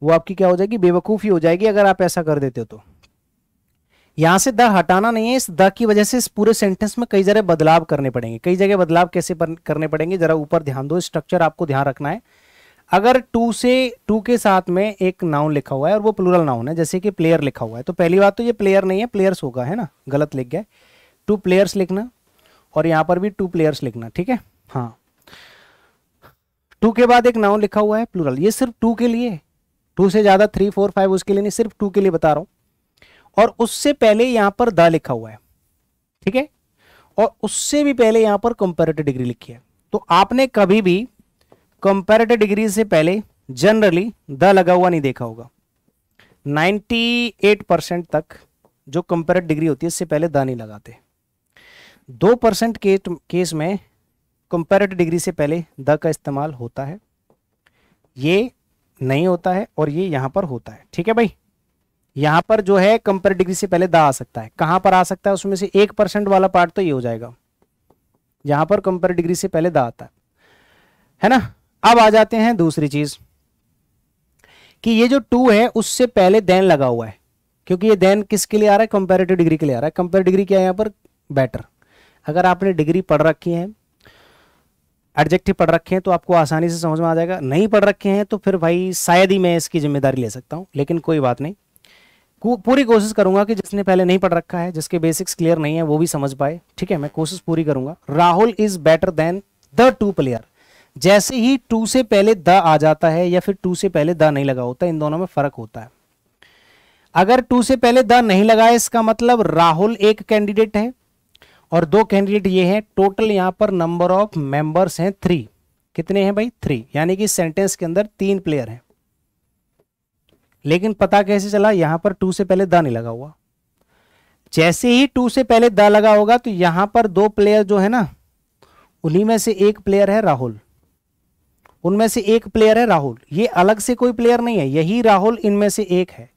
वो आपकी क्या हो जाएगी बेवकूफ़ी हो जाएगी अगर आप ऐसा कर देते हो तो यहाँ से द हटाना नहीं है इस द की वजह से इस पूरे सेंटेंस में कई जगह बदलाव करने पड़ेंगे कई जगह बदलाव कैसे करने पड़ेंगे जरा ऊपर ध्यान दो स्ट्रक्चर आपको ध्यान रखना है अगर टू से टू के साथ में एक नाउन लिखा हुआ है और वो प्लूरल नाउन है जैसे कि प्लेयर लिखा हुआ है तो पहली बात तो ये प्लेयर नहीं है प्लेयर्स होगा है ना गलत लिख गया टू प्लेयर्स लिखना और यहाँ पर भी टू प्लेयर्स लिखना ठीक है हाँ टू के बाद एक नाउन लिखा हुआ है प्लूरल ये सिर्फ टू के लिए टू से ज्यादा थ्री फोर फाइव उसके लिए नहीं सिर्फ टू के लिए बता रहा हूं और उससे पहले यहां पर द लिखा हुआ है ठीक है और उससे भी पहले यहां पर कंपेरेटिव डिग्री लिखी है तो आपने कभी भी कंपेरेटिव डिग्री से पहले जनरली द लगा हुआ नहीं देखा होगा 98 परसेंट तक जो कंपेरेटिव डिग्री होती है इससे पहले द नहीं लगाते दो परसेंट केस में कंपेरेटिव डिग्री से पहले द का इस्तेमाल होता है ये नहीं होता है और ये यहां पर होता है ठीक है भाई यहां पर जो है कंपेरेटिव डिग्री से पहले द आ सकता है कहां पर आ सकता है उसमें से एक परसेंट वाला पार्ट तो ये हो जाएगा यहां पर कंपेरेटिव डिग्री से पहले द आता है है ना अब आ जाते हैं दूसरी चीज कि ये जो टू है उससे पहले देन लगा हुआ है क्योंकि ये देन किसके लिए आ रहा है कंपेरेटिव डिग्री के लिए आ रहा है कंपेरेटिव डिग्री क्या है यहां पर बेटर अगर आपने डिग्री पढ़ रखी है एडजेक्टिव पढ़ रखे हैं तो आपको आसानी से समझ में आ जाएगा नहीं पढ़ रखे हैं तो फिर भाई शायद ही मैं इसकी जिम्मेदारी ले सकता हूँ लेकिन कोई बात नहीं पूरी कोशिश करूंगा कि जिसने पहले नहीं पढ़ रखा है जिसके बेसिक्स क्लियर नहीं है वो भी समझ पाए ठीक है मैं कोशिश पूरी करूंगा Rahul is better than the two player जैसे ही टू से पहले द आ जाता है या फिर टू से पहले द नहीं लगा होता इन दोनों में फर्क होता है अगर टू से पहले द नहीं लगा इसका मतलब राहुल एक कैंडिडेट है और दो कैंडिडेट ये हैं टोटल यहाँ पर नंबर ऑफ मेंबर्स हैं थ्री कितने हैं भाई थ्री यानी कि सेंटेंस के अंदर तीन प्लेयर हैं लेकिन पता कैसे चला यहाँ पर टू से पहले द नहीं लगा हुआ जैसे ही टू से पहले द लगा होगा तो यहाँ पर दो प्लेयर जो है ना उन्हीं में से एक प्लेयर है राहुल उनमें से एक प्लेयर है राहुल ये अलग से कोई प्लेयर नहीं है यही राहुल इनमें से एक है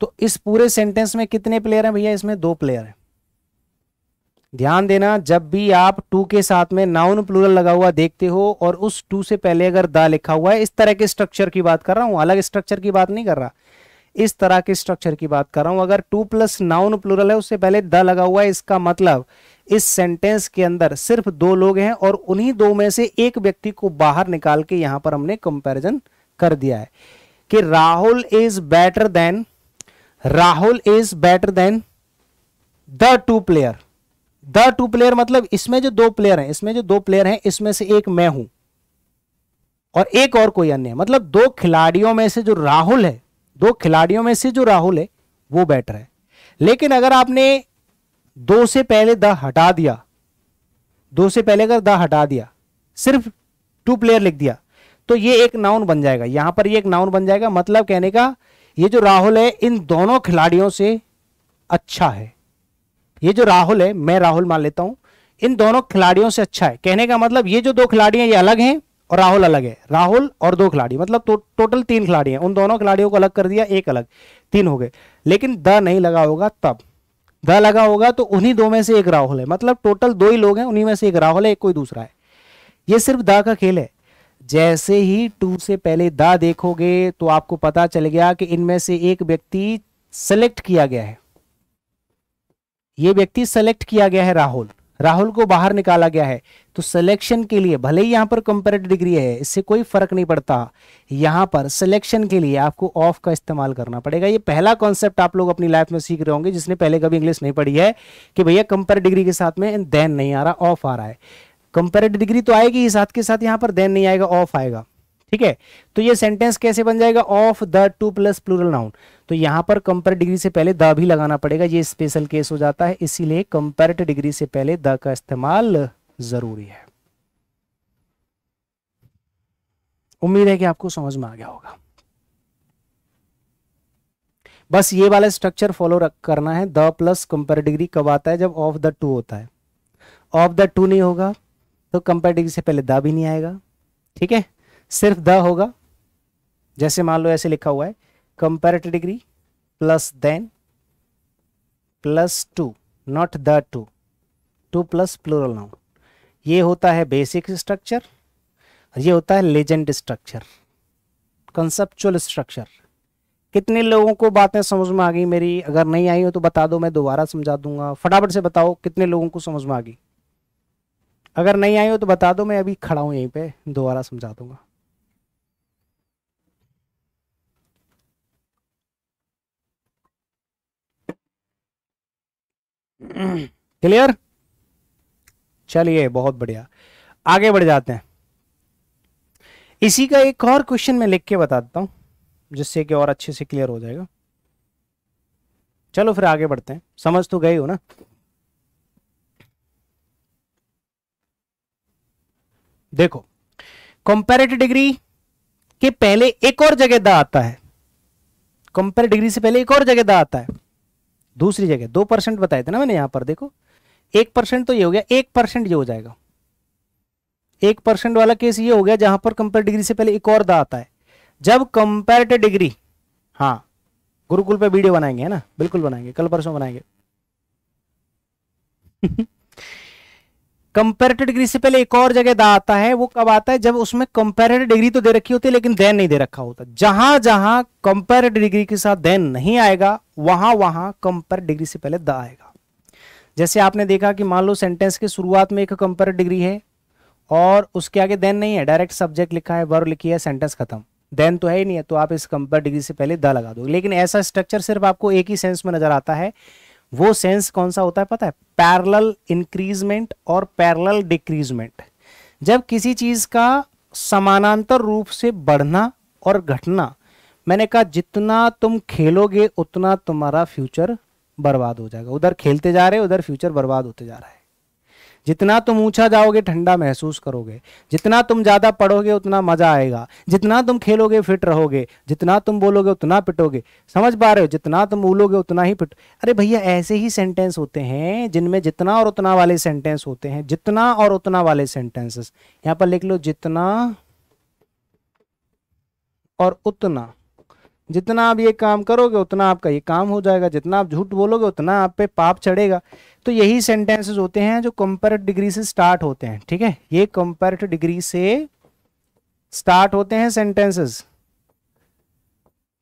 तो इस पूरे सेंटेंस में कितने प्लेयर हैं भैया इसमें दो प्लेयर हैं ध्यान देना जब भी आप टू के साथ में नाउन प्लूरल लगा हुआ देखते हो और उस टू से पहले अगर द लिखा हुआ है इस तरह के स्ट्रक्चर की बात कर रहा हूं अलग स्ट्रक्चर की बात नहीं कर रहा इस तरह के स्ट्रक्चर की बात कर रहा हूं अगर टू प्लस नाउन प्लूरल है उससे पहले द लगा हुआ है इसका मतलब इस सेंटेंस के अंदर सिर्फ दो लोग हैं और उन्हीं दो में से एक व्यक्ति को बाहर निकाल के यहां पर हमने कंपेरिजन कर दिया है कि Rahul is better than Rahul is better than the two player the two player मतलब इसमें जो दो प्लेयर हैं इसमें जो दो प्लेयर हैं इसमें से एक मैं हूं और एक और कोई अन्य है मतलब दो खिलाड़ियों में से जो राहुल है दो खिलाड़ियों में से जो राहुल है वो बैटर है लेकिन अगर आपने दो से पहले द हटा दिया दो से पहले अगर द हटा दिया सिर्फ टू प्लेयर लिख दिया तो ये एक नाउन बन जाएगा यहां पर ये एक नाउन बन जाएगा मतलब कहने का ये जो राहुल है इन दोनों खिलाड़ियों से अच्छा है ये जो राहुल है मैं राहुल मान लेता हूं इन दोनों खिलाड़ियों से अच्छा है कहने का मतलब ये जो दो खिलाड़ी हैं ये अलग हैं और राहुल अलग है राहुल और दो खिलाड़ी मतलब तो, टोटल तीन खिलाड़ी हैं उन दोनों खिलाड़ियों को अलग कर दिया एक अलग तीन हो गए लेकिन द नहीं लगा होगा तब द लगा होगा तो उन्हीं दो में से एक राहुल है मतलब टोटल दो ही लोग हैं उन्हीं में से एक राहुल है एक कोई दूसरा है ये सिर्फ द का खेल है जैसे ही टू से पहले द देखोगे तो आपको पता चल गया कि इनमें से एक व्यक्ति सेलेक्ट किया गया है ये व्यक्ति सेलेक्ट किया गया है राहुल राहुल को बाहर निकाला गया है तो सिलेक्शन के लिए भले ही यहाँ पर कंपेरेटिव डिग्री है इससे कोई फर्क नहीं पड़ता यहाँ पर सिलेक्शन के लिए आपको ऑफ का इस्तेमाल करना पड़ेगा ये पहला कॉन्सेप्ट आप लोग अपनी लाइफ में सीख रहे होंगे जिसने पहले कभी इंग्लिश नहीं पढ़ी है कि भैया कंपेरेट डिग्री के साथ में देन नहीं आ रहा ऑफ आ रहा है कंपेरेटिव डिग्री तो आएगी ही साथ के साथ यहाँ पर देन नहीं आएगा ऑफ आएगा ठीक है तो ये सेंटेंस कैसे बन जाएगा of the two plus plural noun तो यहां पर कंपेयर डिग्री से पहले द भी लगाना पड़ेगा ये स्पेशल केस हो जाता है इसीलिए कंपेयर डिग्री से पहले द का इस्तेमाल ज़रूरी है उम्मीद है कि आपको समझ में आ गया होगा बस ये वाला स्ट्रक्चर फॉलो करना है द प्लस कंपेयर डिग्री कब आता है जब ऑफ द टू होता है ऑफ द टू नहीं होगा तो कंपेयर डिग्री से पहले द भी नहीं आएगा ठीक है सिर्फ द होगा जैसे मान लो ऐसे लिखा हुआ है comparative degree plus then plus two not the two two plus plural noun ये होता है बेसिक स्ट्रक्चर और ये होता है लेजेंड स्ट्रक्चर कंसेप्चुअल स्ट्रक्चर कितने लोगों को बातें समझ में आ गई मेरी अगर नहीं आई हो तो बता दो मैं दोबारा समझा दूंगा फटाफट से बताओ कितने लोगों को समझ में आ गई अगर नहीं आई हो तो बता दो मैं अभी खड़ा हूँ यहीं पे दोबारा समझा दूंगा क्लियर चलिए बहुत बढ़िया आगे बढ़ जाते हैं इसी का एक और क्वेश्चन मैं लिख के बता देता हूं जिससे कि और अच्छे से क्लियर हो जाएगा चलो फिर आगे बढ़ते हैं समझ तो गई हो ना देखो कंपेरेटिव डिग्री के पहले एक और जगह द आता है कंपेरेटिव डिग्री से पहले एक और जगह द आता है दूसरी जगह दो परसेंट बताए थे ना मैंने यहां पर देखो एक परसेंट तो ये हो गया एक परसेंट ये हो जाएगा एक परसेंट वाला केस ये हो गया जहां पर कंपेयर डिग्री से पहले एक और दा आता है जब कंपेयर डिग्री हाँ गुरुकुल पे वीडियो बनाएंगे है ना बिल्कुल बनाएंगे कल परसों बनाएंगे कंपेरेटिव डिग्री से पहले एक और जगह दा आता है वो कब आता है जब उसमें कंपेरेटिव डिग्री तो दे रखी होती है लेकिन देन नहीं दे रखा होता जहां जहां कंपेरेटिव डिग्री के साथ देन नहीं आएगा वहां वहां कंपेयर डिग्री से पहले दा आएगा जैसे आपने देखा कि मान लो सेंटेंस के शुरुआत में एक कंपेयर डिग्री है और उसके आगे देन नहीं है डायरेक्ट सब्जेक्ट लिखा है वर्ब लिखी है सेंटेंस खत्म देन तो है ही नहीं है तो आप इस कंपेयर डिग्री से पहले द लगा दो लेकिन ऐसा स्ट्रक्चर सिर्फ आपको एक ही सेंस में नजर आता है वो सेंस कौन सा होता है पता है पैरल इंक्रीजमेंट और पैरल डिक्रीजमेंट जब किसी चीज का समानांतर रूप से बढ़ना और घटना मैंने कहा जितना तुम खेलोगे उतना तुम्हारा फ्यूचर बर्बाद हो जाएगा उधर खेलते जा रहे हो उधर फ्यूचर बर्बाद होते जा रहा है जितना तुम ऊंचा जाओगे ठंडा महसूस करोगे जितना तुम ज़्यादा पढ़ोगे उतना मज़ा आएगा जितना तुम खेलोगे फिट रहोगे जितना तुम बोलोगे उतना पिटोगे समझ पा रहे हो जितना तुम बोलोगे उतना ही पिट अरे भैया ऐसे ही सेंटेंस होते हैं जिनमें जितना और उतना वाले सेंटेंस होते हैं जितना और उतना वाले सेंटेंसेस यहाँ पर लिख लो जितना और उतना जितना आप ये काम करोगे उतना आपका ये काम हो जाएगा जितना आप झूठ बोलोगे उतना आप पे पाप चढ़ेगा तो यही सेंटेंसेस होते हैं जो कंपेरेट डिग्री से स्टार्ट होते हैं ठीक है ये कंपेरेट डिग्री से स्टार्ट होते हैं सेंटेंसेस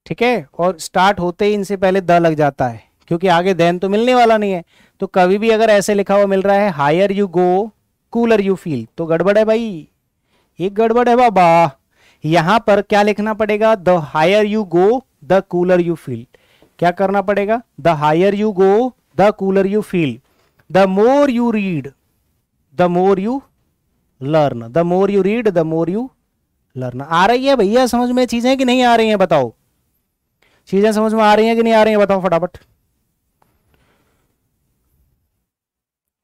ठीक है और स्टार्ट होते ही इनसे पहले द लग जाता है क्योंकि आगे देन तो मिलने वाला नहीं है तो कभी भी अगर ऐसे लिखा हुआ मिल रहा है higher you go cooler you feel तो गड़बड़ है भाई एक गड़बड़ है बाबा यहां पर क्या लिखना पड़ेगा the higher you go the cooler you feel क्या करना पड़ेगा the higher you go the cooler you feel the more you read the more you learn the more you read the more you learn आ रही है भैया समझ में चीजें कि नहीं आ रही हैं बताओ चीजें समझ में आ रही हैं कि नहीं आ रही हैं बताओ फटाफट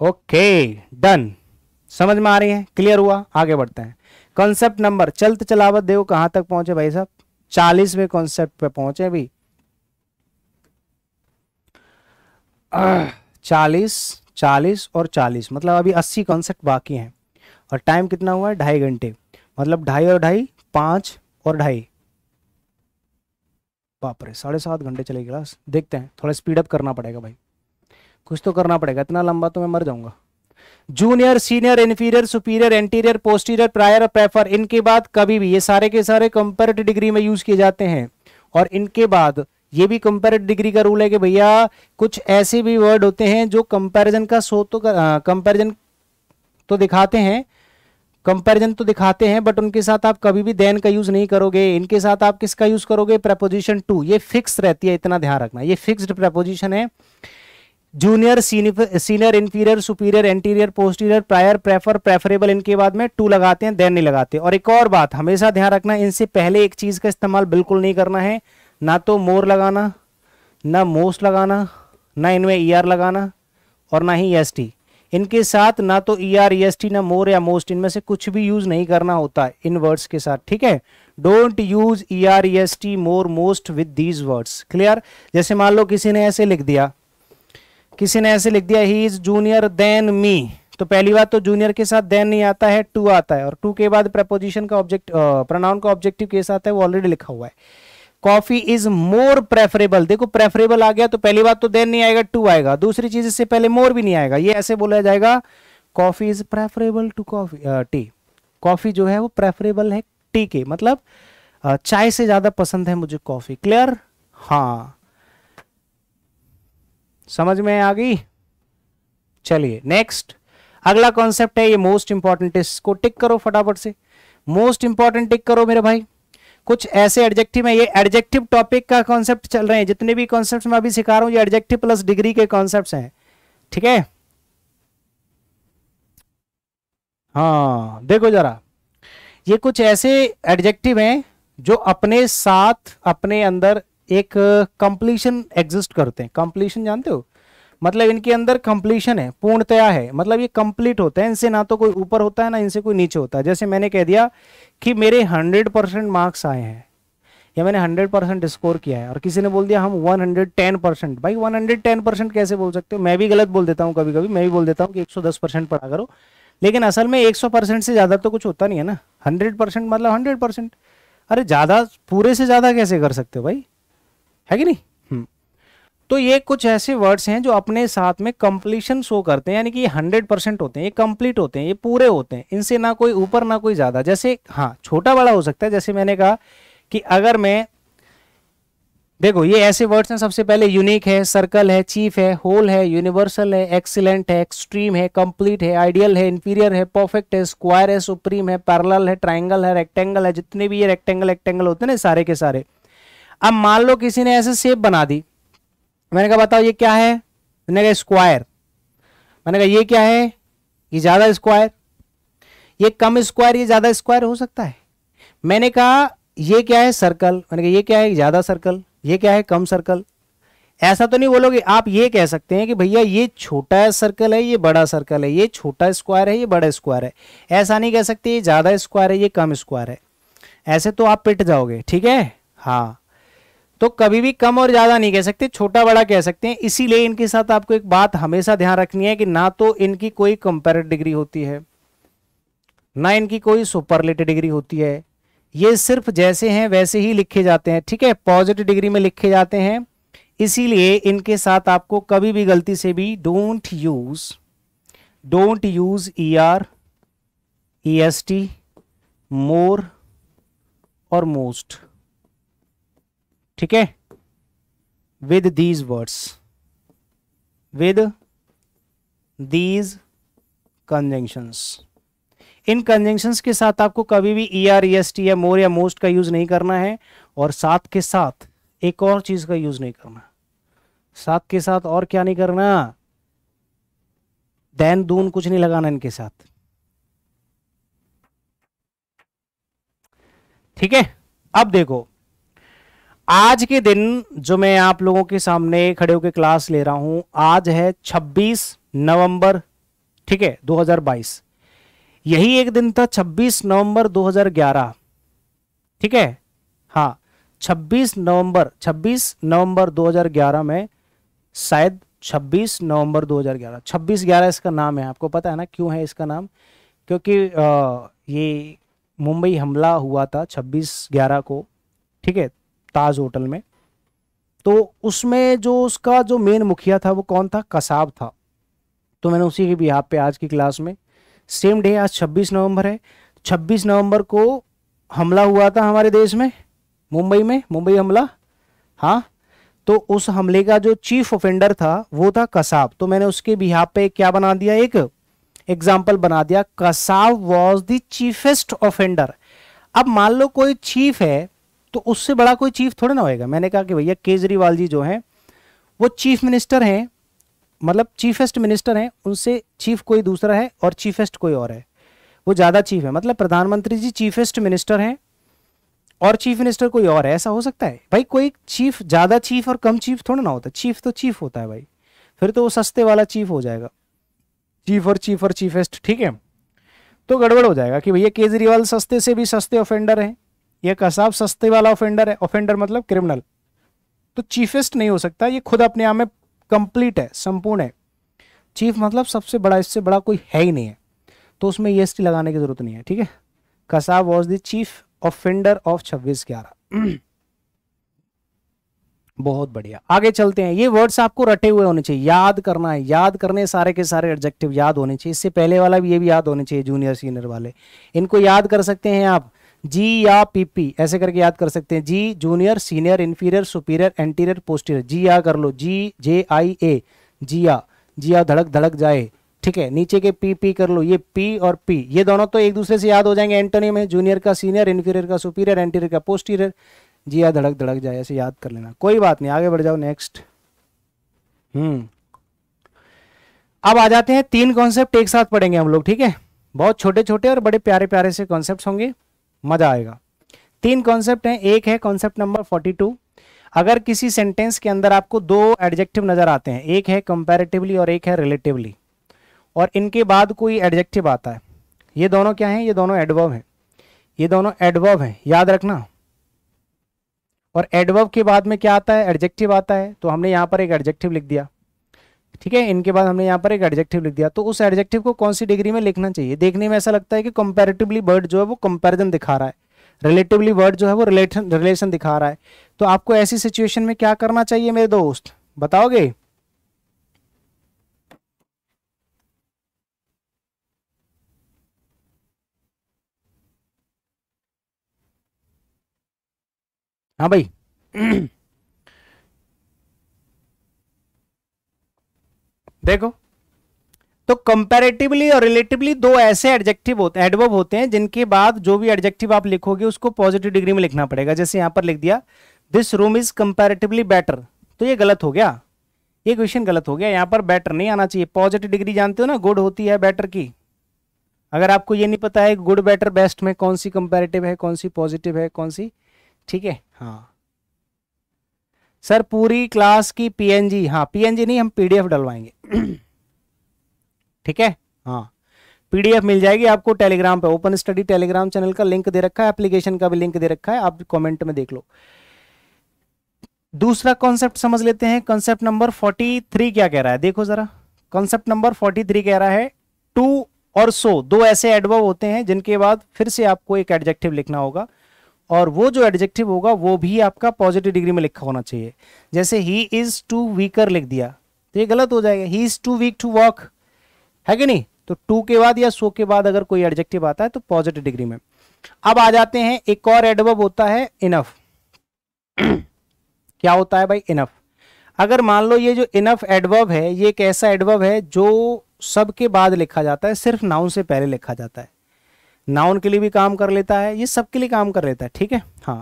ओके डन समझ में आ रही है क्लियर हुआ आगे बढ़ते हैं कॉन्सेप्ट नंबर चलते चलावत देखो कहां तक पहुंचे भाई साहब चालीसवें कॉन्सेप्ट पे पहुंचे अभी चालीस चालीस और चालीस मतलब अभी अस्सी कॉन्सेप्ट बाकी हैं और टाइम कितना हुआ है ढाई घंटे मतलब ढाई और ढाई पांच और ढाई बाप रे साढ़े सात घंटे चले क्लास देखते हैं थोड़ा स्पीड अप करना पड़ेगा भाई कुछ तो करना पड़ेगा इतना लंबा तो मैं मर जाऊंगा junior senior inferior superior anterior posterior prior और प्रेफर इनके बाद कभी भी ये सारे के सारे कंपेरेटिव डिग्री में यूज किए जाते हैं और इनके बाद ये भी कंपेरेटिव डिग्री का रूल है कि भैया कुछ ऐसे भी वर्ड होते हैं जो कंपेरिजन का सो तो कंपेरिजन तो दिखाते हैं कंपेरिजन तो दिखाते हैं बट उनके साथ आप कभी भी देन का यूज़ नहीं करोगे इनके साथ आप किसका यूज़ करोगे प्रपोजिशन टू ये फिक्स रहती है इतना ध्यान रखना ये फिक्सड प्रपोजिशन है junior senior inferior superior anterior posterior prior prefer preferable इनके बाद में टू लगाते हैं देन नहीं लगाते और एक और बात हमेशा ध्यान रखना इनसे पहले एक चीज़ का इस्तेमाल बिल्कुल नहीं करना है ना तो मोर लगाना ना मोस्ट लगाना ना इनमें ई e ER लगाना और ना ही एस e टी इनके साथ ना तो ई आर एस टी ना मोर या मोस्ट इनमें से कुछ भी यूज़ नहीं करना होता है इन वर्ड्स के साथ ठीक है don't use E R S T more most with these words clear जैसे मान लो किसी ने ऐसे लिख दिया किसी ने ऐसे लिख दिया he is junior than me तो पहली बात तो जूनियर के साथ देन नहीं आता है टू आता है और टू के बाद प्रपोजिशन का ऑब्जेक्ट प्रोनाउन का ऑब्जेक्टिव केस आता है वो ऑलरेडी लिखा हुआ है कॉफी इज मोर प्रेफरेबल देखो प्रेफरेबल आ गया तो पहली बात तो देन नहीं आएगा टू आएगा दूसरी चीज इससे पहले मोर भी नहीं आएगा ये ऐसे बोला जाएगा coffee is preferable to coffee tea coffee जो है वो प्रेफरेबल है टी के मतलब चाय से ज्यादा पसंद है मुझे कॉफी क्लियर हाँ समझ में आ गई चलिए नेक्स्ट अगला कॉन्सेप्ट है ये मोस्ट इंपॉर्टेंट इसको टिक करो फटाफट से मोस्ट इंपॉर्टेंट टिक करो मेरे भाई कुछ ऐसे एडजेक्टिव है ये एडजेक्टिव टॉपिक का कॉन्सेप्ट चल रहे हैं जितने भी कॉन्सेप्ट मैं अभी सिखा रहा हूं ये एडजेक्टिव प्लस डिग्री के कॉन्सेप्ट हैं ठीक है हाँ देखो जरा ये कुछ ऐसे एडजेक्टिव हैं जो अपने साथ अपने अंदर एक कंप्लीशन एग्जिस्ट करते हैं कंप्लीशन जानते हो मतलब इनके अंदर कंप्लीशन है पूर्णतया है मतलब ये कंप्लीट होता है इनसे ना तो कोई ऊपर होता है ना इनसे कोई नीचे होता है जैसे मैंने कह दिया कि मेरे हंड्रेड परसेंट मार्क्स आए हैं या मैंने हंड्रेड परसेंट स्कोर किया है और किसी ने बोल दिया हम वन हंड्रेड टेन परसेंट भाई वन हंड्रेड टेन परसेंट कैसे बोल सकते हो मैं भी गलत बोल देता हूँ कभी कभी मैं भी बोल देता हूँ कि एक सौ दस परसेंट पढ़ा करो लेकिन असल में एक सौ परसेंट से ज़्यादा तो कुछ होता नहीं है ना हंड्रेड परसेंट मतलब हंड्रेड परसेंट अरे ज़्यादा पूरे से ज़्यादा कैसे कर सकते हो भाई है कि नहीं हम्म। तो ये कुछ ऐसे वर्ड्स हैं जो अपने साथ में कंप्लीशन शो करते हैं यानी कि ये हंड्रेड परसेंट होते हैं ये कंप्लीट होते हैं ये पूरे होते हैं इनसे ना कोई ऊपर ना कोई ज़्यादा जैसे हाँ छोटा बड़ा हो सकता है जैसे मैंने कहा कि अगर मैं देखो ये ऐसे वर्ड्स हैं सबसे पहले यूनिक है सर्कल है चीफ है होल है यूनिवर्सल है एक्सीलेंट है एक्सट्रीम है कंप्लीट है आइडियल है इंफीरियर है परफेक्ट है स्क्वायर है सुप्रीम है पैरल है ट्राइंगल है रेक्टेंगल है जितने भी ये रेक्टेंगल एक्टेंगल होते हैं ना सारे के सारे अब मान लो किसी ने ऐसे सेप बना दी मैंने कहा बताओ ये क्या है मैंने कहा स्क्वायर मैंने कहा ये क्या है ये ज़्यादा स्क्वायर ये कम स्क्वायर ये ज़्यादा स्क्वायर हो सकता है मैंने कहा ये क्या है सर्कल मैंने कहा ये क्या है ज़्यादा सर्कल ये क्या है कम सर्कल ऐसा तो नहीं बोलोगे आप ये कह सकते हैं कि भैया ये छोटा सर्कल है ये बड़ा सर्कल है ये छोटा स्क्वायर है ये बड़ा स्क्वायर है ऐसा नहीं कह सकते ये ज़्यादा स्क्वायर है ये कम स्क्वायर है ऐसे तो आप पिट जाओगे ठीक है हाँ तो कभी भी कम और ज़्यादा नहीं कह सकते छोटा बड़ा कह सकते हैं इसीलिए इनके साथ आपको एक बात हमेशा ध्यान रखनी है कि ना तो इनकी कोई कंपेरेट डिग्री होती है ना इनकी कोई सुपरलेटिव डिग्री होती है ये सिर्फ जैसे हैं वैसे ही लिखे जाते हैं ठीक है पॉजिटिव डिग्री में लिखे जाते हैं इसीलिए इनके साथ आपको कभी भी गलती से भी don't use don't use E R E S T more और मोस्ट ठीक है with these words with these conjunctions इन कंजंक्शंस के साथ आपको कभी भी E R E S T या मोर या मोस्ट का यूज नहीं करना है और साथ के साथ एक और चीज का यूज नहीं करना साथ के साथ और क्या नहीं करना दैन दून कुछ नहीं लगाना इनके साथ ठीक है अब देखो आज के दिन जो मैं आप लोगों के सामने खड़े होकर क्लास ले रहा हूं आज है 26 नवंबर ठीक है 2022 यही एक दिन था 26 नवंबर 2011 ठीक है हाँ 26 नवंबर 26 नवंबर 2011 में शायद 26 नवंबर 2011 26 ग्यारह इसका नाम है आपको पता है ना क्यों है इसका नाम क्योंकि आ, ये मुंबई हमला हुआ था 26 ग्यारह को ठीक है ताज होटल में तो उसमें जो उसका जो मेन मुखिया था वो कौन था कसाब था तो मैंने उसी के भी यहाँ पे आज की क्लास में सेम डे आज 26 नवंबर है 26 नवंबर को हमला हुआ था हमारे देश में मुंबई में मुंबई हमला हाँ तो उस हमले का जो चीफ ऑफेंडर था वो था कसाब तो मैंने उसके बिहाब पे क्या बना दिया एक एग्जाम्पल बना दिया Kasab was the chiefest offender अब मान लो कोई चीफ है तो उससे बड़ा कोई चीफ थोड़ा ना होएगा मैंने कहा कि भैया केजरीवाल जी जो हैं वो चीफ मिनिस्टर हैं मतलब चीफेस्ट मिनिस्टर हैं उनसे चीफ कोई दूसरा है और चीफेस्ट कोई और है वो ज़्यादा चीफ है मतलब प्रधानमंत्री जी चीफेस्ट मिनिस्टर हैं और चीफ मिनिस्टर कोई और है ऐसा हो सकता है भाई कोई चीफ ज़्यादा चीफ और कम चीफ थोड़ा ना होता चीफ तो चीफ होता है भाई फिर तो वो सस्ते वाला चीफ हो जाएगा चीफ और चीफ और चीफेस्ट ठीक है तो गड़बड़ हो जाएगा कि भैया केजरीवाल सस्ते से भी सस्ते ऑफेंडर हैं ये कसाब सस्ते वाला ऑफेंडर है ऑफेंडर मतलब क्रिमिनल तो चीफेस्ट नहीं हो सकता ये खुद अपने आप में कंप्लीट है संपूर्ण है चीफ मतलब सबसे बड़ा इससे बड़ा कोई है ही नहीं है तो उसमें ये लगाने की जरूरत नहीं है ठीक है Kasab was the chief offender of छब्बीस ग्यारह बहुत बढ़िया आगे चलते हैं ये वर्ड्स आपको रटे हुए होने चाहिए याद करना है याद करने सारे के सारे एडजेक्टिव याद होने चाहिए इससे पहले वाला भी ये भी याद होने चाहिए जूनियर सीनियर वाले इनको याद कर सकते हैं आप जी या पीपी ऐसे करके याद कर सकते हैं जी junior senior inferior superior anterior posterior जी या कर लो जी जे आई ए जी या धड़क धड़क जाए ठीक है नीचे के पी पी कर लो ये पी और पी ये दोनों तो एक दूसरे से याद हो जाएंगे एंटोनियम है जूनियर का सीनियर इन्फीरियर का सुपीरियर एंटीरियर का पोस्टीरियर जी या धड़क धड़क जाए ऐसे याद कर लेना कोई बात नहीं आगे बढ़ जाओ नेक्स्ट हम्म अब आ जाते हैं तीन कॉन्सेप्ट एक साथ पढ़ेंगे हम लोग ठीक है बहुत छोटे छोटे और बड़े प्यारे प्यारे से कॉन्सेप्ट होंगे मज़ा आएगा तीन कॉन्सेप्ट हैं एक है कॉन्सेप्ट नंबर फोर्टी टू अगर किसी सेंटेंस के अंदर आपको दो एडजेक्टिव नज़र आते हैं एक है कंपेरेटिवली और एक है रिलेटिवली और इनके बाद कोई एडजेक्टिव आता है ये दोनों क्या हैं ये दोनों एडवर्व हैं ये दोनों एडवर्व हैं याद रखना और एडवर्व के बाद में क्या आता है एडजेक्टिव आता है तो हमने यहां पर एक एडजेक्टिव लिख दिया ठीक है इनके बाद हमने यहाँ पर एक एडजेक्टिव लिख दिया तो उस एडजेक्टिव को कौन सी डिग्री में लिखना चाहिए देखने में ऐसा लगता है कि कंपेरेटिवली वर्ड जो है वो कंपेरिजन दिखा रहा है रिलेटिवली वर्ड जो है वो रिलेशन रिलेशन दिखा रहा है तो आपको ऐसी सिचुएशन में क्या करना चाहिए मेरे दोस्त बताओगे हाँ भाई देखो तो कंपेरेटिवली और रिलेटिवली दो ऐसे एडजेक्टिव होते हैं एडवर्ब होते हैं जिनके बाद जो भी एडजेक्टिव आप लिखोगे उसको पॉजिटिव डिग्री में लिखना पड़ेगा जैसे यहां पर लिख दिया this room is comparatively better तो ये गलत हो गया ये क्वेश्चन गलत हो गया यहां पर बेटर नहीं आना चाहिए पॉजिटिव डिग्री जानते हो ना गुड होती है बेटर की अगर आपको ये नहीं पता है गुड बेटर बेस्ट में कौन सी कंपेरेटिव है कौन सी पॉजिटिव है कौन सी ठीक है हाँ सर पूरी क्लास की पीएनजी हाँ पीएनजी नहीं हम पीडीएफ डलवाएंगे ठीक है हाँ पीडीएफ मिल जाएगी आपको टेलीग्राम पे ओपन स्टडी टेलीग्राम चैनल का लिंक दे रखा है एप्लीकेशन का भी लिंक दे रखा है आप कमेंट में देख लो दूसरा कॉन्सेप्ट समझ लेते हैं कॉन्सेप्ट नंबर 43 क्या कह रहा है देखो जरा कॉन्सेप्ट नंबर 43 कह रहा है टू और सो दो ऐसे एडवर्ब होते हैं जिनके बाद फिर से आपको एक एडजेक्टिव लिखना होगा और वो जो एडजेक्टिव होगा वो भी आपका पॉजिटिव डिग्री में लिखा होना चाहिए जैसे ही इज टू वीकर लिख दिया तो ये गलत हो जाएगा he is too weak to walk है कि नहीं तो टू के बाद या सो के बाद अगर कोई एडजेक्टिव आता है तो पॉजिटिव डिग्री में अब आ जाते हैं एक और एडवर्ब होता है इनफ क्या होता है भाई इनफ अगर मान लो ये जो इनफ एडवर्ब है ये एक ऐसा एडवर्ब है जो सब के बाद लिखा जाता है सिर्फ नाउन से पहले लिखा जाता है नाउन के लिए भी काम कर लेता है ये सबके लिए काम कर लेता है ठीक है हाँ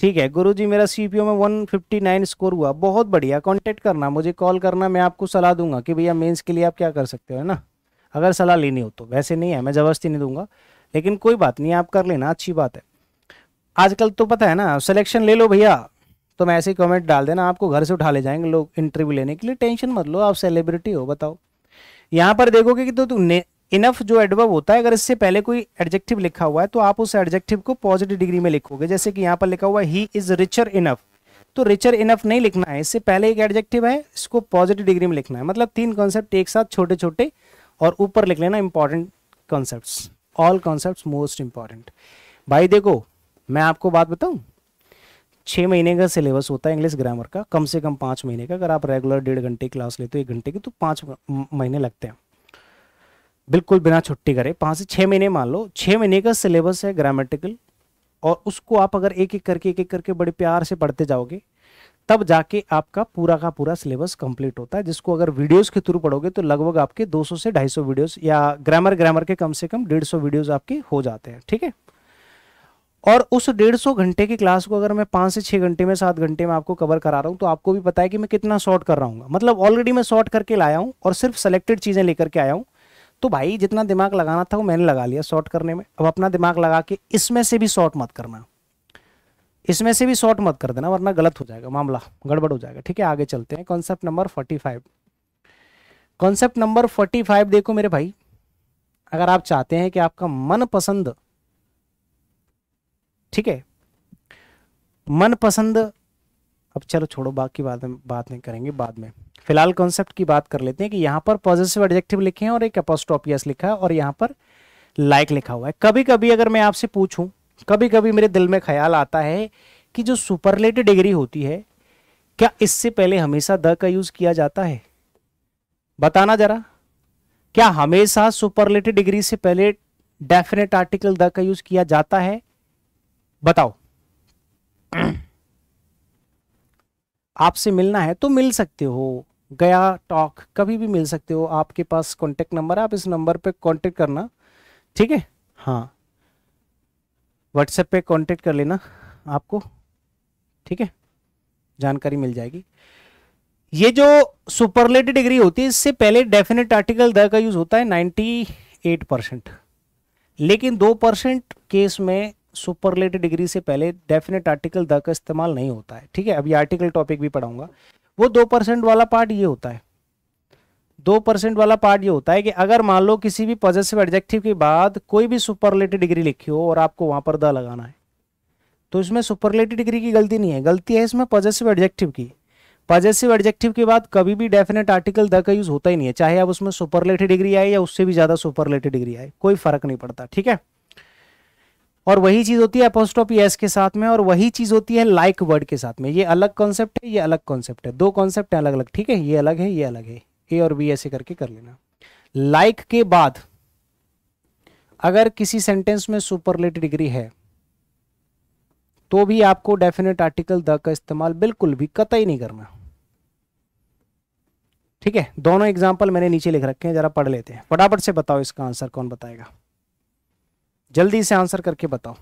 ठीक है गुरु जी मेरा सी में 159 स्कोर हुआ बहुत बढ़िया कांटेक्ट करना मुझे कॉल करना मैं आपको सलाह दूंगा कि भैया मेंस के लिए आप क्या कर सकते हो है ना अगर सलाह लेनी हो तो वैसे नहीं है मैं ज़बरदस्ती नहीं दूंगा लेकिन कोई बात नहीं आप कर लेना अच्छी बात है आजकल तो पता है ना सिलेक्शन ले लो भैया तो मैं ऐसे ही कमेंट डाल देना आपको घर से उठा ले जाएंगे लोग इंटरव्यू लेने के लिए टेंशन मत लो आप सेलिब्रिटी हो बताओ यहाँ पर देखोगे कि तो तुमने इनफ जो एडवर्ब होता है अगर इससे पहले कोई एडजेक्टिव लिखा हुआ है तो आप उस एडजेक्टिव को पॉजिटिव डिग्री में लिखोगे जैसे कि यहाँ पर लिखा हुआ ही इज रिचर इनफ तो रिचर इनफ नहीं लिखना है इससे पहले एक एडजेक्टिव है इसको पॉजिटिव डिग्री में लिखना है मतलब तीन कॉन्सेप्ट एक साथ छोटे छोटे और ऊपर लिख लेना important concept all concept most important भाई देखो मैं आपको बात बताऊं छः महीने का सिलेबस होता है इंग्लिश ग्रामर का कम से कम पाँच महीने का अगर आप रेगुलर डेढ़ घंटे क्लास लेते हो एक घंटे की तो पाँच महीने लगते हैं बिल्कुल बिना छुट्टी करे पाँच से छः महीने मान लो छः महीने का सिलेबस है ग्रामेटिकल और उसको आप अगर एक एक करके एक एक करके बड़े प्यार से पढ़ते जाओगे तब जाके आपका पूरा का पूरा सिलेबस कंप्लीट होता है जिसको अगर वीडियोस के थ्रू पढ़ोगे तो लगभग आपके 200 से 250 वीडियोस या ग्रामर ग्रामर के कम से कम 150 वीडियोस आपके हो जाते हैं ठीक है और उस 150 घंटे की क्लास को अगर मैं पाँच से छः घंटे में सात घंटे में आपको कवर करा रहा हूँ तो आपको भी पता है कि मैं कितना शॉर्ट कर रहा हूँ मतलब ऑलरेडी मैं शॉर्ट करके लाया हूँ और सिर्फ सेलेक्टेड चीज़ें लेकर के आया हूँ तो भाई जितना दिमाग लगाना था वो मैंने लगा लिया शॉर्ट करने में अब अपना दिमाग लगा के इसमें से भी शॉर्ट मत करना इसमें से भी शॉर्ट मत कर देना वरना गलत हो जाएगा मामला गड़बड़ हो जाएगा ठीक है आगे चलते हैं concept number forty five concept number forty five देखो मेरे भाई अगर आप चाहते हैं कि आपका मनपसंद ठीक है मनपसंद अब चलो छोड़ो बाकी बात बात नहीं करेंगे बाद में फिलहाल कॉन्सेप्ट की बात कर लेते हैं कि यहाँ पर पॉजिटिव एडजेक्टिव लिखे हैं और एक अपोस्टोपियस लिखा है और यहाँ पर लाइक लिखा हुआ है कभी कभी अगर मैं आपसे पूछूं कभी कभी मेरे दिल में ख्याल आता है कि जो सुपरलेटिव डिग्री होती है क्या इससे पहले हमेशा द का यूज किया जाता है बताना जरा क्या हमेशा सुपरलेटिव डिग्री से पहले डेफिनेट आर्टिकल द का यूज किया जाता है बताओ आपसे मिलना है तो मिल सकते हो गया टॉक कभी भी मिल सकते हो आपके पास कॉन्टेक्ट नंबर है आप इस नंबर पे कॉन्टेक्ट करना ठीक है हाँ व्हाट्सएप पे कांटेक्ट कर लेना आपको ठीक है जानकारी मिल जाएगी ये जो सुपरलेटिव डिग्री होती है इससे पहले डेफिनेट आर्टिकल द का यूज होता है 98 परसेंट लेकिन दो परसेंट केस में सुपरलेटिव डिग्री से पहले डेफिनेट आर्टिकल द का इस्तेमाल नहीं होता है ठीक है अभी आर्टिकल टॉपिक भी पढ़ाऊंगा वो दो परसेंट वाला पार्ट ये होता है दो परसेंट वाला पार्ट ये होता है कि अगर मान लो किसी भी पॉजिटिव एडजेक्टिव के बाद कोई भी सुपरलेटिव डिग्री लिखी हो और आपको वहां पर द लगाना है तो इसमें सुपरलेटिव डिग्री की गलती नहीं है गलती है इसमें पॉजिटिव एडजेक्टिव की पॉजिटिव एडजेक्टिव के बाद कभी भी डेफिनेट आर्टिकल द का यूज़ होता ही नहीं है चाहे अब उसमें सुपरलेटिव डिग्री आए या उससे भी ज़्यादा सुपरलेटिव डिग्री आए कोई फर्क नहीं पड़ता ठीक है और वही चीज होती है अपोस्टोपी एस के साथ में और वही चीज होती है लाइक like वर्ड के साथ में ये अलग कॉन्सेप्ट है ये अलग कॉन्सेप्ट है दो कॉन्सेप्ट है अलग अलग ठीक है ये अलग है ये अलग है ए और बी ऐसे करके कर लेना लाइक like के बाद अगर किसी सेंटेंस में सुपरलेट डिग्री है तो भी आपको डेफिनेट आर्टिकल द का इस्तेमाल बिल्कुल भी कतई नहीं करना ठीक है दोनों एग्जाम्पल मैंने नीचे लिख रखे हैं जरा पढ़ लेते हैं फटाफट से बताओ इसका आंसर कौन बताएगा जल्दी से आंसर करके बताओ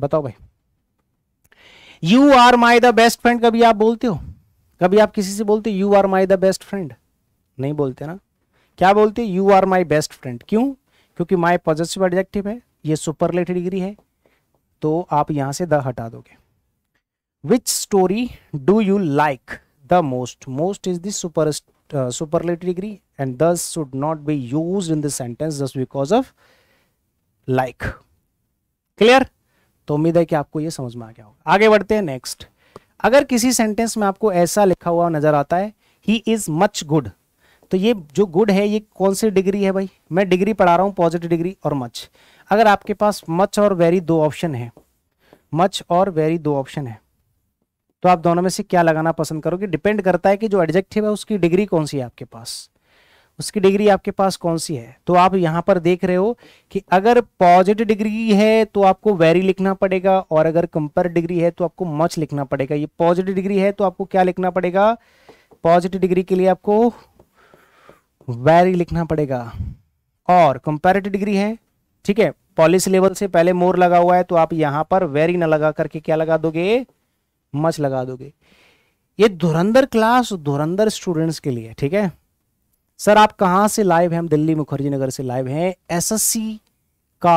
बताओ भाई you are my the best friend कभी आप बोलते हो कभी आप किसी से बोलते हो you are my the best friend नहीं बोलते ना क्या बोलते हो you are my best friend क्यों क्योंकि माई पॉजिटिव एडजेक्टिव है ये सुपर डिग्री है तो आप यहां से द हटा दोगे which story do you like the most most is the super uh, superlative degree and thus should not be used in the sentence just clear तो उम्मीद है कि आपको यह समझ में आ गया होगा आगे बढ़ते हैं नेक्स्ट अगर किसी सेंटेंस में आपको ऐसा लिखा हुआ नजर आता है ही इज मच गुड तो ये जो गुड है ये कौन सी डिग्री है भाई मैं डिग्री पढ़ा रहा हूँ पॉजिटिव डिग्री और मच अगर आपके पास मच और वेरी दो ऑप्शन है मच और वेरी दो ऑप्शन है तो आप दोनों में से क्या लगाना पसंद करोगे डिपेंड करता है कि जो एडजेक्टिव है उसकी डिग्री कौन सी है आपके पास उसकी डिग्री आपके पास कौन सी है तो आप यहां पर देख रहे हो कि अगर पॉजिटिव डिग्री है तो आपको वेरी लिखना पड़ेगा और अगर कंपेयर डिग्री है तो आपको मच लिखना पड़ेगा ये पॉजिटिव डिग्री है तो आपको क्या लिखना पड़ेगा पॉजिटिव डिग्री के लिए आपको वेरी लिखना पड़ेगा और कंपेरेटिव डिग्री है ठीक है पॉलिस लेवल से पहले मोर लगा हुआ है तो आप यहां पर वेरी ना लगा करके क्या लगा दोगे मच लगा दोगे ये धुरंधर क्लास धुरंधर स्टूडेंट्स के लिए ठीक है सर आप कहाँ से लाइव हैं हम दिल्ली मुखर्जी नगर से लाइव हैं एसएससी का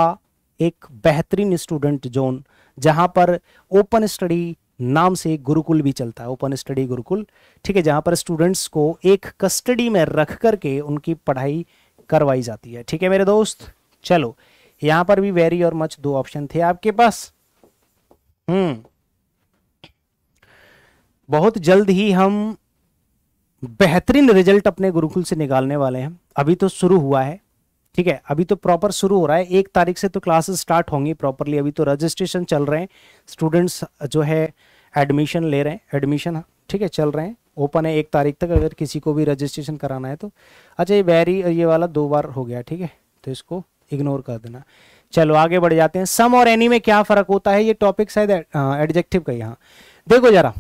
एक बेहतरीन स्टूडेंट जोन जहाँ पर ओपन स्टडी नाम से गुरुकुल भी चलता है ओपन स्टडी गुरुकुल ठीक है जहाँ पर स्टूडेंट्स को एक कस्टडी में रख करके उनकी पढ़ाई करवाई जाती है ठीक है मेरे दोस्त चलो यहाँ पर भी वेरी और मच दो ऑप्शन थे आपके पास हम्म बहुत जल्द ही हम बेहतरीन रिजल्ट अपने गुरुकुल से निकालने वाले हैं अभी तो शुरू हुआ है ठीक है अभी तो प्रॉपर शुरू हो रहा है एक तारीख से तो क्लासेस स्टार्ट होंगी प्रॉपरली अभी तो रजिस्ट्रेशन चल रहे हैं स्टूडेंट्स जो है एडमिशन ले रहे हैं एडमिशन ठीक है चल रहे हैं ओपन है एक तारीख तक अगर किसी को भी रजिस्ट्रेशन कराना है तो अच्छा ये बैरी ये वाला दो बार हो गया ठीक है तो इसको इग्नोर कर देना चलो आगे बढ़ जाते हैं सम और एनी में क्या फ़र्क होता है ये टॉपिक शायद एडजेक्टिव का यहाँ देखो जरा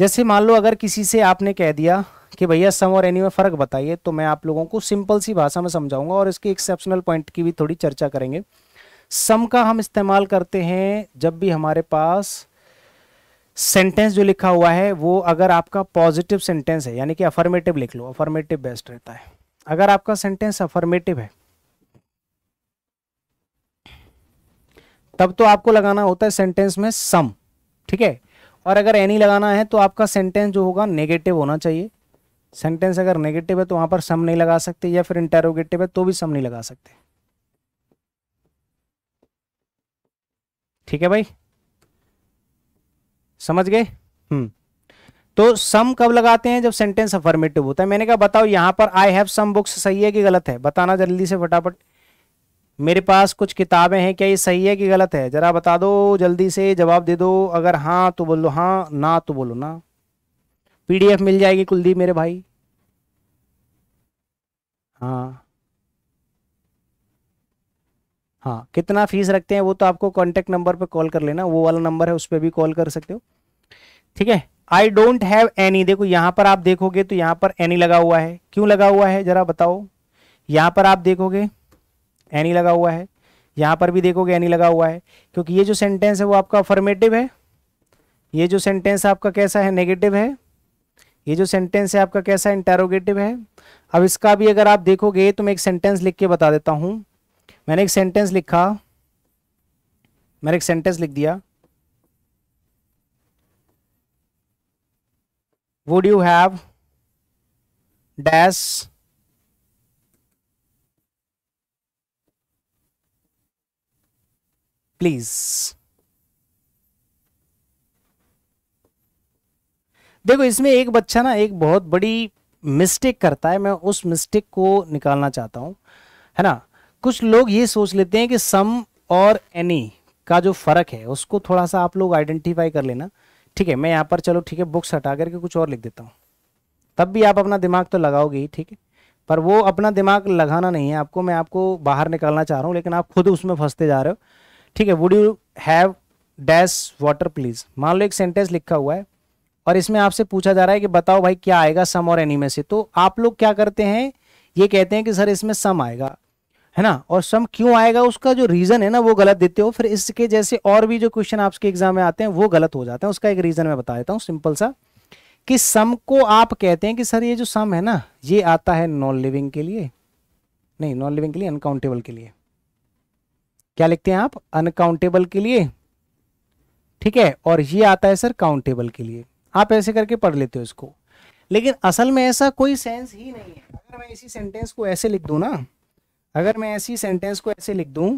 जैसे मान लो अगर किसी से आपने कह दिया कि भैया सम और एनी में फ़र्क बताइए तो मैं आप लोगों को सिंपल सी भाषा में समझाऊंगा और इसके एक्सेप्शनल पॉइंट की भी थोड़ी चर्चा करेंगे सम का हम इस्तेमाल करते हैं जब भी हमारे पास सेंटेंस जो लिखा हुआ है वो अगर आपका पॉजिटिव सेंटेंस है यानी कि अफर्मेटिव लिख लो अफर्मेटिव बेस्ट रहता है अगर आपका सेंटेंस अफर्मेटिव है तब तो आपको लगाना होता है सेंटेंस में सम ठीक है और अगर एनी लगाना है तो आपका सेंटेंस जो होगा नेगेटिव होना चाहिए सेंटेंस अगर नेगेटिव है तो वहां पर सम नहीं लगा सकते या फिर इंटेरोगेटिव है तो भी सम नहीं लगा सकते ठीक है भाई समझ गए हम्म तो सम कब लगाते हैं जब सेंटेंस अफर्मेटिव होता है मैंने कहा बताओ यहां पर आई हैव सम बुक्स सही है कि गलत है बताना जल्दी से फटाफट मेरे पास कुछ किताबें हैं क्या ये सही है कि गलत है ज़रा बता दो जल्दी से जवाब दे दो अगर हाँ तो बोलो हाँ ना तो बोलो ना पीडीएफ मिल जाएगी कुलदीप मेरे भाई हाँ हाँ कितना फीस रखते हैं वो तो आपको कॉन्टेक्ट नंबर पे कॉल कर लेना वो वाला नंबर है उस पर भी कॉल कर सकते हो ठीक है आई डोंट हैव एनी देखो यहाँ पर आप देखोगे तो यहाँ पर एनी लगा हुआ है क्यों लगा हुआ है ज़रा बताओ यहाँ पर आप देखोगे एनी e लगा हुआ है यहाँ पर भी देखोगे एनी e लगा हुआ है क्योंकि ये जो सेंटेंस है वो आपका अफर्मेटिव है ये जो सेंटेंस आपका कैसा है नेगेटिव है ये जो सेंटेंस है आपका कैसा इंटेरोगेटिव है अब इसका भी अगर आप देखोगे तो मैं एक सेंटेंस लिख के बता देता हूँ मैंने एक सेंटेंस लिखा मैंने एक सेंटेंस लिख दिया would you have dash please देखो इसमें एक बच्चा ना एक बहुत बड़ी मिस्टेक करता है मैं उस मिस्टेक को निकालना चाहता हूं है ना कुछ लोग ये सोच लेते हैं कि सम और एनी का जो फ़र्क है उसको थोड़ा सा आप लोग आइडेंटिफाई कर लेना ठीक है मैं यहां पर चलो ठीक है बुक्स हटा करके कुछ और लिख देता हूं तब भी आप अपना दिमाग तो लगाओगे ही ठीक है पर वो अपना दिमाग लगाना नहीं है आपको मैं आपको बाहर निकालना चाह रहा हूं लेकिन आप खुद उसमें फंसते जा रहे हो ठीक है would you have dash water please मान लो एक सेंटेंस लिखा हुआ है और इसमें आपसे पूछा जा रहा है कि बताओ भाई क्या आएगा सम और एनी में से तो आप लोग क्या करते हैं ये कहते हैं कि सर इसमें सम आएगा है ना और सम क्यों आएगा उसका जो रीजन है ना वो गलत देते हो फिर इसके जैसे और भी जो क्वेश्चन आपके एग्जाम में आते हैं वो गलत हो जाते हैं उसका एक रीजन मैं बता देता हूँ सिंपल सा कि सम को आप कहते हैं कि सर ये जो सम है ना ये आता है नॉन लिविंग के लिए नहीं नॉन लिविंग के लिए अनकाउंटेबल के लिए क्या लिखते हैं आप अनकाउंटेबल के लिए ठीक है और ये आता है सर काउंटेबल के लिए आप ऐसे करके पढ़ लेते हो इसको लेकिन असल में ऐसा कोई सेंस ही नहीं है अगर मैं इसी सेंटेंस को ऐसे लिख दू ना अगर मैं ऐसी सेंटेंस को ऐसे लिख दू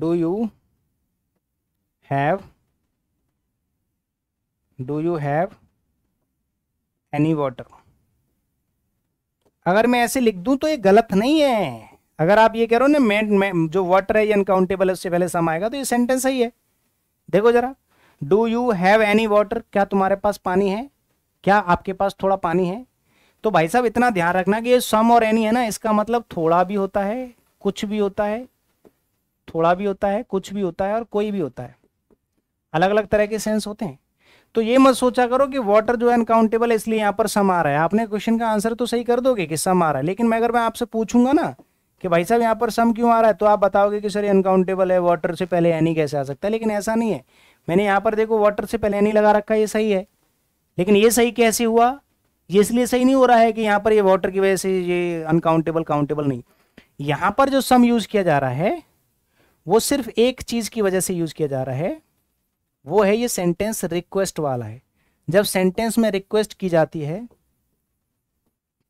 do you have do you have any water अगर मैं ऐसे लिख दूं तो ये गलत नहीं है अगर आप ये कह रहे हो ना मेन जो वाटर है ये अनकाउंटेबल है उससे पहले सम आएगा तो ये सेंटेंस सही है देखो जरा do you have any water क्या तुम्हारे पास पानी है क्या आपके पास थोड़ा पानी है तो भाई साहब इतना ध्यान रखना कि ये सम और एनी है ना इसका मतलब थोड़ा भी होता है कुछ भी होता है थोड़ा भी होता है कुछ भी होता है और कोई भी होता है अलग अलग तरह के सेंस होते हैं तो ये मत सोचा करो कि वाटर जो है अनकाउंटेबल है इसलिए यहाँ पर सम आ रहा है आपने क्वेश्चन का आंसर तो सही कर दोगे कि सम आ रहा है लेकिन मैं अगर मैं आपसे पूछूंगा ना कि भाई साहब यहाँ पर सम क्यों आ रहा है तो आप बताओगे कि सर अनकाउंटेबल है वाटर से पहले एनी कैसे आ सकता है लेकिन ऐसा नहीं है मैंने यहाँ पर देखो वाटर से पहले एनी लगा रखा है ये सही है लेकिन ये सही कैसे हुआ ये इसलिए सही नहीं हो रहा है कि यहाँ पर ये वाटर की वजह से ये अनकाउंटेबल काउंटेबल नहीं यहाँ पर जो सम यूज़ किया जा रहा है वो सिर्फ एक चीज़ की वजह से यूज़ किया जा रहा है वो है ये सेंटेंस रिक्वेस्ट वाला है जब सेंटेंस में रिक्वेस्ट की जाती है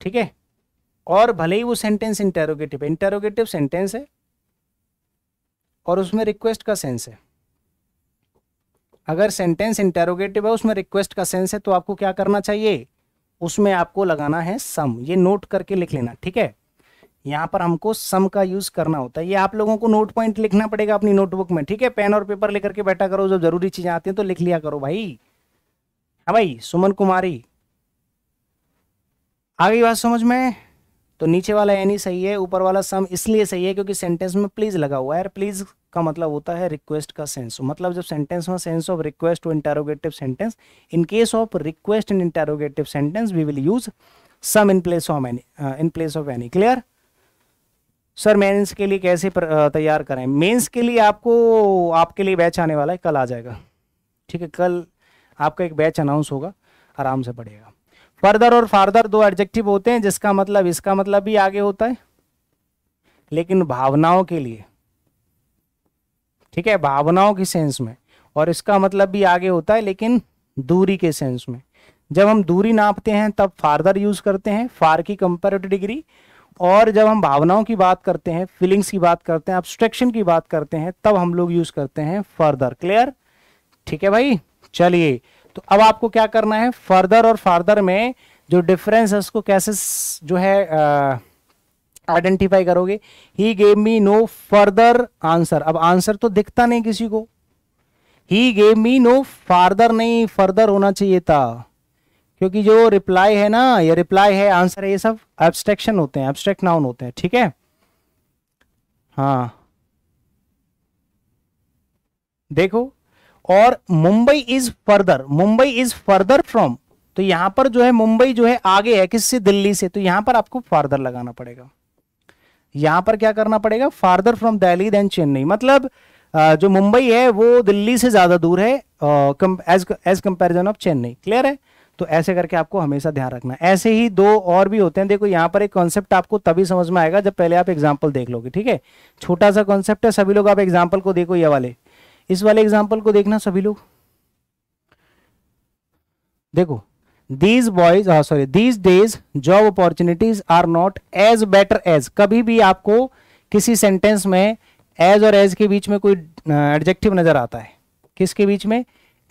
ठीक है और भले ही वो सेंटेंस इंटेरोगेटिव इंटेरोगेटिव सेंटेंस है और उसमें रिक्वेस्ट का सेंस है अगर सेंटेंस इंटेरोगेटिव है उसमें रिक्वेस्ट का सेंस है तो आपको क्या करना चाहिए उसमें आपको लगाना है सम ये नोट करके लिख लेना ठीक है यहां पर हमको सम का यूज करना होता है ये आप लोगों को नोट पॉइंट लिखना पड़ेगा अपनी नोटबुक में ठीक है पेन और पेपर लेकर के बैठा करो जब जरूरी चीजें आती हैं तो लिख लिया करो भाई हाँ भाई सुमन कुमारी आ गई बात समझ में तो नीचे वाला एनी सही है ऊपर वाला सम इसलिए सही है क्योंकि सेंटेंस में प्लीज़ लगा हुआ है प्लीज़ का मतलब होता है रिक्वेस्ट का सेंस तो मतलब जब सेंटेंस में sense of request to interrogative sentence in case of request in interrogative sentence we will use some in place of any in place of any clear sir mains के लिए कैसे uh, तैयार करें mains के लिए आपको आपके लिए बैच आने वाला है कल आ जाएगा ठीक है कल आपका एक बैच अनाउंस होगा आराम से पड़ेगा फर्दर और फार्दर दो एडजेक्टिव होते हैं जिसका मतलब इसका मतलब भी आगे होता है लेकिन भावनाओं के लिए ठीक है भावनाओं के सेंस में और इसका मतलब भी आगे होता है लेकिन दूरी के सेंस में जब हम दूरी नापते हैं तब फार्दर यूज करते हैं फार की कंपेरेटिव डिग्री और जब हम भावनाओं की बात करते हैं फीलिंग्स की बात करते हैं अब्स्ट्रैक्शन की बात करते हैं तब हम लोग यूज करते हैं फर्दर क्लियर ठीक है भाई चलिए तो अब आपको क्या करना है फर्दर और फार्दर में जो डिफरेंस है उसको कैसे जो है आइडेंटिफाई करोगे he gave me no further answer अब आंसर तो दिखता नहीं किसी को he gave me no farther नहीं फर्दर होना चाहिए था क्योंकि जो रिप्लाई है ना ये रिप्लाई है आंसर है ये सब एब्स्ट्रैक्शन होते हैं एब्स्ट्रेक्ट नाउन होते हैं ठीक है हाँ देखो और Mumbai is further Mumbai is further from तो यहां पर जो है मुंबई जो है आगे है किससे दिल्ली से तो यहां पर आपको फार्दर लगाना पड़ेगा यहां पर क्या करना पड़ेगा farther from Delhi than Chennai मतलब जो मुंबई है वो दिल्ली से ज्यादा दूर है as as comparison of Chennai clear है तो ऐसे करके आपको हमेशा ध्यान रखना ऐसे ही दो और भी होते हैं देखो यहां पर एक कॉन्सेप्ट आपको तभी समझ में आएगा जब पहले आप एग्जाम्पल देख लोगे ठीक है छोटा सा कॉन्सेप्ट है सभी लोग आप एग्जाम्पल को देखो ये वाले इस वाले एग्जाम्पल को देखना सभी लोग देखो these boys sorry these days job opportunities are not as better as कभी भी आपको किसी सेंटेंस में एज और एज के बीच में कोई एडजेक्टिव नजर आता है किसके बीच में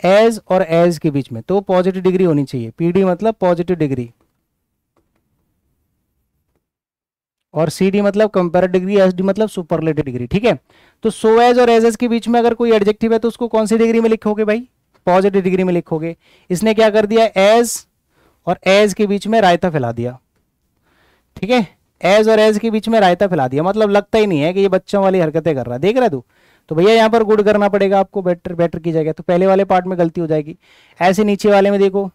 एज और एज के बीच में तो पॉजिटिव डिग्री होनी चाहिए पीडी मतलब पॉजिटिव डिग्री और सी डी मतलब कंपेयर डिग्री एस डी मतलब सुपरलेटिव डिग्री ठीक है तो सो एज और एज एज के बीच में अगर कोई एडजेक्टिव है तो उसको कौन सी डिग्री में लिखोगे भाई पॉजिटिव डिग्री में लिखोगे इसने क्या कर दिया एज और एज के बीच में रायता फैला दिया ठीक है एज और एज के बीच में रायता फैला दिया मतलब लगता ही नहीं है कि ये बच्चों वाली हरकतें कर रहा है देख रहे तू तो भैया यहाँ पर गुड करना पड़ेगा आपको बेटर बेटर की जगह तो पहले वाले पार्ट में गलती हो जाएगी ऐसे नीचे वाले में देखो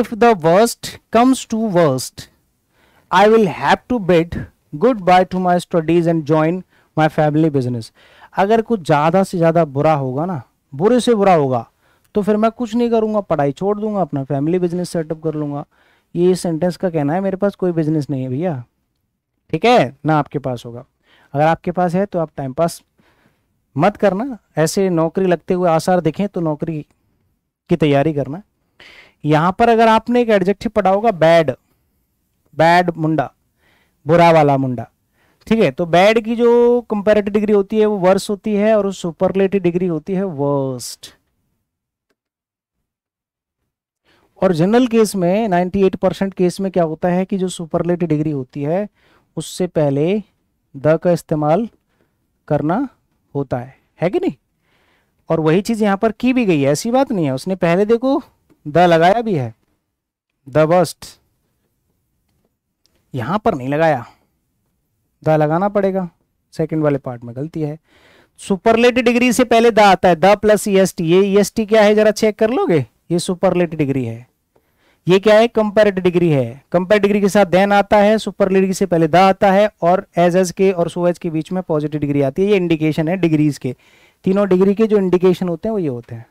if the worst comes to worst will have to to good bye to my studies and join my family business अगर कुछ ज़्यादा से ज़्यादा बुरा होगा ना बुरे से बुरा होगा तो फिर मैं कुछ नहीं करूँगा पढ़ाई छोड़ दूंगा अपना फैमिली बिजनेस सेटअप कर लूँगा ये सेंटेंस का कहना है मेरे पास कोई बिजनेस नहीं है भैया ठीक है ना आपके पास होगा अगर आपके पास है तो आप टाइम पास मत करना ऐसे नौकरी लगते हुए आसार दिखें तो नौकरी की तैयारी करना यहाँ पर अगर आपने एक एडजेक्टिव पढ़ा होगा बैड बैड मुंडा बुरा वाला मुंडा ठीक है तो बैड की जो कंपेरेटिव डिग्री होती है वो वर्स होती है और सुपरलेटिव डिग्री होती है वर्स्ट और जनरल केस में 98 परसेंट केस में क्या होता है कि जो सुपरलेटिव डिग्री होती है उससे पहले द का इस्तेमाल करना होता है है कि नहीं और वही चीज़ यहां पर की भी गई है ऐसी बात नहीं है उसने पहले देखो द लगाया भी है द बस्ट यहाँ पर नहीं लगाया द लगाना पड़ेगा सेकंड वाले पार्ट में गलती है सुपरलेट डिग्री से पहले द आता है the plus E S T ये ई एस टी क्या है जरा चेक कर लोगे ये सुपरलेट डिग्री है ये क्या है कंपेयर्ड डिग्री है कंपेयर डिग्री के साथ देन आता है सुपर डिग्री से पहले द आता है और एज एज के और सो एज के बीच में पॉजिटिव डिग्री आती है ये इंडिकेशन है डिग्रीज के तीनों डिग्री के जो इंडिकेशन होते हैं वो ये होते हैं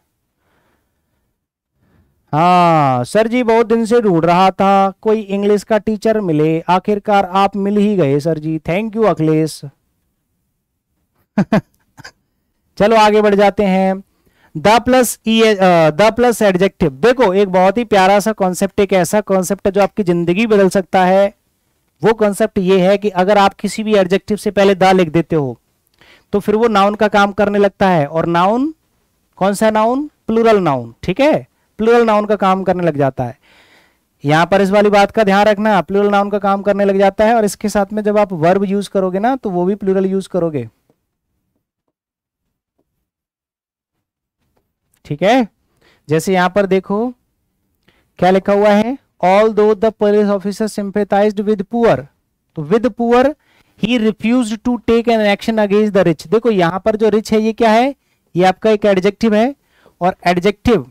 हाँ सर जी बहुत दिन से ढूंढ रहा था कोई इंग्लिश का टीचर मिले आखिरकार आप मिल ही गए sir ji thank you Akhilesh चलो आगे बढ़ जाते हैं the plus E the plus adjective देखो एक बहुत ही प्यारा सा कॉन्सेप्ट एक ऐसा कॉन्सेप्ट है जो आपकी जिंदगी बदल सकता है वो कॉन्सेप्ट ये है कि अगर आप किसी भी एडजेक्टिव से पहले द लिख देते हो तो फिर वो नाउन का काम करने लगता है और नाउन कौन सा नाउन प्लूरल नाउन ठीक है प्लूरल नाउन का काम करने लग जाता है यहां पर इस वाली बात का ध्यान रखना प्लूरल नाउन का काम करने लग जाता है और इसके साथ में जब आप वर्ब यूज करोगे ना तो वो भी प्लूरल यूज करोगे ठीक है जैसे यहां पर देखो क्या लिखा हुआ है although the police officer sympathize with poor तो with poor he refuse to take an action against the rich देखो यहां पर जो रिच है ये क्या है ये आपका एक एडजेक्टिव है और एडजेक्टिव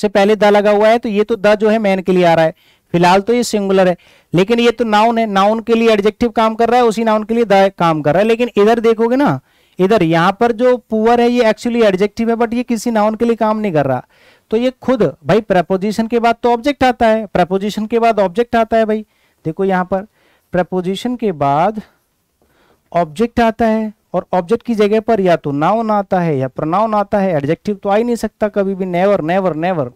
से पहले द लगा हुआ है तो ये तो द जो है मैन के लिए आ रहा है फिलहाल तो ये सिंगुलर है लेकिन ये तो नाउन है नाउन के लिए एडजेक्टिव काम कर रहा है उसी नाउन के लिए द काम कर रहा है लेकिन इधर देखोगे ना इधर यहाँ पर जो पुअर है ये एक्चुअली एडजेक्टिव है बट ये किसी नाउन के लिए काम नहीं कर रहा तो ये खुद भाई प्रपोजिशन के बाद तो ऑब्जेक्ट आता है प्रपोजिशन के बाद ऑब्जेक्ट आता है भाई देखो यहाँ पर प्रपोजिशन के बाद ऑब्जेक्ट आता है और ऑब्जेक्ट की जगह पर या तो नाउन आता है या प्रनाउन आता है एडजेक्टिव तो आ ही नहीं सकता कभी भी नेवर नेवर नेवर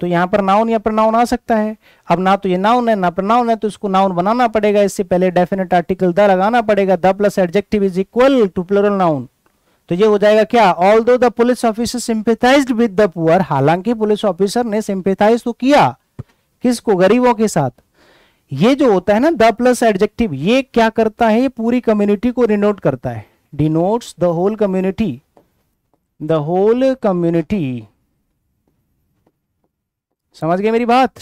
तो यहाँ पर नाउन या प्रनाउन आ सकता है अब ना तो ये नाउन है ना प्रनाउन है तो इसको नाउन बनाना पड़ेगा इससे पहले डेफिनेट आर्टिकल द लगाना पड़ेगा the plus adjective is equal to plural noun तो ये हो जाएगा क्या although the police officer sympathize with the poor हालांकि पुलिस ऑफिसर ने सिंपेथाइज तो किया किसको गरीबों के साथ ये जो होता है ना द प्लस एडजेक्टिव ये क्या करता है ये पूरी कम्युनिटी को रिनोट करता है denotes the whole community the whole community समझ गए मेरी बात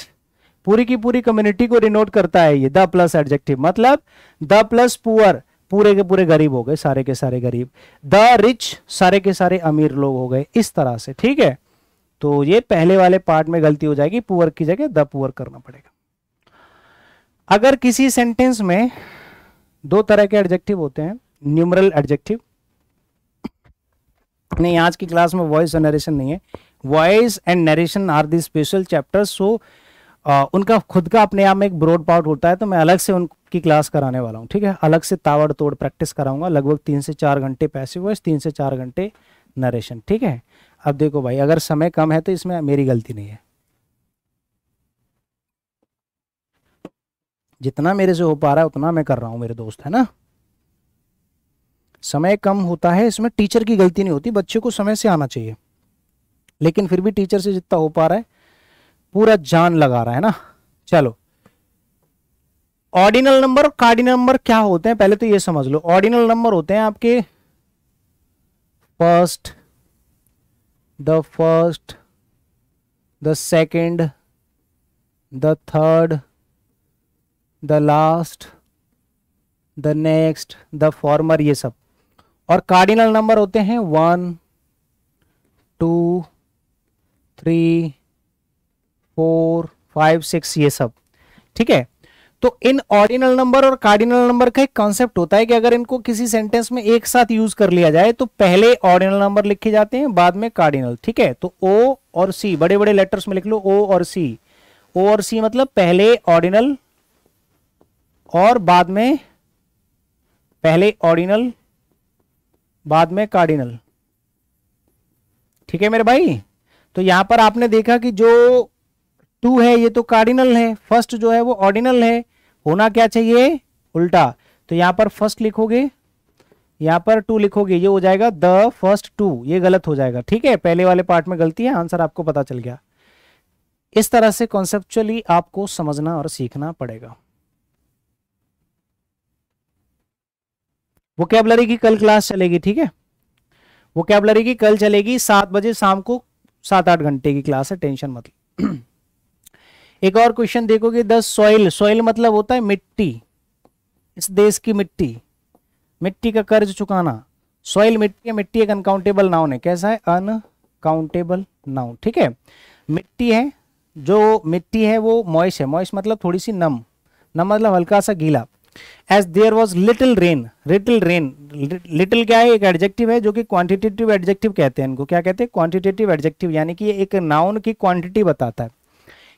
पूरी की पूरी कम्युनिटी को डिनोट करता है ये द प्लस एडजेक्टिव मतलब द प्लस पुअर पूरे के पूरे गरीब हो गए सारे के सारे गरीब द रिच सारे के सारे अमीर लोग हो गए इस तरह से ठीक है तो ये पहले वाले पार्ट में गलती हो जाएगी पुअर की जगह द पुअर करना पड़ेगा अगर किसी सेंटेंस में दो तरह के एडजेक्टिव होते हैं न्यूमरल एडजेक्टिव नहीं आज की क्लास में वॉइस और नरेशन नहीं है voice and narration are the special chapter so उनका खुद का अपने आप में एक ब्रॉड पार्ट होता है तो मैं अलग से उनकी क्लास कराने वाला हूँ ठीक है अलग से तावड़ तोड़ प्रैक्टिस कराऊंगा लगभग तीन से चार घंटे पैसिव वॉइस तीन से चार घंटे नरेशन ठीक है अब देखो भाई अगर समय कम है तो इसमें मेरी गलती नहीं है जितना मेरे से हो पा रहा है उतना मैं कर रहा हूँ मेरे दोस्त है ना समय कम होता है इसमें टीचर की गलती नहीं होती बच्चे को समय से आना चाहिए लेकिन फिर भी टीचर से जितना हो पा रहा है पूरा जान लगा रहा है ना चलो ऑर्डिनल नंबर कार्डिनल नंबर क्या होते हैं पहले तो ये समझ लो ऑर्डिनल नंबर होते हैं आपके first the first the second the third the last the next the former ये सब और कार्डिनल नंबर होते हैं one two three four five six ये सब ठीक है तो इन ऑर्डिनल नंबर और कार्डिनल नंबर का एक कॉन्सेप्ट होता है कि अगर इनको किसी सेंटेंस में एक साथ यूज कर लिया जाए तो पहले ऑर्डिनल नंबर लिखे जाते हैं बाद में कार्डिनल ठीक है तो ओ और सी बड़े बड़े लेटर्स में लिख लो ओ और सी ओ और सी मतलब पहले ऑर्डिनल और बाद में पहले ऑर्डिनल बाद में कार्डिनल ठीक है मेरे भाई तो यहां पर आपने देखा कि जो टू है ये तो कार्डिनल है फर्स्ट जो है वो ऑर्डिनल है होना क्या चाहिए उल्टा तो यहां पर फर्स्ट लिखोगे यहां पर टू लिखोगे ये हो जाएगा द फर्स्ट टू ये गलत हो जाएगा ठीक है पहले वाले पार्ट में गलती है आंसर आपको पता चल गया इस तरह से कॉन्सेप्चुअली आपको समझना और सीखना पड़ेगा वो कैबलरी की कल क्लास चलेगी ठीक है वो कैबलरी की कल चलेगी सात बजे शाम को सात आठ घंटे की क्लास है टेंशन मतलब एक और क्वेश्चन देखोगे द सॉइल सॉइल मतलब होता है मिट्टी इस देश की मिट्टी मिट्टी का कर्ज चुकाना सॉइल मिट्टी है मिट्टी एक अनकाउंटेबल नाउन है कैसा है अनकाउंटेबल नाउन ठीक है मिट्टी है जो मिट्टी है वो मॉइस है मॉइस मतलब थोड़ी सी नम नम मतलब हल्का सा गीला as there was little rain little rain little क्या है एक एडजेक्टिव है जो कि क्वांटिटेटिव एडजेक्टिव कहते हैं इनको क्या कहते हैं क्वांटिटेटिव एडजेक्टिव यानी कि एक नाउन की क्वांटिटी बताता है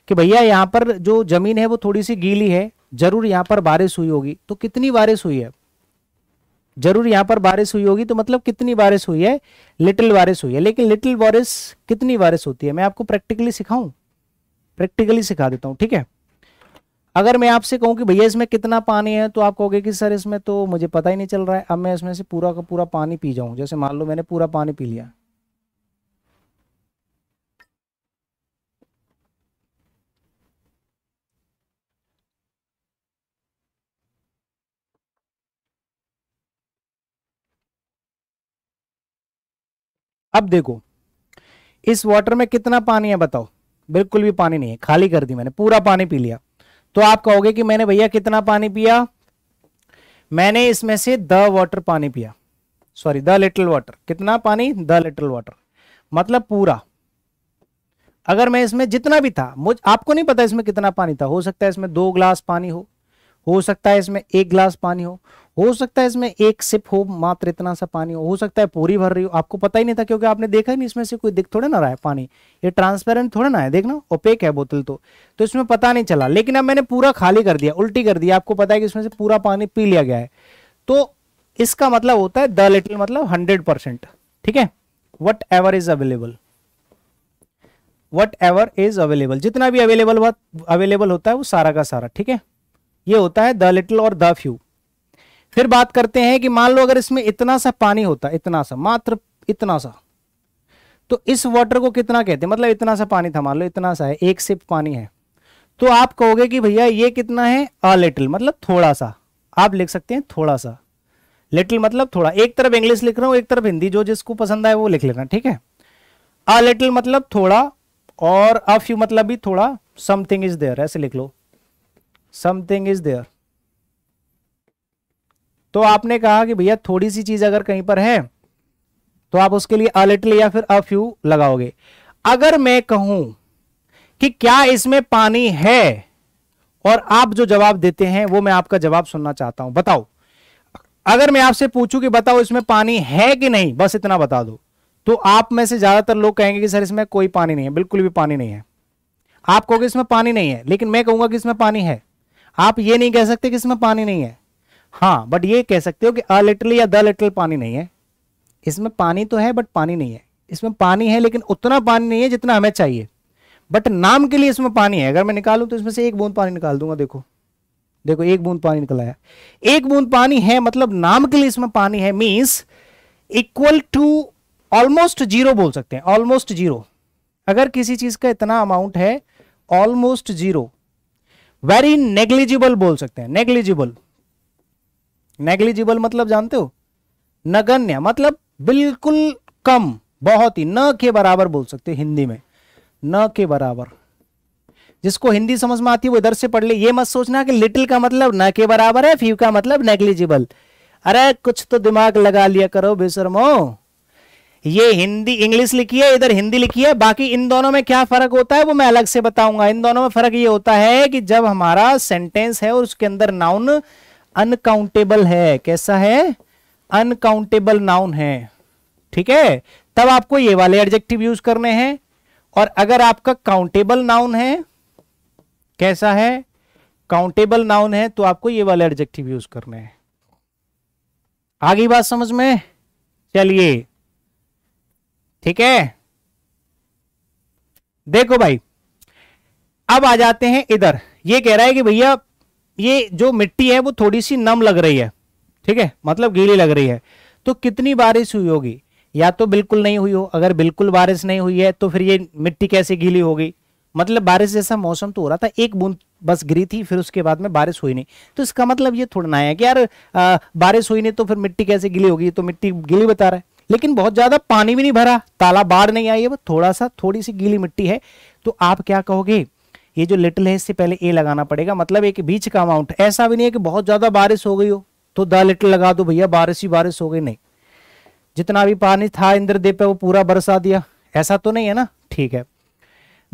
कि भैया यहाँ पर जो जमीन है वो थोड़ी सी गीली है जरूर यहाँ पर बारिश हुई होगी तो कितनी बारिश हुई है जरूर यहाँ पर बारिश हुई होगी तो मतलब कितनी बारिश हुई है लिटिल बारिश हुई है लेकिन लिटिल बारिश कितनी बारिश होती है मैं आपको प्रैक्टिकली सिखाऊं प्रैक्टिकली सिखा देता हूँ ठीक है अगर मैं आपसे कहूं कि भैया इसमें कितना पानी है तो आप कहोगे कि सर इसमें तो मुझे पता ही नहीं चल रहा है अब मैं इसमें से पूरा का पूरा पानी पी जाऊं जैसे मान लो मैंने पूरा पानी पी लिया अब देखो इस वाटर में कितना पानी है बताओ बिल्कुल भी पानी नहीं है खाली कर दी मैंने पूरा पानी पी लिया तो आप कहोगे कि मैंने भैया कितना पानी पिया मैंने इसमें से द वाटर पानी पिया सॉरी द लिटिल वाटर कितना पानी द लिटिल वाटर मतलब पूरा अगर मैं इसमें जितना भी था मुझ आपको नहीं पता इसमें कितना पानी था हो सकता है इसमें दो ग्लास पानी हो हो सकता है इसमें एक ग्लास पानी हो हो सकता है इसमें एक सिप हो मात्र इतना सा पानी हो, हो सकता है पूरी भर रही हो आपको पता ही नहीं था क्योंकि आपने देखा ही नहीं इसमें से कोई दिख थोड़े ना रहा है पानी ये ट्रांसपेरेंट थोड़ा ना है देखना ओपेक है बोतल तो तो इसमें पता नहीं चला लेकिन अब मैंने पूरा खाली कर दिया उल्टी कर दिया आपको पता है कि इसमें से पूरा पानी पी लिया गया है तो इसका मतलब होता है द लिटिल मतलब हंड्रेड परसेंट ठीक है whatever is available whatever is available जितना भी अवेलेबल अवेलेबल होता है वो सारा का सारा ठीक है ये होता है द लिटिल और द फ्यू फिर बात करते हैं कि मान लो अगर इसमें इतना सा पानी होता इतना सा मात्र इतना सा तो इस वाटर को कितना कहते हैं मतलब इतना सा पानी था मान लो इतना सा है एक सिप पानी है तो आप कहोगे कि भैया ये कितना है अ लिटिल मतलब थोड़ा सा आप लिख सकते हैं थोड़ा सा लिटिल मतलब थोड़ा एक तरफ इंग्लिश लिख रहा हूँ एक तरफ हिंदी जो जिसको पसंद आए वो लिख लेना ठीक है अ लिटिल मतलब थोड़ा और अ फ्यू मतलब भी थोड़ा समथिंग इज देयर ऐसे लिख लो समथिंग इज देयर तो आपने कहा कि भैया थोड़ी सी चीज अगर कहीं पर है तो आप उसके लिए अलिटल या फिर अफ्यू लगाओगे अगर मैं कहूं कि क्या इसमें पानी है और आप जो जवाब देते हैं वो मैं आपका जवाब सुनना चाहता हूं बताओ अगर मैं आपसे पूछूं कि बताओ इसमें पानी है कि नहीं बस इतना बता दो तो आप में से ज्यादातर लोग कहेंगे कि सर इसमें कोई पानी नहीं है बिल्कुल भी पानी नहीं है आप कहोगे इसमें पानी नहीं है लेकिन मैं कहूंगा कि इसमें पानी है आप ये नहीं कह सकते कि इसमें पानी नहीं है हाँ बट ये कह सकते हो कि अ लिटल या द लिटल पानी नहीं है इसमें पानी तो है बट पानी नहीं है इसमें पानी है लेकिन उतना पानी नहीं है जितना हमें चाहिए बट नाम के लिए इसमें पानी है अगर मैं निकालू तो इसमें से एक बूंद पानी निकाल दूंगा देखो देखो एक बूंद पानी निकलाया एक बूंद पानी है मतलब नाम के लिए इसमें पानी है means equal to almost zero बोल सकते हैं ऑलमोस्ट जीरो अगर किसी चीज का इतना अमाउंट है ऑलमोस्ट जीरो वेरी नेग्लिजिबल बोल सकते हैं नेग्लिजिबल नेग्लिजिबल मतलब जानते हो नगण्य मतलब बिल्कुल कम बहुत ही न के बराबर बोल सकते हिंदी में न के बराबर जिसको हिंदी समझ में आती है वो इधर से पढ़ ले ये मत सोचना कि लिटिल का मतलब न के बराबर है फ्यू का मतलब नेग्लिजिबल अरे कुछ तो दिमाग लगा लिया करो बेसरमो ये हिंदी इंग्लिश लिखी है इधर हिंदी लिखी है बाकी इन दोनों में क्या फर्क होता है वो मैं अलग से बताऊंगा इन दोनों में फर्क ये होता है कि जब हमारा सेंटेंस है और उसके अंदर नाउन अनकाउंटेबल है कैसा है अनकाउंटेबल नाउन है ठीक है तब आपको ये वाले एडजेक्टिव यूज करने हैं और अगर आपका काउंटेबल नाउन है कैसा है काउंटेबल नाउन है तो आपको ये वाले एडजेक्टिव यूज करने हैं आगे बात समझ में चलिए ठीक है देखो भाई अब आ जाते हैं इधर ये कह रहा है कि भैया ये जो मिट्टी है वो थोड़ी सी नम लग रही है ठीक है मतलब गीली लग रही है तो कितनी बारिश हुई होगी या तो बिल्कुल नहीं हुई हो अगर बिल्कुल बारिश नहीं हुई है तो फिर ये मिट्टी कैसे गीली होगी मतलब बारिश जैसा मौसम तो हो रहा था एक बूंद बस गिरी थी फिर उसके बाद में बारिश हुई नहीं तो इसका मतलब ये थोड़ा ना है कि यार आ, बारिश हुई नहीं तो फिर मिट्टी कैसे गिली होगी तो मिट्टी गीली बता रहा है लेकिन बहुत ज़्यादा पानी भी नहीं भरा ताला बाढ़ नहीं आई है वो थोड़ा सा थोड़ी सी गीली मिट्टी है तो आप क्या कहोगे ये जो लिटिल है इससे पहले ए लगाना पड़ेगा मतलब एक बीच का अमाउंट ऐसा भी नहीं है कि बहुत ज़्यादा बारिश हो गई हो तो द लिटिल लगा दो भैया बारिश ही बारिश हो गई नहीं जितना भी पानी था इंद्रदेव पे वो पूरा बरसा दिया ऐसा तो नहीं है ना ठीक है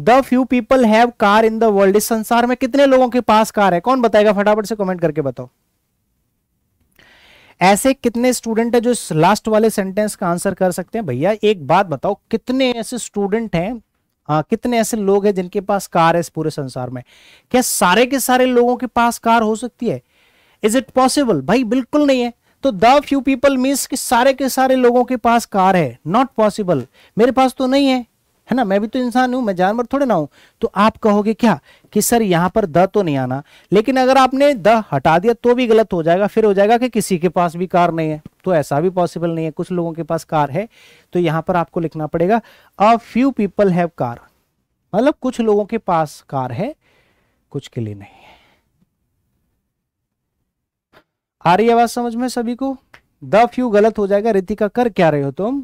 the few people have car in the world इस संसार में कितने लोगों के पास कार है कौन बताएगा फटाफट से कमेंट करके बताओ ऐसे कितने स्टूडेंट है जो इस लास्ट वाले सेंटेंस का आंसर कर सकते हैं भैया एक बात बताओ कितने ऐसे स्टूडेंट हैं हाँ कितने ऐसे लोग हैं जिनके पास कार है इस पूरे संसार में क्या सारे के सारे लोगों के पास कार हो सकती है इज इट पॉसिबल भाई बिल्कुल नहीं है तो द फ्यू पीपल मीन्स कि सारे के सारे लोगों के पास कार है नॉट पॉसिबल मेरे पास तो नहीं है है ना मैं भी तो इंसान हूं मैं जानवर थोड़े ना हूं तो आप कहोगे क्या कि सर यहाँ पर द तो नहीं आना लेकिन अगर आपने द हटा दिया तो भी गलत हो जाएगा फिर हो जाएगा कि किसी के पास भी कार नहीं है तो ऐसा भी पॉसिबल नहीं है कुछ लोगों के पास कार है तो यहां पर आपको लिखना पड़ेगा a few people have car मतलब कुछ लोगों के पास कार है कुछ के लिए नहीं है आ रही आवाज समझ में सभी को द फ्यू गलत हो जाएगा रितिका कर क्या रहे हो तुम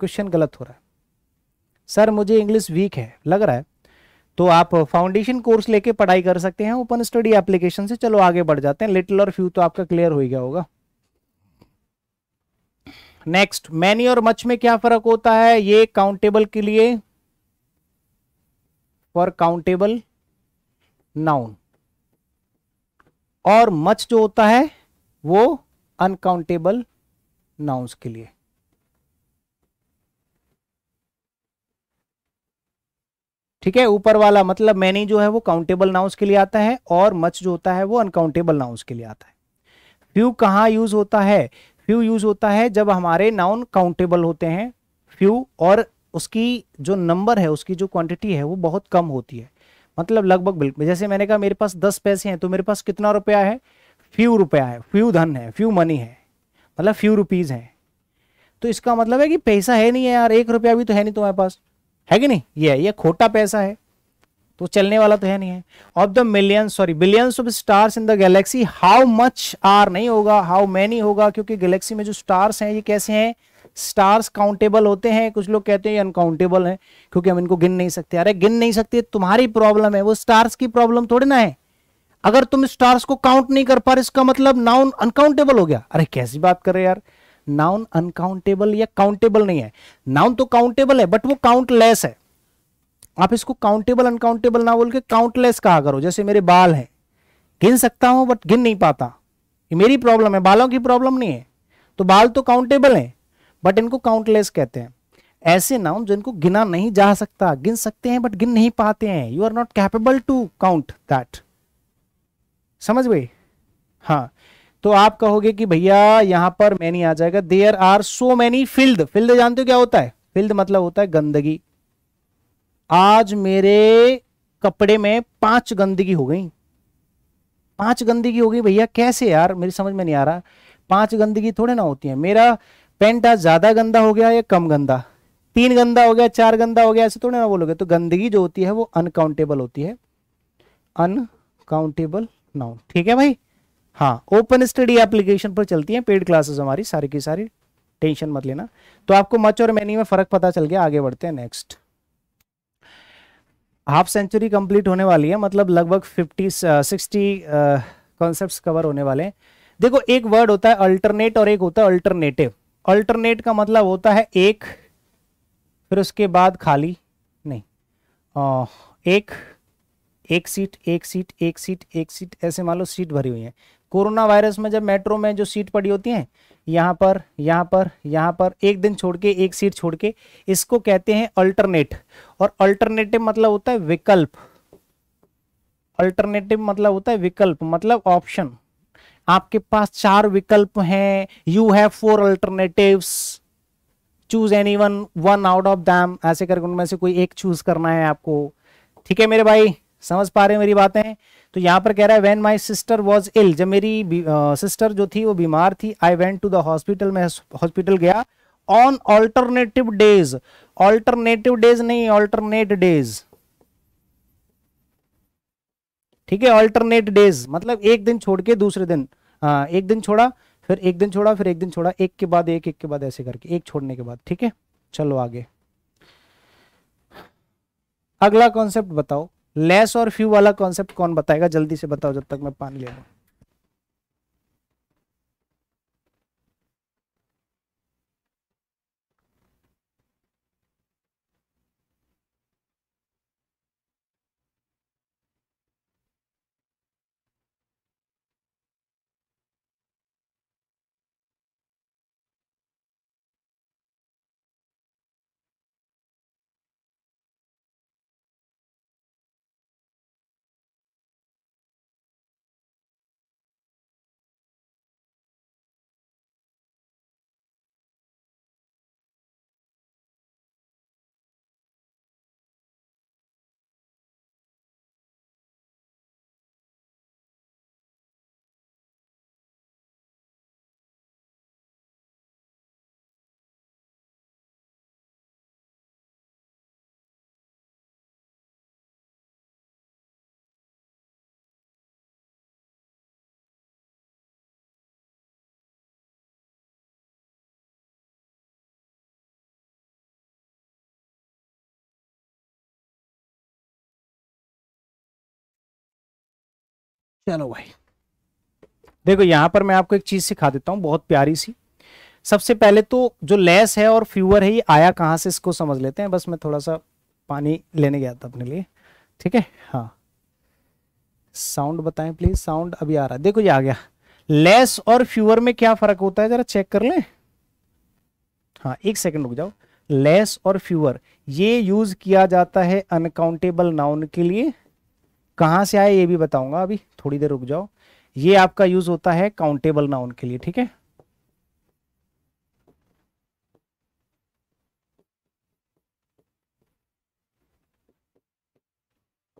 क्वेश्चन गलत हो रहा है सर मुझे इंग्लिश वीक है लग रहा है तो आप फाउंडेशन कोर्स लेके पढ़ाई कर सकते हैं ओपन स्टडी एप्लीकेशन से चलो आगे बढ़ जाते हैं लिटिल और फ्यू तो आपका क्लियर हो गया होगा नेक्स्ट मैनी और मच में क्या फर्क होता है ये काउंटेबल के लिए फॉर काउंटेबल नाउन और मच जो होता है वो अनकाउंटेबल नाउन्स के लिए ठीक है ऊपर वाला मतलब मैनी जो है वो काउंटेबल नाउंस के लिए आता है और मच जो होता है वो अनकाउंटेबल नाउंस के लिए आता है फ्यू कहाँ यूज होता है फ्यू यूज होता है जब हमारे नाउन काउंटेबल होते हैं फ्यू और उसकी जो नंबर है उसकी जो क्वांटिटी है वो बहुत कम होती है मतलब लगभग बिल्कुल जैसे मैंने कहा मेरे पास दस पैसे हैं तो मेरे पास कितना रुपया है फ्यू रुपया है फ्यू धन है फ्यू मनी है मतलब फ्यू रुपीज़ है तो इसका मतलब है कि पैसा है नहीं है यार एक रुपया भी तो है नहीं तुम्हारे पास है कि नहीं ये है ये खोटा पैसा है तो चलने वाला तो है नहीं है of the million sorry billions of stars in the galaxy how much are नहीं होगा हाउ मैनी होगा क्योंकि गैलेक्सी में जो स्टार्स हैं ये कैसे हैं स्टार्स काउंटेबल होते हैं कुछ लोग कहते हैं अनकाउंटेबल हैं क्योंकि हम इनको गिन नहीं सकते अरे गिन नहीं सकते तुम्हारी प्रॉब्लम है वो स्टार्स की प्रॉब्लम थोड़ी ना है अगर तुम स्टार्स को काउंट नहीं कर पा रहे इसका मतलब नाउन अनकाउंटेबल हो गया अरे कैसी बात कर रहे यार नाउन अनकाउंटेबल या काउंटेबल नहीं है नाउन तो काउंटेबल है बट वो काउंटलेस है आप इसको काउंटेबल अनकाउंटेबल ना बोल के काउंटलेस कहा करो जैसे मेरे बाल है गिन सकता हूं बट गिन नहीं पाता ये मेरी प्रॉब्लम है बालों की प्रॉब्लम नहीं है तो बाल तो काउंटेबल है बट इनको काउंटलेस कहते हैं ऐसे नाउन जिनको गिना नहीं जा सकता गिन सकते हैं बट गिन नहीं पाते हैं you are not capable to count that समझ गई हाँ तो आप कहोगे कि भैया यहां पर मैनी आ जाएगा there are so many field field जानते हो क्या होता है फील्ड मतलब होता है गंदगी आज मेरे कपड़े में पांच गंदगी हो गई पांच गंदगी हो गई भैया कैसे यार मेरी समझ में नहीं आ रहा पांच गंदगी थोड़े ना होती है मेरा पेंट आज ज्यादा गंदा हो गया या कम गंदा तीन गंदा हो गया चार गंदा हो गया ऐसे थोड़े ना बोलोगे तो गंदगी जो होती है वो अनकाउंटेबल होती है अनकाउंटेबल नाउन ठीक है भाई हाँ ओपन स्टडी एप्लीकेशन पर चलती हैं पेड क्लासेस हमारी सारी की सारी टेंशन मत लेना तो आपको मच और मैनी में फर्क पता चल गया आगे बढ़ते हैं नेक्स्ट हाफ सेंचुरी कंप्लीट होने वाली है मतलब लगभग फिफ्टी सिक्सटी कॉन्सेप्ट कवर होने वाले हैं देखो एक वर्ड होता है अल्टरनेट और एक होता है अल्टरनेटिव अल्टरनेट का मतलब होता है एक फिर उसके बाद खाली नहीं आ, एक एक सीट एक सीट एक सीट एक सीट ऐसे मान लो सीट भरी हुई है कोरोना वायरस में जब मेट्रो में जो सीट पड़ी होती हैं यहाँ पर यहाँ पर यहाँ पर एक दिन छोड़ के एक सीट छोड़ के इसको कहते हैं अल्टरनेट और अल्टरनेटिव मतलब होता है विकल्प अल्टरनेटिव मतलब होता है विकल्प मतलब ऑप्शन आपके पास चार विकल्प हैं you have four alternatives choose any one one out of them ऐसे करके उनमें से कोई एक चूज करना है आपको ठीक है मेरे भाई समझ पा रहे हो मेरी बातें तो यहां पर कह रहा है when my sister was ill जब मेरी सिस्टर जो थी वो बीमार थी I went to the hospital मैं हॉस्पिटल गया on alternative days alternative days नहीं ऑल्टरनेट डेज ठीक है ऑल्टरनेट डेज मतलब एक दिन छोड़ के दूसरे दिन आ, हाँ, एक दिन छोड़ा फिर एक दिन छोड़ा फिर एक दिन छोड़ा एक के बाद एक एक के बाद ऐसे करके एक छोड़ने के बाद ठीक है चलो आगे अगला कॉन्सेप्ट बताओ लेस और फ्यू वाला कॉन्सेप्ट कौन बताएगा जल्दी से बताओ जब तक मैं पानी ले हूँ चलो भाई देखो यहां पर मैं आपको एक चीज सिखा देता हूं बहुत प्यारी सी सबसे पहले तो जो लेस है और फ्यूअर है ये आया कहां से इसको समझ लेते हैं बस मैं थोड़ा सा पानी लेने गया था अपने लिए ठीक है हाँ साउंड बताएं प्लीज साउंड अभी आ रहा है देखो ये आ गया लेस और फ्यूअर में क्या फर्क होता है जरा चेक कर लें हाँ एक सेकंड रुक जाओ लेस और फ्यूअर ये यूज किया जाता है अनकाउंटेबल नाउन के लिए कहाँ से आए ये भी बताऊंगा अभी थोड़ी देर रुक जाओ ये आपका यूज होता है काउंटेबल नाउन के लिए ठीक है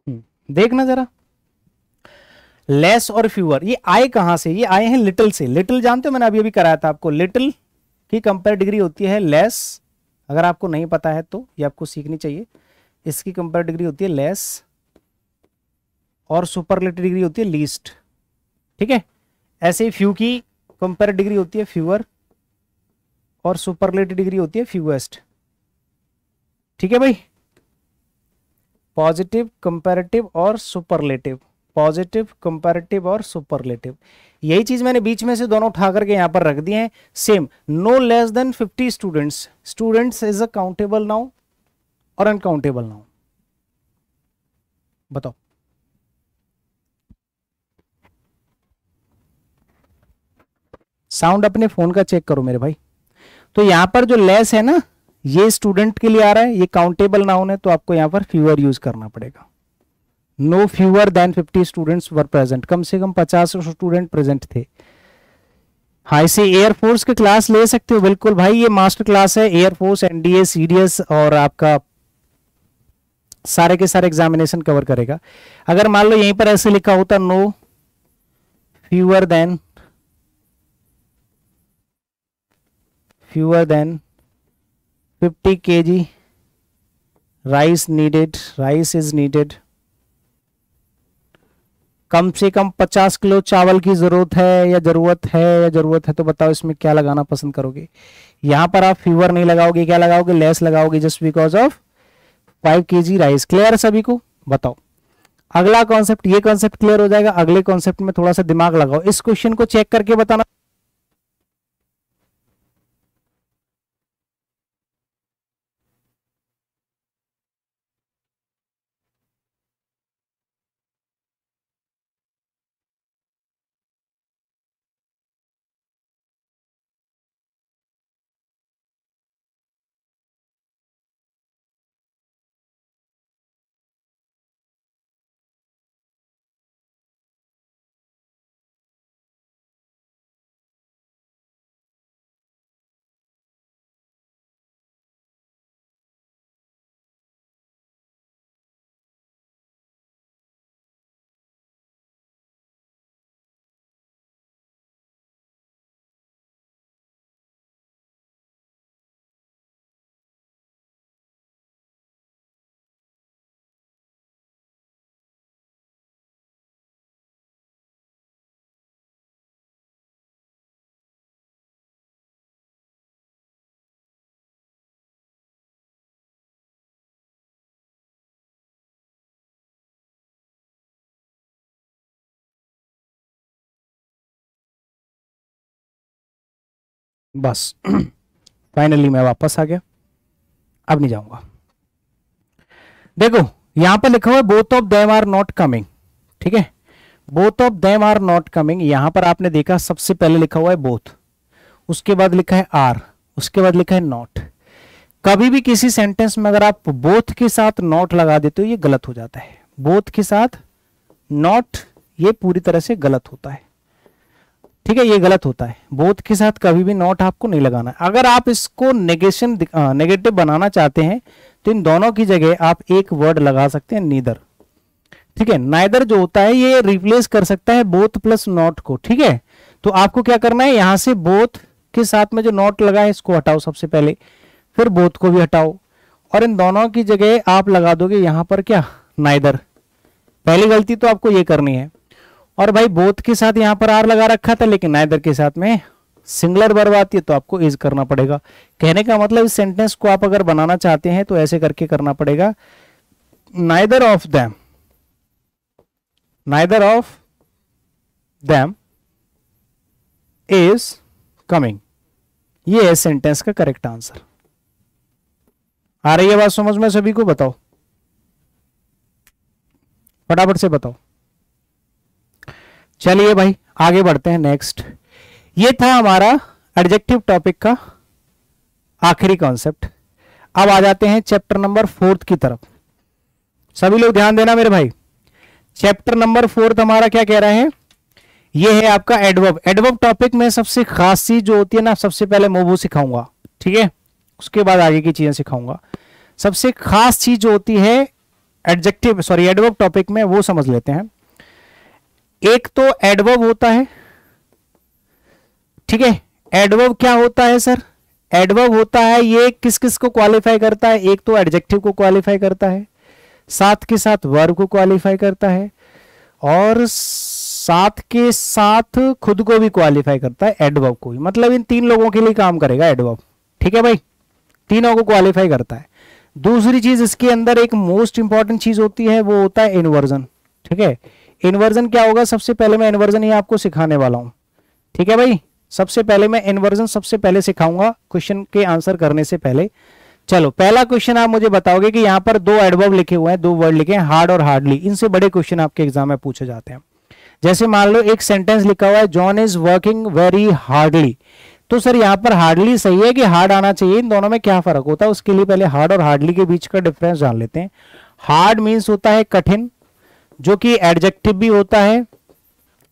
हम्म, देखना जरा लेस और फ्यूअर ये आए कहां से ये आए हैं लिटिल से लिटिल जानते हो मैंने अभी अभी कराया था आपको लिटिल की कंपेयर डिग्री होती है लेस अगर आपको नहीं पता है तो ये आपको सीखनी चाहिए इसकी कंपेयर डिग्री होती है लेस और सुपरलेटिव डिग्री होती है लीस्ट ठीक है ऐसे ही फ्यू की कंपेयर डिग्री होती है फ्यूअर और सुपरलेटिव डिग्री होती है फ्यूएस्ट ठीक है भाई पॉजिटिव कंपेरेटिव और सुपरलेटिव पॉजिटिव कंपेरेटिव और सुपरलेटिव यही चीज मैंने बीच में से दोनों उठा करके यहां पर रख दिए हैं same no less than 50 students students is a countable noun और अनकाउंटेबल नाउ बताओ साउंड अपने फोन का चेक करो मेरे भाई तो यहां पर जो लेस है ना ये स्टूडेंट के लिए आ रहा है ये काउंटेबल ना होने तो आपको यहां पर फ्यूअर यूज करना पड़ेगा no fewer than 50 students were present कम से कम 50 स्टूडेंट प्रेजेंट थे हाँ इसे एयरफोर्स के क्लास ले सकते हो बिल्कुल भाई ये मास्टर क्लास है एयरफोर्स एनडीए सीडीएस और आपका सारे के सारे एग्जामिनेशन कवर करेगा अगर मान लो यहीं पर ऐसे लिखा होता no fewer than fewer than 50 kg rice needed rice is needed कम से कम 50 किलो चावल की जरूरत है या जरूरत है या जरूरत है तो बताओ इसमें क्या लगाना पसंद करोगे यहाँ पर आप फीवर नहीं लगाओगे क्या लगाओगे लेस लगाओगे जस्ट बिकॉज ऑफ 5 के राइस क्लियर सभी को बताओ अगला कॉन्सेप्ट ये कॉन्सेप्ट क्लियर हो जाएगा अगले कॉन्सेप्ट में थोड़ा सा दिमाग लगाओ इस क्वेश्चन को चेक करके बताना बस फाइनली मैं वापस आ गया अब नहीं जाऊंगा देखो यहां पर लिखा हुआ है both of them are not coming ठीक है both of them are not coming यहां पर आपने देखा सबसे पहले लिखा हुआ है बोथ उसके बाद लिखा है आर उसके बाद लिखा है नॉट कभी भी किसी सेंटेंस में अगर आप बोथ के साथ नॉट लगा देते हो ये गलत हो जाता है बोथ के साथ नॉट ये पूरी तरह से गलत होता है ठीक है ये गलत होता है बोध के साथ कभी भी नॉट आपको नहीं लगाना है अगर आप इसको नेगेशन नेगेटिव बनाना चाहते हैं तो इन दोनों की जगह आप एक वर्ड लगा सकते हैं नीदर ठीक है नाइदर जो होता है ये रिप्लेस कर सकता है बोथ प्लस नॉट को ठीक है तो आपको क्या करना है यहां से बोथ के साथ में जो नॉट लगा है इसको हटाओ सबसे पहले फिर बोथ को भी हटाओ और इन दोनों की जगह आप लगा दोगे यहां पर क्या नाइदर पहली गलती तो आपको ये करनी है और भाई बोथ के साथ यहां पर आर लगा रखा था लेकिन नाइदर के साथ में सिंगलर वर्ब आती है तो आपको इज करना पड़ेगा कहने का मतलब इस सेंटेंस को आप अगर बनाना चाहते हैं तो ऐसे करके करना पड़ेगा neither of them neither of them is coming ये है सेंटेंस का करेक्ट आंसर आ रही है बात समझ में सभी को बताओ फटाफट से बताओ चलिए भाई आगे बढ़ते हैं नेक्स्ट ये था हमारा एडजेक्टिव टॉपिक का आखिरी कॉन्सेप्ट अब आ जाते हैं चैप्टर नंबर फोर्थ की तरफ सभी लोग ध्यान देना मेरे भाई चैप्टर नंबर फोर्थ हमारा क्या कह रहा है ये है आपका एडवर्ब एडवर्ब टॉपिक में सबसे खास चीज जो होती है ना सबसे पहले मोबू सिखाऊंगा ठीक है उसके बाद आगे की चीजें सिखाऊंगा सबसे खास चीज जो होती है एडजेक्टिव सॉरी एडवर्ब टॉपिक में वो समझ लेते हैं एक तो एडवर्ब होता है ठीक है एडवर्ब क्या होता है सर एडवर्ब होता है ये किस किस को क्वालिफाई करता है एक तो एडजेक्टिव को क्वालिफाई करता है साथ के साथ वर्ब को क्वालिफाई करता है और साथ के साथ खुद को भी क्वालिफाई करता है एडवर्ब को मतलब इन तीन लोगों के लिए काम करेगा एडवर्ब ठीक है भाई तीनों को क्वालिफाई करता है दूसरी चीज इसके अंदर एक मोस्ट इंपॉर्टेंट चीज होती है वो होता है इनवर्जन ठीक है इन्वर्जन क्या होगा सबसे पहले मैं इन्वर्जन ही आपको सिखाने वाला हूं ठीक है भाई सबसे पहले मैं इन्वर्जन सबसे पहले सिखाऊंगा क्वेश्चन के आंसर करने से पहले चलो पहला क्वेश्चन आप मुझे बताओगे कि यहां पर दो एडवर्ब लिखे हुए हैं दो वर्ड लिखे हैं हार्ड और हार्डली इनसे बड़े क्वेश्चन आपके एग्जाम में पूछे जाते हैं जैसे मान लो एक सेंटेंस लिखा हुआ है John is working very hardly तो सर यहाँ पर हार्डली सही है कि हार्ड आना चाहिए इन दोनों में क्या फर्क होता है उसके लिए पहले हार्ड और हार्डली के बीच का डिफरेंस जान लेते हैं हार्ड मीन्स होता है कठिन जो कि एडजेक्टिव भी होता है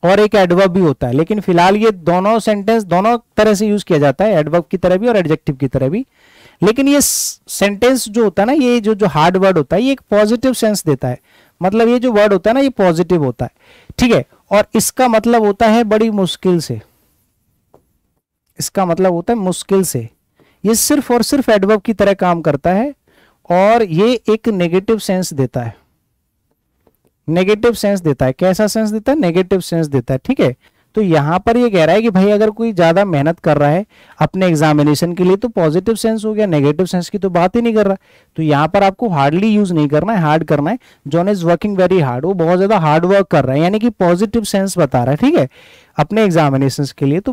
और एक एडवर्ब भी होता है लेकिन फिलहाल ये दोनों सेंटेंस दोनों तरह से यूज किया जाता है एडवर्ब की तरह भी और एडजेक्टिव की तरह भी लेकिन ये सेंटेंस जो होता है ना ये जो जो हार्ड वर्ड होता है ये एक पॉजिटिव सेंस देता है मतलब ये जो वर्ड होता है ना ये पॉजिटिव होता है ठीक है और इसका मतलब होता है बड़ी मुश्किल से इसका मतलब होता है मुश्किल से ये सिर्फ और सिर्फ एडवर्ब की तरह काम करता है और ये एक नेगेटिव सेंस देता है नेगेटिव सेंस देता है कैसा सेंस देता है नेगेटिव सेंस देता है ठीक है तो यहाँ पर ये कह रहा है कि भाई अगर कोई ज़्यादा मेहनत कर रहा है अपने एग्जामिनेशन के लिए तो पॉजिटिव सेंस हो गया नेगेटिव सेंस की तो बात ही नहीं कर रहा तो यहाँ पर आपको हार्डली यूज़ नहीं करना है हार्ड करना है John is working very hard वो बहुत ज़्यादा हार्ड वर्क कर रहा है यानी कि पॉजिटिव सेंस बता रहा है ठीक है अपने एग्जामिनेशन के लिए तो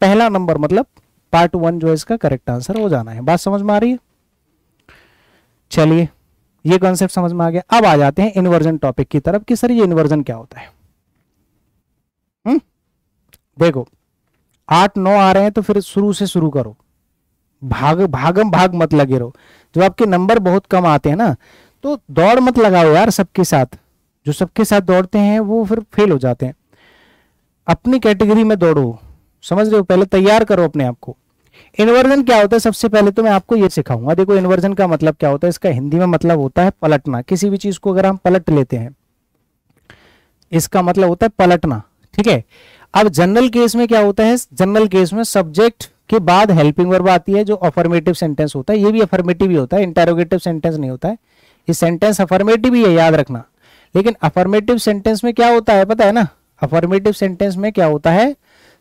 पहला नंबर मतलब पार्ट वन जो है इसका करेक्ट आंसर हो जाना है बात समझ में आ रही है चलिए ये कॉन्सेप्ट समझ में आ गया अब आ जाते हैं इन्वर्जन टॉपिक की तरफ कि सर ये इन्वर्जन क्या होता है हुँ? हम्म? देखो आठ नौ आ रहे हैं तो फिर शुरू से शुरू करो भाग भागम भाग मत लगे रहो जब आपके नंबर बहुत कम आते हैं ना तो दौड़ मत लगाओ यार सबके साथ जो सबके साथ दौड़ते हैं वो फिर फेल हो जाते हैं अपनी कैटेगरी में दौड़ो समझ रहे हो पहले तैयार करो अपने आप को इन्वर्जन क्या होता है सबसे पहले तो मैं आपको ये सिखाऊंगा देखो इन्वर्जन का मतलब क्या होता है इसका हिंदी में मतलब होता है पलटना किसी भी चीज को अगर हम पलट लेते हैं इसका मतलब होता है पलटना ठीक है अब जनरल केस में क्या होता है जनरल केस में सब्जेक्ट के बाद हेल्पिंग वर्ब आती है जो अफर्मेटिव सेंटेंस होता है ये भी अफर्मेटिव ही होता है इंटेरोगेटिव सेंटेंस नहीं होता है ये सेंटेंस अफर्मेटिव ही है याद रखना लेकिन अफर्मेटिव सेंटेंस में क्या होता है पता है ना अफर्मेटिव सेंटेंस में क्या होता है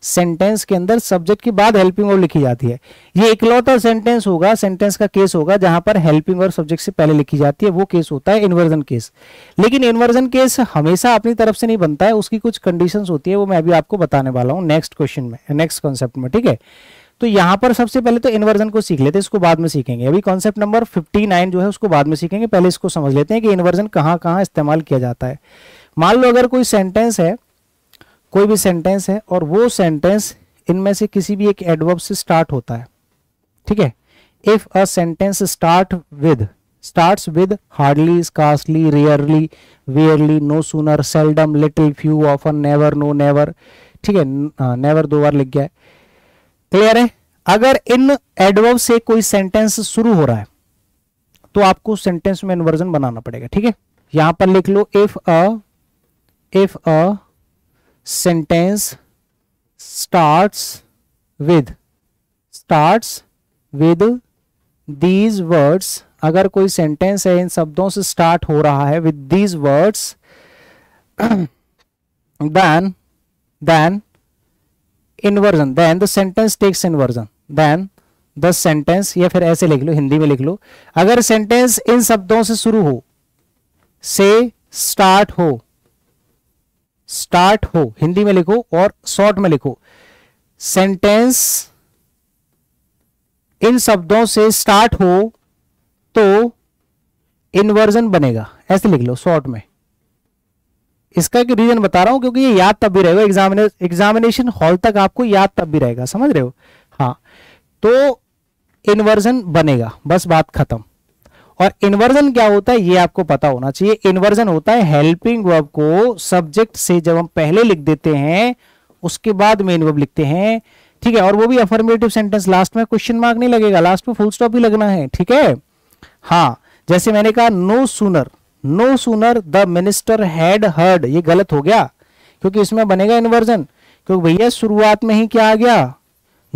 सेंटेंस के अंदर सब्जेक्ट की बाद हेल्पिंग और लिखी जाती है ये इकलौता सेंटेंस होगा सेंटेंस का केस होगा जहां पर हेल्पिंग और सब्जेक्ट से पहले लिखी जाती है वो केस होता है इन्वर्जन केस लेकिन इन्वर्जन केस हमेशा अपनी तरफ से नहीं बनता है उसकी कुछ कंडीशन होती है वो मैं अभी आपको बताने वाला हूँ नेक्स्ट क्वेश्चन में नेक्स्ट कॉन्सेप्ट में ठीक है तो यहाँ पर सबसे पहले तो इन्वर्जन को सीख लेते हैं इसको बाद में सीखेंगे अभी कॉन्सेप्ट नंबर 59 जो है उसको बाद में सीखेंगे पहले इसको समझ लेते हैं कि इन्वर्जन कहां कहां इस्तेमाल किया जाता है मान लो अगर कोई सेंटेंस है कोई भी सेंटेंस है और वो सेंटेंस इनमें से किसी भी एक एडवर्ब से स्टार्ट होता है ठीक है if a sentence start with starts with hardly scarcely rarely barely no sooner seldom little few often never no never ठीक है नेवर हाँ, दो बार लिख गया है क्लियर है अगर इन एडवर्ब से कोई सेंटेंस शुरू हो रहा है तो आपको सेंटेंस में इन्वर्जन बनाना पड़ेगा ठीक है यहां पर लिख लो if a if a sentence start with start with these words अगर कोई सेंटेंस है इन शब्दों से स्टार्ट हो रहा है with these words then then inversion then the sentence takes inversion then the sentence या फिर ऐसे लिख लो हिंदी में लिख लो अगर सेंटेंस इन शब्दों से शुरू हो से स्टार्ट हो स्टार्ट हो हिंदी में लिखो और शॉर्ट में लिखो सेंटेंस इन शब्दों से स्टार्ट हो तो इन्वर्जन बनेगा ऐसे लिख लो शॉर्ट में इसका एक रीजन बता रहा हूं क्योंकि ये याद तब भी रहेगा एग्जामिनेशन एग्जामिनेशन हॉल तक आपको याद तब भी रहेगा समझ रहे हो हाँ तो इन्वर्जन बनेगा बस बात खत्म और इन्वर्जन क्या होता है ये आपको पता होना चाहिए इन्वर्जन होता है हेल्पिंग वर्ब को सब्जेक्ट से जब हम पहले लिख देते हैं उसके बाद मेन वर्ब लिखते हैं ठीक है और वो भी अफर्मेटिव सेंटेंस लास्ट में क्वेश्चन मार्क नहीं लगेगा लास्ट में फुल स्टॉप ही लगना है ठीक है हाँ जैसे मैंने कहा no sooner no sooner the minister had heard ये गलत हो गया क्योंकि इसमें बनेगा इन्वर्जन क्योंकि भैया शुरुआत में ही क्या आ गया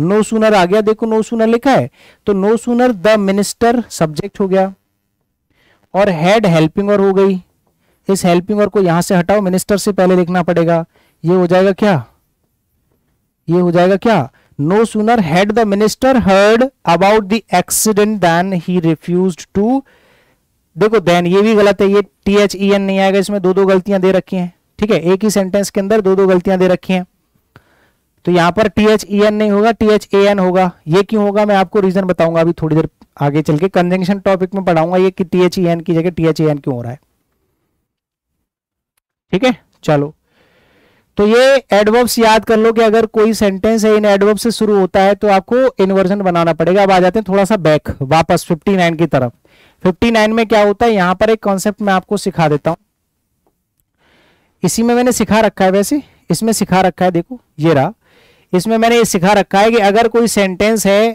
नो no सुनर आ गया देखो नो no सुनर लिखा है तो no sooner the minister subject हो गया और हेड हेल्पिंग और हो गई इस हेल्पिंग और को यहां से हटाओ मिनिस्टर से पहले लिखना पड़ेगा ये हो जाएगा क्या ये हो जाएगा क्या no sooner had the minister heard about the accident than he refuse to देखो देन ये भी गलत है ये टी एच ई एन नहीं आएगा इसमें दो दो गलतियां दे रखी हैं ठीक है एक ही सेंटेंस के अंदर दो दो गलतियां दे रखी हैं तो यहां पर टी एच ई एन नहीं होगा टी एच ए एन होगा ये क्यों होगा मैं आपको रीजन बताऊंगा अभी थोड़ी देर आगे चल के कंजेंशन टॉपिक में पढ़ाऊंगा ये कि टी एच ई एन की जगह टी एच ए एन क्यों हो रहा है ठीक है चलो तो ये एडवर्ब्स याद कर लो कि अगर कोई सेंटेंस है इन एडवर्ब से शुरू होता है तो आपको इन्वर्जन बनाना पड़ेगा अब आ जाते हैं थोड़ा सा बैक वापस 59 की तरफ 59 में क्या होता है यहां पर एक कॉन्सेप्ट मैं आपको सिखा देता हूं इसी में मैंने सिखा रखा है वैसे इसमें सिखा रखा है देखो ये रहा इसमें मैंने ये सिखा रखा है कि अगर कोई सेंटेंस है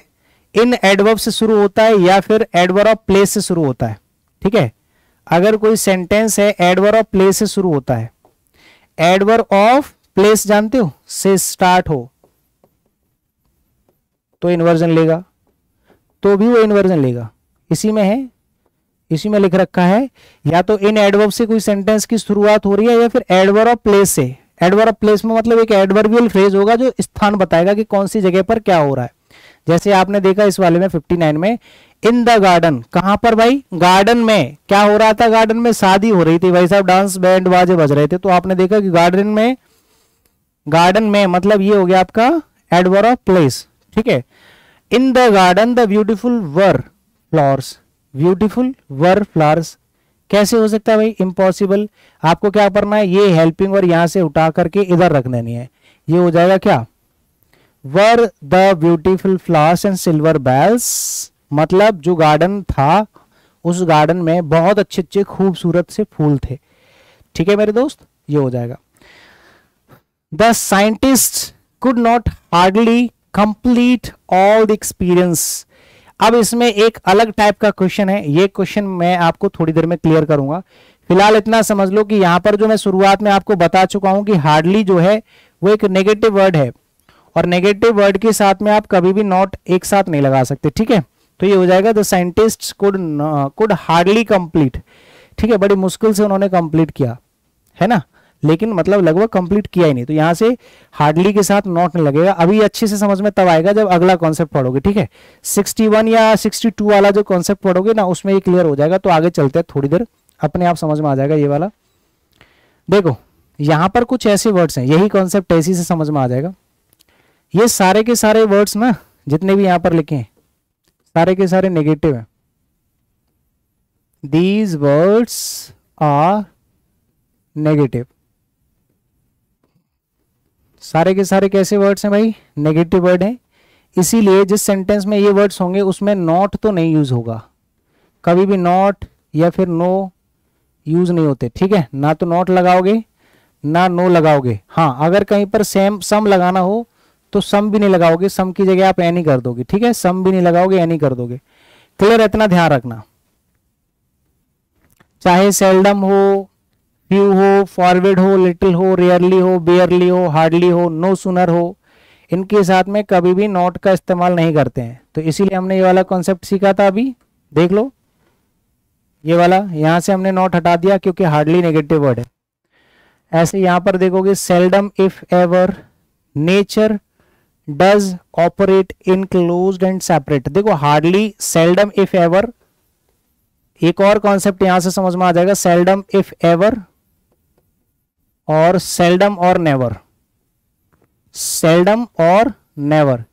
इन एडवर्ब से शुरू होता है या फिर एडवर ऑफ प्लेस से शुरू होता है ठीक है अगर कोई सेंटेंस है एडवर ऑफ प्लेस से शुरू होता है एडवर ऑफ प्लेस जानते हो से स्टार्ट हो तो इन्वर्जन लेगा तो भी वो इन्वर्जन लेगा इसी में है इसी में लिख रखा है या तो इन एडवर्ब से कोई सेंटेंस की शुरुआत हो रही है या फिर एडवर ऑफ प्लेस से एडवर्ब ऑफ प्लेस में मतलब एक एडवर्बियल फ्रेज होगा जो स्थान बताएगा कि कौन सी जगह पर क्या हो रहा है जैसे आपने देखा इस वाले में 59 में इन द गार्डन कहां पर भाई गार्डन में क्या हो रहा था गार्डन में शादी हो रही थी भाई साहब डांस बैंड बाजे बज रहे थे तो आपने देखा कि गार्डन में गार्डन में मतलब ये हो गया आपका एडवर ऑफ प्लेस ठीक है in the garden the beautiful were flowers beautiful were flowers कैसे हो सकता है भाई इम्पॉसिबल आपको क्या करना है ये हेल्पिंग और यहां से उठा करके इधर रख देनी है ये हो जाएगा क्या were the beautiful flowers and silver bells मतलब जो गार्डन था उस गार्डन में बहुत अच्छे अच्छे खूबसूरत से फूल थे ठीक है मेरे दोस्त ये हो जाएगा the scientist could not hardly complete all the experiences अब इसमें एक अलग टाइप का क्वेश्चन है ये क्वेश्चन मैं आपको थोड़ी देर में क्लियर करूंगा फिलहाल इतना समझ लो कि यहां पर जो मैं शुरुआत में आपको बता चुका हूं कि हार्डली जो है वो एक नेगेटिव वर्ड है और नेगेटिव वर्ड के साथ में आप कभी भी नॉट एक साथ नहीं लगा सकते ठीक है तो ये हो जाएगा the scientist could could hardly complete ठीक है बड़ी मुश्किल से उन्होंने कंप्लीट किया है ना लेकिन मतलब लगभग कंप्लीट किया ही नहीं तो यहां से हार्डली के साथ नॉट लगेगा अभी अच्छे से समझ में तब आएगा जब अगला कॉन्सेप्ट पढ़ोगे ठीक है 61 या 62 वाला जो कॉन्सेप्ट पढ़ोगे ना उसमें ये क्लियर हो जाएगा तो आगे चलते हैं थोड़ी देर अपने आप समझ में आ जाएगा ये वाला देखो यहां पर कुछ ऐसे वर्ड्स हैं यही कॉन्सेप्ट ऐसी से समझ में आ जाएगा ये सारे के सारे वर्ड्स ना जितने भी यहां पर लिखे हैं सारे के सारे नेगेटिव हैं दीज वर्ड्स आर नेगेटिव सारे के सारे कैसे वर्ड्स हैं भाई नेगेटिव वर्ड हैं इसीलिए जिस सेंटेंस में ये वर्ड्स होंगे उसमें नॉट तो नहीं यूज होगा कभी भी नॉट या फिर नो यूज नहीं होते ठीक है ना तो नॉट लगाओगे ना नो लगाओगे हाँ अगर कहीं पर सेम सम लगाना हो तो सम भी नहीं लगाओगे सम की जगह आप एनी कर दोगे ठीक है सम भी नहीं लगाओगे एनी कर दोगे क्लियर इतना ध्यान रखना चाहे सेल्डम हो फ्यू हो फॉरवर्ड हो लिटिल हो रेयरली हो बेयरली हो हार्डली हो नो सुनर हो इनके साथ में कभी भी नॉट का इस्तेमाल नहीं करते हैं तो इसीलिए हमने ये वाला कॉन्सेप्ट सीखा था अभी देख लो ये वाला यहां से हमने नॉट हटा दिया क्योंकि हार्डली नेगेटिव वर्ड है ऐसे यहां पर देखोगे seldom if ever nature does operate in close and separate देखो हार्डली सेल्डम इफ एवर एक और कॉन्सेप्ट यहां से समझ में आ जाएगा सेल्डम इफ एवर और सेल्डम और नेवर सेल्डम और नेवर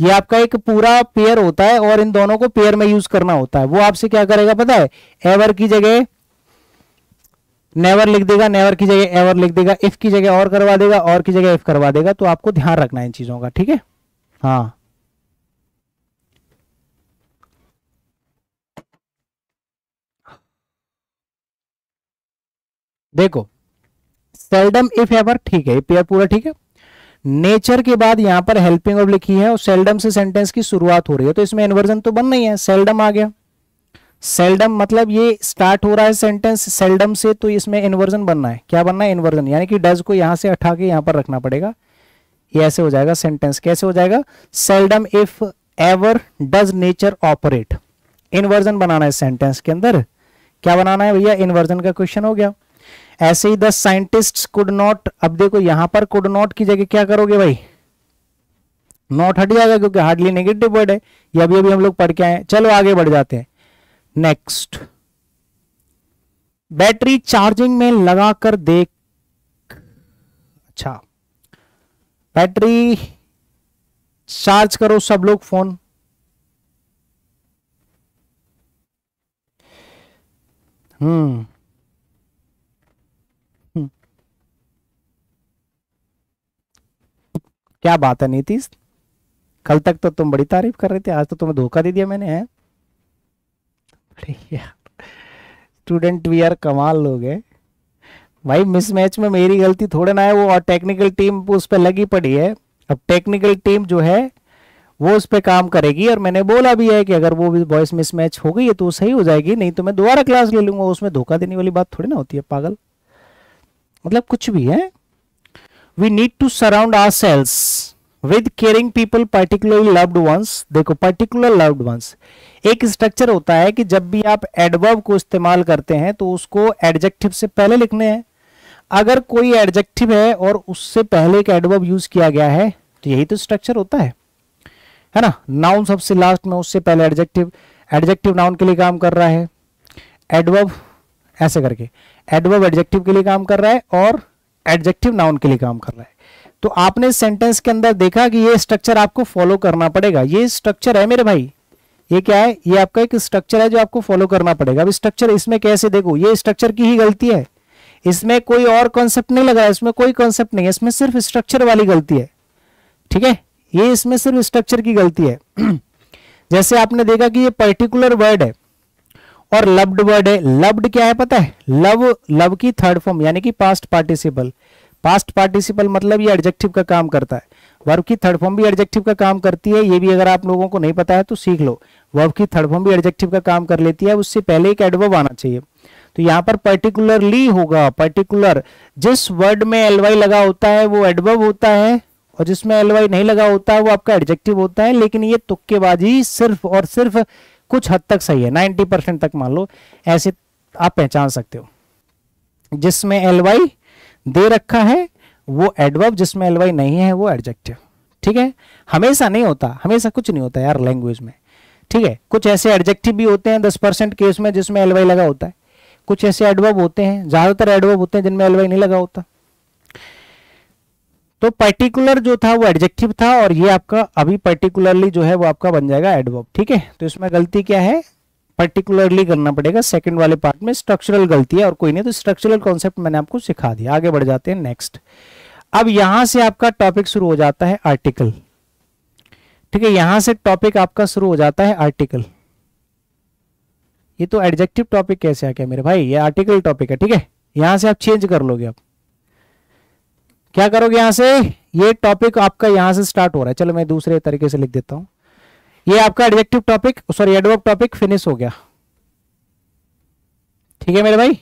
ये आपका एक पूरा पेयर होता है और इन दोनों को पेयर में यूज करना होता है वो आपसे क्या करेगा पता है एवर की जगह नेवर लिख देगा नेवर की जगह एवर लिख देगा इफ की जगह और करवा देगा और की जगह इफ करवा देगा तो आपको ध्यान रखना है इन चीजों का ठीक है हाँ देखो सेल्डम इफ एवर ठीक है पेयर पूरा ठीक है नेचर के बाद यहां पर हेल्पिंग ऑफ लिखी है और सेल्डम से सेंटेंस की शुरुआत हो रही है तो इसमें इन्वर्जन तो बन नहीं है सेल्डम आ गया सेल्डम मतलब ये स्टार्ट हो रहा है सेंटेंस सेल्डम से तो इसमें इन्वर्जन बनना है क्या बनना है इन्वर्जन यानी कि डज को यहां से हटा के यहां पर रखना पड़ेगा ये ऐसे हो जाएगा सेंटेंस कैसे हो जाएगा seldom if ever does nature operate inversion बनाना है सेंटेंस के अंदर क्या बनाना है भैया इन्वर्जन का क्वेश्चन हो गया ऐसे ही द साइंटिस्ट कुड नॉट अब देखो यहां पर कुड नॉट की जगह क्या करोगे भाई नॉट हट जाएगा क्योंकि हार्डली नेगेटिव वर्ड है ये अभी अभी हम लोग पढ़ के आए चलो आगे बढ़ जाते हैं नेक्स्ट बैटरी चार्जिंग में लगाकर देख अच्छा बैटरी चार्ज करो सब लोग फोन हम्म क्या बात है नीतीश कल तक तो तुम बड़ी तारीफ कर रहे थे आज तो तुम्हें धोखा दे दिया मैंने है स्टूडेंट वी आर कमाल लोग है भाई मिसमैच में मेरी गलती थोड़े ना है वो और टेक्निकल टीम उस पर लगी पड़ी है अब टेक्निकल टीम जो है वो उस पर काम करेगी और मैंने बोला भी है कि अगर वो भी वॉइस मिसमैच हो गई है तो सही हो जाएगी नहीं तो मैं दोबारा क्लास ले लूंगा उसमें धोखा देने वाली बात थोड़ी ना होती है पागल मतलब कुछ भी है we need to surround ourselves with caring people particularly loved ones देखो पर्टिकुलर लव्ड वंस एक स्ट्रक्चर होता है कि जब भी आप एडवर्ब को इस्तेमाल करते हैं तो उसको एडजेक्टिव से पहले लिखने हैं अगर कोई एडजेक्टिव है और उससे पहले एक एडवर्ब यूज किया गया है तो यही तो स्ट्रक्चर होता है है ना नाउन सबसे लास्ट में उससे पहले एडजेक्टिव एडजेक्टिव नाउन के लिए काम कर रहा है एडवर्ब ऐसे करके एडवर्ब एडजेक्टिव के लिए काम कर रहा है और एडजेक्टिव नाउन के लिए काम कर रहा है तो आपने सेंटेंस के अंदर देखा कि ये स्ट्रक्चर आपको फॉलो करना पड़ेगा ये स्ट्रक्चर है मेरे भाई ये क्या है ये आपका एक स्ट्रक्चर है जो आपको फॉलो करना पड़ेगा अब स्ट्रक्चर इसमें कैसे देखो ये स्ट्रक्चर की ही गलती है इसमें कोई और कॉन्सेप्ट नहीं लगा इसमें कोई कॉन्सेप्ट नहीं है इसमें सिर्फ स्ट्रक्चर वाली गलती है ठीक है ये इसमें सिर्फ स्ट्रक्चर की गलती है जैसे आपने देखा कि ये पर्टिकुलर वर्ड है और लव्ड वर्ड है लव्ड क्या है पता है लव लव की थर्ड फॉर्म यानी कि पास्ट पार्टिसिपल पास्ट पार्टिसिपल मतलब ये एडजेक्टिव का काम करता है वर्ब की थर्ड फॉर्म भी एडजेक्टिव का काम करती है ये भी अगर आप लोगों को नहीं पता है तो सीख लो वर्ब की थर्ड फॉर्म भी एडजेक्टिव का काम कर लेती है उससे पहले एक एडवर्ब आना चाहिए तो यहाँ पर पर्टिकुलरली होगा पर्टिकुलर जिस वर्ड में एलवाई लगा होता है वो एडवर्ब होता है और जिसमें एलवाई नहीं लगा होता है वो आपका एडजेक्टिव होता है लेकिन ये तुक्केबाजी सिर्फ और सिर्फ कुछ हद तक सही है 90 परसेंट तक मान लो ऐसे आप पहचान सकते हो जिसमें एल वाई दे रखा है वो एडवर्ब जिसमें एल वाई नहीं है वो एडजेक्टिव ठीक है हमेशा नहीं होता हमेशा कुछ नहीं होता यार लैंग्वेज में ठीक है कुछ ऐसे एडजेक्टिव भी होते हैं दस परसेंट केस में जिसमें एल वाई लगा होता है कुछ ऐसे एडवर्ब होते हैं ज़्यादातर एडवर्ब होते हैं जिनमें एल वाई नहीं लगा होता तो पर्टिकुलर जो था वो एडजेक्टिव था और ये आपका अभी पर्टिकुलरली जो है वो आपका बन जाएगा एडवर्ब ठीक है तो इसमें गलती क्या है पर्टिकुलरली करना पड़ेगा सेकंड वाले पार्ट में स्ट्रक्चरल गलती है और कोई नहीं तो स्ट्रक्चरल कॉन्सेप्ट मैंने आपको सिखा दिया आगे बढ़ जाते हैं नेक्स्ट अब यहां से आपका टॉपिक शुरू हो जाता है आर्टिकल ठीक है यहां से टॉपिक आपका शुरू हो जाता है आर्टिकल ये तो एडजेक्टिव टॉपिक कैसे आ गया मेरे भाई ये आर्टिकल टॉपिक है ठीक है यहां से आप चेंज कर लोगे आप क्या करोगे यहां से ये टॉपिक आपका यहां से स्टार्ट हो रहा है चलो मैं दूसरे तरीके से लिख देता हूं ये आपका adjective topic sorry adverb topic finish हो गया ठीक है मेरे भाई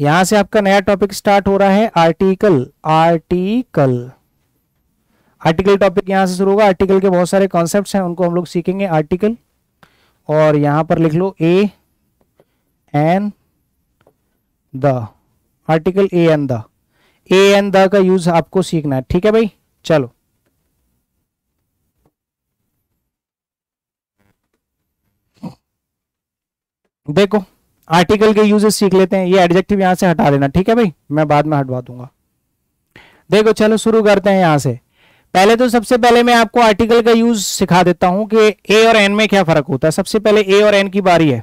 यहां से आपका नया टॉपिक स्टार्ट हो रहा है आर्टिकल आर्टिकल आर्टिकल टॉपिक यहां से शुरू होगा आर्टिकल के बहुत सारे कॉन्सेप्ट हैं उनको हम लोग सीखेंगे आर्टिकल और यहां पर लिख लो a an the article a an the a an the का यूज आपको सीखना है ठीक है भाई चलो देखो आर्टिकल के यूजेस सीख लेते हैं ये एडजेक्टिव यहां से हटा लेना ठीक है भाई मैं बाद में हटवा दूंगा देखो चलो शुरू करते हैं यहां से पहले तो सबसे पहले मैं आपको आर्टिकल का यूज सिखा देता हूं कि ए और एन में क्या फर्क होता है सबसे पहले ए और एन की बारी है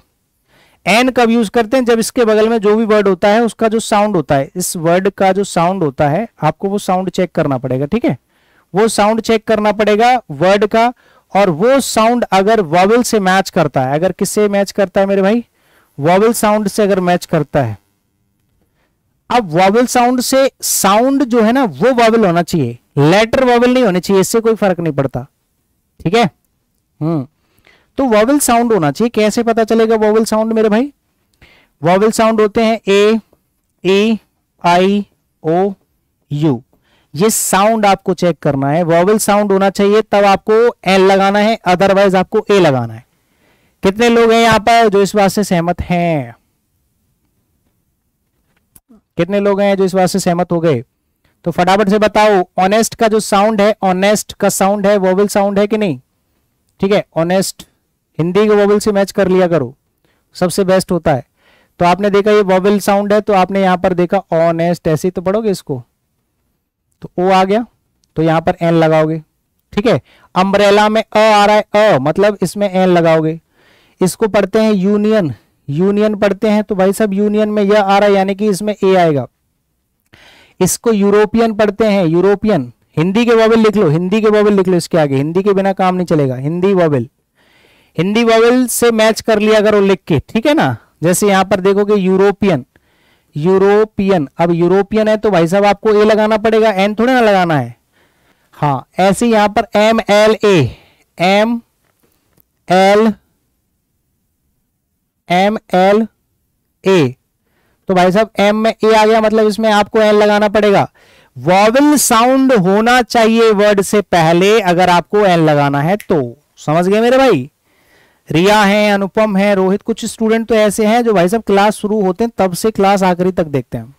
एन कब यूज करते हैं जब इसके बगल में जो भी वर्ड होता है उसका जो साउंड होता है इस वर्ड का जो साउंड होता है आपको वो साउंड चेक करना पड़ेगा ठीक है वो साउंड चेक करना पड़ेगा वर्ड का और वो साउंड अगर वॉवल से मैच करता है अगर किससे मैच करता है मेरे भाई वॉवल साउंड से अगर मैच करता है अब वॉवल साउंड से साउंड जो है ना वो वॉवल होना चाहिए लेटर वॉवल नहीं होने चाहिए इससे कोई फर्क नहीं पड़ता ठीक है हम्म तो वॉवल साउंड होना चाहिए कैसे पता चलेगा वॉवल साउंड मेरे भाई वॉवल साउंड होते हैं A E I O U ये साउंड आपको चेक करना है वॉवल साउंड होना चाहिए तब आपको एल लगाना है अदरवाइज आपको ए लगाना है कितने लोग हैं यहां पर जो इस बात से सहमत हैं कितने लोग हैं जो इस बात से सहमत हो गए तो फटाफट से बताओ ऑनेस्ट का जो साउंड है ऑनेस्ट का साउंड है वोवल साउंड है कि नहीं ठीक है ऑनेस्ट हिंदी के वॉबल से मैच कर लिया करो सबसे बेस्ट होता है तो आपने देखा ये वॉबल साउंड है तो आपने यहाँ पर देखा ऑनेस्ट ऐसे तो पढ़ोगे इसको तो ओ आ गया तो यहाँ पर एन लगाओगे ठीक है अम्ब्रेला में अ आ रहा है अ मतलब इसमें एन लगाओगे इसको पढ़ते हैं यूनियन यूनियन पढ़ते हैं तो भाई सब यूनियन में यह आ रहा है यानी कि इसमें ए आएगा इसको यूरोपियन पढ़ते हैं यूरोपियन हिंदी के वॉबल लिख लो हिंदी के वॉबल लिख लो इसके आगे हिंदी के बिना काम नहीं चलेगा हिंदी वॉबल हिंदी वॉवेल से मैच कर लिया करो लिख के ठीक है ना जैसे यहां पर देखोगे यूरोपियन यूरोपियन अब यूरोपियन है तो भाई साहब आपको ए लगाना पड़ेगा एन थोड़े ना लगाना है हाँ ऐसे यहां पर M L A M L M L A तो भाई साहब एम में ए आ गया मतलब इसमें आपको एन लगाना पड़ेगा वॉवल साउंड होना चाहिए वर्ड से पहले अगर आपको एन लगाना है तो समझ गए मेरे भाई रिया है अनुपम है रोहित कुछ स्टूडेंट तो ऐसे हैं जो भाई साहब क्लास शुरू होते हैं तब से क्लास आखिरी तक देखते हैं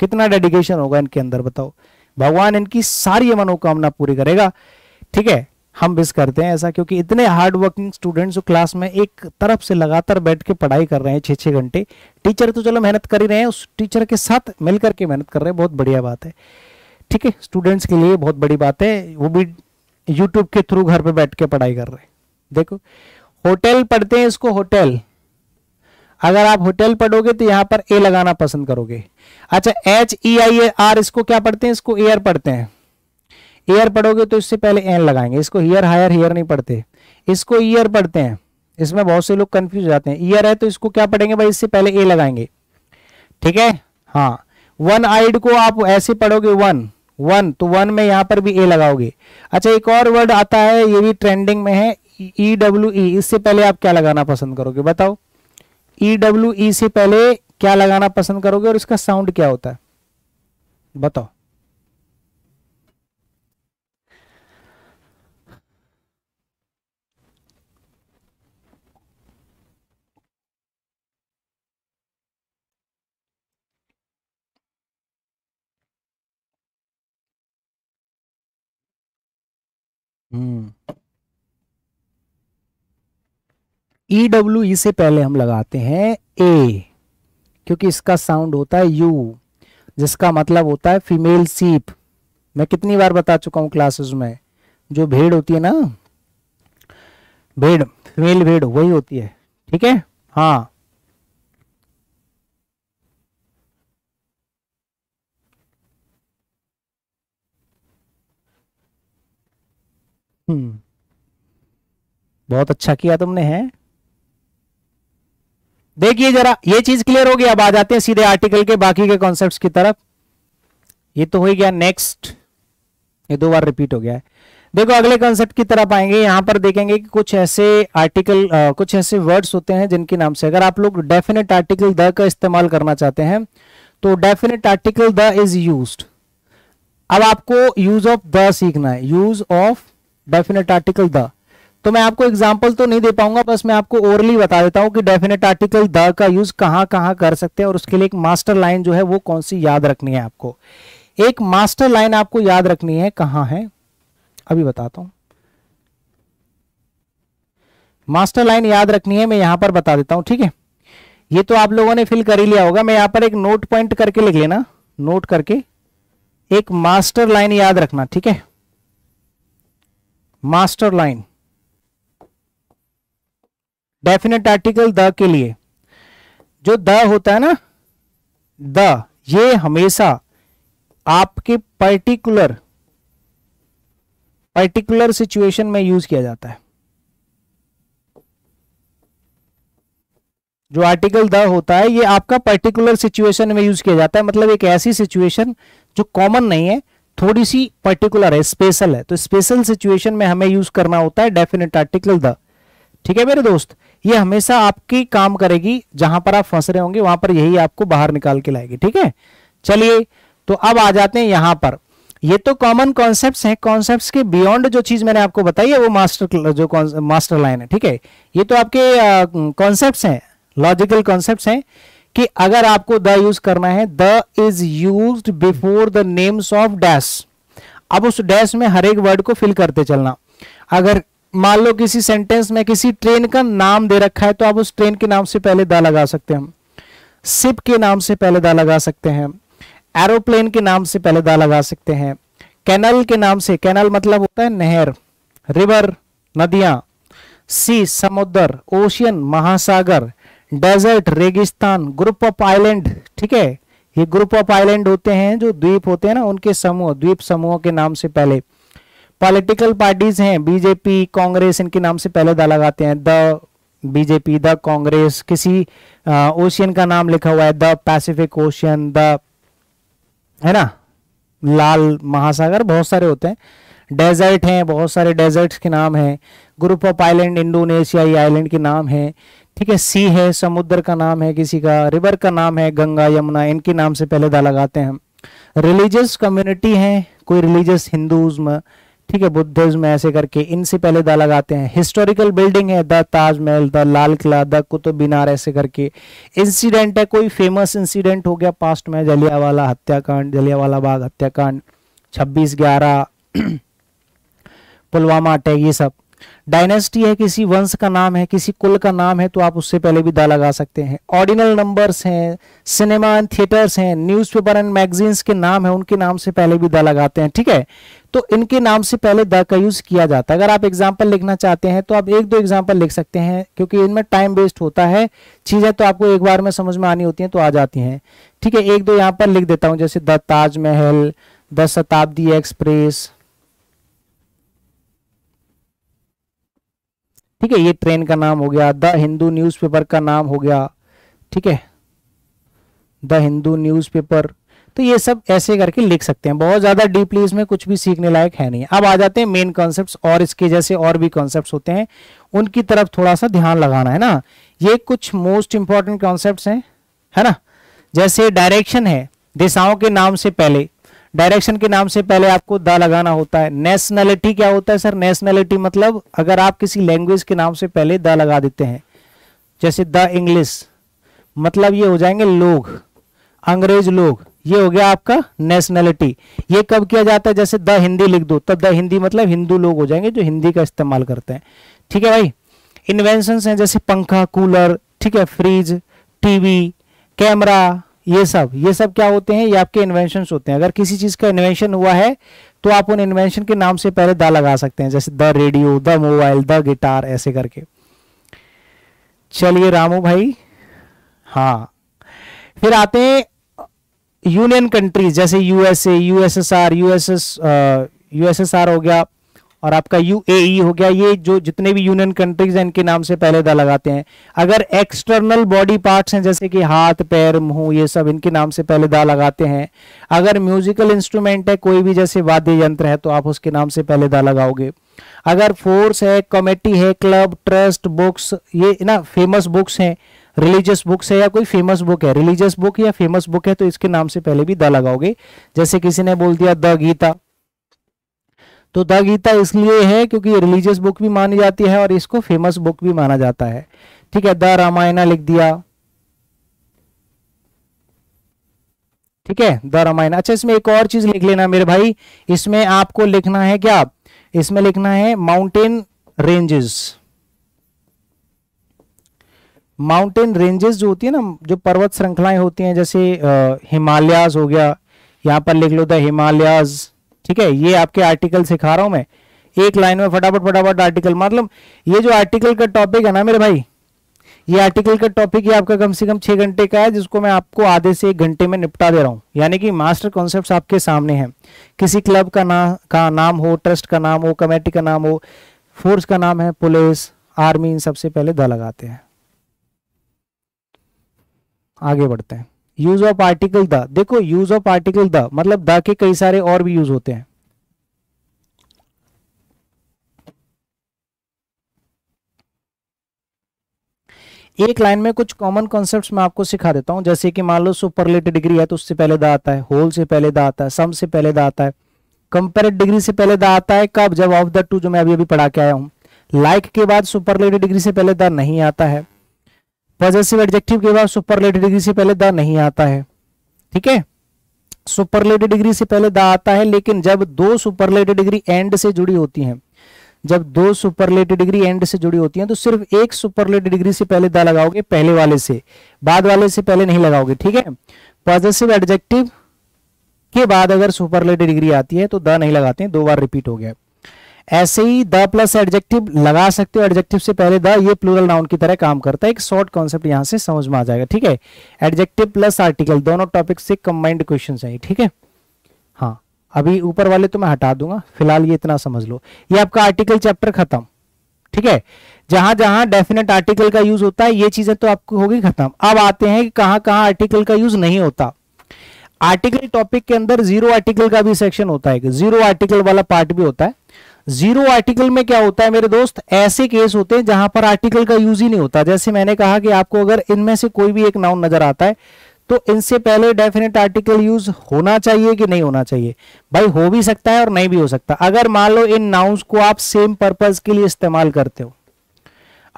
कितना डेडिकेशन होगा इनके अंदर बताओ भगवान इनकी सारी मनोकामना पूरी करेगा ठीक है हम मिस करते हैं ऐसा क्योंकि इतने हार्ड वर्किंग स्टूडेंट्स जो क्लास में एक तरफ से लगातार बैठ के पढ़ाई कर रहे हैं छः छः घंटे टीचर तो चलो मेहनत कर ही रहे हैं उस टीचर के साथ मिलकर के मेहनत कर रहे हैं बहुत बढ़िया बात है ठीक है स्टूडेंट्स के लिए बहुत बड़ी बात है वो भी यूट्यूब के थ्रू घर पर बैठ के पढ़ाई कर रहे हैं देखो होटल पढ़ते हैं इसको होटल अगर आप होटल पढ़ोगे तो यहां पर ए लगाना पसंद करोगे अच्छा एच ई आई आर इसको क्या पढ़ते हैं इसको एयर पढ़ते हैं एयर पढ़ोगे तो इससे पहले एन लगाएंगे इसको हियर हायर हियर नहीं पढ़ते इसको ईयर पढ़ते हैं इसमें बहुत से लोग कंफ्यूज जाते हैं ईयर है तो इसको क्या पढ़ेंगे भाई इससे पहले ए लगाएंगे ठीक है हाँ वन आइड को आप ऐसे पढ़ोगे वन वन तो वन में यहां पर भी ए लगाओगे अच्छा एक और वर्ड आता है ये भी ट्रेंडिंग में है ई डब्ल्यू ई इससे पहले आप क्या लगाना पसंद करोगे बताओ ई डब्ल्यू ई से पहले क्या लगाना पसंद करोगे और इसका साउंड क्या होता है बताओ हम्म ई डब्ल्यू ई से पहले हम लगाते हैं ए क्योंकि इसका साउंड होता है यू जिसका मतलब होता है फीमेल सीप मैं कितनी बार बता चुका हूं क्लासेस में जो भेड़ होती है ना भेड़ फीमेल भेड़ वही होती है ठीक है हाँ हम्म बहुत अच्छा किया तुमने है देखिए जरा ये चीज क्लियर होगी अब आ जाते हैं सीधे आर्टिकल के बाकी के कॉन्सेप्ट की तरफ ये तो हो गया नेक्स्ट ये दो बार रिपीट हो गया है देखो अगले कॉन्सेप्ट की तरफ आएंगे यहां पर देखेंगे कि कुछ ऐसे आर्टिकल कुछ ऐसे वर्ड्स होते हैं जिनके नाम से अगर आप लोग डेफिनेट आर्टिकल द का इस्तेमाल करना चाहते हैं तो definite article the is use अब आपको यूज ऑफ द सीखना है use of definite article the तो मैं आपको एग्जाम्पल तो नहीं दे पाऊंगा बस मैं आपको ओरली बता देता हूँ कि डेफिनेट आर्टिकल द का यूज कहाँ कहाँ कर सकते हैं और उसके लिए एक मास्टर लाइन जो है वो कौन सी याद रखनी है आपको एक मास्टर लाइन आपको याद रखनी है कहाँ है अभी बताता हूँ मास्टर लाइन याद रखनी है मैं यहां पर बता देता हूं ठीक है ये तो आप लोगों ने फिल कर ही लिया होगा मैं यहां पर एक नोट पॉइंट करके लिख लेना नोट करके एक मास्टर लाइन याद रखना ठीक है master line definite article the के लिए जो द होता है ना द ये हमेशा आपके पर्टिकुलर पर्टिकुलर सिचुएशन में यूज किया जाता है जो आर्टिकल द होता है ये आपका पर्टिकुलर सिचुएशन में यूज किया जाता है मतलब एक ऐसी सिचुएशन जो कॉमन नहीं है थोड़ी सी पर्टिकुलर है स्पेशल है तो स्पेशल सिचुएशन में हमें यूज करना होता है डेफिनेट आर्टिकल द ठीक है मेरे दोस्त ये हमेशा आपकी काम करेगी जहां पर आप फंस रहे होंगे वहां पर यही आपको बाहर निकाल के लाएगी ठीक है चलिए तो अब आ जाते हैं यहां पर ये तो कॉमन कॉन्सेप्ट्स हैं कॉन्सेप्ट्स के बियॉन्ड जो चीज मैंने आपको बताई है वो मास्टर जो मास्टर लाइन है ठीक है ये तो आपके कॉन्सेप्ट्स हैं लॉजिकल कॉन्सेप्ट्स हैं कि अगर आपको द यूज करना है the is use before the names of dash अब उस डैश में हर एक वर्ड को फिल करते चलना अगर मान लो किसी सेंटेंस में किसी ट्रेन का नाम दे रखा है तो आप उस ट्रेन के नाम से पहले दा लगा सकते हैं सिप के नाम से पहले दा लगा सकते हैं एरोप्लेन के नाम से पहले दा लगा सकते हैं कैनल के नाम से कैनल मतलब होता है नहर रिवर नदियां सी समुद्र ओशियन महासागर डेजर्ट रेगिस्तान ग्रुप ऑफ आइलैंड ठीक है ये ग्रुप ऑफ आइलैंड होते हैं जो द्वीप होते हैं ना उनके समूह द्वीप समूहों के नाम से पहले पॉलिटिकल पार्टीज हैं बीजेपी कांग्रेस इनके नाम से पहले दा लगाते हैं द बीजेपी द कांग्रेस किसी ओशियन का नाम लिखा हुआ है द पैसिफिक ओशियन द है ना लाल महासागर बहुत सारे होते हैं डेजर्ट हैं बहुत सारे डेजर्ट्स के नाम हैं ग्रुप ऑफ आइलैंड इंडोनेशियाई आइलैंड के नाम हैं ठीक है सी है समुद्र का नाम है किसी का रिवर का नाम है गंगा यमुना इनके नाम से पहले दा लगाते हैं हम रिलीजियस कम्युनिटी है कोई रिलीजियस हिंदूज्म ठीक है बुद्धिज्म ऐसे करके इनसे पहले द लगाते हैं हिस्टोरिकल बिल्डिंग है the Taj Mahal the Lal Qila the Qutub Minar ऐसे करके इंसिडेंट है कोई फेमस इंसिडेंट हो गया पास्ट में जलियावाला हत्याकांड जलियावाला बाग हत्याकांड छब्बीस ग्यारह पुलवामा अटैक ये सब डायनेस्टी है किसी वंश का नाम है किसी कुल का नाम है तो आप उससे पहले भी दा लगा सकते हैं ऑर्डिनल नंबर्स हैं सिनेमा एंड थिएटर्स हैं न्यूज़पेपर एंड मैगजीन्स के नाम है उनके नाम से पहले भी दा लगाते हैं ठीक है तो इनके नाम से पहले द का यूज़ किया जाता है अगर आप एग्जाम्पल लिखना चाहते हैं तो आप एक दो एग्जाम्पल लिख सकते हैं क्योंकि इनमें टाइम वेस्ट होता है चीज़ें तो आपको एक बार में समझ में आनी होती है तो आ जाती है ठीक है एक दो यहाँ पर लिख देता हूँ जैसे the Taj Mahal the Shatabdi express ठीक है ये ट्रेन का नाम हो गया द हिंदू न्यूज़पेपर का नाम हो गया ठीक है द हिंदू न्यूज़पेपर तो ये सब ऐसे करके लिख सकते हैं बहुत ज़्यादा डीपली इसमें कुछ भी सीखने लायक है नहीं अब आ जाते हैं मेन कॉन्सेप्ट और इसके जैसे और भी कॉन्सेप्ट होते हैं उनकी तरफ थोड़ा सा ध्यान लगाना है ना ये कुछ मोस्ट इंपॉर्टेंट कॉन्सेप्ट हैं है ना जैसे डायरेक्शन है दिशाओं के नाम से पहले डायरेक्शन के नाम से पहले आपको द लगाना होता है नेशनैलिटी क्या होता है सर नेशनैलिटी मतलब अगर आप किसी लैंग्वेज के नाम से पहले द लगा देते हैं जैसे द इंग्लिश मतलब ये हो जाएंगे लोग अंग्रेज लोग ये हो गया आपका नेशनैलिटी ये कब किया जाता है जैसे द हिंदी लिख दो तब द हिंदी मतलब हिंदू लोग हो जाएंगे जो हिंदी का इस्तेमाल करते हैं ठीक है भाई इन्वेंशन हैं जैसे पंखा कूलर ठीक है फ्रिज टीवी कैमरा ये सब ये सब क्या होते हैं ये आपके इन्वेंशन होते हैं अगर किसी चीज़ का इन्वेंशन हुआ है तो आप उन इन्वेंशन के नाम से पहले द लगा सकते हैं जैसे the radio the mobile the guitar ऐसे करके चलिए रामू भाई हाँ फिर आते हैं यूनियन कंट्रीज जैसे यूएसए यूएसएसआर यूएसएस यूएसएसआर हो गया और आपका यू ए e हो गया ये जो जितने भी यूनियन कंट्रीज हैं इनके नाम से पहले दा लगाते हैं अगर एक्सटर्नल बॉडी पार्ट्स हैं जैसे कि हाथ पैर मुंह ये सब इनके नाम से पहले दा लगाते हैं अगर म्यूजिकल इंस्ट्रूमेंट है कोई भी जैसे वाद्य यंत्र है तो आप उसके नाम से पहले दा लगाओगे अगर फोर्स है कमेटी है क्लब ट्रस्ट बुक्स ये ना फेमस बुक्स हैं रिलीजियस बुक्स है या कोई फेमस बुक है रिलीजियस बुक या फेमस बुक है तो इसके नाम से पहले भी द लगाओगे जैसे किसी ने बोल दिया द गीता तो द गीता इसलिए है क्योंकि रिलीजियस बुक भी मानी जाती है और इसको फेमस बुक भी माना जाता है ठीक है द रामायणा लिख दिया ठीक है द रामायण अच्छा इसमें एक और चीज लिख लेना मेरे भाई इसमें आपको लिखना है क्या इसमें लिखना है माउंटेन रेंजेस माउंटेन रेंजेस जो होती है ना जो पर्वत श्रृंखलाएं होती हैं जैसे हिमालयाज हो गया यहां पर लिख लो द हिमालयाज ठीक है ये आपके आर्टिकल सिखा रहा हूं मैं एक लाइन में फटाफट फटाफट आर्टिकल मतलब ये जो आर्टिकल का टॉपिक है ना मेरे भाई ये आर्टिकल का टॉपिक ये आपका कम से कम छह घंटे का है जिसको मैं आपको आधे से एक घंटे में निपटा दे रहा हूं यानी कि मास्टर कॉन्सेप्ट आपके सामने हैं किसी क्लब का ना का नाम हो ट्रस्ट का नाम हो कमेटी का नाम हो फोर्स का नाम है पुलिस आर्मी इन सबसे पहले द लगाते हैं आगे बढ़ते हैं यूज ऑफ आर्टिकल द देखो यूज ऑफ आर्टिकल द मतलब द के कई सारे और भी यूज होते हैं एक लाइन में कुछ कॉमन कॉन्सेप्ट्स मैं आपको सिखा देता हूं जैसे कि मान लो सुपरलेटिव डिग्री है तो उससे पहले द आता है होल से पहले द आता है सम से पहले द आता है कंपेरेट डिग्री से पहले द आता है कब जब ऑफ द टू जो मैं अभी अभी पढ़ा के आया हूँ लाइक like के बाद सुपरलेटिव डिग्री से पहले द नहीं आता है पॉजिटिव एडजेक्टिव के बाद सुपरलेटिव डिग्री से पहले द नहीं आता है ठीक है सुपरलेटिव डिग्री से पहले द आता है लेकिन जब दो सुपरलेटिव डिग्री एंड से जुड़ी होती हैं जब दो सुपरलेटिव डिग्री एंड से जुड़ी होती हैं तो सिर्फ एक सुपरलेटिव डिग्री से पहले द लगाओगे पहले वाले से बाद वाले से पहले नहीं लगाओगे ठीक है पॉजिटिव एडजेक्टिव के बाद अगर सुपरलेटिव डिग्री आती है तो द नहीं लगाते हैं दो बार रिपीट हो गया ऐसे ही द प्लस एडजेक्टिव लगा सकते हो एडजेक्टिव से पहले द ये प्लूरल नाउन की तरह काम करता है एक शॉर्ट कॉन्सेप्ट यहां से समझ में आ जाएगा ठीक है एडजेक्टिव प्लस आर्टिकल दोनों टॉपिक से कंबाइंड क्वेश्चन है ठीक है हाँ अभी ऊपर वाले तो मैं हटा दूंगा फिलहाल ये इतना समझ लो ये आपका आर्टिकल चैप्टर खत्म ठीक है जहां जहां डेफिनेट आर्टिकल का यूज होता है ये चीजें तो आपको होगी खत्म अब आते हैं कि कहां कहां आर्टिकल का यूज नहीं होता आर्टिकल टॉपिक के अंदर जीरो आर्टिकल का भी सेक्शन होता है जीरो आर्टिकल वाला पार्ट भी होता है जीरो आर्टिकल में क्या होता है मेरे दोस्त ऐसे केस होते हैं जहां पर आर्टिकल का यूज ही नहीं होता जैसे मैंने कहा कि आपको अगर इनमें से कोई भी एक नाउन नजर आता है तो इनसे पहले डेफिनेट आर्टिकल यूज होना चाहिए कि नहीं होना चाहिए भाई हो भी सकता है और नहीं भी हो सकता अगर मान लो इन नाउन्स को आप सेम पर्पज के लिए इस्तेमाल करते हो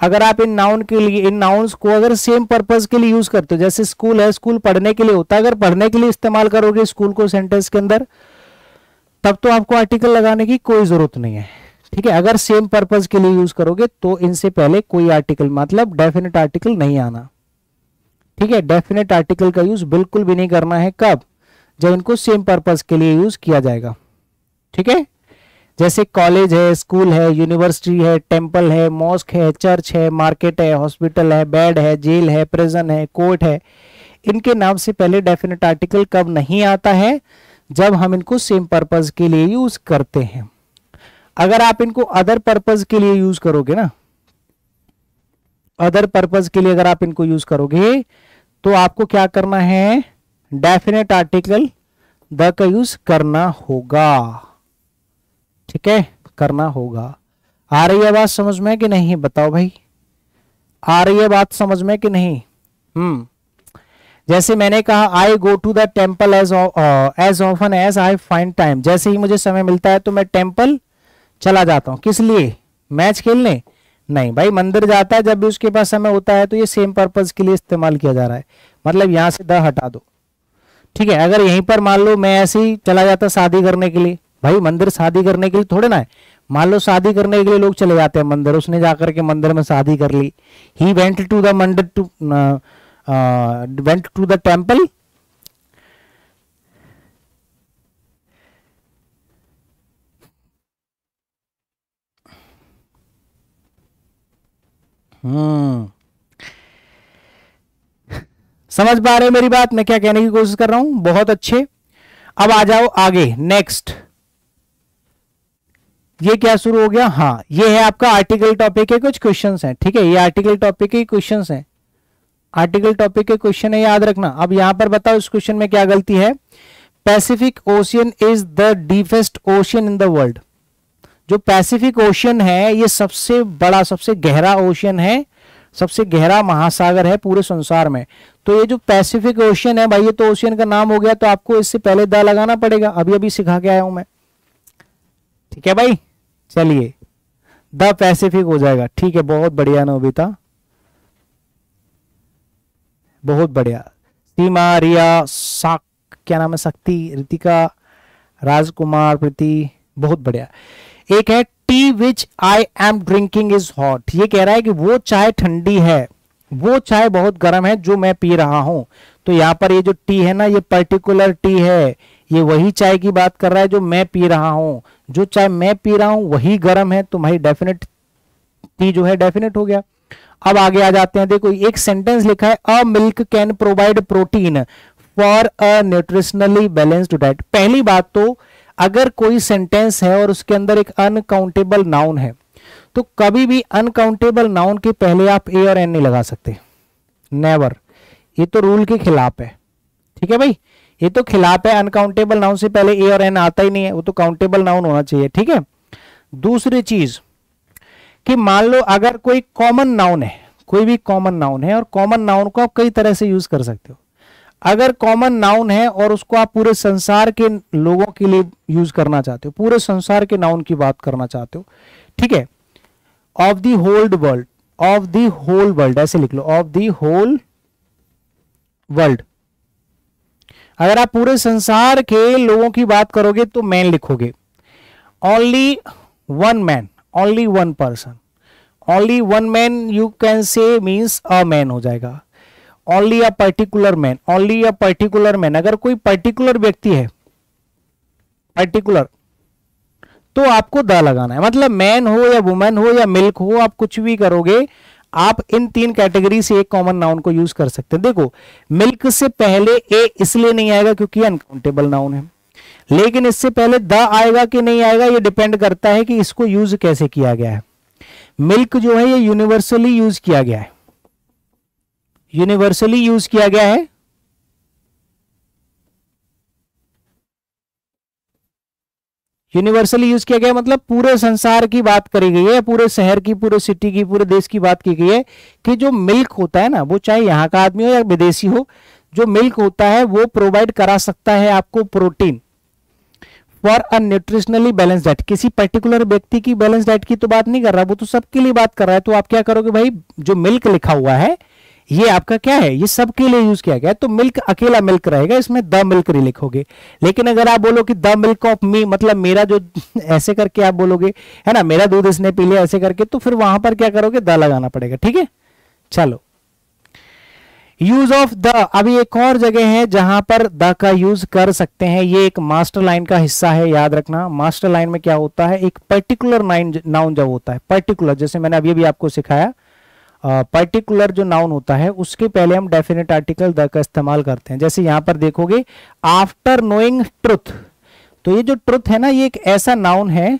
अगर आप इन नाउन के लिए इन नाउन्स को अगर सेम पर्पज के लिए यूज करते हो जैसे स्कूल है स्कूल पढ़ने के लिए होता है अगर पढ़ने के लिए इस्तेमाल करोगे स्कूल को सेंटेंस के अंदर तब तो आपको आर्टिकल लगाने की कोई जरूरत नहीं है ठीक है अगर सेम पर्पज के लिए यूज करोगे तो इनसे पहले कोई आर्टिकल मतलब डेफिनेट आर्टिकल नहीं आना ठीक है डेफिनेट आर्टिकल का यूज बिल्कुल भी नहीं करना है कब जब इनको सेम पर्पज के लिए यूज किया जाएगा ठीक है जैसे कॉलेज है स्कूल है यूनिवर्सिटी है टेम्पल है मॉस्क है चर्च है मार्केट है हॉस्पिटल है बेड है जेल है प्रिजन है कोर्ट है इनके नाम से पहले डेफिनेट आर्टिकल कब नहीं आता है जब हम इनको सेम पर्पज के लिए यूज करते हैं अगर आप इनको अदर पर्पज के लिए यूज करोगे ना अदर पर्पज के लिए अगर आप इनको यूज करोगे तो आपको क्या करना है डेफिनेट आर्टिकल द का यूज करना होगा ठीक है करना होगा आ रही है बात समझ में कि नहीं बताओ भाई आ रही है बात समझ में कि नहीं हम्म जैसे मैंने कहा I go to the temple as as often as I find time जैसे ही मुझे समय मिलता है तो मैं टेम्पल चला जाता हूँ किस लिए मैच खेलने नहीं भाई मंदिर जाता है जब भी उसके पास समय होता है तो ये सेम पर्पज के लिए इस्तेमाल किया जा रहा है मतलब यहाँ से द हटा दो ठीक है अगर यहीं पर मान लो मैं ऐसे ही चला जाता शादी करने के लिए भाई मंदिर शादी करने के लिए थोड़े ना है मान लो शादी करने के लिए लोग चले जाते हैं मंदिर उसने जाकर के मंदिर में शादी कर ली ही went to the mandir to uh, went to the temple hmm. समझ पा रहे मेरी बात मैं क्या कहने की कोशिश कर रहा हूं बहुत अच्छे अब आ जाओ आगे नेक्स्ट ये क्या शुरू हो गया हाँ ये है आपका आर्टिकल टॉपिक के कुछ क्वेश्चंस हैं ठीक है ये आर्टिकल टॉपिक के क्वेश्चंस हैं आर्टिकल टॉपिक के क्वेश्चन है याद रखना अब यहां पर बताओ इस क्वेश्चन में क्या गलती है Pacific Ocean is the deepest ocean in the world जो पैसिफिक ओशियन है ये सबसे बड़ा सबसे गहरा ओशियन है सबसे गहरा महासागर है पूरे संसार में तो ये जो पैसिफिक ओशियन है भाई ये तो ओशियन का नाम हो गया तो आपको इससे पहले द लगाना पड़ेगा अभी अभी सिखा के आया हूं मैं ठीक है भाई चलिए द पैसिफिक हो जाएगा ठीक है बहुत बढ़िया नोबिता बहुत बढ़िया सीमा रिया साक क्या नाम है शक्ति रितिका राजकुमार प्रीति बहुत बढ़िया एक है tea which I am drinking is hot ये कह रहा है कि वो चाय ठंडी है वो चाय बहुत गर्म है जो मैं पी रहा हूं तो यहां पर ये जो टी है ना ये पर्टिकुलर टी है ये वही चाय की बात कर रहा है जो मैं पी रहा हूं जो चाय मैं पी रहा हूं वही गर्म है तो भाई डेफिनेट टी जो है डेफिनेट हो गया अब आगे आ जाते हैं देखो एक सेंटेंस लिखा है a milk can provide protein for a nutritionally balanced diet पहली बात तो अगर कोई सेंटेंस है और उसके अंदर एक अनकाउंटेबल नाउन है तो कभी भी अनकाउंटेबल नाउन के पहले आप ए और एन नहीं लगा सकते नेवर ये तो रूल के खिलाफ है ठीक है भाई ये तो खिलाफ है अनकाउंटेबल नाउन से पहले ए और एन आता ही नहीं है वो तो काउंटेबल नाउन होना चाहिए ठीक है दूसरी चीज कि मान लो अगर कोई कॉमन नाउन है कोई भी कॉमन नाउन है और कॉमन नाउन को आप कई तरह से यूज कर सकते हो अगर कॉमन नाउन है और उसको आप पूरे संसार के लोगों के लिए यूज करना चाहते हो पूरे संसार के नाउन की बात करना चाहते हो ठीक है of the whole world of the whole world ऐसे लिख लो ऑफ दी होल वर्ल्ड अगर आप पूरे संसार के लोगों की बात करोगे तो मैन लिखोगे only one man only one person only one man you can say means a man हो जाएगा only a particular man only a particular man अगर कोई particular व्यक्ति है particular तो आपको द लगाना है मतलब मैन हो या वुमेन हो या मिल्क हो आप कुछ भी करोगे आप इन तीन कैटेगरी से एक कॉमन नाउन को यूज कर सकते हैं देखो मिल्क से पहले ए इसलिए नहीं आएगा क्योंकि अनकाउंटेबल नाउन है लेकिन इससे पहले द आएगा कि नहीं आएगा ये डिपेंड करता है कि इसको यूज कैसे किया गया है मिल्क जो है ये यूनिवर्सली यूज किया गया है यूनिवर्सली यूज किया गया है यूनिवर्सली यूज किया गया मतलब पूरे संसार की बात करी गई है पूरे शहर की पूरे सिटी की पूरे देश की बात की गई है कि जो मिल्क होता है ना वो चाहे यहाँ का आदमी हो या विदेशी हो जो मिल्क होता है वो प्रोवाइड करा सकता है आपको protein for a nutritionally balance diet किसी पर्टिकुलर व्यक्ति की बैलेंस डाइट की तो बात नहीं कर रहा वो तो सबके लिए बात कर रहा है तो आप क्या करोगे भाई जो मिल्क लिखा हुआ है ये आपका क्या है ये सबके लिए यूज किया गया है तो मिल्क अकेला मिल्क रहेगा इसमें द मिल्क लिखोगे लेकिन अगर आप बोलो कि द मिल्क ऑफ मी मतलब मेरा जो ऐसे करके आप बोलोगे है ना मेरा दूध इसने पी लिया ऐसे करके तो फिर वहां पर क्या करोगे द लगाना पड़ेगा ठीक है चलो यूज ऑफ द अभी एक और जगह है जहां पर द का यूज कर सकते हैं ये एक मास्टर लाइन का हिस्सा है याद रखना मास्टर लाइन में क्या होता है एक पर्टिकुलर नाइन नाउन जब होता है पर्टिकुलर जैसे मैंने अभी अभी आपको सिखाया पर्टिकुलर जो नाउन होता है उसके पहले हम डेफिनेट आर्टिकल द का इस्तेमाल करते हैं जैसे यहां पर देखोगे आफ्टर नोइंग ट्रुथ तो ये जो ट्रुथ है ना ये एक ऐसा नाउन है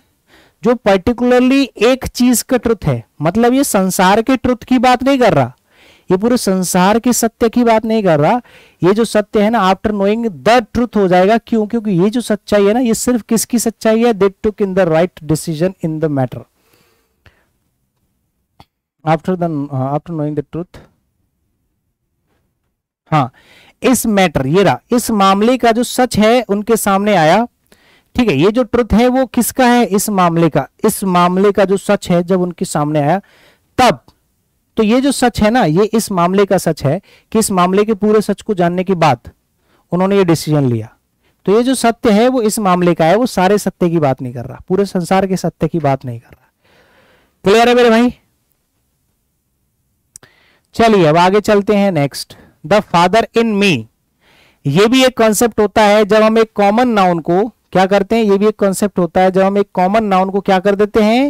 जो पर्टिकुलरली एक चीज का ट्रुथ है मतलब ये संसार के ट्रुथ की बात नहीं कर रहा ये पूरे संसार के सत्य की बात नहीं कर रहा ये जो सत्य है ना आफ्टर नोइंग द ट्रुथ हो जाएगा क्यों क्योंकि ये जो सच्चाई है ना ये सिर्फ किसकी सच्चाई है they took in the right decision in the matter after the after knowing the truth हाँ इस मैटर ये रहा इस मामले का जो सच है उनके सामने आया ठीक है ये जो ट्रुथ है वो किसका है इस मामले का इस मामले का जो सच है जब उनके सामने आया तब तो ये जो सच है ना ये इस मामले का सच है कि इस मामले के पूरे सच को जानने के बाद उन्होंने ये डिसीजन लिया तो ये जो सत्य है वो इस मामले का है वो सारे सत्य की बात नहीं कर रहा पूरे संसार के सत्य की बात नहीं कर रहा क्लियर है मेरे भाई चलिए अब आगे चलते हैं next the father in me ये भी एक कॉन्सेप्ट होता है जब हम एक कॉमन नाउन को क्या करते हैं ये भी एक कॉन्सेप्ट होता है जब हम एक कॉमन नाउन को क्या कर देते हैं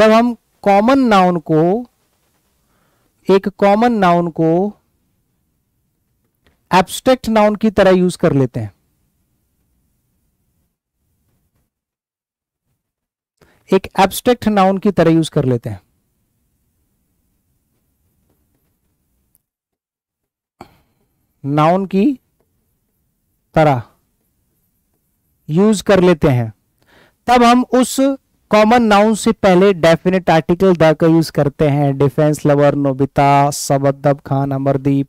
जब हम कॉमन नाउन को एक कॉमन नाउन को एब्स्ट्रैक्ट नाउन की तरह यूज कर लेते हैं एक एब्स्ट्रैक्ट नाउन की तरह यूज कर लेते हैं नाउन की तरह यूज कर लेते हैं तब हम उस कॉमन नाउन से पहले डेफिनेट आर्टिकल द का यूज करते हैं डिफेंस लवर नोबिता सबदब खान अमरदीप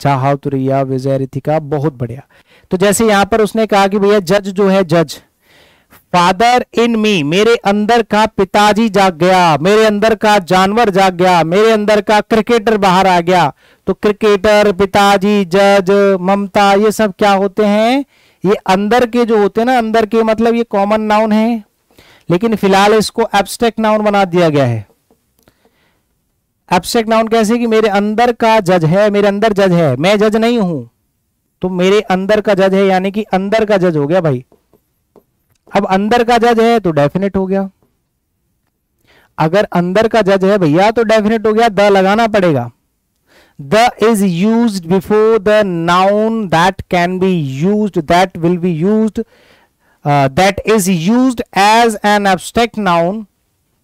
चाहव तुरैया विजय रिथिका बहुत बढ़िया तो जैसे यहां पर उसने कहा कि भैया जज जो है जज फादर इन मी मेरे अंदर का पिताजी जाग गया मेरे अंदर का जानवर जाग गया मेरे अंदर का क्रिकेटर बाहर आ गया तो क्रिकेटर पिताजी जज ममता ये सब क्या होते हैं ये अंदर के जो होते हैं ना अंदर के मतलब ये कॉमन नाउन है लेकिन फिलहाल इसको एब्स्ट्रैक्ट नाउन बना दिया गया है एब्स्ट्रैक्ट नाउन कैसे कि मेरे अंदर का जज है मेरे अंदर जज है मैं जज नहीं हूं तो मेरे अंदर का जज है यानी कि अंदर का जज हो गया भाई अब अंदर का जज है तो डेफिनेट हो गया अगर अंदर का जज है भैया तो डेफिनेट हो गया द लगाना पड़ेगा the is use before the noun that can be use that will be use uh, that is used as an abstract noun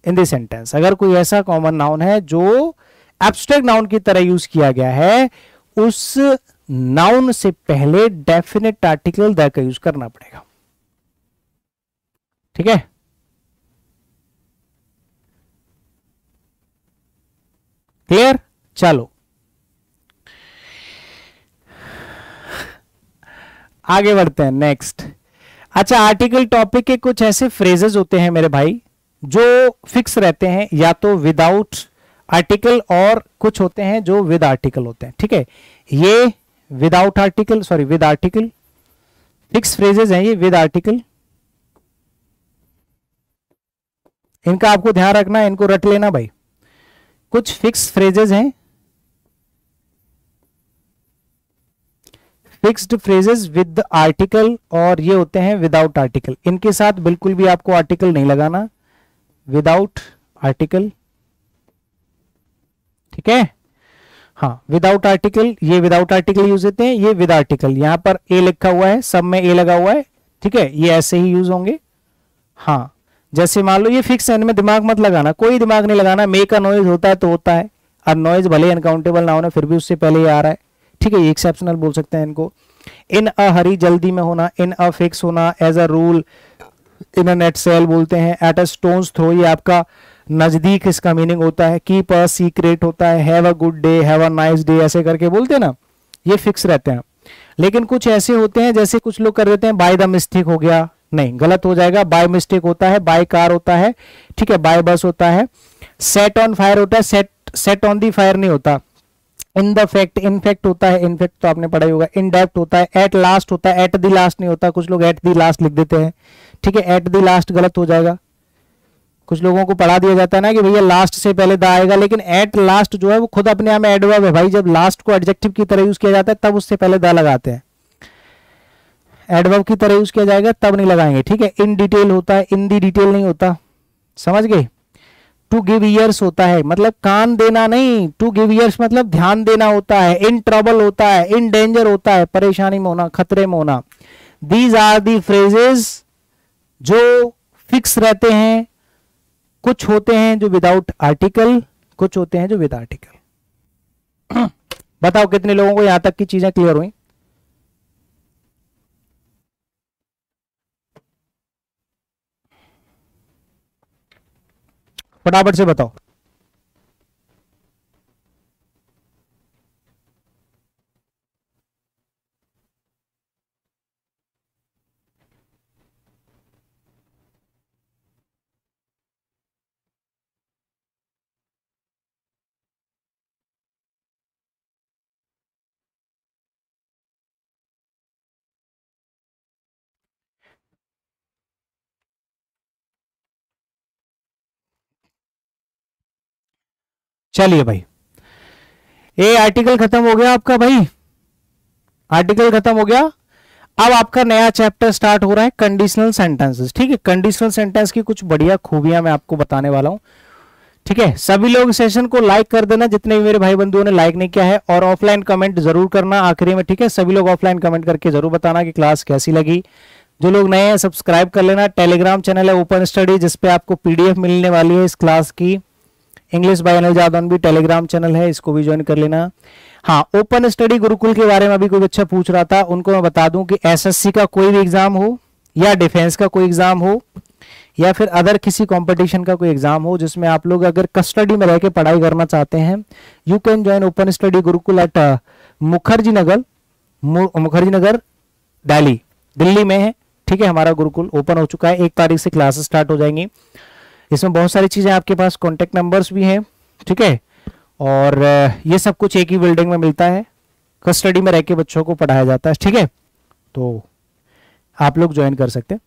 in the sentence अगर कोई ऐसा common noun है जो abstract noun की तरह use किया गया है उस noun से पहले definite article that का use करना पड़ेगा ठीक है क्लियर चलो आगे बढ़ते हैं नेक्स्ट अच्छा आर्टिकल टॉपिक के कुछ ऐसे फ्रेजेस होते हैं मेरे भाई जो फिक्स रहते हैं या तो विदाउट आर्टिकल और कुछ होते हैं जो विद आर्टिकल होते हैं ठीक है ये without article sorry with article fix phrases हैं ये विद आर्टिकल इनका आपको ध्यान रखना है इनको रट लेना भाई कुछ फिक्स फ्रेजेस हैं फिक्सड फ्रेजेस विद आर्टिकल और ये होते हैं विदाउट आर्टिकल इनके साथ बिल्कुल भी आपको आर्टिकल नहीं लगाना विदाउट आर्टिकल ठीक है हाँ विदाउट आर्टिकल ये विदाउट आर्टिकल यूज होते हैं ये विद आर्टिकल यहां पर ए लिखा हुआ है सब में ए लगा हुआ है ठीक है ये ऐसे ही यूज होंगे हाँ जैसे मान लो ये फिक्स है इनमें दिमाग मत लगाना कोई दिमाग नहीं लगाना मे का नॉइज होता है तो होता है और नॉइज भले अनकाउंटेबल ना होना फिर भी उससे पहले ये आ रहा है ठीक है ये एक्सेप्शनल बोल सकते हैं इनको इन अ हरी जल्दी में होना इन अ फिक्स होना as a rule in a nutshell बोलते हैं एट अ स्टोन्स थ्रो ये आपका नज़दीक इसका मीनिंग होता है कीप अ सीक्रेट होता है have a good day have a nice day ऐसे करके बोलते हैं ना ये फिक्स रहते हैं लेकिन कुछ ऐसे होते हैं जैसे कुछ लोग कर देते हैं बाय द मिस्टेक हो गया नहीं गलत हो जाएगा बाय मिस्टेक होता है बाय कार होता है ठीक है बाय बस होता है सेट ऑन फायर होता है set set on the fire नहीं होता इन द फैक्ट इनफैक्ट होता है इनफेक्ट तो आपने पढ़ाई होगा इन डेप्ट होता है एट लास्ट होता है एट दी लास्ट नहीं होता कुछ लोग एट दी लास्ट लिख देते हैं ठीक है एट दी लास्ट गलत हो जाएगा कुछ लोगों को पढ़ा दिया जाता है ना कि भैया लास्ट से पहले द आएगा लेकिन एट लास्ट जो है वो खुद अपने आप में एडवर्ब है भाई जब लास्ट को एडजेक्टिव की तरह यूज किया जाता है तब उससे पहले द लगाते हैं एडवर्ब की तरह यूज किया जाएगा तब नहीं लगाएंगे ठीक है इन डिटेल होता है इन दी डिटेल नहीं होता समझ गए टू गिव ईयर्स होता है मतलब कान देना नहीं टू गिव ईयर्स मतलब ध्यान देना होता है इन ट्रबल होता है इन डेंजर होता है परेशानी में होना खतरे में होना दीज आर दी फ्रेजेस जो फिक्स रहते हैं कुछ होते हैं जो विदाउट आर्टिकल कुछ होते हैं जो विद आर्टिकल बताओ कितने लोगों को यहां तक की चीजें क्लियर हुई फटाफट से बताओ चलिए भाई ए आर्टिकल खत्म हो गया आपका भाई आर्टिकल खत्म हो गया अब आपका नया चैप्टर स्टार्ट हो रहा है कंडीशनल सेंटेंसेस ठीक है कंडीशनल सेंटेंस की कुछ बढ़िया खूबियां मैं आपको बताने वाला हूं ठीक है सभी लोग सेशन को लाइक कर देना जितने भी मेरे भाई बंधुओं ने लाइक नहीं किया है और ऑफलाइन कमेंट जरूर करना आखिरी में ठीक है सभी लोग ऑफलाइन कमेंट करके जरूर बताना कि क्लास कैसी लगी जो लोग नए हैं सब्सक्राइब कर लेना टेलीग्राम चैनल है ओपन स्टडी जिसपे आपको पीडीएफ मिलने वाली है इस क्लास की इंग्लिश बाय अनिल जादौन भी टेलीग्राम चैनल है इसको भी ज्वाइन कर लेना हाँ ओपन स्टडी गुरुकुल के बारे में अभी कोई बच्चा पूछ रहा था उनको मैं बता दूं कि एसएससी का कोई भी एग्जाम हो या डिफेंस का कोई एग्जाम हो या फिर अदर किसी कंपटीशन का कोई एग्जाम हो जिसमें आप लोग अगर कस्टडी में रहकर पढ़ाई करना चाहते हैं you can join open study Gurukul at uh, Mukherjee Nagar Mukherjee Nagar Delhi Delhi में है ठीक है हमारा गुरुकुल ओपन हो चुका है एक तारीख से क्लासेस स्टार्ट हो जाएंगी इसमें बहुत सारी चीज़ें आपके पास कॉन्टेक्ट नंबर्स भी हैं ठीक है और ये सब कुछ एक ही बिल्डिंग में मिलता है कस्टडी में रह के बच्चों को पढ़ाया जाता है ठीक है तो आप लोग ज्वाइन कर सकते हैं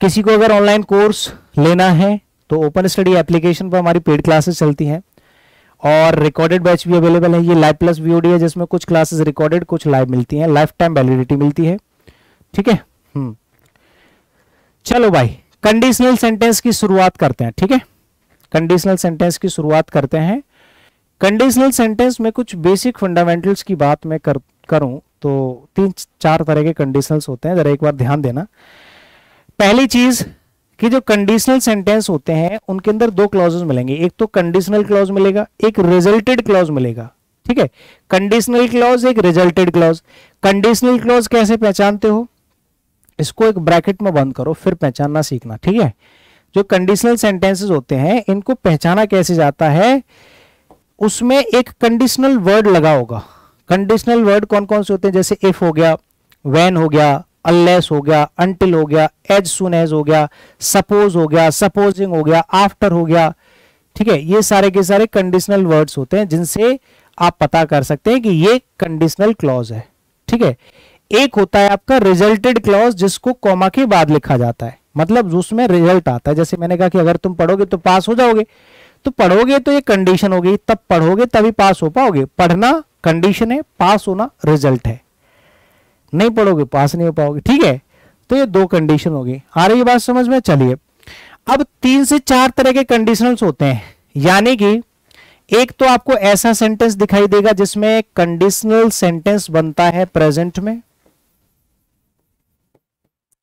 किसी को अगर ऑनलाइन कोर्स लेना है तो ओपन स्टडी एप्लीकेशन पर हमारी पेड क्लासेस चलती हैं और रिकॉर्डेड बैच भी अवेलेबल है ये लाइव प्लस वीओडी है जिसमें कुछ क्लासेस रिकॉर्डेड कुछ लाइव मिलती हैं लाइफ टाइम वैलिडिटी मिलती है ठीक है हम्म। चलो भाई कंडीशनल सेंटेंस की शुरुआत करते हैं ठीक है कंडीशनल सेंटेंस की शुरुआत करते हैं कंडीशनल सेंटेंस में कुछ बेसिक फंडामेंटल्स की बात मैं कर करूं तो तीन चार तरह के कंडीशनल्स होते हैं जरा एक बार ध्यान देना पहली चीज कि जो कंडीशनल सेंटेंस होते हैं उनके अंदर दो क्लॉजेज मिलेंगे एक तो कंडीशनल क्लॉज मिलेगा एक रिजल्टेड क्लॉज मिलेगा ठीक है कंडीशनल क्लॉज एक रिजल्टेड क्लॉज कंडीशनल क्लॉज कैसे पहचानते हो इसको एक ब्रैकेट में बंद करो फिर पहचानना सीखना ठीक है जो कंडीशनल सेंटेंसेस होते हैं इनको पहचाना कैसे जाता है उसमें एक कंडीशनल वर्ड लगा होगा कंडीशनल वर्ड कौन कौन से होते हैं जैसे इफ हो गया वैन हो गया अनलेस हो गया अनटिल हो गया एज सुन एज हो गया सपोज हो गया सपोजिंग हो गया आफ्टर हो गया ठीक है ये सारे के सारे कंडीशनल वर्ड्स होते हैं जिनसे आप पता कर सकते हैं कि ये कंडीशनल क्लॉज है ठीक है एक होता है आपका रिजल्टेड क्लॉज जिसको कॉमा के बाद लिखा जाता है मतलब उसमें रिजल्ट आता है जैसे मैंने कहा कि अगर तुम पढ़ोगे तो पास हो जाओगे तो पढ़ोगे तो ये कंडीशन होगी तब पढ़ोगे तभी पास हो पाओगे पढ़ना कंडीशन है पास होना रिजल्ट है नहीं पढ़ोगे पास नहीं हो पाओगे ठीक है तो ये दो कंडीशन होगी आ रही बात समझ में चलिए अब तीन से चार तरह के कंडीशनल्स होते हैं यानी कि एक तो आपको ऐसा सेंटेंस दिखाई देगा जिसमें कंडीशनल सेंटेंस बनता है प्रेजेंट में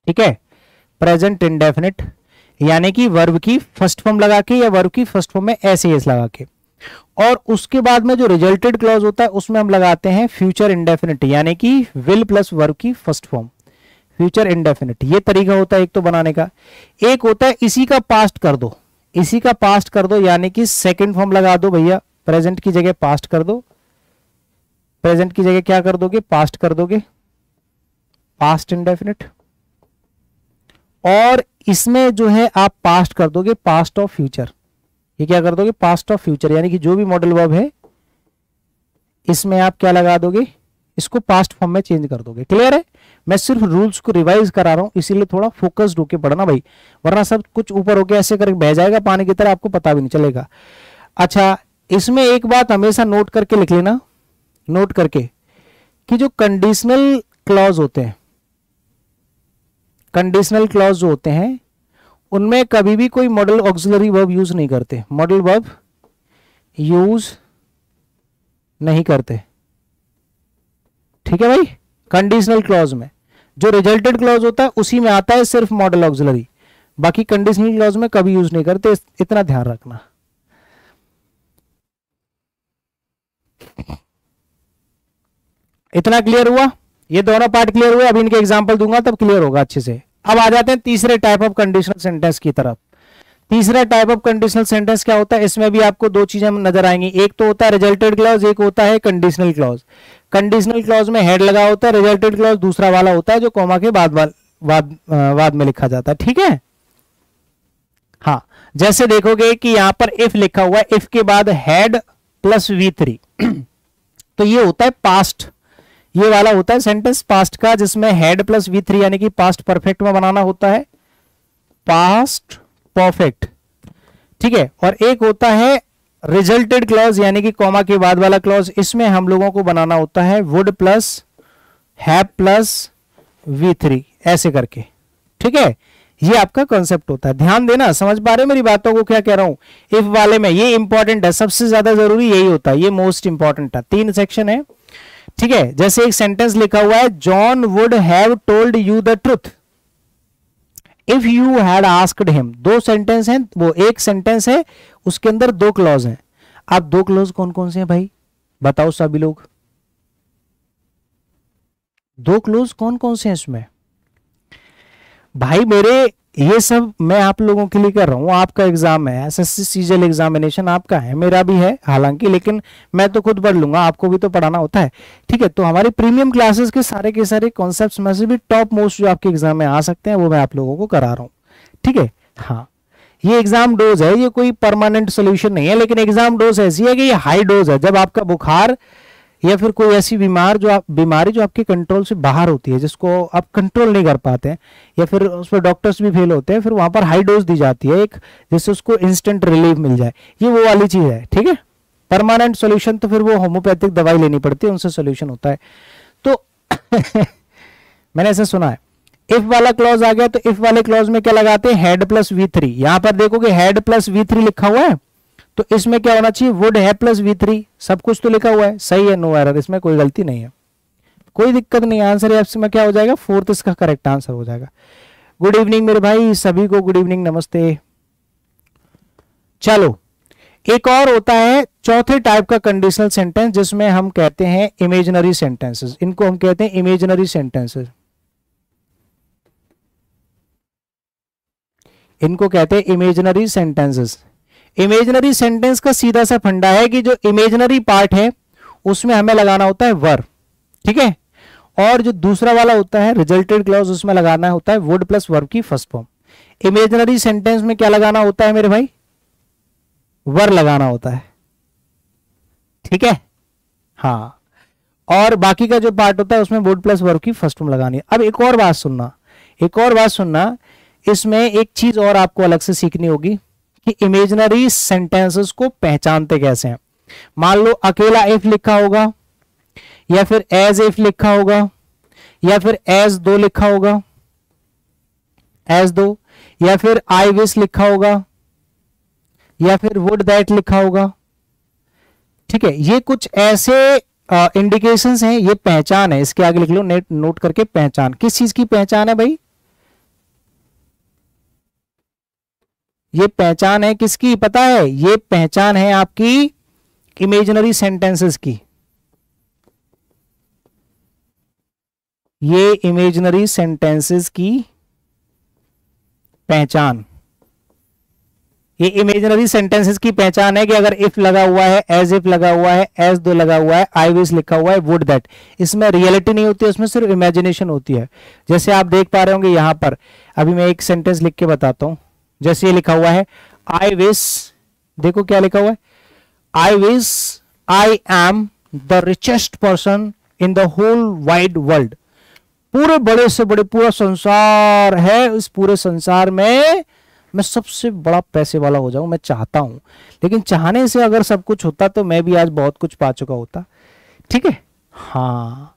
ठीक है प्रेजेंट इंडेफिनिट यानी कि वर्ब की फर्स्ट फॉर्म लगा के या वर्ब की फर्स्ट फॉर्म में एस एस लगा के और उसके बाद में जो रिजल्टेड क्लॉज होता है उसमें हम लगाते हैं फ्यूचर इंडेफिनिट यानी कि विल प्लस वर्ब की फर्स्ट फॉर्म फ्यूचर इंडेफिनिट ये तरीका होता है एक तो बनाने का एक होता है इसी का पास्ट कर दो इसी का पास्ट कर दो यानी कि सेकंड फॉर्म लगा दो भैया प्रेजेंट की जगह पास्ट कर दो प्रेजेंट की जगह क्या कर दोगे पास्ट कर दोगे पास्ट इंडेफिनिट और इसमें जो है आप पास्ट कर दोगे पास्ट ऑफ फ्यूचर ये क्या कर दोगे पास्ट ऑफ फ्यूचर यानी कि जो भी मॉडल वर्ब है इसमें आप क्या लगा दोगे इसको पास्ट फॉर्म में चेंज कर दोगे क्लियर है मैं सिर्फ रूल्स को रिवाइज करा रहा हूं इसीलिए थोड़ा फोकस्ड होके पढ़ना भाई वरना सब कुछ ऊपर होके ऐसे करके बह जाएगा पानी की तरह आपको पता भी नहीं चलेगा अच्छा इसमें एक बात हमेशा नोट करके लिख लेना नोट करके कि जो कंडीशनल क्लॉज होते हैं कंडीशनल क्लॉज जो होते हैं उनमें कभी भी कोई मॉडल ऑक्सिलरी वर्ब यूज नहीं करते मॉडल वर्ब यूज नहीं करते ठीक है भाई कंडीशनल क्लॉज में जो रिजल्टेड क्लॉज होता है उसी में आता है सिर्फ मॉडल ऑक्सिलरी बाकी कंडीशनल क्लॉज में कभी यूज नहीं करते इतना ध्यान रखना इतना क्लियर हुआ ये दोनों पार्ट क्लियर हुए अभी इनके एग्जाम्पल दूंगा तब क्लियर होगा अच्छे से अब आ जाते हैं तीसरे टाइप ऑफ कंडीशनल सेंटेंस की तरफ तीसरा टाइप ऑफ कंडीशनल सेंटेंस क्या होता है इसमें भी आपको दो चीजें नजर आएंगी एक तो होता है रिजल्टेड क्लॉज एक होता है कंडीशनल क्लॉज कंडीशनल क्लॉज में हेड लगा होता है रिजल्टेड क्लॉज दूसरा वाला होता है जो कोमा के बाद बाद बाद में लिखा जाता है ठीक है हाँ जैसे देखोगे कि यहां पर इफ लिखा हुआ है इफ के बाद हेड प्लस वी थ्री तो ये होता है पास्ट ये वाला होता है सेंटेंस पास्ट का जिसमें हेड प्लस वी थ्री यानी कि पास्ट परफेक्ट में बनाना होता है पास्ट परफेक्ट ठीक है और एक होता है रिजल्टेड क्लॉज यानी कि कॉमा के बाद वाला क्लॉज इसमें हम लोगों को बनाना होता है would plus have plus V three ऐसे करके ठीक है ये आपका कॉन्सेप्ट होता है ध्यान देना समझ पा रहे हो मेरी बातों को क्या कह रहा हूं इफ वाले में ये इंपॉर्टेंट है सबसे ज्यादा जरूरी यही होता है ये मोस्ट इंपॉर्टेंट है तीन सेक्शन है ठीक है जैसे एक सेंटेंस लिखा हुआ है John would have told you the truth if you had asked him दो सेंटेंस हैं वो एक सेंटेंस है उसके अंदर दो क्लॉज हैं आप दो क्लॉज कौन कौन से हैं भाई बताओ सभी लोग दो क्लोज कौन कौन से हैं इसमें भाई मेरे ये सब मैं आप लोगों के लिए कर रहा हूँ आपका एग्जाम है एसएससी सीजल एग्जामिनेशन आपका है मेरा भी है हालांकि लेकिन मैं तो खुद पढ़ लूंगा आपको भी तो पढ़ाना होता है ठीक है तो हमारे प्रीमियम क्लासेस के सारे के सारे कॉन्सेप्ट में से भी टॉप मोस्ट जो आपके एग्जाम में आ सकते हैं वो मैं आप लोगों को करा रहा हूँ ठीक है हाँ ये एग्जाम डोज है ये कोई परमानेंट सोल्यूशन नहीं है लेकिन एग्जाम डोज ऐसी है कि ये हाई डोज है जब आपका बुखार या फिर कोई ऐसी बीमार जो आप बीमारी जो आपके कंट्रोल से बाहर होती है जिसको आप कंट्रोल नहीं कर पाते हैं या फिर उस पर डॉक्टर्स भी फेल होते हैं फिर वहां पर हाई डोज दी जाती है एक जिससे उसको इंस्टेंट रिलीफ मिल जाए ये वो वाली चीज़ है ठीक है परमानेंट सोल्यूशन तो फिर वो होम्योपैथिक दवाई लेनी पड़ती है उनसे सोल्यूशन होता है तो मैंने ऐसा सुना है इफ वाला क्लॉज आ गया तो इफ वाले क्लॉज में क्या लगाते हैं हेड प्लस वी थ्री यहाँ पर देखोगे हेड प्लस वी थ्री लिखा हुआ है तो इसमें क्या होना चाहिए वुड है प्लस वी थ्री सब कुछ तो लिखा हुआ है सही है नो एरर इसमें कोई गलती नहीं है कोई दिक्कत नहीं आंसर इसमें क्या हो जाएगा फोर्थ इसका करेक्ट आंसर हो जाएगा गुड इवनिंग मेरे भाई सभी को गुड इवनिंग नमस्ते चलो एक और होता है चौथे टाइप का कंडीशनल सेंटेंस जिसमें हम कहते हैं इमेजनरी सेंटेंसेस इनको हम कहते हैं इमेजनरी सेंटेंसेस इनको कहते हैं इमेजनरी सेंटेंसेस इमेजनरी सेंटेंस का सीधा सा फंडा है कि जो इमेजनरी पार्ट है उसमें हमें लगाना होता है वर ठीक है और जो दूसरा वाला होता है रिजल्टेड क्लॉज उसमें लगाना होता है वुड प्लस वर्ब की फर्स्ट फॉर्म इमेजनरी सेंटेंस में क्या लगाना होता है मेरे भाई वर लगाना होता है ठीक है हाँ और बाकी का जो पार्ट होता है उसमें वुड प्लस वर्ब की फर्स्ट फॉर्म लगानी है अब एक और बात सुनना एक और बात सुनना इसमें एक चीज और आपको अलग से सीखनी होगी कि इमेजनरी सेंटेंसेस को पहचानते कैसे हैं मान लो अकेला इफ लिखा होगा या फिर एज इफ लिखा होगा या फिर एज दो लिखा होगा एज दो या फिर आई विश लिखा होगा या फिर वुड दैट लिखा होगा ठीक है ये कुछ ऐसे इंडिकेशंस हैं ये पहचान है इसके आगे लिख लो नेट नोट करके पहचान किस चीज की पहचान है भाई ये पहचान है किसकी पता है ये पहचान है आपकी इमेजनरी सेंटेंसेस की ये इमेजनरी सेंटेंसेस की पहचान ये इमेजनरी सेंटेंसेस की पहचान है कि अगर इफ लगा हुआ है एज इफ लगा हुआ है एज दो लगा हुआ है आई विज लिखा हुआ है वुड दैट इसमें रियलिटी नहीं होती उसमें सिर्फ इमेजिनेशन होती है जैसे आप देख पा रहे होंगे यहां पर अभी मैं एक सेंटेंस लिख के बताता हूं जैसे ये लिखा हुआ है आई विश देखो क्या लिखा हुआ है I wish I am the richest person in the whole wide world पूरे बड़े से बड़े पूरा संसार है इस पूरे संसार में मैं सबसे बड़ा पैसे वाला हो जाऊं मैं चाहता हूं लेकिन चाहने से अगर सब कुछ होता तो मैं भी आज बहुत कुछ पा चुका होता ठीक है हाँ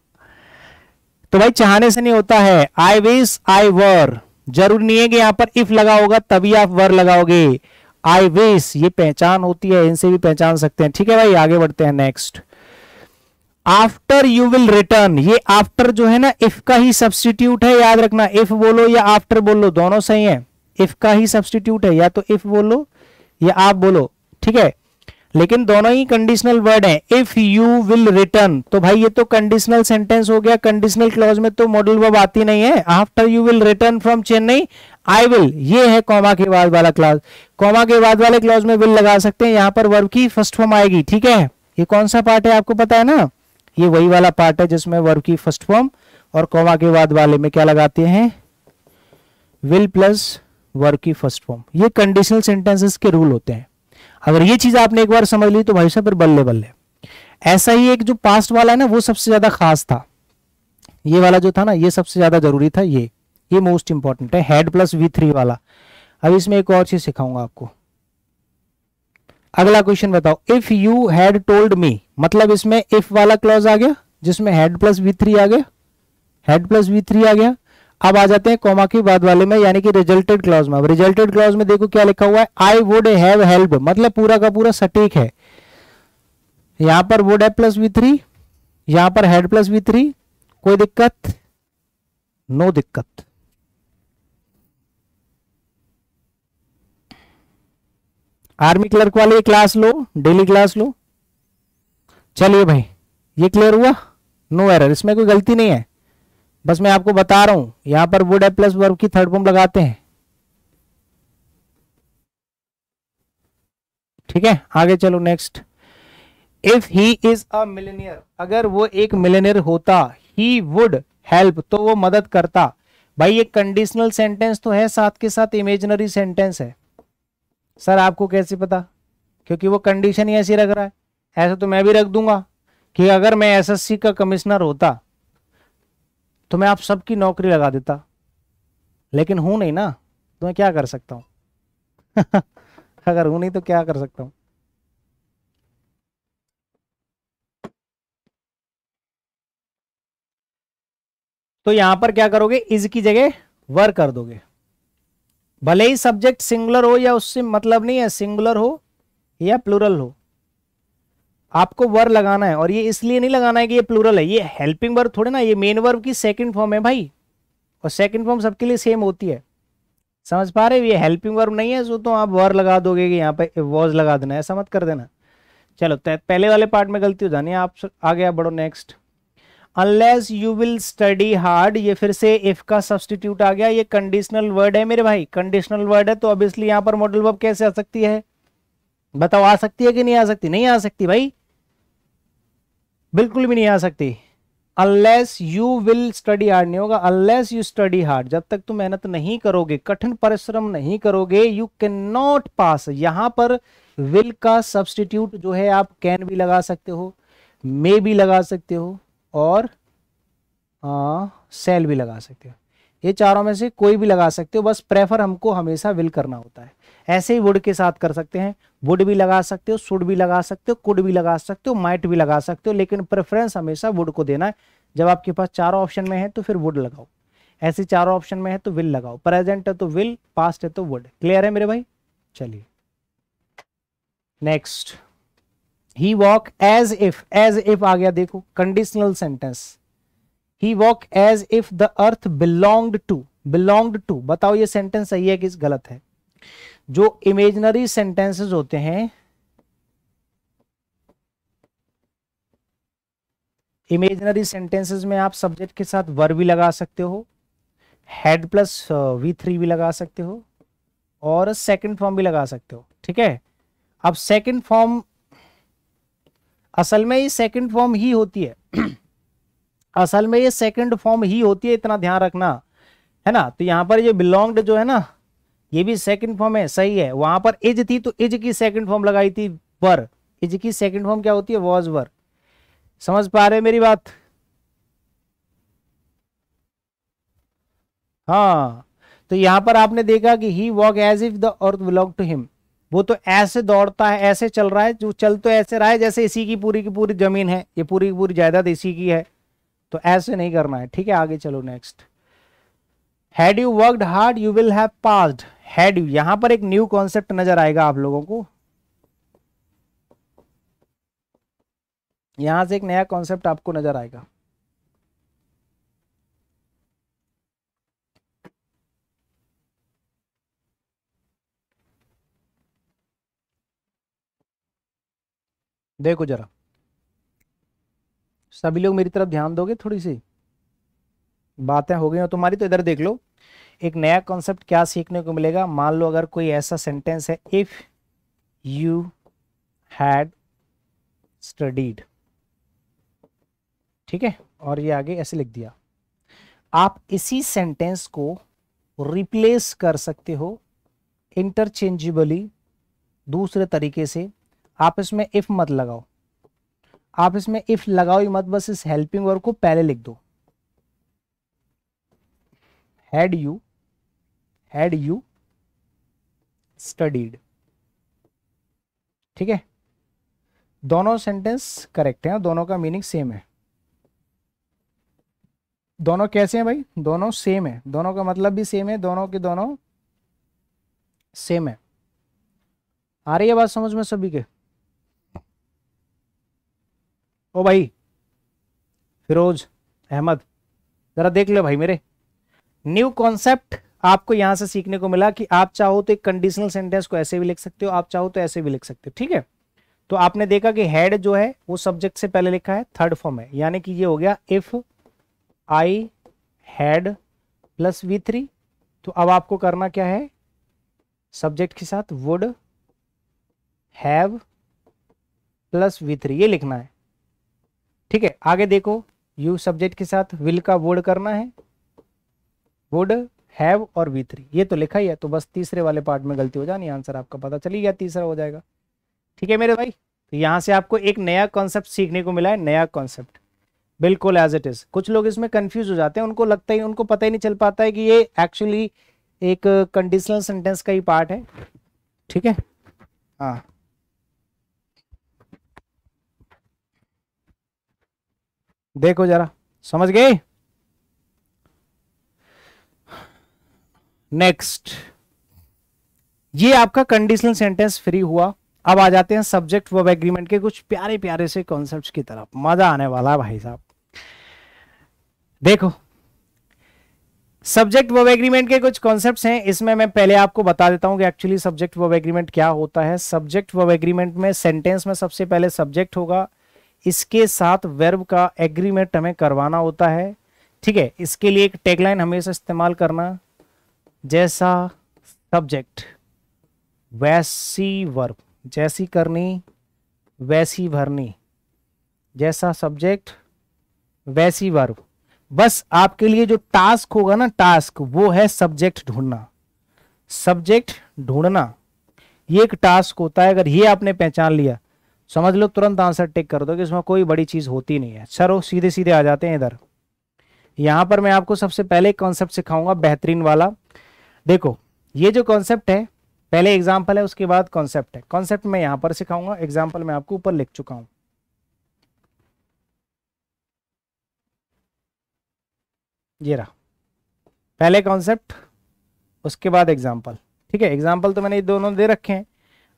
तो भाई चाहने से नहीं होता है आई विश आई वर जरूरी नहीं है कि यहां पर इफ लगा होगा तभी आप वर लगाओगे आई विश ये पहचान होती है इनसे भी पहचान सकते हैं ठीक है भाई आगे बढ़ते हैं next after you will return ये आफ्टर जो है ना इफ का ही सब्सटीट्यूट है याद रखना इफ बोलो या आफ्टर बोलो दोनों सही है इफ का ही सब्सटीट्यूट है या तो इफ बोलो या आप बोलो ठीक है लेकिन दोनों ही कंडीशनल वर्ड हैं इफ यू विल रिटर्न तो भाई ये तो कंडीशनल सेंटेंस हो गया कंडीशनल क्लॉज में तो मॉडल वर्ब आती नहीं है after you will return from Chennai I will ये है कॉमा के बाद वाला क्लॉज कॉमा के बाद वाले क्लॉज में विल लगा सकते हैं यहां पर वर्ब की फर्स्ट फॉर्म आएगी ठीक है ये कौन सा पार्ट है आपको पता है ना ये वही वाला पार्ट है जिसमें वर्ब की फर्स्ट फॉर्म और कॉमा के बाद वाले में क्या लगाते हैं विल प्लस वर्ब की फर्स्ट फॉर्म ये कंडीशनल सेंटेंसेस के रूल होते हैं अगर ये चीज आपने एक बार समझ ली तो भाई साहब फिर बल्ले बल्ले ऐसा ही एक जो पास्ट वाला है ना वो सबसे ज्यादा खास था ये वाला जो था ना ये सबसे ज्यादा जरूरी था ये ये मोस्ट इंपॉर्टेंट है हेड प्लस वी थ्री वाला अब इसमें एक और चीज सिखाऊंगा आपको अगला क्वेश्चन बताओ if you had told me मतलब इसमें इफ वाला क्लॉज आ गया जिसमें हेड प्लस वी थ्री आ गया हेड प्लस वी थ्री आ गया अब आ जाते हैं कोमा की बाद वाले में यानी कि रिजल्टेड क्लॉज में अब रिजल्टेड क्लॉज में देखो क्या लिखा हुआ है आई वुड हैव हेल्प मतलब पूरा का पूरा सटीक है यहां पर वुड है प्लस वी थ्री यहां पर हेड प्लस वी थ्री कोई दिक्कत नो दिक्कत आर्मी क्लर्क वाले क्लास लो डेली क्लास लो चलिए भाई ये क्लियर हुआ नो एरर इसमें कोई गलती नहीं है बस मैं आपको बता रहा हूं यहां पर वुड है प्लस वर्ब की थर्ड फॉर्म लगाते हैं ठीक है आगे चलो next if he is a millionaire अगर वो एक मिलेनियर होता ही वुड हेल्प तो वो मदद करता भाई ये कंडीशनल सेंटेंस तो है साथ के साथ इमेजनरी सेंटेंस है सर आपको कैसे पता क्योंकि वो कंडीशन ही ऐसी रख रहा है ऐसा तो मैं भी रख दूंगा कि अगर मैं एसएससी का कमिश्नर होता तो मैं आप सबकी नौकरी लगा देता लेकिन हूं नहीं ना तो मैं क्या कर सकता हूं अगर हूं नहीं तो क्या कर सकता हूं तो यहां पर क्या करोगे इज की जगह वर कर दोगे भले ही सब्जेक्ट सिंगुलर हो या उससे मतलब नहीं है सिंगुलर हो या प्लूरल हो आपको वर लगाना है और ये इसलिए नहीं लगाना है कि ये प्लूरल है ये हेल्पिंग वर्ब थोड़े ना ये मेन वर्ब की सेकंड फॉर्म है भाई और सेकंड फॉर्म सबके लिए सेम होती है समझ पा रहे ये हेल्पिंग वर्ब नहीं है जो तो आप वर लगा दोगे कि यहाँ पे वॉज लगा देना ऐसा मत कर देना चलो पहले वाले पार्ट में गलती हो जानी आप आ गया बढ़ो next unless you will study hard ये फिर से इफ का सब्सटीट्यूट आ गया ये कंडीशनल वर्ड है मेरे भाई कंडीशनल वर्ड है तो ऑब्वियसली यहाँ पर मॉडल वर्ब कैसे आ सकती है बताओ आ सकती है कि नहीं आ सकती नहीं आ सकती भाई बिल्कुल भी नहीं आ सकती unless you will study hard नहीं होगा अनलेस यू स्टडी हार्ड जब तक तुम मेहनत नहीं करोगे कठिन परिश्रम नहीं करोगे यू कैन नॉट पास यहाँ पर विल का सब्सटीट्यूट जो है आप कैन भी लगा सकते हो मे भी लगा सकते हो और सेल भी लगा सकते हो ये चारों में से कोई भी लगा सकते हो बस प्रेफर हमको हमेशा विल करना होता है ऐसे ही वुड के साथ कर सकते हैं वुड भी लगा सकते हो सुड भी लगा सकते हो कुड भी लगा सकते हो माइट भी लगा सकते हो लेकिन प्रेफरेंस हमेशा वुड को देना है जब आपके पास चारों ऑप्शन में है तो फिर वुड लगाओ ऐसे चारों ऑप्शन में है तो विल लगाओ प्रेजेंट है तो विल पास्ट है तो वुड क्लियर है मेरे भाई चलिए next he walk as if as if आ गया देखो conditional sentence he walk as if the earth belonged to belong to बताओ ये सेंटेंस सही है कि गलत है जो इमेजनरी सेंटेंसेस होते हैं इमेजनरी सेंटेंसेस में आप सब्जेक्ट के साथ वर भी लगा सकते हो हेड प्लस वी थ्री भी लगा सकते हो और सेकंड फॉर्म भी लगा सकते हो ठीक है अब सेकंड फॉर्म असल में ये सेकंड फॉर्म ही होती है असल में ये सेकंड फॉर्म ही होती है इतना ध्यान रखना है ना तो यहां पर ये बिलोंग्ड जो है ना ये भी सेकंड फॉर्म है सही है वहां पर इज थी तो इज की सेकंड फॉर्म लगाई थी वर इज की सेकंड फॉर्म क्या होती है वॉज वर समझ पा रहे मेरी बात हाँ तो यहां पर आपने देखा कि he walk as if the earth belong to him वो तो ऐसे दौड़ता है ऐसे चल रहा है जो चल तो ऐसे रहा है जैसे इसी की पूरी की पूरी जमीन है ये पूरी की पूरी जायदाद इसी की है तो ऐसे नहीं करना है ठीक है आगे चलो next had you worked hard you will have passed had you यहां पर एक न्यू कॉन्सेप्ट नजर आएगा आप लोगों को यहां से एक नया कॉन्सेप्ट आपको नजर आएगा देखो जरा सभी लोग मेरी तरफ ध्यान दोगे थोड़ी सी बातें हो गई हो तुम्हारी तो इधर देख लो एक नया कॉन्सेप्ट क्या सीखने को मिलेगा मान लो अगर कोई ऐसा सेंटेंस है इफ यू हैड स्टडीड ठीक है और ये आगे ऐसे लिख दिया आप इसी सेंटेंस को रिप्लेस कर सकते हो इंटरचेंजेबली दूसरे तरीके से आप इसमें इफ मत लगाओ आप इसमें इफ लगाओ ही मत बस इस हेल्पिंग वर्ब को पहले लिख दो had you had you studied ठीक है दोनों सेंटेंस करेक्ट है दोनों का मीनिंग सेम है दोनों कैसे हैं भाई दोनों सेम है दोनों का मतलब भी सेम है दोनों के दोनों सेम है आ रही है बात समझ में सभी के ओ भाई फिरोज अहमद जरा देख ले भाई मेरे न्यू कॉन्सेप्ट आपको यहां से सीखने को मिला कि आप चाहो तो एक कंडीशनल सेंटेंस को ऐसे भी लिख सकते हो आप चाहो तो ऐसे भी लिख सकते हो ठीक है तो आपने देखा कि हेड जो है वो सब्जेक्ट से पहले लिखा है थर्ड फॉर्म है यानी कि ये हो गया if I had plus V three तो अब आपको करना क्या है सब्जेक्ट के साथ would have plus V three ये लिखना है ठीक है आगे देखो यू सब्जेक्ट के साथ विल का वुड करना है वुड हैव और वी थ्री ये तो लिखा ही है तो बस तीसरे वाले पार्ट में गलती हो जानी आंसर आपका पता चली गया तीसरा हो जाएगा ठीक है मेरे भाई तो यहाँ से आपको एक नया कॉन्सेप्ट सीखने को मिला है नया कॉन्सेप्ट बिल्कुल एज इट इज कुछ लोग इसमें कंफ्यूज हो जाते हैं उनको लगता ही उनको पता ही नहीं चल पाता है कि ये एक्चुअली एक कंडीशनल सेंटेंस का ही पार्ट है ठीक है हाँ देखो जरा समझ गए नेक्स्ट ये आपका कंडीशनल सेंटेंस फ्री हुआ अब आ जाते हैं सब्जेक्ट वर्ब एग्रीमेंट के कुछ प्यारे प्यारे से कॉन्सेप्ट की तरफ मजा आने वाला है भाई साहब देखो सब्जेक्ट वर्ब एग्रीमेंट के कुछ कॉन्सेप्ट हैं इसमें मैं पहले आपको बता देता हूं कि एक्चुअली सब्जेक्ट वर्ब एग्रीमेंट क्या होता है सब्जेक्ट वर्ब एग्रीमेंट में सेंटेंस में सबसे पहले सब्जेक्ट होगा इसके साथ वर्ब का एग्रीमेंट हमें करवाना होता है ठीक है इसके लिए एक टैगलाइन हमेशा इस्तेमाल करना जैसा सब्जेक्ट वैसी वर्ब जैसी करनी वैसी भरनी जैसा सब्जेक्ट वैसी वर्ब बस आपके लिए जो टास्क होगा ना टास्क वो है सब्जेक्ट ढूंढना सब्जेक्ट ढूंढना ये एक टास्क होता है अगर ये आपने पहचान लिया समझ लो तुरंत आंसर टिक कर दो कि इसमें कोई बड़ी चीज़ होती नहीं है सरो सीधे सीधे आ जाते हैं इधर यहां पर मैं आपको सबसे पहले एक कॉन्सेप्ट सिखाऊंगा बेहतरीन वाला देखो ये जो कॉन्सेप्ट है पहले एग्जाम्पल है उसके बाद कॉन्सेप्ट है कॉन्सेप्ट मैं यहां पर सिखाऊंगा एग्जाम्पल मैं आपको ऊपर लिख चुका हूं ये रहा पहले कॉन्सेप्ट उसके बाद एग्जाम्पल ठीक है एग्जाम्पल तो मैंने ये दोनों दे रखे हैं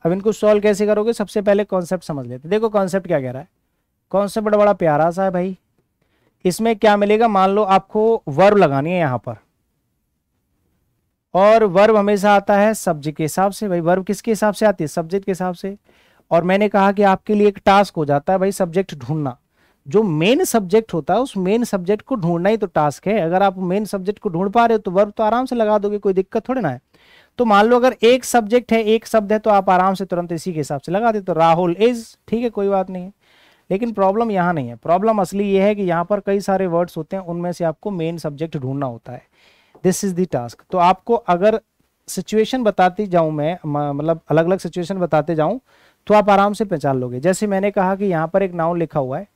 अब इनको सॉल्व कैसे करोगे सबसे पहले कॉन्सेप्ट समझ लेते देखो कॉन्सेप्ट क्या कह रहा है कॉन्सेप्ट बड़ा प्यारा सा है भाई इसमें क्या मिलेगा मान लो आपको वर्व लगानी है यहां पर और वर्व हमेशा आता है सब्जेक्ट के हिसाब से भाई वर्व किसके हिसाब से आती है सब्जेक्ट के हिसाब से और मैंने कहा कि आपके लिए एक टास्क हो जाता है भाई सब्जेक्ट ढूंढना जो मेन सब्जेक्ट होता है उस मेन सब्जेक्ट को ढूंढना ही तो टास्क है अगर आप मेन सब्जेक्ट को ढूंढ पा रहे हो तो वर्व तो आराम से लगा दोगे कोई दिक्कत थोड़ी ना है तो मान लो अगर एक सब्जेक्ट है एक शब्द है तो आप आराम से तुरंत इसी के हिसाब से लगा दे तो राहुल इज ठीक है कोई बात नहीं है लेकिन प्रॉब्लम यहाँ नहीं है प्रॉब्लम असली ये है कि यहाँ पर कई सारे वर्ड्स होते हैं उनमें से आपको मेन सब्जेक्ट ढूंढना होता है दिस इज द टास्क तो आपको अगर सिचुएशन बताती जाऊं मैं मतलब अलग अलग सिचुएशन बताते जाऊं तो आप आराम से पहचान लोगे जैसे मैंने कहा कि यहाँ पर एक नाउन लिखा हुआ है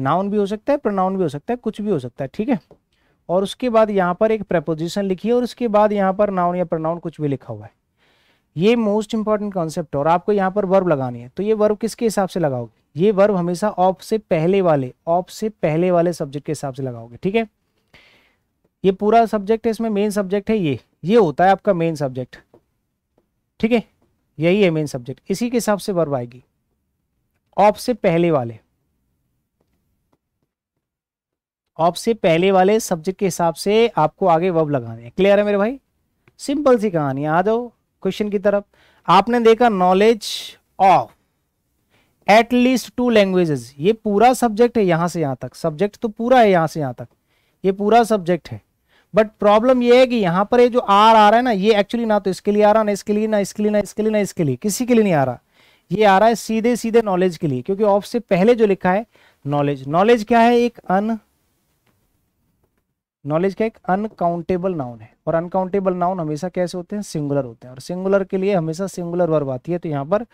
नाउन भी हो सकता है प्रोनाउन भी हो सकता है कुछ भी हो सकता है ठीक है और उसके बाद यहाँ पर एक प्रपोजिशन लिखी है और उसके बाद यहाँ पर नाउन या प्रोनाउन कुछ भी लिखा हुआ है ये मोस्ट इंपॉर्टेंट कॉन्सेप्ट है और आपको यहाँ पर वर्ब लगानी है तो ये वर्ब किसके हिसाब से लगाओगे ये वर्ब हमेशा ऑफ से पहले वाले ऑफ से पहले वाले सब्जेक्ट के हिसाब से लगाओगे ठीक है ये पूरा सब्जेक्ट है इसमें मेन सब्जेक्ट है ये ये होता है आपका मेन सब्जेक्ट ठीक है यही है मेन सब्जेक्ट इसी के हिसाब से वर्ब आएगी ऑफ से पहले वाले ऑफ से पहले वाले सब्जेक्ट के हिसाब से आपको आगे वर्ब लगाने हैं क्लियर है मेरे भाई सिंपल सी कहानी आ जाओ क्वेश्चन की तरफ आपने देखा knowledge of at least two languages ये पूरा सब्जेक्ट है यहां से यहां तक सब्जेक्ट तो पूरा है यहां से यहां तक ये पूरा सब्जेक्ट है बट प्रॉब्लम ये है कि यहाँ पर ये जो आर आ रहा है ना ये एक्चुअली ना तो इसके लिए आ रहा ना इसके लिए ना इसके लिए ना इसके लिए ना इसके लिए किसी के लिए नहीं आ रहा ये आ रहा है सीधे सीधे नॉलेज के लिए क्योंकि ऑफ से पहले जो लिखा है नॉलेज नॉलेज क्या है एक अन नॉलेज क्या एक अनकाउंटेबल नाउन है और अनकाउंटेबल नाउन हमेशा कैसे होते हैं सिंगुलर होते हैं और सिंगुलर के लिए हमेशा सिंगुलर वर्ब आती है तो यहाँ पर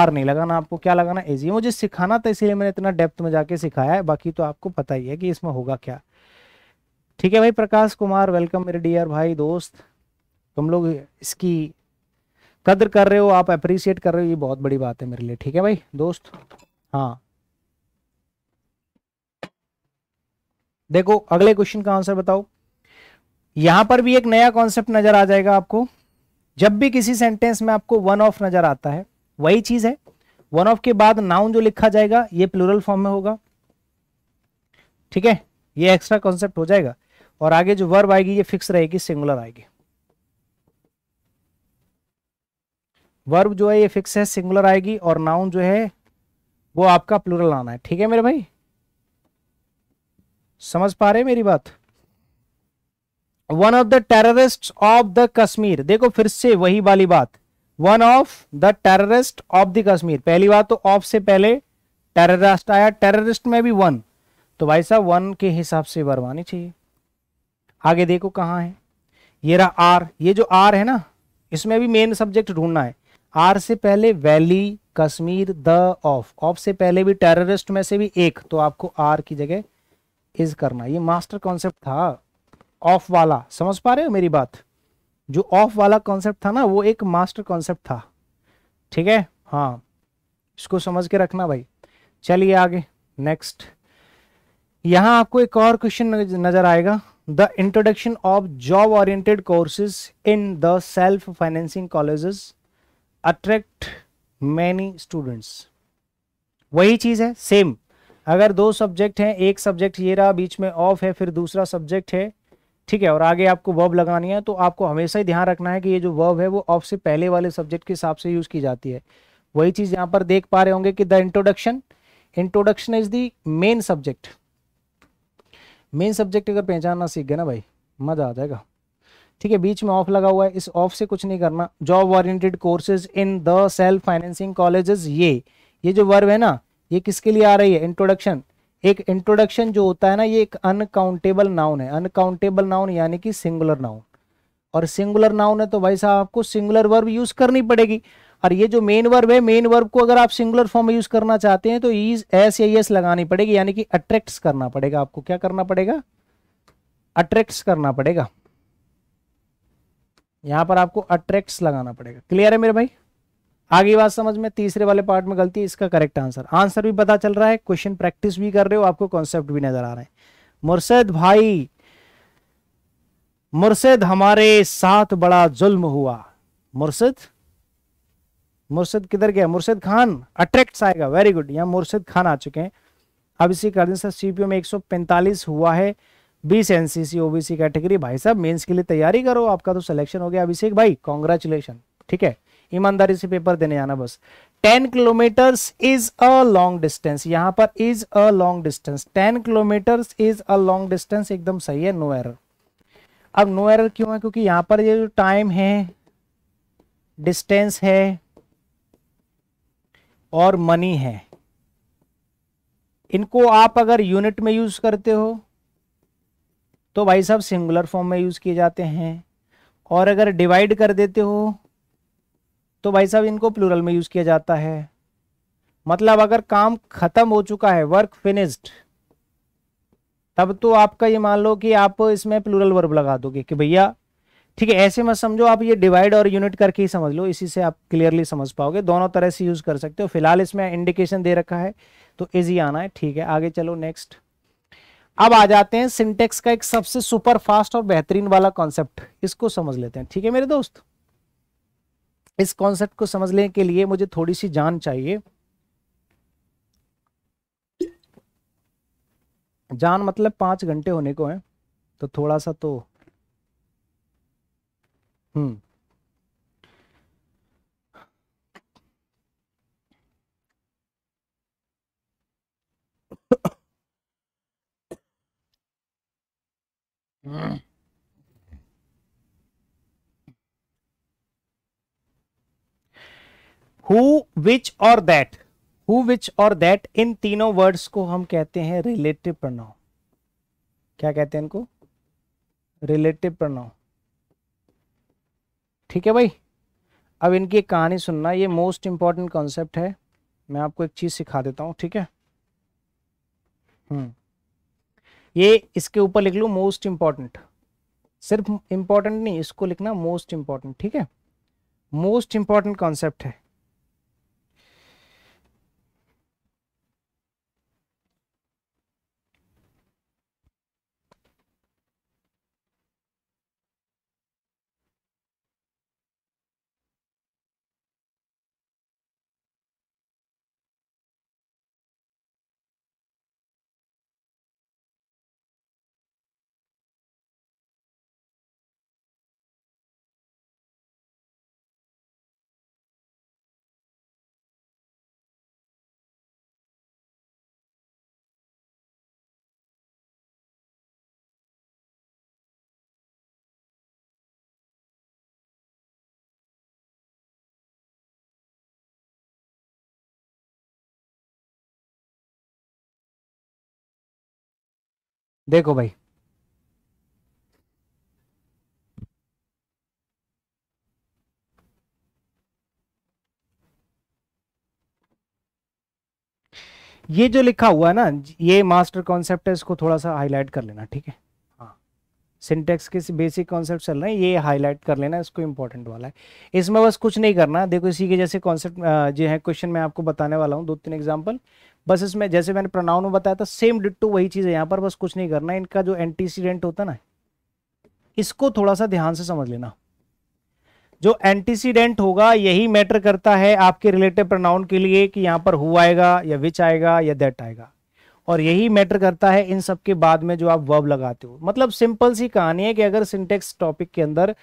आर नहीं लगाना आपको क्या लगाना एजी मुझे सिखाना था इसीलिए मैंने इतना डेप्थ में जाके सिखाया है बाकी तो आपको पता ही है कि इसमें होगा क्या ठीक है भाई प्रकाश कुमार वेलकम मेरे डियर भाई दोस्त तुम लोग इसकी कदर कर रहे हो आप अप्रिशिएट कर रहे हो ये बहुत बड़ी बात है मेरे लिए ठीक है भाई दोस्त हाँ देखो अगले क्वेश्चन का आंसर बताओ यहां पर भी एक नया कॉन्सेप्ट नजर आ जाएगा आपको जब भी किसी सेंटेंस में आपको वन ऑफ नजर आता है वही चीज है वन ऑफ के बाद नाउन जो लिखा जाएगा ये प्लूरल फॉर्म में होगा ठीक है ये एक्स्ट्रा कॉन्सेप्ट हो जाएगा और आगे जो वर्ब आएगी ये फिक्स रहेगी सिंगुलर आएगी वर्ब जो है ये फिक्स है सिंगुलर आएगी और नाउन जो है वो आपका प्लूरल आना है ठीक है मेरे भाई समझ पा रहे मेरी बात one of the terrorist of the Kashmir देखो फिर से वही वाली बात one of the terrorist of the Kashmir पहली बात तो ऑफ से पहले टेररिस्ट आया टेररिस्ट में भी वन तो भाई साहब वन के हिसाब से बरवानी चाहिए आगे देखो कहाँ है ये रहा आर ये जो आर है ना इसमें भी मेन सब्जेक्ट ढूंढना है आर से पहले valley Kashmir the of of से पहले भी टेररिस्ट में से भी एक तो आपको आर की जगह इज करना ये मास्टर कॉन्सेप्ट था ऑफ वाला समझ पा रहे हो मेरी बात जो ऑफ वाला कॉन्सेप्ट था ना वो एक मास्टर कॉन्सेप्ट था ठीक है हाँ इसको समझ के रखना भाई चलिए आगे नेक्स्ट यहाँ आपको एक और क्वेश्चन नजर आएगा the introduction of job oriented courses in the self financing colleges attract many students वही चीज है सेम अगर दो सब्जेक्ट हैं एक सब्जेक्ट ये रहा बीच में ऑफ है फिर दूसरा सब्जेक्ट है ठीक है और आगे आपको वर्ब लगानी है तो आपको हमेशा ही ध्यान रखना है कि ये जो वर्ब है वो ऑफ से पहले वाले सब्जेक्ट के हिसाब से यूज की जाती है वही चीज यहाँ पर देख पा रहे होंगे कि the introduction introduction is the main subject main subject अगर पहचानना सीख गए ना भाई मज़ा आ जाएगा ठीक है बीच में ऑफ लगा हुआ है इस ऑफ से कुछ नहीं करना job oriented courses in the self financing colleges ये ये जो वर्ब है ना ये किसके लिए आ रही है इंट्रोडक्शन एक इंट्रोडक्शन जो होता है ना ये एक अनकाउंटेबल नाउन है अनकाउंटेबल नाउन यानी कि सिंगुलर नाउन और सिंगुलर नाउन है तो भाई साहब आपको सिंगुलर वर्ब यूज करनी पड़ेगी और ये जो मेन वर्ब है मेन वर्ब को अगर आप सिंगुलर फॉर्म में यूज करना चाहते हैं तो इज एस या लगानी पड़ेगी यानी कि अट्रैक्ट्स करना पड़ेगा आपको क्या करना पड़ेगा अट्रैक्ट्स करना पड़ेगा यहां पर आपको अट्रैक्ट्स लगाना पड़ेगा क्लियर है मेरे भाई आगे बात समझ में तीसरे वाले पार्ट में गलती है इसका करेक्ट आंसर आंसर भी पता चल रहा है क्वेश्चन प्रैक्टिस भी कर रहे हो आपको कॉन्सेप्ट भी नजर आ रहे हैं मुर्शद भाई मुर्शद हमारे साथ बड़ा जुल्म हुआ मुर्शद मुर्शिद किधर गया मुर्शिद खान अट्रैक्ट आएगा वेरी गुड यहाँ मुर्शिद खान आ चुके हैं अब इसी कर सर सीपीओ में 145 हुआ है बीस एनसीसी ओबीसी कैटेगरी भाई साहब मेंस के लिए तैयारी करो आपका तो सिलेक्शन हो गया अभिषेक भाई कॉन्ग्रेचुलेशन ठीक है ईमानदारी से पेपर देने जाना बस ten kilometre is a long distance यहाँ पर is a long distance ten kilometre is a long distance एकदम सही है नो एरर अब नो एरर क्यों है क्योंकि यहाँ पर ये जो टाइम है डिस्टेंस है और मनी है इनको आप अगर यूनिट में यूज़ करते हो तो भाई साहब सिंगुलर फॉर्म में यूज़ किए जाते हैं और अगर डिवाइड कर देते हो तो भाई साहब इनको प्लूरल में यूज़ किया जाता है मतलब अगर काम ख़त्म हो चुका है वर्क फिनिश्ड तब तो आपका ये मान लो कि आप इसमें प्लूरल वर्ब लगा दोगे कि भैया ठीक है ऐसे मत समझो आप ये डिवाइड और यूनिट करके ही समझ लो इसी से आप क्लियरली समझ पाओगे दोनों तरह से यूज कर सकते हो फिलहाल इसमें इंडिकेशन दे रखा है तो इजी आना है ठीक है आगे चलो नेक्स्ट अब आ जाते हैं सिंटेक्स का एक सबसे सुपर फास्ट और बेहतरीन वाला कॉन्सेप्ट इसको समझ लेते हैं ठीक है मेरे दोस्त इस कॉन्सेप्ट को समझने के लिए मुझे थोड़ी सी जान चाहिए जान मतलब पांच घंटे होने को है तो थोड़ा सा तो हु विच और दैट हु विच और दैट इन तीनों वर्ड्स को हम कहते हैं रिलेटिव प्रनाउन क्या कहते हैं इनको रिलेटिव प्रनाउन ठीक है भाई अब इनकी कहानी सुनना ये मोस्ट इम्पॉर्टेंट कॉन्सेप्ट है मैं आपको एक चीज़ सिखा देता हूँ ठीक है हम्म। ये इसके ऊपर लिख लो मोस्ट इम्पॉर्टेंट सिर्फ इम्पॉर्टेंट नहीं इसको लिखना मोस्ट इम्पॉर्टेंट ठीक है मोस्ट इम्पॉर्टेंट कॉन्सेप्ट है देखो भाई ये जो लिखा हुआ है ना ये मास्टर कॉन्सेप्ट है इसको थोड़ा सा हाईलाइट कर लेना ठीक है सिंटेक्स के बेसिक कॉन्सेप्ट चल रहे हैं ये हाईलाइट कर लेना इसको इंपॉर्टेंट वाला है इसमें बस कुछ नहीं करना देखो इसी के जैसे कॉन्सेप्ट जो है क्वेश्चन मैं आपको बताने वाला हूँ दो तीन एग्जाम्पल बस इसमें जैसे मैंने प्रोनाउन में बताया था सेम डिट्टू वही चीज़ है यहाँ पर बस कुछ नहीं करना इनका जो एंटीसीडेंट होता ना इसको थोड़ा सा ध्यान से समझ लेना जो एंटीसीडेंट होगा यही मैटर करता है आपके रिलेटिव प्रोनाउन के लिए कि यहाँ पर हु आएगा या विच आएगा या दैट आएगा और यही मैटर करता है इन सब के बाद में जो आप वर्ब लगाते हो मतलब सिंपल सी कहानी है कि अगर सिंटेक्स टॉपिक के अंदर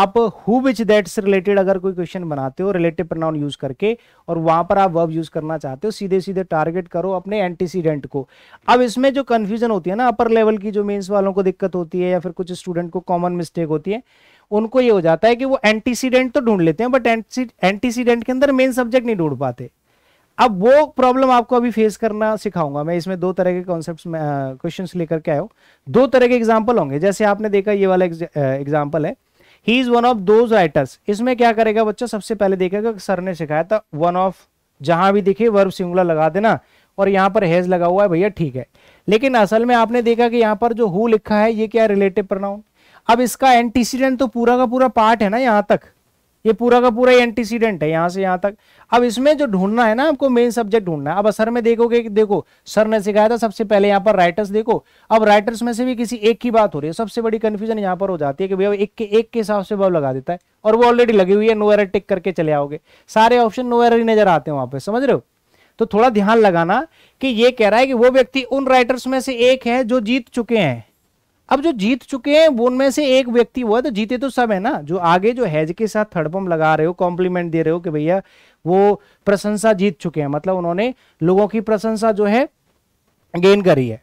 आप हु विच दैट से रिलेटेड अगर कोई क्वेश्चन बनाते हो रिलेटिव प्रनाउन यूज करके और वहां पर आप वर्ब यूज करना चाहते हो सीधे सीधे टारगेट करो अपने एंटीसीडेंट को अब इसमें जो कन्फ्यूजन होती है ना अपर लेवल की जो मेन्स वालों को दिक्कत होती है या फिर कुछ स्टूडेंट को कॉमन मिस्टेक होती है उनको ये हो जाता है कि वो एंटीसीडेंट तो ढूंढ लेते हैं बट एंटीसीडेंट के अंदर मेन सब्जेक्ट नहीं ढूंढ पाते अब वो प्रॉब्लम आपको अभी फेस करना सिखाऊंगा मैं इसमें दो तरह के कॉन्सेप्ट्स में क्वेश्चन लेकर के आयो दो तरह के एग्जांपल होंगे जैसे आपने देखा ये वाला एग्जांपल है he is one of those writers इसमें क्या करेगा बच्चा सबसे पहले देखेगा सर ने सिखाया था वन ऑफ जहां भी दिखे वर्ब सिंगुलर लगा देना और यहाँ पर हैज लगा हुआ है भैया ठीक है लेकिन असल में आपने देखा कि यहाँ पर जो हु लिखा है ये क्या रिलेटिव प्रनाउन अब इसका एंटीसीडेंट तो पूरा का पूरा पार्ट है ना यहाँ तक ये पूरा का पूरा एंटीसीडेंट है यहाँ से यहाँ तक अब इसमें जो ढूंढना है ना आपको मेन सब्जेक्ट ढूंढना है अब असर में देखोगे देखो सर ने सिखाया था सबसे पहले यहाँ पर राइटर्स देखो अब राइटर्स में से भी किसी एक की बात हो रही है सबसे बड़ी कन्फ्यूजन यहाँ पर हो जाती है कि भैया एक के एक के हिसाब से बल्ब लगा देता है और वो ऑलरेडी लगी हुई है नो एरर टिक करके चले आओगे सारे ऑप्शन नो एरर ही नजर आते हैं वहाँ पर समझ रहे हो तो थोड़ा ध्यान लगाना कि ये कह रहा है कि वो व्यक्ति उन राइटर्स में से एक है जो जीत चुके हैं अब जो जीत चुके हैं उनमें से एक व्यक्ति हुआ तो जीते तो सब है ना जो आगे जो हैज के साथ थर्ड पम्प लगा रहे हो कॉम्प्लीमेंट दे रहे हो कि भैया वो प्रशंसा जीत चुके हैं मतलब उन्होंने लोगों की प्रशंसा जो है गेन करी है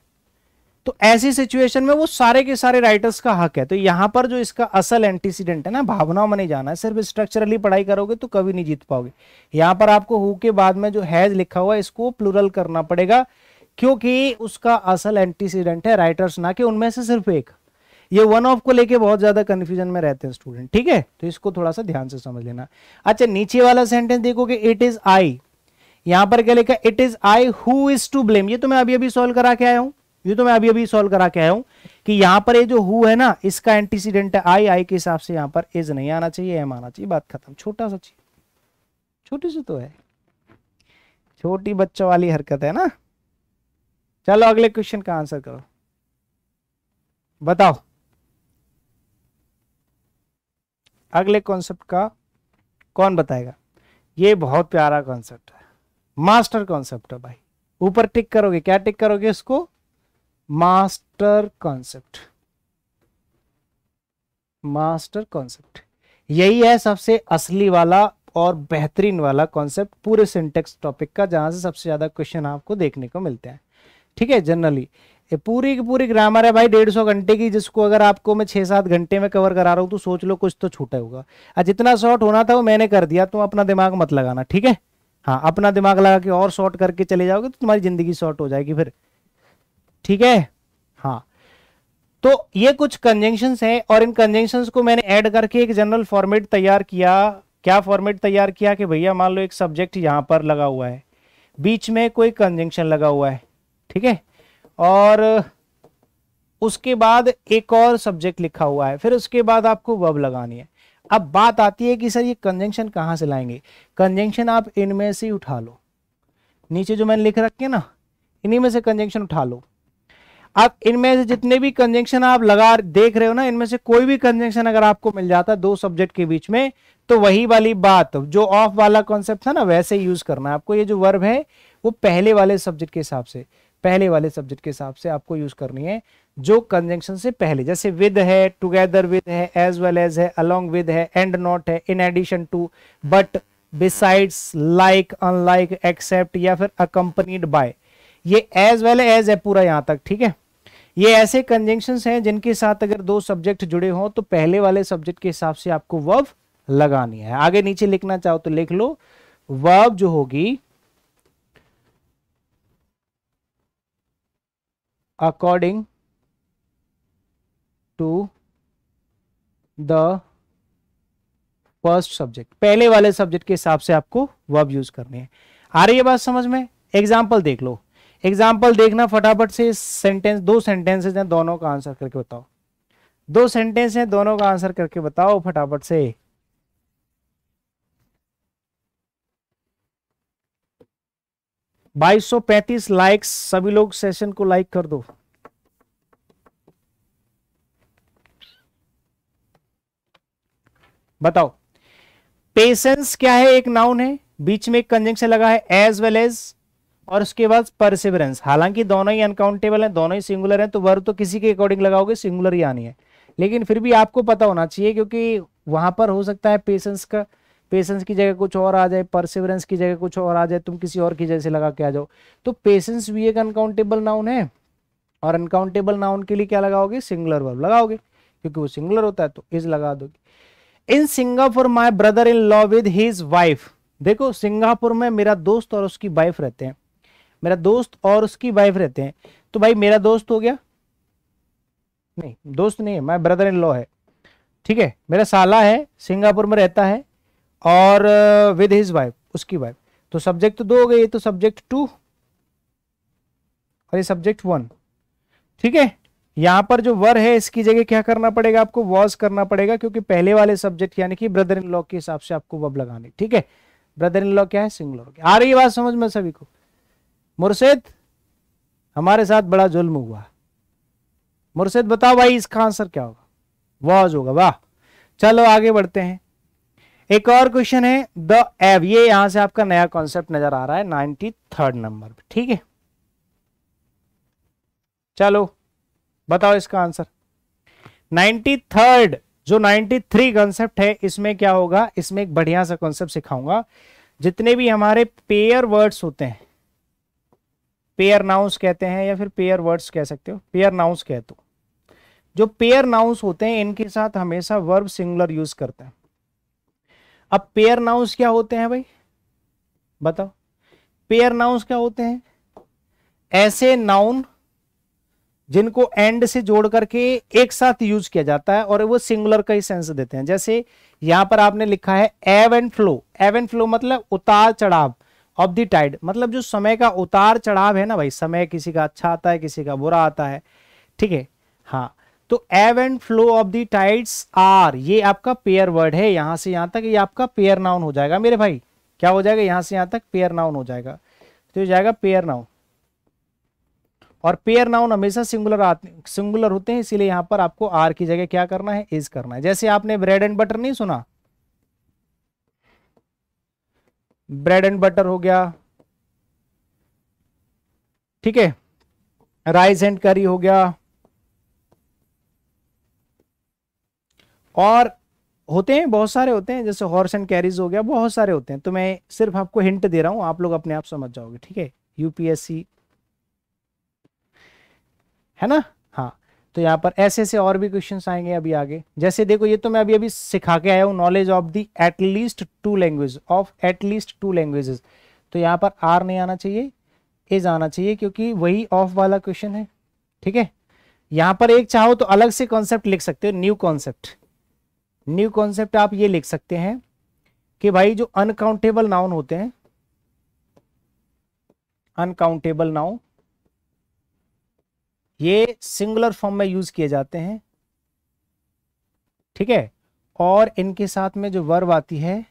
तो ऐसी सिचुएशन में वो सारे के सारे राइटर्स का हक है तो यहां पर जो इसका असल एंटीसीडेंट है ना भावनाओं में नहीं जाना है सिर्फ स्ट्रक्चरली पढ़ाई करोगे तो कभी नहीं जीत पाओगे यहां पर आपको हु के बाद में जो हैज लिखा हुआ है इसको प्लुरल करना पड़ेगा क्योंकि उसका असल एंटीसीडेंट है राइटर्स ना कि उनमें से सिर्फ एक ये वन ऑफ को लेके बहुत ज्यादा कन्फ्यूजन में रहते हैं स्टूडेंट ठीक है तो इसको थोड़ा सा ध्यान से समझ लेना अच्छा नीचे वाला सेंटेंस कि इट इज आई यहां पर क्या लिखा it is I who is to blame ये तो मैं अभी अभी सॉल्व करा के आया हूं ये तो मैं अभी अभी सॉल्व करा के आया हूं कि यहाँ पर ये जो हु है ना इसका एंटीसीडेंट है आई आई के हिसाब से यहाँ पर इज नहीं आना चाहिए एम आना चाहिए बात खत्म छोटा सा चीज छोटी सी तो है छोटी बच्चों वाली हरकत है ना चलो अगले क्वेश्चन का आंसर करो बताओ अगले कॉन्सेप्ट का कौन बताएगा ये बहुत प्यारा कॉन्सेप्ट है मास्टर कॉन्सेप्ट है भाई ऊपर टिक करोगे क्या टिक करोगे इसको मास्टर कॉन्सेप्ट मास्टर कॉन्सेप्ट यही है सबसे असली वाला और बेहतरीन वाला कॉन्सेप्ट पूरे सिंटेक्स टॉपिक का जहां से सबसे ज्यादा क्वेश्चन आपको देखने को मिलते हैं ठीक है जनरली ये पूरी की पूरी ग्रामर है भाई डेढ़ सौ घंटे की जिसको अगर आपको मैं छः सात घंटे में कवर करा रहा हूँ तो सोच लो कुछ तो छूटा होगा आज जितना शॉर्ट होना था वो मैंने कर दिया तो अपना दिमाग मत लगाना ठीक है हाँ अपना दिमाग लगा के और शॉर्ट करके चले जाओगे तो तुम्हारी ज़िंदगी शॉर्ट हो जाएगी फिर ठीक है हाँ तो ये कुछ कंजेंशन है और इन कंजेंशन को मैंने ऐड करके एक जनरल फॉर्मेट तैयार किया क्या फॉर्मेट तैयार किया कि भैया मान लो एक सब्जेक्ट यहाँ पर लगा हुआ है बीच में कोई कंजेंशन लगा हुआ है ठीक है और उसके बाद एक और सब्जेक्ट लिखा हुआ है फिर उसके बाद आपको वब लगानी है अब बात आती है कि सर ये कंजेंशन कहाँ से लाएंगे कंजेंशन आप इनमें से उठा लो नीचे जो मैंने लिख रखे ना इन्हीं में से कंजेंशन उठा लो अब इनमें से जितने भी कंजेंशन आप लगा देख रहे हो ना इनमें से कोई भी कंजेंशन अगर आपको मिल जाता है दो सब्जेक्ट के बीच में तो वही वाली बात जो ऑफ वाला कॉन्सेप्ट था ना वैसे यूज करना है आपको ये जो वर्ब है वो पहले वाले सब्जेक्ट के हिसाब से पहले वाले सब्जेक्ट के हिसाब से आपको यूज करनी है जो कंजंक्शन से पहले जैसे विद है टुगेदर विद है एज वेल एज है अलोंग विद है एंड नॉट है in addition to but besides like unlike except या फिर अकम्पनीड बाय ये एज वेल एज है पूरा यहां तक ठीक है ये ऐसे कंजंक्शंस हैं जिनके साथ अगर दो सब्जेक्ट जुड़े हों तो पहले वाले सब्जेक्ट के हिसाब से आपको वर्ब लगानी है आगे नीचे लिखना चाहो तो लिख लो वर्ब जो होगी according to the first subject पहले वाले सब्जेक्ट के हिसाब से आपको वर्ब यूज करनी है आ रही है बात समझ में एग्जाम्पल देख लो एग्जाम्पल देखना फटाफट से सेंटेंस दो सेंटेंसेज हैं दोनों का आंसर करके बताओ दो सेंटेंस हैं दोनों का आंसर करके बताओ फटाफट से 2235 लाइक्स सभी लोग सेशन को लाइक कर दो बताओ पेशेंस क्या है एक नाउन है बीच में एक कंजेंशन लगा है एज वेल एज और उसके बाद परसिवरेंस हालांकि दोनों ही अनकाउंटेबल हैं दोनों ही सिंगुलर हैं तो वर्ब तो किसी के अकॉर्डिंग लगाओगे सिंगुलर ही आनी है लेकिन फिर भी आपको पता होना चाहिए क्योंकि वहां पर हो सकता है पेशेंस का पेशेंस की जगह कुछ और आ जाए परसिवरेंस की जगह कुछ और आ जाए तुम किसी और की जैसे लगा के आ जाओ तो पेशेंस भी एक अनकाउंटेबल नाउन है और अनकाउंटेबल नाउन के लिए क्या लगाओगे सिंगुलर वर्ब लगाओगे क्योंकि वो सिंगुलर होता है तो इज लगा दोगे in Singapore my brother in law with his wife देखो सिंगापुर में मेरा दोस्त और उसकी वाइफ रहते हैं मेरा दोस्त और उसकी वाइफ रहते हैं तो भाई मेरा दोस्त हो गया नहीं दोस्त नहीं है माई ब्रदर इन लॉ है ठीक है मेरा साला है सिंगापुर में रहता है और विद हिज वाइफ उसकी वाइफ तो सब्जेक्ट तो दो हो गए ये तो सब्जेक्ट टू और ये सब्जेक्ट वन ठीक है यहां पर जो वर है इसकी जगह क्या करना पड़ेगा आपको वॉज करना पड़ेगा क्योंकि पहले वाले सब्जेक्ट यानी कि ब्रदर इन लॉ के हिसाब से आपको वब लगानी ठीक है ब्रदर इन लॉ क्या है सिंगुलर आ रही बात समझ में सभी को मुर्शेद हमारे साथ बड़ा जुल्म हुआ मुर्शेद बताओ भाई इसका आंसर क्या होगा वॉज होगा वाह चलो आगे बढ़ते हैं एक और क्वेश्चन है द एव ये यहां से आपका नया कॉन्सेप्ट नजर आ रहा है नाइनटी थर्ड नंबर ठीक है चलो बताओ इसका आंसर नाइन्टी थर्ड जो थ्री कॉन्सेप्ट है इसमें क्या होगा इसमें एक बढ़िया सा कॉन्सेप्ट सिखाऊंगा जितने भी हमारे पेयर वर्ड्स होते हैं पेयर नाउंस कहते हैं या फिर पेयर वर्ड्स कह सकते हो पेयर नाउंस कहते हो जो पेयर नाउंस होते हैं इनके साथ हमेशा वर्ब सिंगुलर यूज करते हैं अब पेयर नाउन्स क्या होते हैं भाई बताओ पेयर नाउंस क्या होते हैं ऐसे नाउन जिनको एंड से जोड़ करके एक साथ यूज किया जाता है और वो सिंगुलर का ही सेंस देते हैं जैसे यहां पर आपने लिखा है ebb and flow ebb and flow मतलब उतार चढ़ाव ऑफ द टाइड मतलब जो समय का उतार चढ़ाव है ना भाई समय किसी का अच्छा आता है किसी का बुरा आता है ठीक है हाँ तो ebb and flow of the tides are ये आपका पेयर वर्ड है यहां से यहां तक ये आपका पेयर नाउन हो जाएगा मेरे भाई क्या हो जाएगा यहां से यहां तक पेयर नाउन हो जाएगा तो जाएगा पेयर नाउन और पेयर नाउन हमेशा सिंगुलर आते सिंगुलर होते हैं इसीलिए यहां पर आपको आर की जगह क्या करना है इज करना है जैसे आपने ब्रेड एंड बटर नहीं सुना ब्रेड एंड बटर हो गया ठीक है राइस एंड करी हो गया और होते हैं बहुत सारे होते हैं जैसे हॉर्स एंड कैरीज हो गया बहुत सारे होते हैं तो मैं सिर्फ आपको हिंट दे रहा हूं आप लोग अपने आप समझ जाओगे ठीक है यूपीएससी है ना हाँ तो यहाँ पर ऐसे ऐसे और भी क्वेश्चंस आएंगे अभी आगे जैसे देखो ये तो मैं अभी अभी सिखा के आया हूँ knowledge of the at least two language of at least two languages तो यहाँ पर आर नहीं आना चाहिए एज आना चाहिए क्योंकि वही ऑफ वाला क्वेश्चन है ठीक है यहाँ पर एक चाहो तो अलग से कॉन्सेप्ट लिख सकते हो न्यू कॉन्सेप्ट न्यू कॉन्सेप्ट आप ये लिख सकते हैं कि भाई जो अनकाउंटेबल नाउन होते हैं अनकाउंटेबल नाउन ये सिंगुलर फॉर्म में यूज किए जाते हैं ठीक है और इनके साथ में जो वर्ब आती है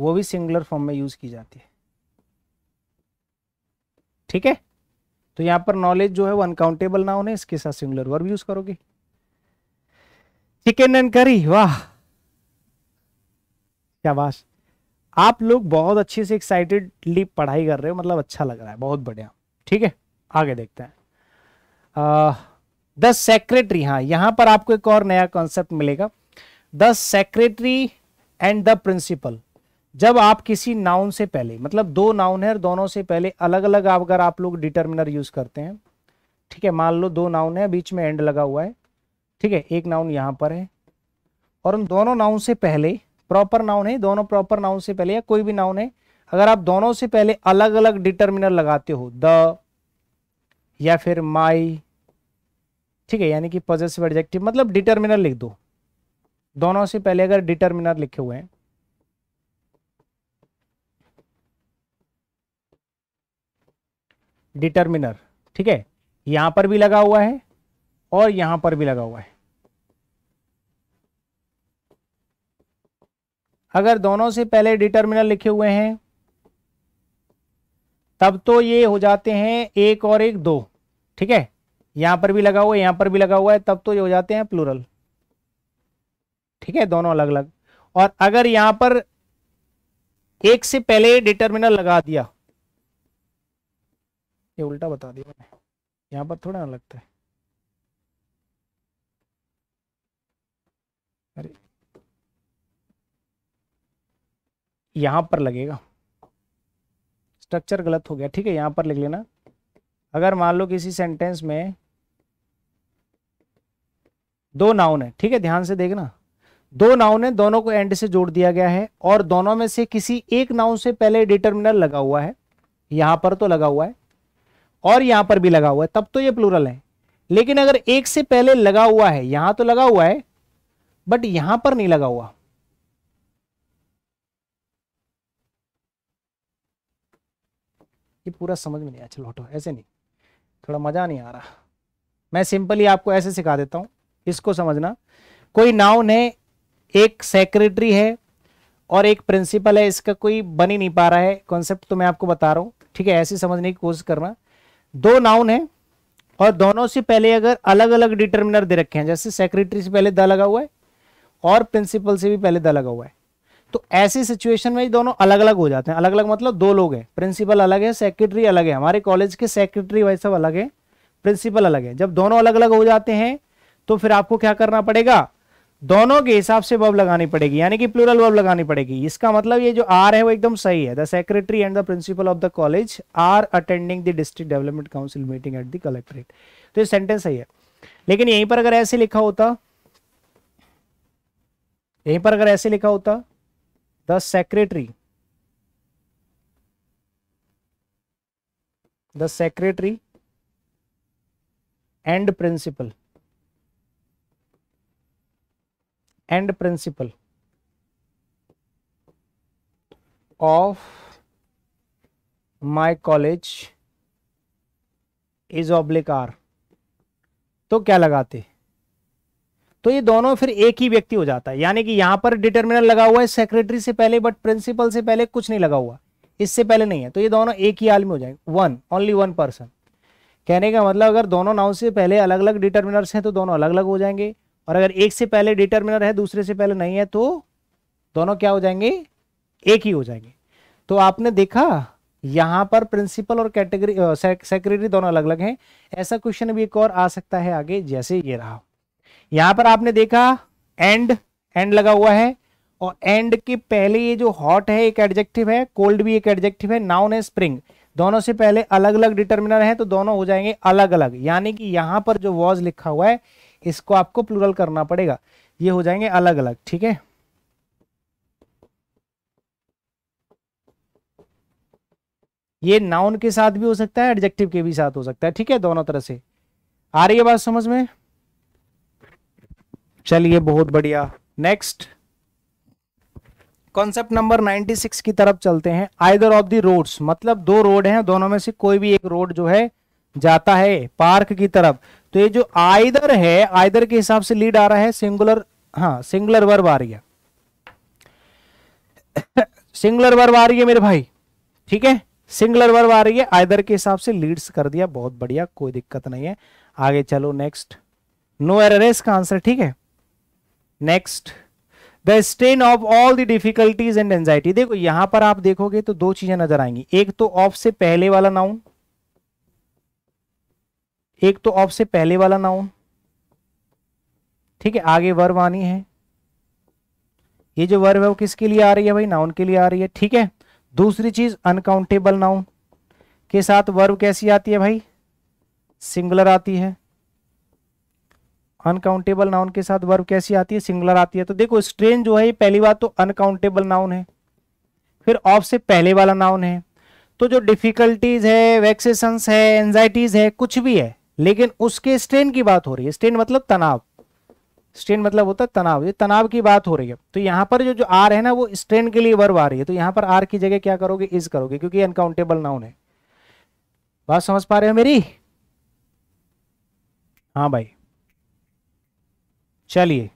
वो भी सिंगुलर फॉर्म में यूज की जाती है ठीक है तो यहां पर नॉलेज जो है वो अनकाउंटेबल नाउन है इसके साथ सिंगुलर वर्ब यूज करोगे चिकन एंड करी वाह बात आप लोग बहुत अच्छे से एक्साइटेडली पढ़ाई कर रहे हो मतलब अच्छा लग रहा है बहुत बढ़िया ठीक है आगे देखते हैं द सेक्रेटरी हाँ यहां पर आपको एक और नया कॉन्सेप्ट मिलेगा the secretary and the principal जब आप किसी नाउन से पहले मतलब दो नाउन है और दोनों से पहले अलग अलग अगर आप लोग डिटर्मिनर यूज करते हैं ठीक है मान लो दो नाउन है बीच में एंड लगा हुआ है ठीक है एक नाउन यहां पर है और उन दोनों नाउन से पहले प्रॉपर नाउन है दोनों प्रॉपर नाउन से पहले या कोई भी नाउन है अगर आप दोनों से पहले अलग अलग डिटर्मिनर लगाते हो द या फिर माई ठीक है यानी कि पॉजिटिव एडजेक्टिव मतलब डिटर्मिनर लिख दो दोनों से पहले अगर डिटर्मिनर लिखे हुए हैं डिटर्मिनर ठीक है यहां पर भी लगा हुआ है और यहां पर भी लगा हुआ है अगर दोनों से पहले डिटर्मिनल लिखे हुए हैं तब तो ये हो जाते हैं एक और एक दो ठीक है यहां पर भी लगा हुआ है यहां पर भी लगा हुआ है तब तो ये हो जाते हैं प्लूरल ठीक है दोनों अलग अलग और अगर यहां पर एक से पहले डिटर्मिनल लगा दिया ये उल्टा बता दिया मैंने यहां पर थोड़ा ना लगता है यहां पर लगेगा स्ट्रक्चर गलत हो गया ठीक है यहां पर लिख लेना अगर मान लो किसी सेंटेंस में दो नाउन है ठीक है ध्यान से देखना दो नाउन है दोनों को एंड से जोड़ दिया गया है और दोनों में से किसी एक नाउन से पहले डिटर्मिनल लगा हुआ है यहां पर तो लगा हुआ है और यहां पर भी लगा हुआ है तब तो ये प्लूरल है लेकिन अगर एक से पहले लगा हुआ है यहां तो लगा हुआ है बट यहां पर नहीं लगा हुआ ये पूरा समझ में नहीं आया चलो हटो ऐसे नहीं थोड़ा मज़ा नहीं आ रहा मैं सिंपली आपको ऐसे सिखा देता हूँ इसको समझना कोई नाउन है एक सेक्रेटरी है और एक प्रिंसिपल है इसका कोई बन ही नहीं पा रहा है कॉन्सेप्ट तो मैं आपको बता रहा हूँ ठीक है ऐसे समझने की कोशिश करना दो नाउन है और दोनों से पहले अगर अलग अलग डिटर्मिनर दे रखे हैं जैसे सेक्रेटरी से पहले द लगा हुआ है और प्रिंसिपल से भी पहले द लगा हुआ है तो ऐसी सिचुएशन में ही दोनों अलग अलग हो जाते हैं अलग अलग मतलब दो लोग हैं प्रिंसिपल अलग है सेक्रेटरी अलग है हमारे कॉलेज के सेक्रेटरी भाई सब अलग है प्रिंसिपल अलग है जब दोनों अलग अलग हो जाते हैं तो फिर आपको क्या करना पड़ेगा दोनों के हिसाब से बब लगानी पड़ेगी यानी कि प्लूरल बब लगानी पड़ेगी इसका मतलब ये जो आर है वो एकदम सही है the secretary and the principal of the college are attending the district development council meeting at the collectorate तो ये सेंटेंस सही है लेकिन यहीं पर अगर ऐसे लिखा होता यहीं पर अगर ऐसे लिखा होता the secretary the secretary and principal and principal of my college is oblique are तो क्या लगाते हैं तो ये दोनों फिर एक ही व्यक्ति हो जाता है यानी कि यहां पर डिटर्मिनल लगा हुआ है सेक्रेटरी से पहले बट प्रिंसिपल से पहले कुछ नहीं लगा हुआ इससे पहले नहीं है तो ये दोनों एक ही आदमी हो जाएंगे वन ओनली वन पर्सन कहने का मतलब अगर दोनों नाउन से पहले अलग अलग डिटर्मिनर्स हैं तो दोनों अलग अलग हो जाएंगे और अगर एक से पहले डिटर्मिनर है दूसरे से पहले नहीं है तो दोनों क्या हो जाएंगे एक ही हो जाएंगे तो आपने देखा यहाँ पर प्रिंसिपल और कैटेगरी सेक्रेटरी दोनों अलग अलग हैं ऐसा क्वेश्चन भी एक और आ सकता है आगे जैसे ये रहा यहां पर आपने देखा एंड एंड लगा हुआ है और एंड के पहले ये जो हॉट है एक एडजेक्टिव है कोल्ड भी एक एडजेक्टिव है नाउन है स्प्रिंग दोनों से पहले अलग अलग डिटर्मिनर है तो दोनों हो जाएंगे अलग अलग यानी कि यहां पर जो वॉज लिखा हुआ है इसको आपको प्लूरल करना पड़ेगा ये हो जाएंगे अलग अलग ठीक है ये नाउन के साथ भी हो सकता है एडजेक्टिव के भी साथ हो सकता है ठीक है दोनों तरह से आ रही है बात समझ में चलिए बहुत बढ़िया नेक्स्ट कॉन्सेप्ट नंबर 96 की तरफ चलते हैं आइदर ऑफ दी रोड्स मतलब दो रोड हैं दोनों में से कोई भी एक रोड जो है जाता है पार्क की तरफ तो ये जो आइदर है आइदर के हिसाब से लीड आ रहा है सिंगुलर हाँ सिंगुलर वर्ब आ रही है सिंगुलर वर्ब आ रही है मेरे भाई ठीक है सिंगुलर वर्ब आ रही है आइदर के हिसाब से लीड्स कर दिया बहुत बढ़िया कोई दिक्कत नहीं है आगे चलो नेक्स्ट नो एर इसका आंसर ठीक है next the stain of all the difficulties and anxiety देखो यहां पर आप देखोगे तो दो चीजें नजर आएंगी एक तो ऑफ से पहले वाला नाउन एक तो ऑफ से पहले वाला नाउन ठीक है आगे वर्व आनी है ये जो वर्व है वो किसके लिए आ रही है भाई नाउन के लिए आ रही है ठीक है दूसरी चीज अनकाउंटेबल नाउन के साथ वर्व कैसी आती है भाई सिंगुलर आती है अनकाउंटेबल नाउन के साथ वर्ब कैसी आती है सिंगुलर आती है तो देखो स्ट्रेन जो है पहली बात तो अनकाउंटेबल नाउन है फिर ऑफ से पहले वाला नाउन है तो जो डिफिकल्टीज है वैक्सेशंस है एंजाइटीज है कुछ भी है लेकिन उसके स्ट्रेन की बात हो रही है स्ट्रेन मतलब तनाव स्ट्रेन मतलब होता है तनाव ये तनाव की बात हो रही है तो यहाँ पर जो जो आर है ना वो स्ट्रेन के लिए वर्ब आ रही है तो यहाँ पर आर की जगह क्या करोगे इज करोगे क्योंकि अनकाउंटेबल नाउन है बात समझ पा रहे हो मेरी हाँ भाई चलिए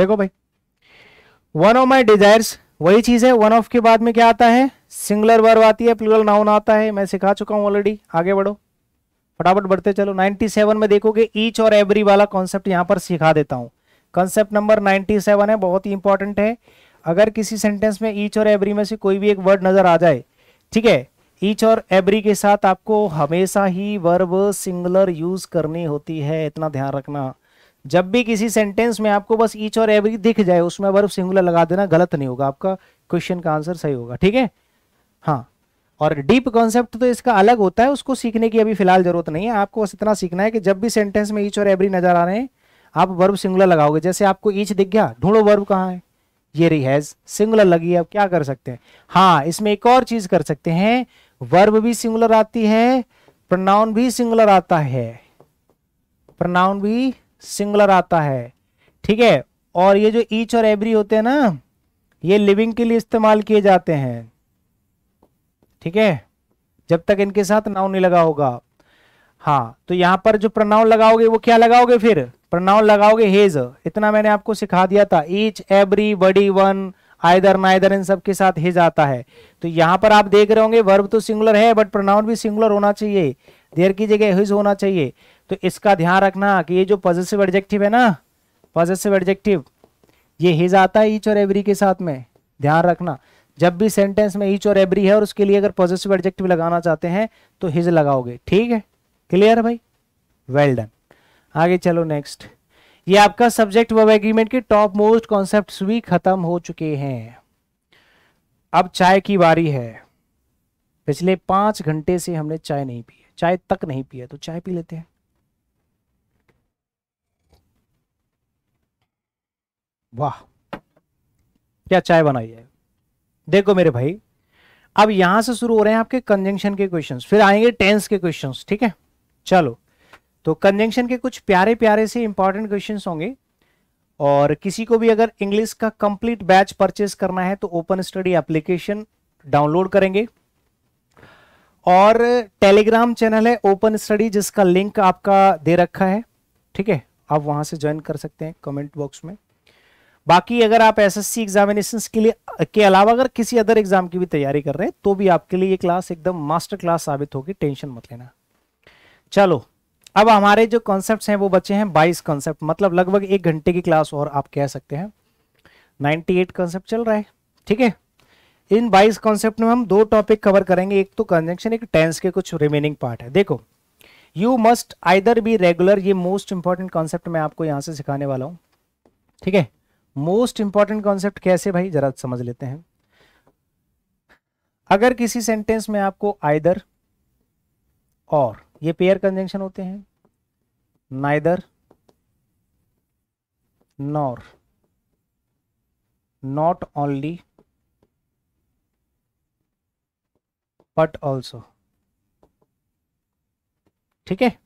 देखो भाई वन ऑफ माई डिजायर्स वही चीज है वन ऑफ के बाद में क्या आता है सिंगुलर वर्ब आती है प्लुरल नाउन आता है मैं सिखा चुका हूं ऑलरेडी आगे बढ़ो फटाफट बढ़ते चलो 97 में देखोगे ईच और एवरी वाला कॉन्सेप्ट यहाँ पर सिखा देता हूँ कॉन्सेप्ट नंबर 97 है बहुत ही इंपॉर्टेंट है अगर किसी सेंटेंस में ईच और एवरी में से कोई भी एक वर्ड नजर आ जाए ठीक है ईच और एवरी के साथ आपको हमेशा ही वर्ब सिंगुलर यूज करनी होती है इतना ध्यान रखना जब भी किसी सेंटेंस में आपको बस ईच और एवरी दिख जाए उसमें वर्ब सिंगुलर लगा देना गलत नहीं होगा आपका क्वेश्चन का आंसर सही होगा ठीक है हाँ और डीप कॉन्सेप्ट तो इसका अलग होता है उसको सीखने की अभी फिलहाल जरूरत नहीं है आपको बस इतना सीखना है कि जब भी सेंटेंस में ईच और एवरी नजर आ रहे हैं आप वर्ब सिंगुलर लगाओगे जैसे आपको ईच दिख गया ढूंढो वर्ब कहाँ है ये रही हैज सिंगुलर लगी है अब क्या कर सकते हैं हाँ इसमें एक और चीज कर सकते हैं वर्ब भी सिंगुलर आती है प्रनाउन भी सिंगुलर आता है प्रनाउन भी सिंगुलर आता है ठीक है और ये जो ईच और एवरी होते हैं ना ये लिविंग के लिए इस्तेमाल किए जाते हैं ठीक है जब तक इनके साथ नाउन नहीं लगा होगा हाँ तो यहाँ पर जो प्रनाउन लगाओगे वो क्या लगाओगे फिर प्रनाउन लगाओगे हेज इतना मैंने आपको सिखा दिया था each every body one either neither इन सब के साथ हेज आता है तो यहाँ पर आप देख रहे होंगे वर्ब तो सिंगुलर है बट प्रनाउन भी सिंगुलर होना चाहिए देर की जगह हिज होना चाहिए तो इसका ध्यान रखना कि ये जो पॉजिटिव एडजेक्टिव है ना पॉजिटिव एडजेक्टिव ये हिज आता है ईच और एवरी के साथ में ध्यान रखना जब भी सेंटेंस में ईच और एवरी है और उसके लिए अगर पॉजिटिव एडजेक्टिव लगाना चाहते हैं तो हिज लगाओगे ठीक है क्लियर भाई वेल डन आगे चलो नेक्स्ट ये आपका सब्जेक्ट वर्ब एग्रीमेंट के टॉप मोस्ट कॉन्सेप्ट भी खत्म हो चुके हैं अब चाय की बारी है पिछले पांच घंटे से हमने चाय नहीं पी है चाय तक नहीं पिया तो चाय पी लेते हैं वाह क्या चाय बनाई है देखो मेरे भाई अब यहां से शुरू हो रहे हैं आपके कंजंक्शन के क्वेश्चंस फिर आएंगे टेंस के क्वेश्चंस ठीक है चलो तो कंजंक्शन के कुछ प्यारे प्यारे से इंपॉर्टेंट क्वेश्चंस होंगे और किसी को भी अगर इंग्लिश का कंप्लीट बैच परचेज करना है तो ओपन स्टडी एप्लीकेशन डाउनलोड करेंगे और टेलीग्राम चैनल है ओपन स्टडी जिसका लिंक आपका दे रखा है ठीक है आप वहां से ज्वाइन कर सकते हैं कमेंट बॉक्स में बाकी अगर आप एसएससी एग्जामिनेशंस के लिए के अलावा अगर किसी अदर एग्जाम की भी तैयारी कर रहे हैं तो भी आपके लिए ये क्लास एकदम मास्टर क्लास साबित होगी टेंशन मत लेना चलो अब हमारे जो कॉन्सेप्ट हैं वो बचे हैं बाईस कॉन्सेप्ट मतलब लगभग एक घंटे की क्लास और आप कह सकते हैं एट कॉन्सेप्ट चल रहा है ठीक है इन 22 कॉन्सेप्ट में हम दो टॉपिक कवर करेंगे एक तो कंजंक्शन एक टेंस के कुछ रिमेनिंग पार्ट है देखो you must either be regular ये मोस्ट इंपॉर्टेंट कॉन्सेप्ट मैं आपको यहाँ से सिखाने वाला हूँ ठीक है मोस्ट इंपॉर्टेंट कॉन्सेप्ट कैसे भाई जरा समझ लेते हैं अगर किसी सेंटेंस में आपको आइदर और ये पेयर कंजेंशन होते हैं neither nor not only but also ठीक है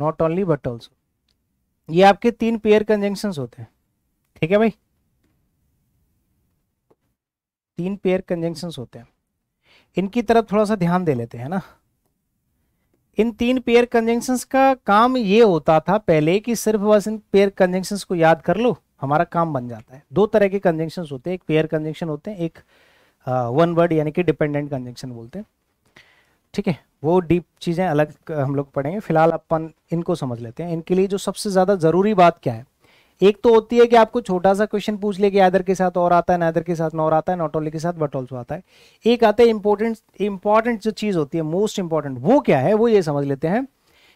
नॉट ओनली बट ऑल्सो ये आपके तीन पेयर कंजेंशन होते हैं ठीक है भाई तीन पेयर कंजंक्शंस होते हैं इनकी तरफ थोड़ा सा ध्यान दे लेते हैं ना इन तीन पेयर कंजंक्शंस का काम ये होता था पहले कि सिर्फ बस इन पेयर कंजंक्शंस को याद कर लो हमारा काम बन जाता है दो तरह के कंजेंशन होते हैं एक पेयर कंजंक्शन होते हैं एक वन वर्ड यानी कि डिपेंडेंट कंजंक्शन बोलते हैं ठीक है वो डीप चीज़ें अलग हम लोग पढ़ेंगे फिलहाल अपन इनको समझ लेते हैं इनके लिए जो सबसे ज़्यादा ज़रूरी बात क्या है एक तो होती है कि आपको छोटा सा क्वेश्चन पूछ ले कि आदर के साथ और आता है नादर के साथ नॉर आता है नॉट ओनली के साथ बट ऑल्सो आता है एक आता है इंपॉर्टेंट इंपॉर्टेंट जो चीज़ होती है मोस्ट इंपॉर्टेंट वो क्या है वो ये समझ लेते हैं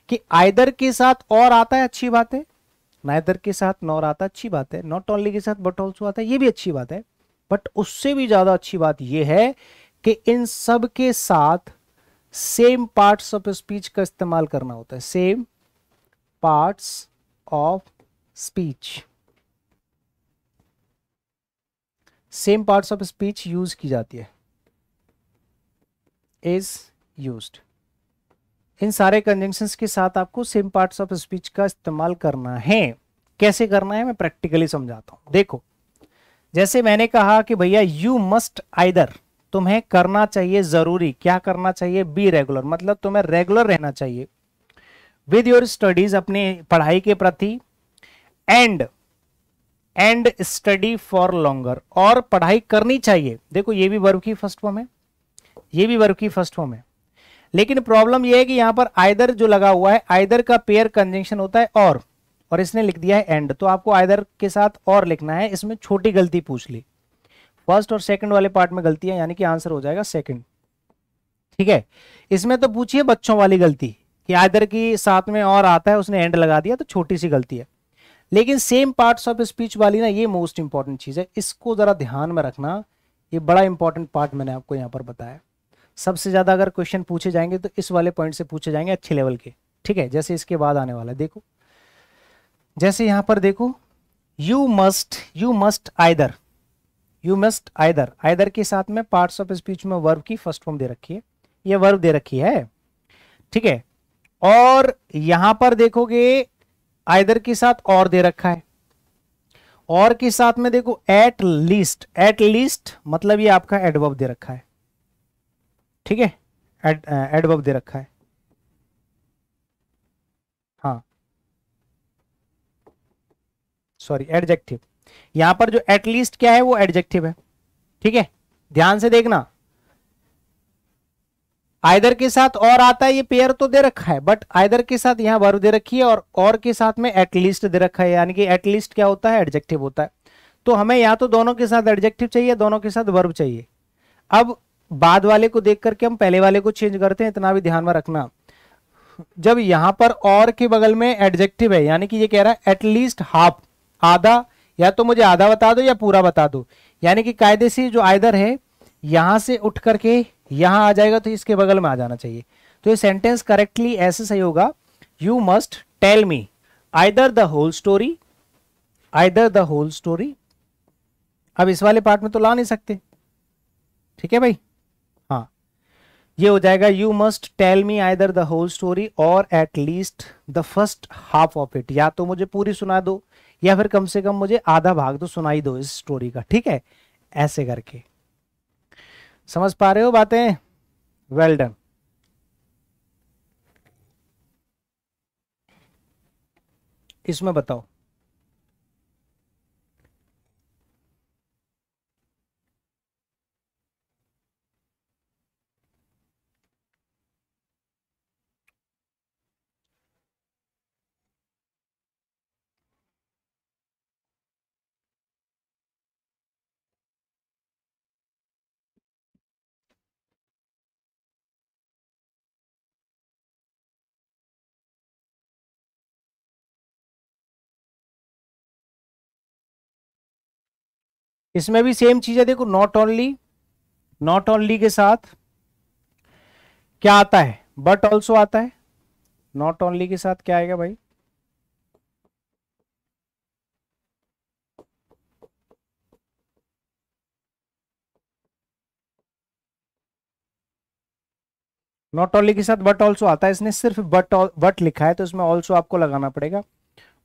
कि आयदर के साथ और आता है अच्छी बात है नायदर के साथ नॉर आता अच्छी बात है नॉट ओनली के साथ बट ऑल्सो आता है ये भी अच्छी बात है बट उससे भी ज़्यादा अच्छी बात यह है कि इन सब के साथ सेम पार्ट्स ऑफ स्पीच का इस्तेमाल करना होता है same parts of speech same parts of speech use की जाती है इज यूज्ड इन सारे कंजेंशन के साथ आपको सेम पार्ट्स ऑफ स्पीच का इस्तेमाल करना है कैसे करना है मैं प्रैक्टिकली समझाता हूं देखो जैसे मैंने कहा कि भैया यू मस्ट आइदर तुम्हें करना चाहिए जरूरी क्या करना चाहिए बी रेगुलर मतलब तुम्हें रेगुलर रहना चाहिए विद योर स्टडीज अपनी पढ़ाई के प्रति and and study for longer और पढ़ाई करनी चाहिए देखो ये भी वर्ग की फर्स्ट फॉर्म है ये भी वर्ग की फर्स्ट फॉर्म है लेकिन प्रॉब्लम यह है कि यहां पर आयदर जो लगा हुआ है आयदर का पेयर कंजेंशन होता है और और इसने लिख दिया है एंड तो आपको आयदर के साथ और लिखना है इसमें छोटी गलती पूछ ली फर्स्ट और सेकंड वाले पार्ट में गलती है यानी कि आंसर हो जाएगा सेकंड ठीक है इसमें तो पूछिए बच्चों वाली गलती कि आयदर की साथ में और आता है उसने एंड लगा दिया तो छोटी सी गलती है लेकिन सेम पार्ट्स ऑफ स्पीच वाली ना ये मोस्ट इंपॉर्टेंट चीज़ है इसको ज़रा ध्यान में रखना ये बड़ा इंपॉर्टेंट पार्ट मैंने आपको यहां पर बताया सबसे ज़्यादा अगर क्वेश्चन पूछे जाएंगे तो इस वाले पॉइंट से पूछे जाएंगे अच्छे लेवल के ठीक है जैसे इसके बाद आने वाला देखो जैसे यहां पर देखो you must you must either you must either either के साथ में पार्ट्स ऑफ स्पीच में वर्व की फर्स्ट फॉर्म दे रखी है ये वर्व दे रखी है ठीक है और यहां पर देखोगे आइदर के साथ और दे रखा है और के साथ में देखो एट लीस्ट एट लीस्ट मतलब ये आपका एडवर्ब दे रखा है ठीक है एडवर्ब uh, दे रखा है हाँ सॉरी एडजेक्टिव यहां पर जो एटलीस्ट क्या है वो एडजेक्टिव है ठीक है ध्यान से देखना आयदर के साथ और आता है ये पेयर तो दे रखा है बट आयदर के साथ यहाँ वर्व दे रखी है और और के साथ में एटलीस्ट दे रखा है यानी कि एटलीस्ट क्या होता है एडजेक्टिव होता है तो हमें यहाँ तो दोनों के साथ एडजेक्टिव चाहिए दोनों के साथ वर्व चाहिए अब बाद वाले को देख करके हम पहले वाले को चेंज करते हैं इतना भी ध्यान में रखना जब यहाँ पर और के बगल में एडजेक्टिव है यानी कि ये कह रहा है एटलीस्ट हाफ आधा या तो मुझे आधा बता दो या पूरा बता दो यानी कि कायदे से जो आयदर है यहाँ से उठ करके यहां आ जाएगा तो इसके बगल में आ जाना चाहिए तो ये सेंटेंस करेक्टली ऐसे सही होगा you must tell me either the whole story either the whole story अब इस वाले पार्ट में तो ला नहीं सकते ठीक है भाई हाँ ये हो जाएगा you must tell me either the whole story or at least the first half of it या तो मुझे पूरी सुना दो या फिर कम से कम मुझे आधा भाग तो सुनाई दो इस स्टोरी का ठीक है ऐसे करके समझ पा रहे हो बातें वेल डन इसमें बताओ इसमें भी सेम चीज है देखो नॉट ओनली नॉट ओनली के साथ क्या आता है बट ऑल्सो आता है नॉट ओनली के साथ क्या आएगा भाई नॉट ओनली के साथ बट ऑल्सो आता है इसने सिर्फ बट बट लिखा है तो इसमें ऑल्सो आपको लगाना पड़ेगा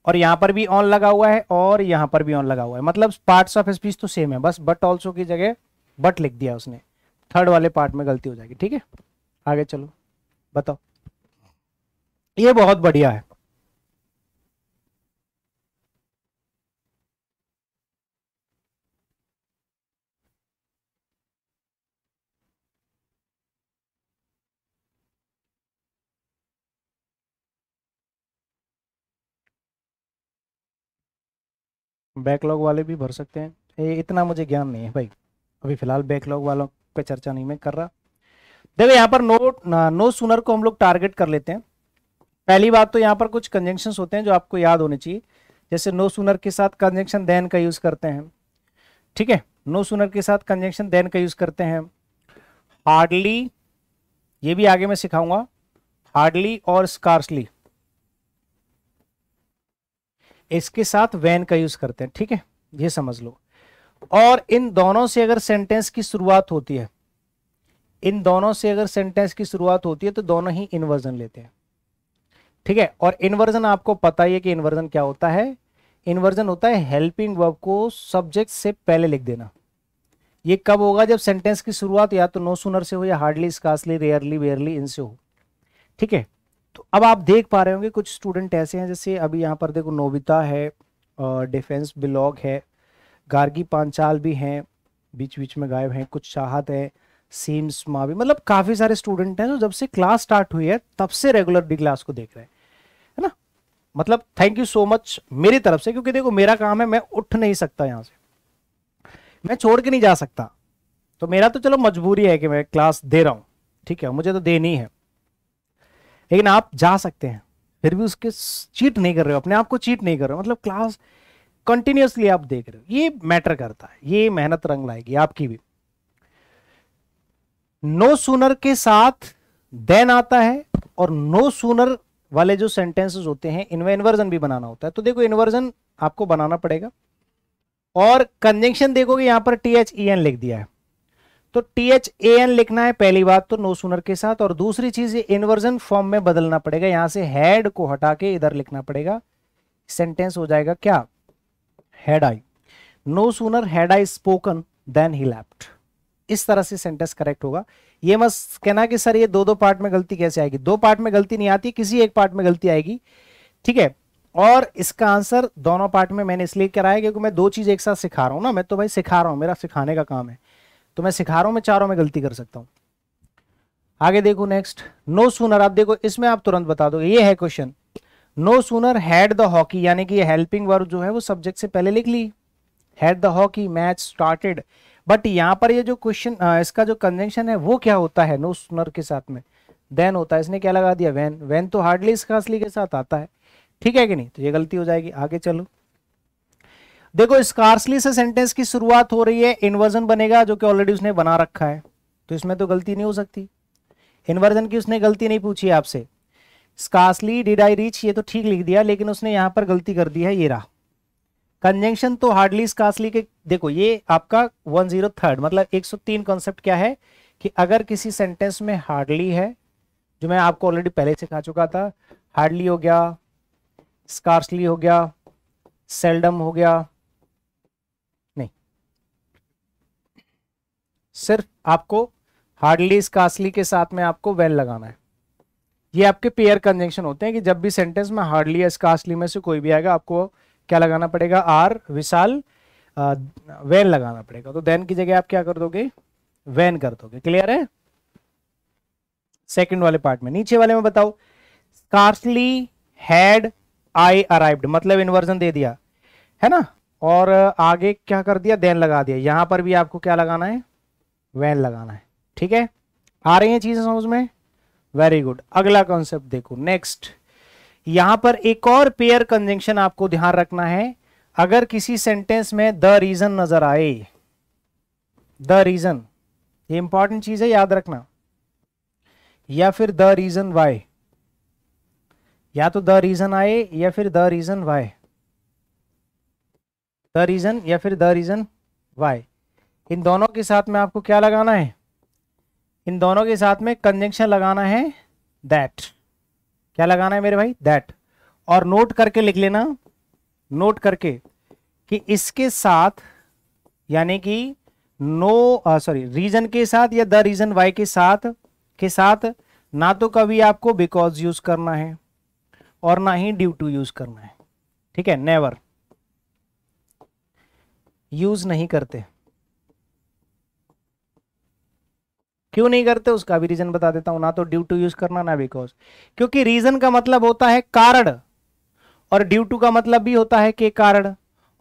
और यहां पर भी ऑन लगा हुआ है और यहां पर भी ऑन लगा हुआ है मतलब पार्ट्स ऑफ स्पीच तो सेम है बस बट ऑल्सो की जगह बट लिख दिया उसने थर्ड वाले पार्ट में गलती हो जाएगी ठीक है आगे चलो बताओ ये बहुत बढ़िया है बैकलॉग वाले भी भर सकते हैं ये इतना मुझे ज्ञान नहीं है भाई अभी फिलहाल बैकलॉग वालों पे चर्चा नहीं मैं कर रहा देखो यहाँ पर नो नो सुनर को हम लोग टारगेट कर लेते हैं पहली बात तो यहाँ पर कुछ कंजेंशन होते हैं जो आपको याद होने चाहिए जैसे नो सुनर के साथ कंजेंशन देन का यूज़ करते हैं ठीक है नो सुनर के साथ कंजेंशन देन का यूज़ करते हैं हार्डली ये भी आगे मैं सिखाऊंगा हार्डली और स्कार्सली इसके साथ वैन का यूज करते हैं ठीक है ये समझ लो और इन दोनों से अगर सेंटेंस की शुरुआत होती है इन दोनों से अगर सेंटेंस की शुरुआत होती है तो दोनों ही इन्वर्जन लेते हैं ठीक है और इन्वर्जन आपको पता ही है कि इन्वर्जन क्या होता है इन्वर्जन होता है हेल्पिंग वर्ब को सब्जेक्ट से पहले लिख देना ये कब होगा जब सेंटेंस की शुरुआत या तो नो सुनर से हो या हार्डली स्कासली रेयरली वेयरली इनसे हो ठीक है तो अब आप देख पा रहे होंगे कुछ स्टूडेंट ऐसे हैं जैसे अभी यहाँ पर देखो नोबिता है डिफेंस बिलॉग है गार्गी पांचाल भी हैं बीच बीच में गायब हैं कुछ चाहत है सीम्स माँ भी मतलब काफ़ी सारे स्टूडेंट हैं जो जब से क्लास स्टार्ट हुई है तब से रेगुलर बी क्लास को देख रहे हैं है ना मतलब थैंक यू सो मच मेरी तरफ से क्योंकि देखो मेरा काम है मैं उठ नहीं सकता यहाँ से मैं छोड़ के नहीं जा सकता तो मेरा तो चलो मजबूरी है कि मैं क्लास दे रहा हूँ ठीक है मुझे तो देनी है लेकिन आप जा सकते हैं फिर भी उसके चीट नहीं कर रहे हो अपने आप को चीट नहीं कर रहे हो मतलब क्लास कंटिन्यूसली आप देख रहे हो ये मैटर करता है ये मेहनत रंग लाएगी आपकी भी नो सूनर के साथ देन आता है और नो सूनर वाले जो सेंटेंसेस होते हैं इनमें इन्वर्जन भी बनाना होता है तो देखो इन्वर्जन आपको बनाना पड़ेगा और कंजेंशन देखोगे यहां पर टी एच ई एन लिख दिया है तो टी एच ए एन लिखना है पहली बात तो नो सुनर के साथ और दूसरी चीज ये इन्वर्जन फॉर्म में बदलना पड़ेगा यहां से हेड को हटा के इधर लिखना पड़ेगा सेंटेंस हो जाएगा क्या had I no sooner had I spoken then he left इस तरह से सेंटेंस करेक्ट होगा ये मत कहना कि सर ये दो दो पार्ट में गलती कैसे आएगी दो पार्ट में गलती नहीं आती किसी एक पार्ट में गलती आएगी ठीक है और इसका आंसर दोनों पार्ट में मैंने इसलिए कराया क्योंकि मैं दो चीज एक साथ सिखा रहा हूँ ना मैं तो भाई सिखा रहा हूं मेरा सिखाने का काम है तो मैं सिखा रहा हूं मैं चारों में गलती कर सकता हूं आगे देखो नेक्स्ट नो सूनर आप देखो इसमें आप तुरंत बता दो ये है question no sooner had the hockey यानी कि ये हेल्पिंग वर्ग जो है वो सब्जेक्ट से पहले लिख ली had the hockey match started but यहां पर ये जो क्वेश्चन इसका जो कंजेंशन है वो क्या होता है नो सूनर के साथ में देन होता है इसने क्या लगा दिया वैन वैन तो हार्डली इस खासली के साथ आता है ठीक है कि नहीं तो ये गलती हो जाएगी आगे चलो देखो स्कार्सली से सेंटेंस की शुरुआत हो रही है इन्वर्जन बनेगा जो कि ऑलरेडी उसने बना रखा है तो इसमें तो गलती नहीं हो सकती इन्वर्जन की उसने गलती नहीं पूछी आपसे स्कार्सली डिड आई रीच ये तो ठीक लिख दिया लेकिन उसने यहां पर गलती कर दी है ये रहा कंजेंशन तो हार्डली स्कार्सली के देखो ये आपका वन जीरो थर्ड मतलब एक सौ तीन कॉन्सेप्ट क्या है कि अगर किसी सेंटेंस में हार्डली है जो मैं आपको ऑलरेडी पहले सिखा चुका था हार्डली हो गया स्कार्सली हो गया सेल्डम हो गया सिर्फ आपको हार्डली स्कासली के साथ में आपको वेल लगाना है ये आपके पेयर कंजेंशन होते हैं कि जब भी सेंटेंस में हार्डली या स्कासली में से कोई भी आएगा आपको क्या लगाना पड़ेगा आर विशाल वैन लगाना पड़ेगा तो देन की जगह आप क्या कर दोगे वैन कर दोगे क्लियर है सेकंड वाले पार्ट में नीचे वाले में बताओ स्कार्सली हैड आई अराइव्ड मतलब इन्वर्जन दे दिया है ना और आगे क्या कर दिया देन लगा दिया यहां पर भी आपको क्या लगाना है वैन लगाना है ठीक है आ रही है चीज़ें समझ में वेरी गुड अगला कॉन्सेप्ट देखो नेक्स्ट यहां पर एक और पेयर कंजेंशन आपको ध्यान रखना है अगर किसी सेंटेंस में द रीजन नजर आए द रीजन ये इंपॉर्टेंट चीज है याद रखना या फिर द रीजन वाई या तो द रीजन आए या फिर the reason why the reason या फिर द रीजन वाई इन दोनों के साथ में आपको क्या लगाना है इन दोनों के साथ में कंजेंशन लगाना है दैट क्या लगाना है मेरे भाई दैट और नोट करके लिख लेना नोट करके कि इसके साथ यानी कि नो सॉरी रीजन के साथ या द रीजन वाई के साथ के साथ ना तो कभी आपको बिकॉज यूज करना है और ना ही ड्यू टू यूज करना है ठीक है नेवर यूज नहीं करते क्यों नहीं करते उसका भी रीजन बता देता हूं ना तो ड्यू टू यूज करना ना बिकॉज क्योंकि रीजन का मतलब होता है कारण और ड्यू टू का मतलब भी होता है के कारण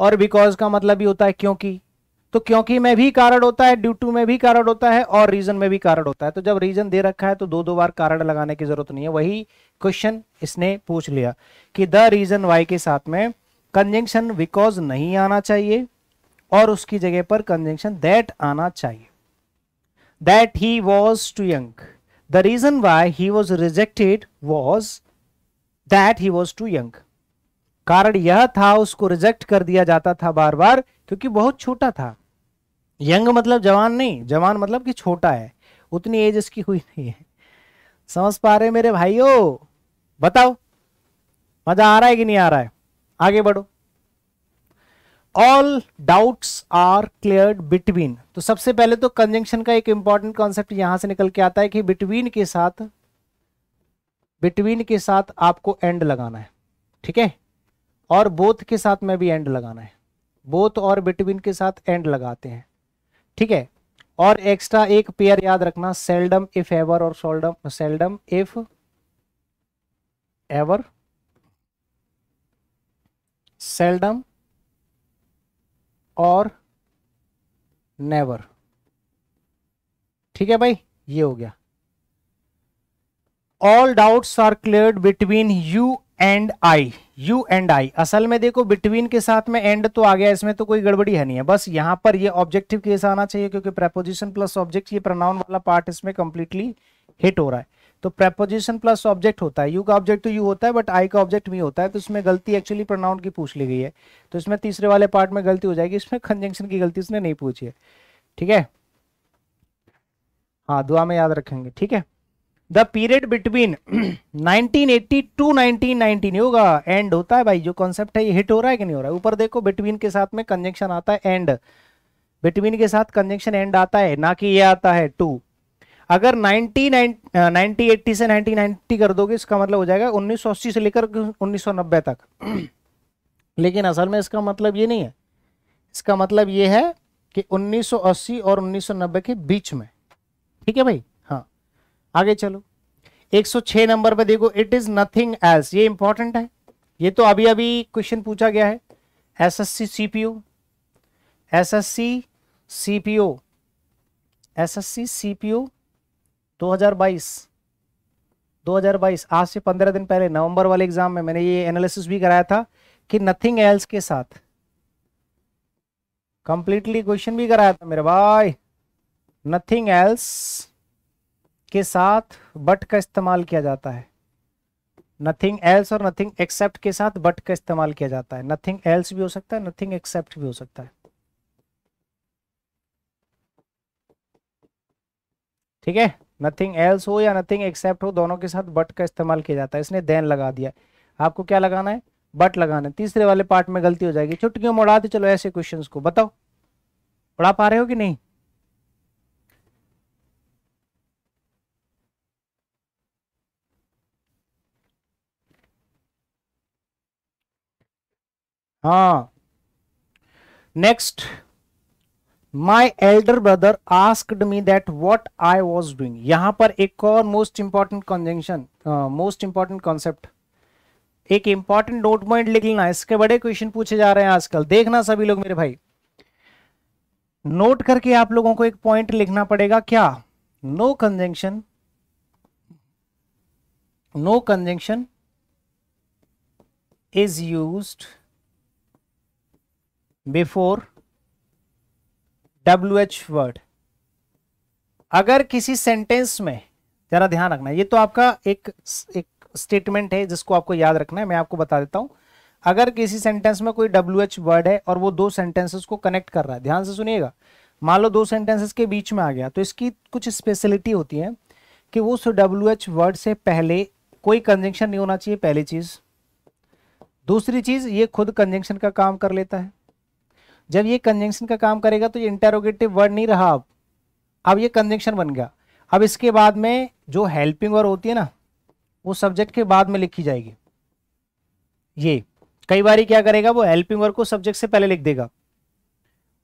और बिकॉज का मतलब भी होता है क्योंकि तो क्योंकि में भी कारण होता है ड्यू टू में भी कारण होता है और रीजन में भी कारण होता है तो जब रीजन दे रखा है तो दो दो बार कारण लगाने की जरूरत नहीं है वही क्वेश्चन इसने पूछ लिया कि द रीजन वाई के साथ में कंजेंशन बिकॉज नहीं आना चाहिए और उसकी जगह पर कंजेंशन दैट आना चाहिए that he was too young. The reason why he was rejected was that he was too young. कारण यह था उसको रिजेक्ट कर दिया जाता था बार बार क्योंकि बहुत छोटा था यंग मतलब जवान नहीं जवान मतलब कि छोटा है उतनी एज इसकी हुई नहीं है समझ पा रहे मेरे भाइयों बताओ मजा आ रहा है कि नहीं आ रहा है आगे बढ़ो all doubts are clear between तो सबसे पहले तो कंजंक्शन का एक इंपॉर्टेंट कॉन्सेप्ट यहां से निकल के आता है कि बिटवीन के साथ बिटवीन के साथ आपको एंड लगाना है ठीक है और बोथ के साथ में भी एंड लगाना है बोथ और बिटवीन के साथ एंड लगाते हैं ठीक है और एक्स्ट्रा एक पेयर याद रखना seldom if ever or seldom seldom if ever seldom और नेवर ठीक है भाई ये हो गया all doubts are clear between you and I you and I असल में देखो बिटवीन के साथ में एंड तो आ गया इसमें तो कोई गड़बड़ी है नहीं है बस यहां पर ये ऑब्जेक्टिव केस आना चाहिए क्योंकि प्रपोजिशन प्लस ऑब्जेक्ट ये प्रनाउन वाला पार्ट इसमें कंप्लीटली हिट हो रहा है तो प्रेपोजिशन प्लस ऑब्जेक्ट होता है यू का ऑब्जेक्ट तो यू होता है बट आई का ऑब्जेक्ट मी होता है तो इसमें गलती एक्चुअली प्रोनाउन की पूछ ली गई है तो इसमें तीसरे वाले पार्ट में गलती हो जाएगी इसमें कंजंक्शन की गलती इसने नहीं पूछी है ठीक है हाँ दुआ में याद रखेंगे ठीक है the period between 1980 to nineteen nineteen होगा एंड होता है भाई जो कॉन्सेप्ट है ये हिट हो रहा है कि नहीं हो रहा है ऊपर देखो बिटवीन के साथ में कंजेंशन आता है एंड बिटवीन के साथ कंजेंशन एंड आता है ना कि ये आता है टू अगर 90 नाइनटी एट्टी से 1990 कर दोगे इसका मतलब हो जाएगा 1980 से लेकर 1990 तक लेकिन असल में इसका मतलब ये नहीं है इसका मतलब ये है कि 1980 और 1990 के बीच में ठीक है भाई हाँ आगे चलो 106 नंबर पर देखो इट इज नथिंग एल्स ये इंपॉर्टेंट है ये तो अभी अभी क्वेश्चन पूछा गया है S S S S C C C C P P O O S S C C P O 2022 आज से 15 दिन पहले नवंबर वाले एग्जाम में मैंने ये एनालिसिस भी कराया था कि नथिंग एल्स के साथ कंप्लीटली क्वेश्चन भी कराया था मेरे भाई नथिंग एल्स के साथ बट का इस्तेमाल किया जाता है नथिंग एल्स और नथिंग एक्सेप्ट के साथ बट का इस्तेमाल किया जाता है नथिंग एल्स भी हो सकता है नथिंग एक्सेप्ट भी हो सकता है ठीक है नथिंग एल्स हो या नथिंग एक्सेप्ट हो दोनों के साथ बट का इस्तेमाल किया जाता है इसने देन लगा दिया आपको क्या लगाना है बट लगाना है तीसरे वाले पार्ट में गलती हो जाएगी छुटकियों में उड़ाते चलो ऐसे क्वेश्चन को बताओ उड़ा पा रहे हो कि नहीं हाँ next my elder brother asked me that what I was doing यहां पर एक और most important conjunction most important concept एक इंपॉर्टेंट नोट पॉइंट लिख लेना इसके बड़े क्वेश्चन पूछे जा रहे हैं आजकल देखना सभी लोग मेरे भाई नोट करके आप लोगों को एक पॉइंट लिखना पड़ेगा क्या no conjunction no conjunction is use before W H word अगर किसी सेंटेंस में जरा ध्यान रखना ये तो आपका एक एक स्टेटमेंट है जिसको आपको याद रखना है मैं आपको बता देता हूं अगर किसी सेंटेंस में कोई डब्ल्यू एच वर्ड है और वो दो सेंटेंसेस को कनेक्ट कर रहा है ध्यान से सुनिएगा मान लो दो सेंटेंसेस के बीच में आ गया तो इसकी कुछ स्पेशलिटी होती है कि वो उस डब्ल्यू एच वर्ड से पहले कोई कंजेंक्शन नहीं होना चाहिए पहली चीज़ दूसरी चीज़ ये खुद कंजेंक्शन का काम कर लेता है जब ये कंजेंशन का काम करेगा तो ये इंटेरोगेटिव वर्ड नहीं रहा अब अब ये कंजेंशन बन गया अब इसके बाद में जो हेल्पिंग वर्ड होती है ना वो सब्जेक्ट के बाद में लिखी जाएगी ये कई बार क्या करेगा वो हेल्पिंग वर्ड को सब्जेक्ट से पहले लिख देगा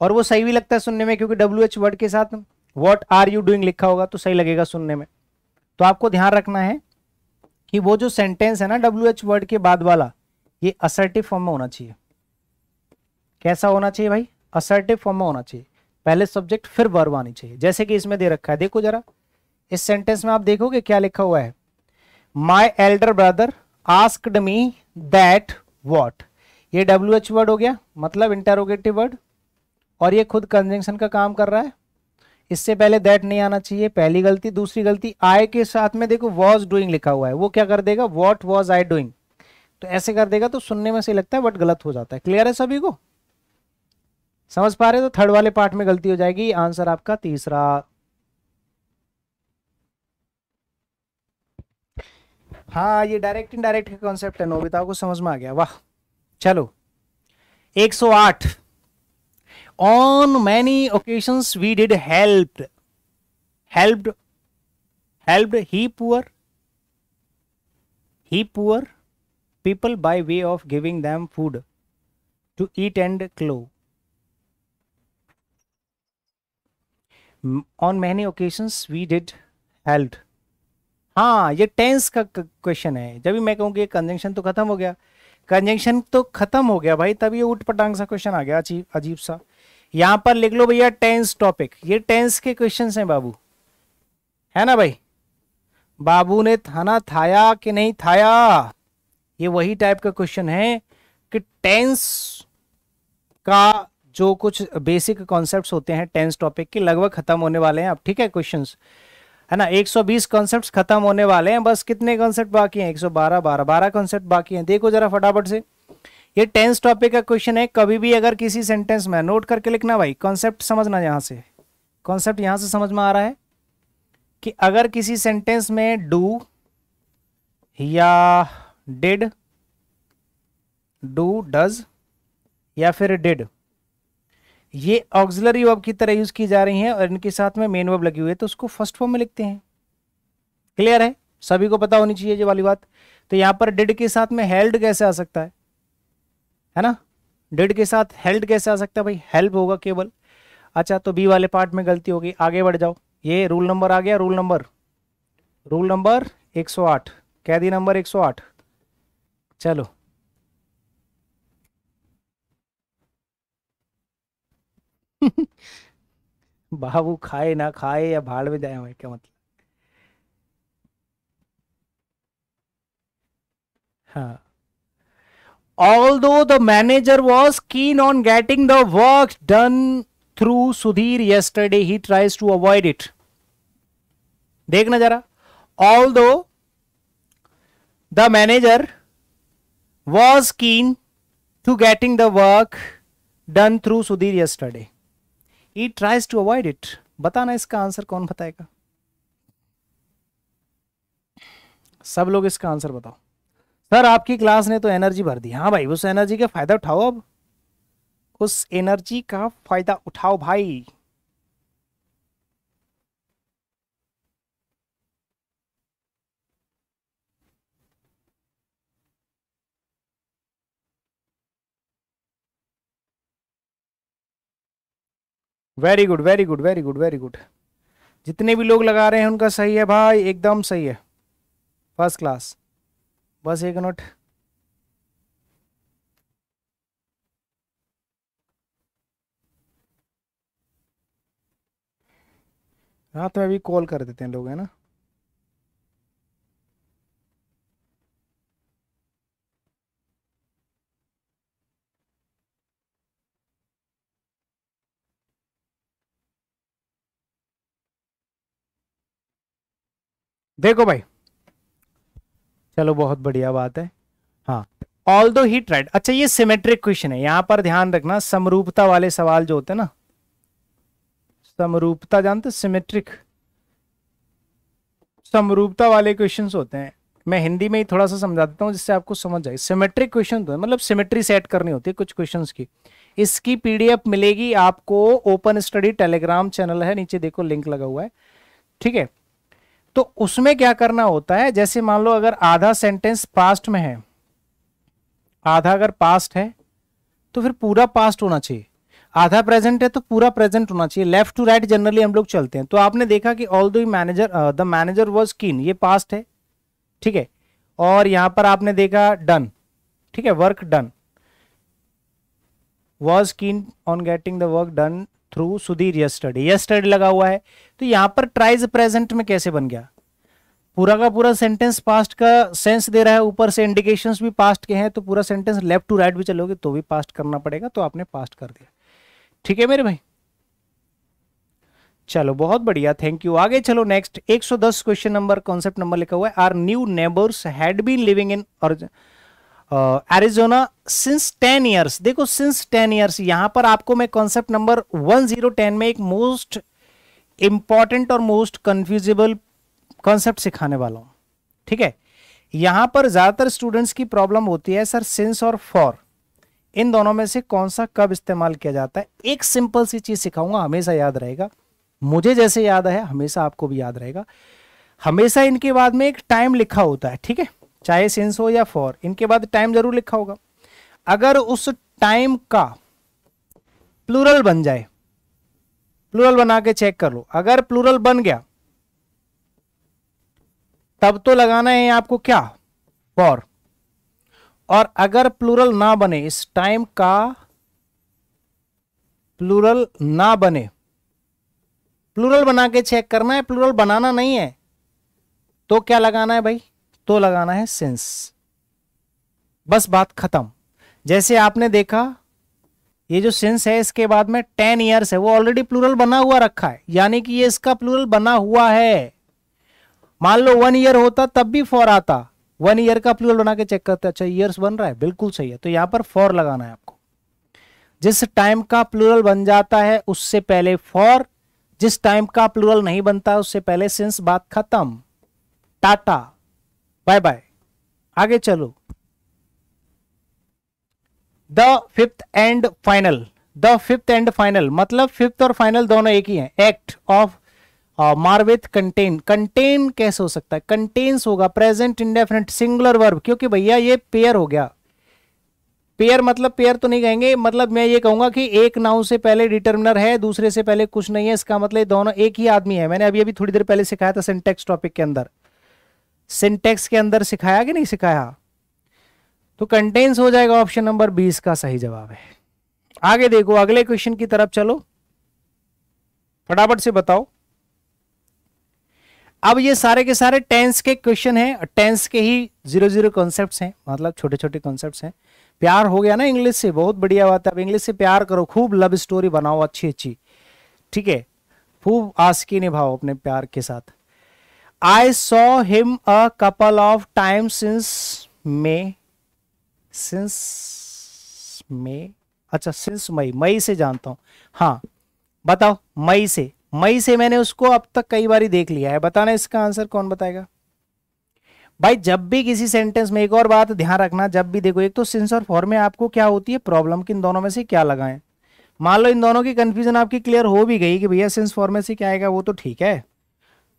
और वो सही भी लगता है सुनने में क्योंकि डब्ल्यू एच वर्ड के साथ वॉट आर यू डूइंग लिखा होगा तो सही लगेगा सुनने में तो आपको ध्यान रखना है कि वो जो सेंटेंस है ना डब्ल्यू एच वर्ड के बाद वाला ये असर्टिव फॉर्म में होना चाहिए कैसा होना चाहिए भाई असर्टिव फॉर्म में होना चाहिए पहले सब्जेक्ट फिर वर्ब आनी चाहिए जैसे कि इसमें दे रखा है देखो जरा इस सेंटेंस में आप देखोगे क्या लिखा हुआ है my elder brother asked me that what ये डब्ल्यू एच वर्ड हो गया मतलब इंटेरोगेटिव वर्ड और ये खुद कंजेंशन का काम कर रहा है इससे पहले दैट नहीं आना चाहिए पहली गलती दूसरी गलती आई के साथ में देखो वॉज डूइंग लिखा हुआ है वो क्या कर देगा वॉट वॉज आई डूइंग तो ऐसे कर देगा तो सुनने में से लगता है बट गलत हो जाता है क्लियर है सभी को समझ पा रहे तो थर्ड वाले पार्ट में गलती हो जाएगी आंसर आपका तीसरा हाँ ये डायरेक्ट इनडायरेक्ट का कॉन्सेप्ट है नोबिताओं को समझ में आ गया वाह चलो 108 on many occasion we did help helped help he poor he poor people by way of giving them food to eat and clothes on many occasions we did held हाँ ये टेंस का क्वेश्चन है जब भी मैं कहूँगी conjunction तो खत्म हो गया कंजंक्शन तो खत्म हो गया भाई तभी ये उठ पटांग सा क्वेश्चन आ गया अजीब अजीब सा यहाँ पर लिख लो भैया टेंस टॉपिक ये टेंस के क्वेश्चन हैं बाबू है ना भाई बाबू ने थाना थाया कि नहीं थाया ये वही टाइप का क्वेश्चन है कि टेंस का जो कुछ बेसिक कॉन्सेप्ट्स होते हैं टेंस टॉपिक के लगभग खत्म होने वाले हैं अब ठीक है क्वेश्चंस है ना 120 कॉन्सेप्ट्स खत्म होने वाले हैं बस कितने कॉन्सेप्ट बाकी हैं 112 12 12 कॉन्सेप्ट बाकी हैं देखो जरा फटाफट से ये टेंस टॉपिक का क्वेश्चन है कभी भी अगर किसी सेंटेंस में नोट करके लिखना भाई कॉन्सेप्ट समझना यहाँ से कॉन्सेप्ट यहाँ से समझ में आ रहा है कि अगर किसी सेंटेंस में डू या डिड डू डज या फिर डिड ये ऑक्सिलरी वर्ब की तरह यूज की जा रही है और इनके साथ में मेन वर्ब लगी हुई है तो उसको फर्स्ट फॉर्म में लिखते हैं क्लियर है सभी को पता होनी चाहिए ये वाली बात तो यहां पर डिड के साथ में हेल्ड कैसे आ सकता है है ना डिड के साथ हेल्ड कैसे आ सकता है भाई हेल्प होगा केवल अच्छा तो बी वाले पार्ट में गलती होगी आगे बढ़ जाओ ये रूल नंबर आ गया रूल नंबर रूल नंबर 108 कैदी नंबर 108 चलो बाबू खाए ना खाए या भाड़ में जाए क्या मतलब हाँ although the manager was keen on getting the work done through Sudhir yesterday he tries to avoid it देखना जरा although the manager was keen to getting the work done through Sudhir yesterday he tries to avoid it बताना इसका answer कौन बताएगा सब लोग इसका answer बताओ सर आपकी क्लास ने तो एनर्जी भर दी हाँ भाई उस एनर्जी का फायदा उठाओ अब उस एनर्जी का फायदा उठाओ भाई very good very good very good very good जितने भी लोग लगा रहे हैं उनका सही है भाई एकदम सही है फर्स्ट क्लास बस एक मिनट रात में भी कॉल कर देते हैं लोग है ना देखो भाई चलो बहुत बढ़िया बात है हाँ ऑल दो ही ट्राइड अच्छा ये सिमेट्रिक क्वेश्चन है यहां पर ध्यान रखना समरूपता वाले सवाल जो होते हैं ना समरूपता जानते सिमेट्रिक समरूपता वाले क्वेश्चन होते हैं मैं हिंदी में ही थोड़ा सा समझा देता हूँ जिससे आपको समझ जाए सिमेट्रिक क्वेश्चन तो मतलब सिमेट्री सेट करनी होती है कुछ क्वेश्चंस की इसकी पीडीएफ मिलेगी आपको ओपन स्टडी टेलीग्राम चैनल है नीचे देखो लिंक लगा हुआ है ठीक है तो उसमें क्या करना होता है जैसे मान लो अगर आधा सेंटेंस पास्ट में है आधा अगर पास्ट है तो फिर पूरा पास्ट होना चाहिए आधा प्रेजेंट है तो पूरा प्रेजेंट होना चाहिए लेफ्ट टू राइट जनरली हम लोग चलते हैं तो आपने देखा कि ऑल दो मैनेजर द मैनेजर वॉज किन ये पास्ट है ठीक है और यहां पर आपने देखा डन ठीक है work done was keen on getting the work done through Sudhir yesterday yesterday लगा हुआ है तो यहां पर ट्राइज प्रेजेंट में कैसे बन गया पूरा का पूरा सेंटेंस पास्ट का सेंस दे रहा है ऊपर से इंडिकेशंस भी पास्ट के हैं तो पूरा सेंटेंस लेफ्ट टू राइट भी चलोगे तो भी पास्ट करना पड़ेगा तो आपने पास्ट कर दिया ठीक है मेरे भाई चलो बहुत बढ़िया थैंक यू आगे चलो नेक्स्ट 110 क्वेश्चन नंबर कॉन्सेप्ट नंबर लिखा हुआ है our new neighbours had been living in और एरिजोना सिंस टेन ईयर्स देखो सिंस टेन ईयर्स यहां पर आपको मैं concept number one zero ten में एक मोस्ट इंपॉर्टेंट और मोस्ट कंफ्यूजेबल कॉन्सेप्ट सिखाने वाला हूं ठीक है यहां पर ज्यादातर स्टूडेंट्स की प्रॉब्लम होती है सर सिंस और फॉर इन दोनों में से कौन सा कब इस्तेमाल किया जाता है एक सिंपल सी चीज सिखाऊंगा हमेशा याद रहेगा मुझे जैसे याद है हमेशा आपको भी याद रहेगा हमेशा इनके बाद में एक टाइम लिखा होता है ठीक है चाहे सिंस हो या फॉर इनके बाद टाइम जरूर लिखा होगा अगर उस टाइम का प्लूरल बन जाए प्लूरल बना के चेक कर लो अगर प्लूरल बन गया तब तो लगाना है आपको क्या फॉर और अगर प्लूरल ना बने इस टाइम का प्लूरल ना बने प्लूरल बना के चेक करना है प्लूरल बनाना नहीं है तो क्या लगाना है भाई तो लगाना है सिंस बस बात खत्म जैसे आपने देखा ये जो सिंस है इसके बाद में टेन ईयर्स है वो ऑलरेडी प्लूरल बना हुआ रखा है यानी कि ये इसका प्लूरल बना हुआ है मान लो वन ईयर होता तब भी फॉर आता वन ईयर का प्लूरल बना के चेक करते अच्छा ईयर्स बन रहा है बिल्कुल सही है तो यहां पर फॉर लगाना है आपको जिस टाइम का प्लूरल बन जाता है उससे पहले फॉर जिस टाइम का प्लूरल नहीं बनता उससे पहले सिंस बात खत्म टाटा बाय बाय आगे चलो the fifth and final the fifth and final मतलब फिफ्थ और फाइनल दोनों एक ही हैं act of Macbeth contain contain कैसे हो सकता है कंटेन्स होगा प्रेजेंट इंडेफिनेट सिंगुलर वर्ब क्योंकि भैया ये पेयर हो गया पेयर मतलब पेयर तो नहीं कहेंगे मतलब मैं ये कहूंगा कि एक नाउ से पहले डिटर्मिनर है दूसरे से पहले कुछ नहीं है इसका मतलब दोनों एक ही आदमी है मैंने अभी अभी थोड़ी देर पहले सिखाया था सिंटेक्स टॉपिक के अंदर सिंटेक्स के अंदर सिखाया कि नहीं सिखाया तो कंटेंस हो जाएगा ऑप्शन नंबर बीस का सही जवाब है आगे देखो अगले क्वेश्चन की तरफ चलो फटाफट से बताओ अब ये सारे के सारे टेंस के क्वेश्चन हैं टेंस के ही जीरो जीरो कॉन्सेप्ट हैं मतलब छोटे छोटे कॉन्सेप्ट हैं प्यार हो गया ना इंग्लिश से बहुत बढ़िया बात है अब इंग्लिश से प्यार करो खूब लव स्टोरी बनाओ अच्छी अच्छी ठीक है खूब आसकी निभाओ अपने प्यार के साथ I saw him a couple of time since May since May अच्छा सिंस मई मई से जानता हूं हाँ बताओ मई से मई से मैंने उसको अब तक कई बार देख लिया है बताना इसका आंसर कौन बताएगा भाई जब भी किसी सेंटेंस में एक और बात ध्यान रखना जब भी देखो एक तो सिंस और फॉर में आपको क्या होती है प्रॉब्लम कि इन दोनों में से क्या लगाएं मान लो इन दोनों की कंफ्यूजन आपकी क्लियर हो भी गई कि भैया सिंस फॉर में से क्या आएगा वो तो ठीक है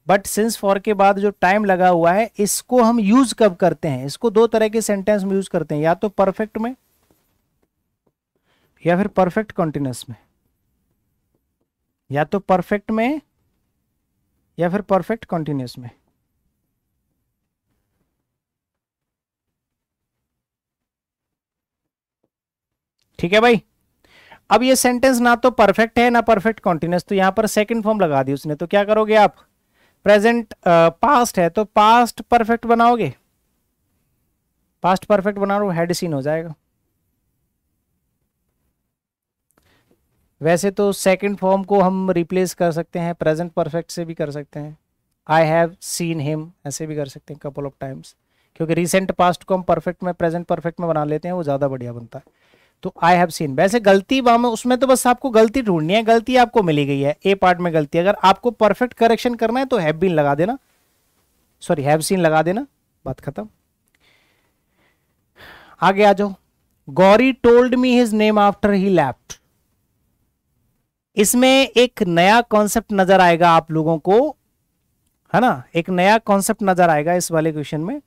बट सिंस फॉर के बाद जो टाइम लगा हुआ है इसको हम यूज कब करते हैं इसको दो तरह के सेंटेंस में यूज करते हैं या तो परफेक्ट में या फिर परफेक्ट कॉन्टिन्यूस में या तो परफेक्ट में या फिर परफेक्ट कॉन्टिन्यूस में ठीक है भाई अब ये सेंटेंस ना तो परफेक्ट है ना परफेक्ट कॉन्टिन्यूस तो यहां पर सेकंड फॉर्म लगा दी उसने तो क्या करोगे आप प्रेजेंट पास्ट uh, है तो पास्ट परफेक्ट बनाओगे पास्ट परफेक्ट बना रहा हेड सीन हो जाएगा वैसे तो सेकंड फॉर्म को हम रिप्लेस कर सकते हैं प्रेजेंट परफेक्ट से भी कर सकते हैं आई हैव सीन हिम ऐसे भी कर सकते हैं कपल ऑफ टाइम्स क्योंकि रिसेंट पास्ट को हम परफेक्ट में प्रेजेंट परफेक्ट में बना लेते हैं वो ज़्यादा बढ़िया बनता है तो आई हैव सीन वैसे गलती में उसमें तो बस आपको गलती ढूंढनी है गलती आपको मिली गई है ए पार्ट में गलती अगर आपको परफेक्ट करेक्शन करना है तो हैव बीन लगा देना सॉरी हैव सीन लगा देना बात खत्म आगे आ जाओ Gauri told me his name after he left इसमें एक नया कॉन्सेप्ट नजर आएगा आप लोगों को है ना एक नया कॉन्सेप्ट नजर आएगा इस वाले क्वेश्चन में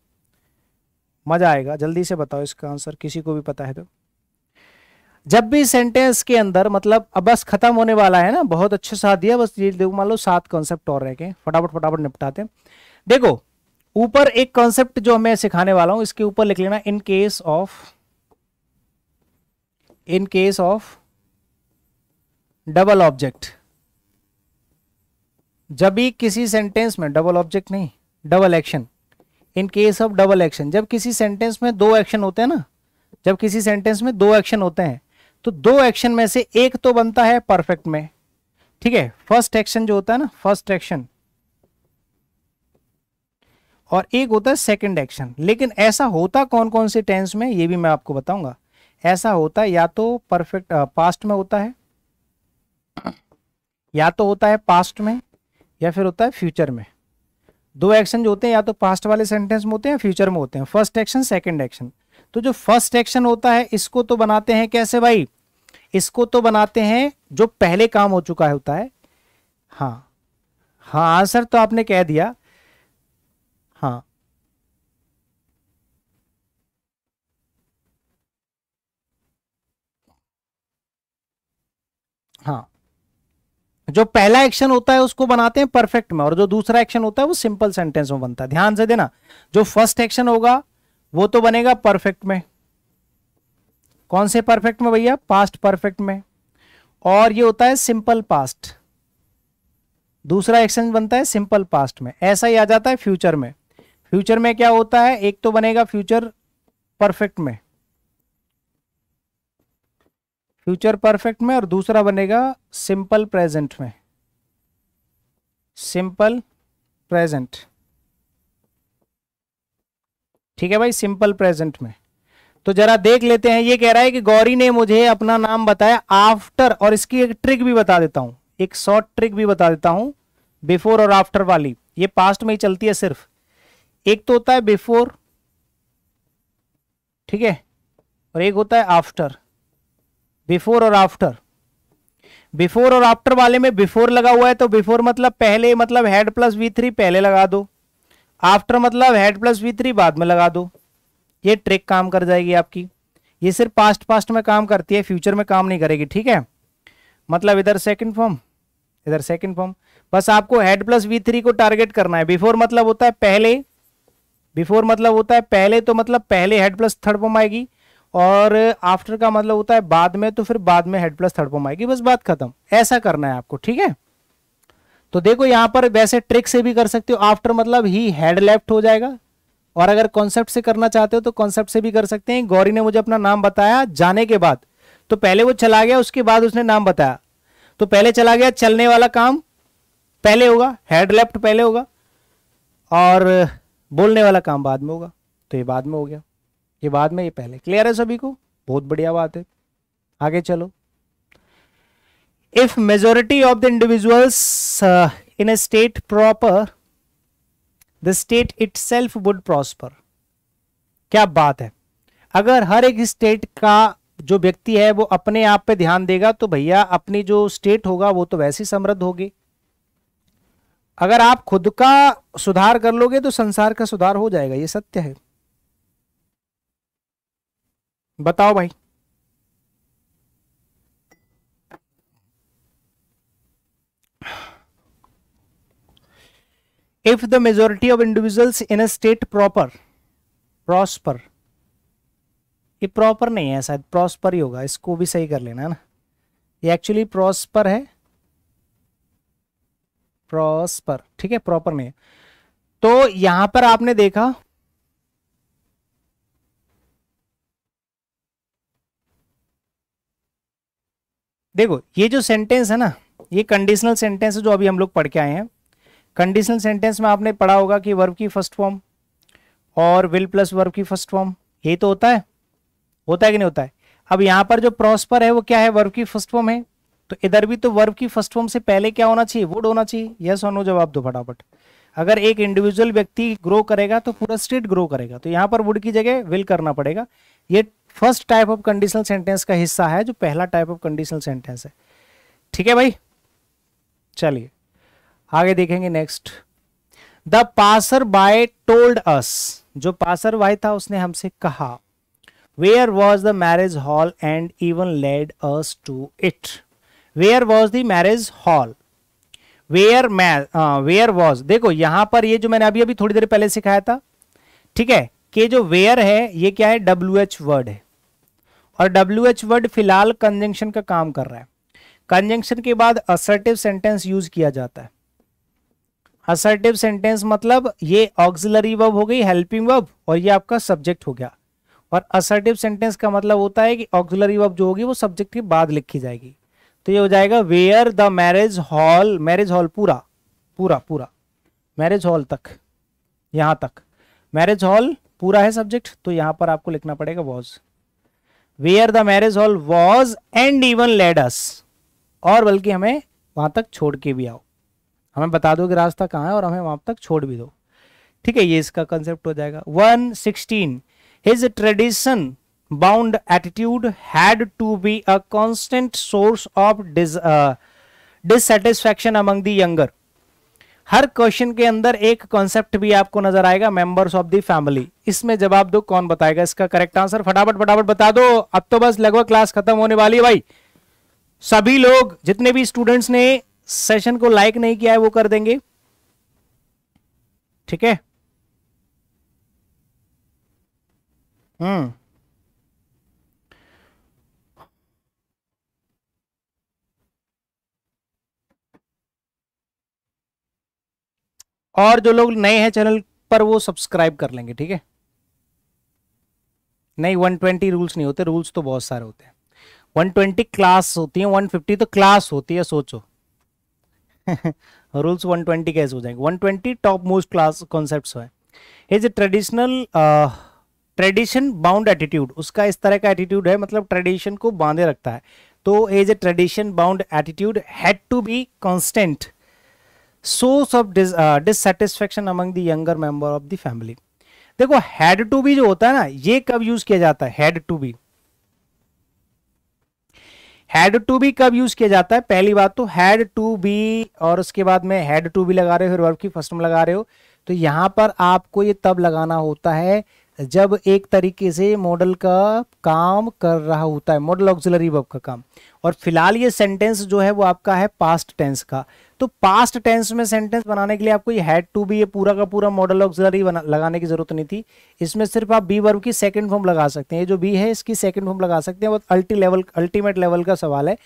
मजा आएगा जल्दी से बताओ इसका आंसर किसी को भी पता है तो जब भी सेंटेंस के अंदर मतलब अब बस खत्म होने वाला है ना बहुत अच्छे साथ दिया बस ये देखो मान लो सात कॉन्सेप्ट और रह गए फटाफट फटाफट निपटाते हैं देखो ऊपर एक कॉन्सेप्ट जो मैं सिखाने वाला हूं इसके ऊपर लिख लेना in case of in case of double object जब भी किसी सेंटेंस में डबल ऑब्जेक्ट नहीं double action in case of double action जब किसी सेंटेंस में दो एक्शन होते हैं ना जब किसी सेंटेंस में दो एक्शन होते हैं तो दो एक्शन में से एक तो बनता है परफेक्ट में ठीक है फर्स्ट एक्शन जो होता है ना फर्स्ट एक्शन और एक होता है सेकंड एक्शन लेकिन ऐसा होता कौन कौन से टेंस में ये भी मैं आपको बताऊंगा ऐसा होता है या तो परफेक्ट पास्ट में होता है या तो होता है पास्ट में या फिर होता है फ्यूचर में दो एक्शन जो होते हैं या तो पास्ट वाले सेंटेंस में होते हैं फ्यूचर में होते हैं फर्स्ट एक्शन सेकंड एक्शन तो जो फर्स्ट एक्शन होता है इसको तो बनाते हैं कैसे भाई इसको तो बनाते हैं जो पहले काम हो चुका होता है हाँ हाँ आंसर तो आपने कह दिया हाँ हाँ जो पहला एक्शन होता है उसको बनाते हैं परफेक्ट में और जो दूसरा एक्शन होता है वो सिंपल सेंटेंस में बनता है ध्यान से देना जो फर्स्ट एक्शन होगा वो तो बनेगा परफेक्ट में कौन से परफेक्ट में भैया पास्ट परफेक्ट में और ये होता है सिंपल पास्ट दूसरा एक्सचेंज बनता है सिंपल पास्ट में ऐसा ही आ जाता है फ्यूचर में फ्यूचर में क्या होता है एक तो बनेगा फ्यूचर परफेक्ट में फ्यूचर परफेक्ट में और दूसरा बनेगा सिंपल प्रेजेंट में सिंपल प्रेजेंट ठीक है भाई सिंपल प्रेजेंट में तो जरा देख लेते हैं ये कह रहा है कि गौरी ने मुझे अपना नाम बताया आफ्टर और इसकी एक ट्रिक भी बता देता हूं एक शॉर्ट ट्रिक भी बता देता हूं बिफोर और आफ्टर वाली ये पास्ट में ही चलती है सिर्फ एक तो होता है बिफोर ठीक है और एक होता है आफ्टर बिफोर और आफ्टर बिफोर और आफ्टर वाले में बिफोर लगा हुआ है तो बिफोर मतलब पहले मतलब हेड प्लस वी थ्री पहले लगा दो आफ्टर मतलब हेड प्लस वी थ्री बाद में लगा दो ये ट्रिक काम कर जाएगी आपकी ये सिर्फ पास्ट पास्ट में काम करती है फ्यूचर में काम नहीं करेगी ठीक है मतलब इधर सेकंड फॉर्म इधर सेकंड फॉर्म बस आपको हेड प्लस वी थ्री को टारगेट करना है बिफोर मतलब होता है पहले बिफोर मतलब होता है पहले तो मतलब पहले हेड प्लस थर्ड फॉर्म आएगी और आफ्टर का मतलब होता है बाद में तो फिर बाद में हेड प्लस थर्ड फॉर्म आएगी बस बात खत्म ऐसा करना है आपको ठीक है तो देखो यहां पर वैसे ट्रिक से भी कर सकते हो आफ्टर मतलब ही हेड लेफ्ट हो जाएगा और अगर कॉन्सेप्ट से करना चाहते हो तो कॉन्सेप्ट से भी कर सकते हैं गौरी ने मुझे अपना नाम बताया जाने के बाद तो पहले वो चला गया उसके बाद उसने नाम बताया तो पहले चला गया चलने वाला काम पहले होगा हेड लेफ्ट पहले होगा और बोलने वाला काम बाद में होगा तो ये बाद में हो गया ये बाद में ये पहले क्लियर है सभी को बहुत बढ़िया बात है आगे चलो if majority of the individuals uh, in a state proper the state itself would prosper क्या बात है अगर हर एक स्टेट का जो व्यक्ति है वो अपने आप पे ध्यान देगा तो भैया अपनी जो स्टेट होगा वो तो वैसे ही समृद्ध होगी अगर आप खुद का सुधार कर लोगे तो संसार का सुधार हो जाएगा ये सत्य है बताओ भाई if the majority of individuals in a state proper prosper ये प्रॉपर नहीं है शायद प्रॉस्पर ही होगा इसको भी सही कर लेना ना ये एक्चुअली प्रॉस्पर है प्रॉस्पर ठीक है प्रॉपर नहीं है तो यहां पर आपने देखा देखो ये जो सेंटेंस है ना ये कंडीशनल सेंटेंस है जो अभी हम लोग पढ़ के आए हैं कंडीशनल सेंटेंस में आपने पढ़ा होगा कि वर्ब की फर्स्ट फॉर्म और विल प्लस वर्ब की फर्स्ट फॉर्म यही तो होता है होता है कि नहीं होता है अब यहाँ पर जो प्रॉस्पर है वो क्या है वर्ब की फर्स्ट फॉर्म है तो इधर भी तो वर्ब की फर्स्ट फॉर्म से पहले क्या होना चाहिए वुड होना चाहिए यस और नो जवाब दो फटाफट अगर एक इंडिविजुअल व्यक्ति ग्रो करेगा तो पूरा स्टेट ग्रो करेगा तो यहां पर वुड की जगह विल करना पड़ेगा ये first type of conditional sentence का हिस्सा है जो पहला टाइप ऑफ कंडीशनल सेंटेंस है ठीक है भाई चलिए आगे देखेंगे next the passer by told us जो पासर बाय था उसने हमसे कहा where was the marriage hall and even led us to it where was the marriage hall where मै वेयर वॉज देखो यहां पर ये जो मैंने अभी अभी थोड़ी देर पहले सिखाया था ठीक है कि जो वेयर है ये क्या है डब्ल्यू एच वर्ड है और डब्ल्यू एच वर्ड फिलहाल कंजंक्शन का काम कर रहा है कंजंक्शन के बाद असर्टिव सेंटेंस यूज किया जाता है असर्टिव सेंटेंस मतलब ये ऑक्सिलरी वर्ब हो गई हेल्पिंग वर्ब और ये आपका सब्जेक्ट हो गया और असर्टिव सेंटेंस का मतलब होता है कि ऑक्सिलरी वर्ब जो होगी वो सब्जेक्ट के बाद लिखी जाएगी तो ये हो जाएगा where the marriage hall marriage hall पूरा पूरा पूरा मैरिज हॉल तक यहाँ तक मैरिज हॉल पूरा है सब्जेक्ट तो यहाँ पर आपको लिखना पड़ेगा was where the marriage hall was and even led us और बल्कि हमें वहां तक छोड़ के भी आओ हमें बता दो कि रास्ता कहाँ है और हमें वहां तक छोड़ भी दो ठीक है ये इसका कंसेप्ट हो जाएगा one sixteen his tradition bound attitude had to be a constant source of dissatisfaction among the younger her question के अंदर एक कॉन्सेप्ट भी आपको नजर आएगा मेंबर्स ऑफ दी फैमिली इसमें जवाब दो कौन बताएगा इसका करेक्ट आंसर फटाफट फटाफट बता दो अब तो बस लगभग क्लास खत्म होने वाली है भाई सभी लोग जितने भी स्टूडेंट्स ने सेशन को लाइक नहीं किया है वो कर देंगे ठीक है हम्म और जो लोग नए हैं चैनल पर वो सब्सक्राइब कर लेंगे ठीक है नहीं 120 रूल्स नहीं होते रूल्स तो बहुत सारे होते हैं 120 क्लास होती है 150 तो क्लास होती है सोचो रूल्स 120 कैसे हो जाएंगे one twenty top most class concept है is a traditional tradition bound attitude उसका इस तरह का एटीट्यूड है मतलब ट्रेडिशन को बांधे रखता है तो as a tradition bound attitude had to be constant source of dissatisfaction among the younger member of the family देखो हैड टू बी जो होता है ना ये कब यूज किया जाता है had to be had to be कब यूज किया जाता है पहली बात तो हैड टू बी और उसके बाद में हैड टू बी लगा रहे हो फिर वर्ब की फर्स्ट में लगा रहे हो तो यहाँ पर आपको ये तब लगाना होता है जब एक तरीके से मॉडल का काम कर रहा होता है मॉडल ऑक्सिलरी वर्ब का काम और फिलहाल ये सेंटेंस जो है वो आपका है पास्ट टेंस का तो पास्ट टेंस में सेंटेंस बनाने के लिए आपको ये हैड टू बी ये पूरा का पूरा मॉडल ऑक्सिलरी लगाने की जरूरत नहीं थी इसमें सिर्फ आप बी वर्ब की सेकंड फॉर्म लगा सकते हैं ये जो बी है इसकी सेकंड फॉर्म लगा सकते हैं बहुत अल्टी लेवल अल्टीमेट लेवल का सवाल है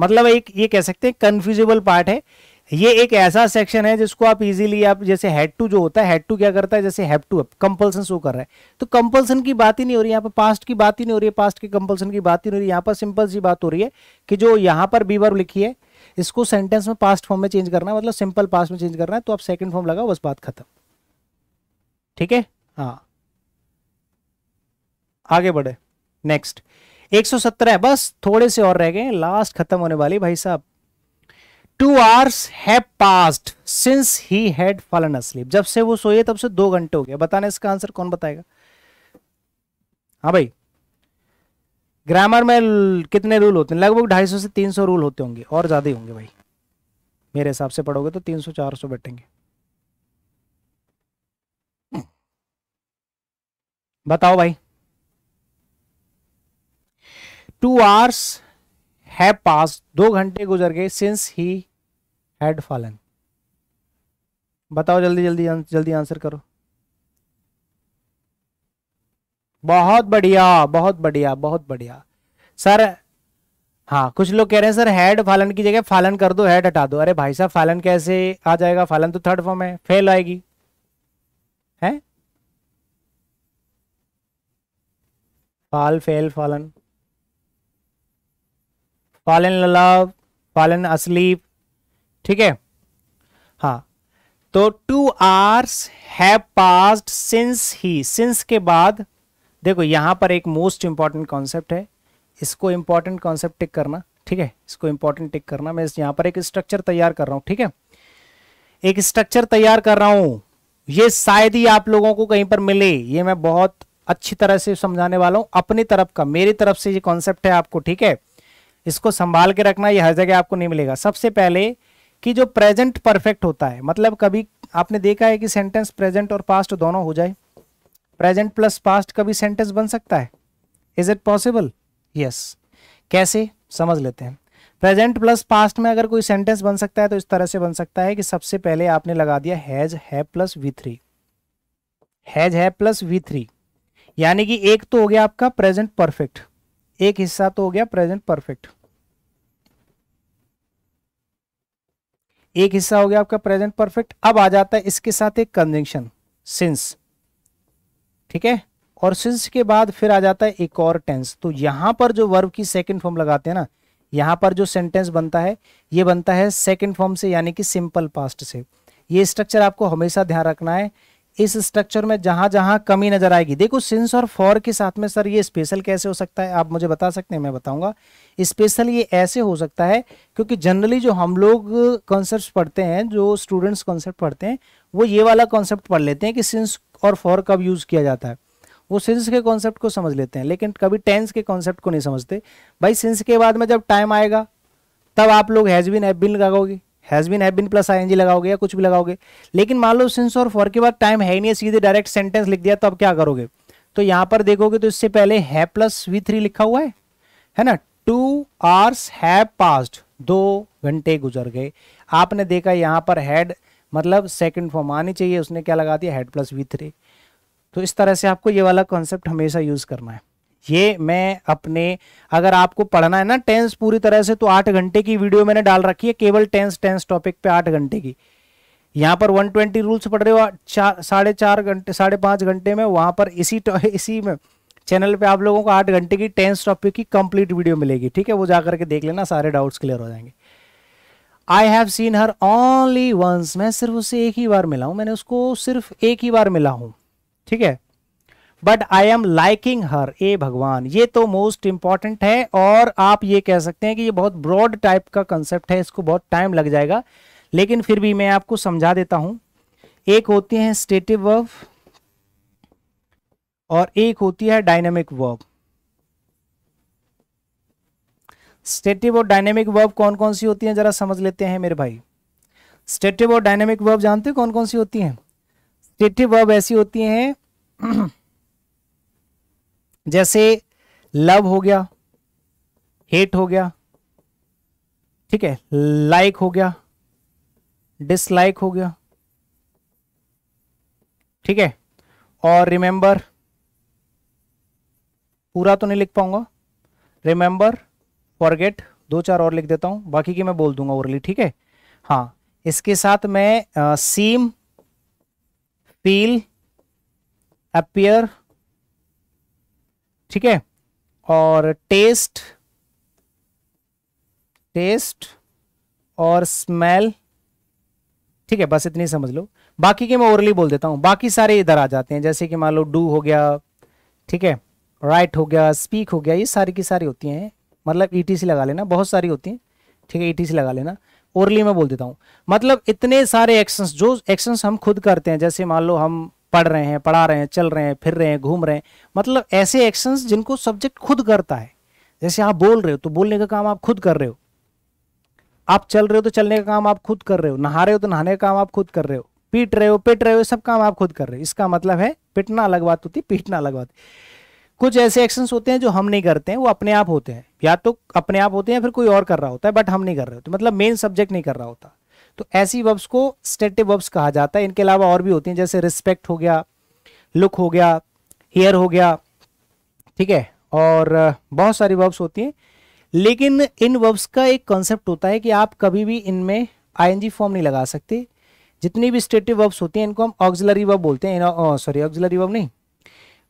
मतलब एक ये कह सकते हैं कन्फ्यूजेबल पार्ट है ये एक ऐसा सेक्शन है जिसको आप इजीली आप जैसे हेड टू जो होता है हेड टू क्या करता है जैसे हैव टू कंपल्सन शो कर रहा है तो कंपल्सन की बात ही नहीं हो रही यहाँ पर पास्ट की बात ही नहीं हो रही है पास्ट के कंपल्सन की बात ही नहीं हो रही यहाँ पर सिंपल सी बात हो रही है कि जो यहाँ पर बीवर लिखी है इसको सेंटेंस में पास्ट फॉर्म में चेंज करना है मतलब सिंपल पास्ट में चेंज करना है तो आप सेकंड फॉर्म लगाओ बस बात खत्म ठीक है हाँ आगे बढ़े नेक्स्ट 170 है बस थोड़े से और रह गए लास्ट खत्म होने वाली भाई साहब two hours have passed since he had fallen asleep जब से वो सोए तब से दो घंटे हो गया बताना इसका आंसर कौन बताएगा हाँ भाई ग्रामर में कितने रूल होते हैं लगभग ढाई सौ से तीन सौ रूल होते होंगे और ज़्यादा ही होंगे भाई मेरे हिसाब से पढ़ोगे तो तीन सौ चार सौ बैठेंगे बताओ भाई टू आवर्स है पास दो घंटे गुजर गए सिंस ही हैड फॉलन बताओ जल्दी जल्दी जल्दी आंसर करो बहुत बढ़िया बहुत बढ़िया बहुत बढ़िया सर हाँ कुछ लोग कह रहे हैं सर हेड फालन की जगह फालन कर दो हेड हटा दो अरे भाई साहब फालन कैसे आ जाएगा फालन तो थर्ड फॉर्म है फेल आएगी है फाल फेल फालन फालन ललाव फालन असलीप ठीक है हाँ तो two hours have passed since he since के बाद देखो यहाँ पर एक मोस्ट इंपॉर्टेंट कॉन्सेप्ट है इसको इंपॉर्टेंट कॉन्सेप्ट टिक करना ठीक है इसको इंपॉर्टेंट टिक करना मैं यहाँ पर एक स्ट्रक्चर तैयार कर रहा हूँ ठीक है एक स्ट्रक्चर तैयार कर रहा हूँ ये शायद ही आप लोगों को कहीं पर मिले ये मैं बहुत अच्छी तरह से समझाने वाला हूँ अपनी तरफ का मेरी तरफ से ये कॉन्सेप्ट है आपको ठीक है इसको संभाल के रखना यह हर जगह आपको नहीं मिलेगा सबसे पहले कि जो प्रेजेंट परफेक्ट होता है मतलब कभी आपने देखा है कि सेंटेंस प्रेजेंट और पास्ट दोनों हो जाए प्रेजेंट प्लस पास्ट का भी सेंटेंस बन सकता है इज इट पॉसिबल यस कैसे समझ लेते हैं प्रेजेंट प्लस पास्ट में अगर कोई सेंटेंस बन सकता है तो इस तरह से बन सकता है कि सबसे पहले आपने लगा दिया हैज है प्लस वी थ्री हैज है प्लस वी थ्री यानी कि एक तो हो गया आपका प्रेजेंट परफेक्ट एक हिस्सा तो हो गया प्रेजेंट परफेक्ट एक हिस्सा हो गया आपका प्रेजेंट परफेक्ट अब आ जाता है इसके साथ एक कंजेंशन सिंस ठीक है और सिंस के बाद फिर आ जाता है एक और टेंस तो यहां पर जो वर्ब की सेकंड फॉर्म लगाते हैं ना यहां पर जो सेंटेंस बनता है ये बनता है सेकंड फॉर्म से यानी कि सिंपल पास्ट से ये स्ट्रक्चर आपको हमेशा ध्यान रखना है इस स्ट्रक्चर में जहां जहां कमी नजर आएगी देखो सिंस और फॉर के साथ में सर ये स्पेशल कैसे हो सकता है आप मुझे बता सकते हैं मैं बताऊंगा स्पेशल ये ऐसे हो सकता है क्योंकि जनरली जो हम लोग कॉन्सेप्ट पढ़ते हैं जो स्टूडेंट्स कॉन्सेप्ट पढ़ते हैं वो ये वाला कॉन्सेप्ट पढ़ लेते हैं कि सिंस और फॉर कब यूज़ किया जाता है वो सिंस के कॉन्सेप्ट को समझ लेते हैं लेकिन कभी टेंस के कॉन्सेप्ट को नहीं समझते भाई सिंस के बाद में जब टाइम आएगा तब आप लोग हैज़ बिन हैव बिन लगाओगे has been have been plus I लगाओगे या कुछ भी लगाओगे लेकिन मान लो सिंस और फॉर के बाद टाइम है ही नहीं सीधे डायरेक्ट सेंटेंस लिख दिया तो अब क्या करोगे तो यहाँ पर देखोगे तो इससे पहले है प्लस वी थ्री लिखा हुआ है है ना टू आवर्स हैव पास्ट दो घंटे गुजर गए आपने देखा यहाँ पर हैड मतलब सेकंड फॉर्म आनी चाहिए उसने क्या लगा दिया हेड प्लस वी थ्री तो इस तरह से आपको ये वाला कॉन्सेप्ट हमेशा यूज़ करना है ये मैं अपने अगर आपको पढ़ना है ना टेंस पूरी तरह से तो आठ घंटे की वीडियो मैंने डाल रखी है केवल टेंस टेंस टॉपिक पे आठ घंटे की यहाँ पर 120 रूल्स पढ़ रहे हो चार साढ़े चार घंटे साढ़े पाँच घंटे में वहाँ पर इसी इसी में चैनल पे आप लोगों को आठ घंटे की टेंस टॉपिक की कंप्लीट वीडियो मिलेगी ठीक है वो जा करके देख लेना सारे डाउट्स क्लियर हो जाएंगे I have seen her only once मैं सिर्फ उसे एक ही बार मिला हूं मैंने उसको सिर्फ एक ही बार मिला हूं ठीक है but I am liking her a भगवान ये तो मोस्ट इंपॉर्टेंट है और आप ये कह सकते हैं कि ये बहुत ब्रॉड टाइप का कंसेप्ट है इसको बहुत टाइम लग जाएगा लेकिन फिर भी मैं आपको समझा देता हूं एक होती है स्टेटिव वर्ब और एक होती है डायनेमिक वर्ब स्टेटिव और डायनेमिक वर्ब कौन कौन सी होती हैं जरा समझ लेते हैं मेरे भाई स्टेटिव और डायनेमिक वर्ब जानते हैं कौन कौन सी होती हैं स्टेटिव वर्ब ऐसी होती हैं जैसे लव हो गया हेट हो गया ठीक है लाइक हो गया डिसलाइक हो गया ठीक है और रिमेंबर पूरा तो नहीं लिख पाऊंगा रिमेंबर फॉरगेट दो चार और लिख देता हूँ बाकी की मैं बोल दूंगा ओरली ठीक है हाँ इसके साथ मैं सीम फील अपियर ठीक है और टेस्ट टेस्ट और स्मेल ठीक है बस इतनी समझ लो बाकी के मैं ओरली बोल देता हूं बाकी सारे इधर आ जाते हैं जैसे कि मान लो डू हो गया ठीक है राइट हो गया स्पीक हो गया ये सारी की सारी होती हैं मतलब ई e लगा लेना बहुत सारी होती हैं ठीक है ई e लगा लेना ओरली मैं बोल देता हूँ मतलब इतने सारे एक्शंस जो एक्शंस हम खुद करते हैं जैसे मान लो हम पढ़ रहे हैं पढ़ा रहे हैं चल रहे हैं फिर रहे हैं घूम रहे हैं मतलब ऐसे एक्शंस जिनको सब्जेक्ट खुद करता है जैसे आप बोल रहे हो तो बोलने का काम आप खुद कर रहे हो आप चल रहे हो तो चलने का काम आप खुद कर रहे हो नहा रहे हो तो नहाने का काम आप खुद कर रहे हो पीट रहे हो पिट रहे हो सब काम आप खुद कर रहे हो इसका मतलब है पिटना अलग बात होती पीटना अलग बात कुछ ऐसे एक्शंस होते हैं जो हम नहीं करते हैं वो अपने आप होते हैं या तो अपने आप होते हैं या फिर कोई और कर रहा होता है बट हम नहीं कर रहे होते मतलब मेन सब्जेक्ट नहीं कर रहा होता तो ऐसी वर्ब्स को स्टेटिव वर्ब्स कहा जाता है इनके अलावा और भी होती हैं जैसे रिस्पेक्ट हो गया लुक हो गया हेयर हो गया ठीक है और बहुत सारी वर्ब्स होती हैं लेकिन इन वर्ब्स का एक कॉन्सेप्ट होता है कि आप कभी भी इनमें आईएनजी फॉर्म नहीं लगा सकते जितनी भी स्टेटिव वर्ब्स होती हैं इनको हम ऑक्सिलरी वर्ब बोलते हैं सॉरी ऑक्सिलरी वर्ब नहीं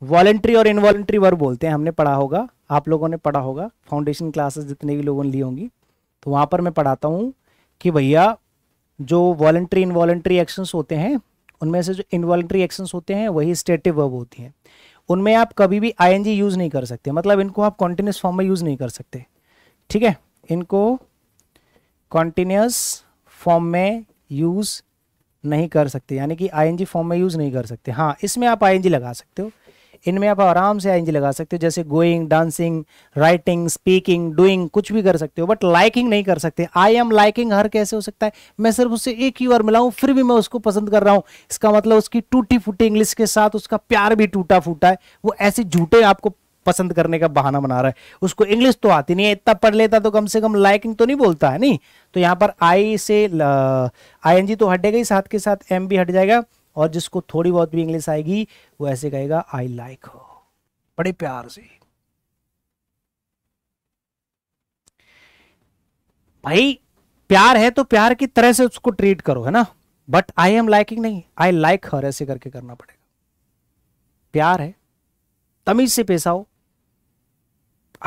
वॉलेंट्री और इनवॉलेंट्री वर्ब बोलते हैं हमने पढ़ा होगा आप लोगों ने पढ़ा होगा फाउंडेशन क्लासेस जितने भी लोगों ने ली होंगी तो वहाँ पर मैं पढ़ाता हूँ कि भैया जो वॉलेंट्री इनवॉलेंट्री एक्शंस होते हैं उनमें से जो इनवॉलेंट्री एक्शंस होते हैं वही स्टेटिव वर्ब होती हैं उनमें आप कभी भी आई यूज़ नहीं कर सकते मतलब इनको आप कॉन्टीन्यूस फॉर्म में यूज़ नहीं कर सकते ठीक है इनको कॉन्टीन्यूस फॉर्म में यूज़ नहीं कर सकते यानी कि आई फॉर्म में यूज़ नहीं कर सकते हाँ इसमें आप आई लगा सकते हो इनमें आप आराम से आईएनजी लगा सकते हो जैसे going dancing writing speaking doing कुछ भी कर सकते हो बट लाइकिंग नहीं कर सकते आई एम लाइकिंग हर कैसे हो सकता है मैं सिर्फ उससे एक ही बार मिला फिर भी मैं उसको पसंद कर रहा हूँ इसका मतलब उसकी टूटी फूटी इंग्लिश के साथ उसका प्यार भी टूटा फूटा है वो ऐसे झूठे आपको पसंद करने का बहाना बना रहा है उसको इंग्लिश तो आती नहीं है इतना पढ़ लेता तो कम से कम लाइकिंग तो नहीं बोलता है नहीं तो यहाँ पर आई से आई एन जी तो हटेगा ही साथ के साथ एम भी हट जाएगा और जिसको थोड़ी बहुत भी इंग्लिश आएगी वो ऐसे कहेगा आई लाइक हो बड़े प्यार से भाई प्यार है तो प्यार की तरह से उसको ट्रीट करो है ना बट आई एम लाइकिंग नहीं आई लाइक हर ऐसे करके करना पड़ेगा प्यार है तमीज से पेश आओ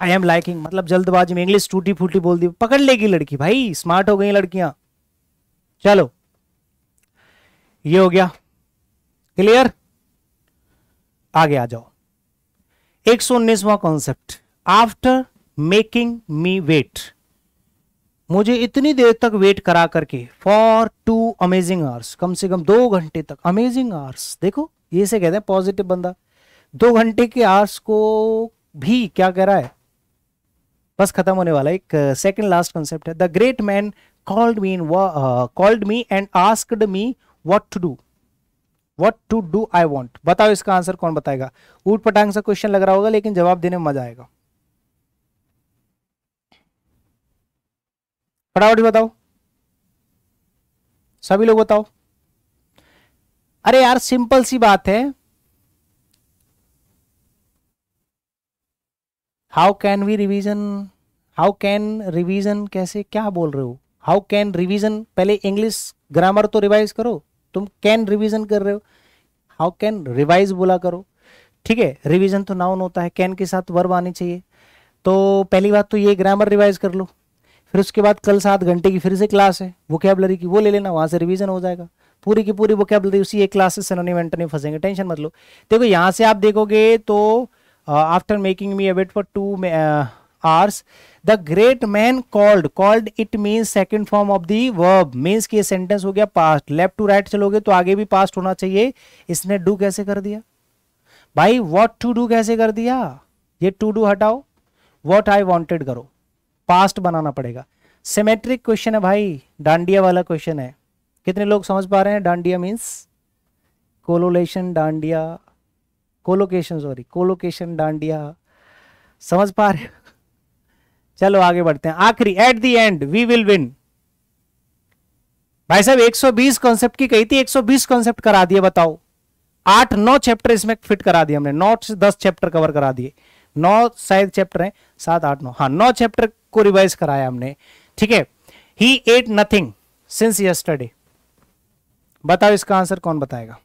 आई एम लाइकिंग मतलब जल्दबाजी में इंग्लिश टूटी फूटी बोल दी पकड़ लेगी लड़की भाई स्मार्ट हो गई लड़कियां चलो ये हो गया क्लियर आगे आ जाओ एक सौ उन्नीसवा concept after making me wait मुझे इतनी देर तक वेट करा करके फॉर टू अमेजिंग आवर्स कम से कम दो घंटे तक अमेजिंग आवर्स देखो ये से कहते हैं पॉजिटिव बंदा दो घंटे के आवर्स को भी क्या कह रहा है बस खत्म होने वाला एक सेकंड लास्ट कॉन्सेप्ट है the great man called me called me and asked me what to do what to do I want बताओ इसका आंसर कौन बताएगा ऊट पटांग सा क्वेश्चन लग रहा होगा लेकिन जवाब देने में मजा आएगा फटाफट बताओ सभी लोग बताओ अरे यार सिंपल सी बात है how can we revision how can revision कैसे क्या बोल रहे हो हाउ कैन रिविजन पहले इंग्लिश ग्रामर तो रिवाइज करो तुम कैन रिविजन कर रहे हो हाउ कैन रिवाइज बोला करो ठीक है रिविजन तो नाउन होता है कैन के साथ वर्ब आनी चाहिए तो पहली बात तो ये ग्रामर रिवाइज कर लो फिर उसके बाद कल सात घंटे की फिर से क्लास है वोकेबलरी की वो ले लेना वहाँ से रिवीजन हो जाएगा पूरी की पूरी वोकेबलरी उसी एक क्लास से सनोनिम एंटोनिम फंसेंगे टेंशन मत लो देखो यहाँ से आप देखोगे तो after making me await for two hours the great man called called it mean second form of the verb means की सेंटेंस हो गया पास्ट लेफ्ट टू राइट चलोगे तो आगे भी पास्ट होना चाहिए इसने डू कैसे कर दिया भाई वॉट टू डू कैसे कर दिया ये टू डू हटाओ वॉट आई वॉन्टेड करो पास्ट बनाना पड़ेगा सिमेट्रिक क्वेश्चन है भाई डांडिया वाला क्वेश्चन है कितने लोग समझ पा रहे हैं dandiya means collocation dandiya collocation sorry collocation dandiya समझ पा रहे चलो आगे बढ़ते हैं आखिरी at the end we will win भाई साहब 120 कॉन्सेप्ट की कही थी 120 कॉन्सेप्ट करा दिए बताओ आठ नौ चैप्टर इसमें फिट करा दिए हमने नौ से दस चैप्टर कवर करा दिए नौ शायद चैप्टर हैं सात आठ नौ हाँ नौ चैप्टर को रिवाइज कराया हमने ठीक है he ate nothing since yesterday बताओ इसका आंसर कौन बताएगा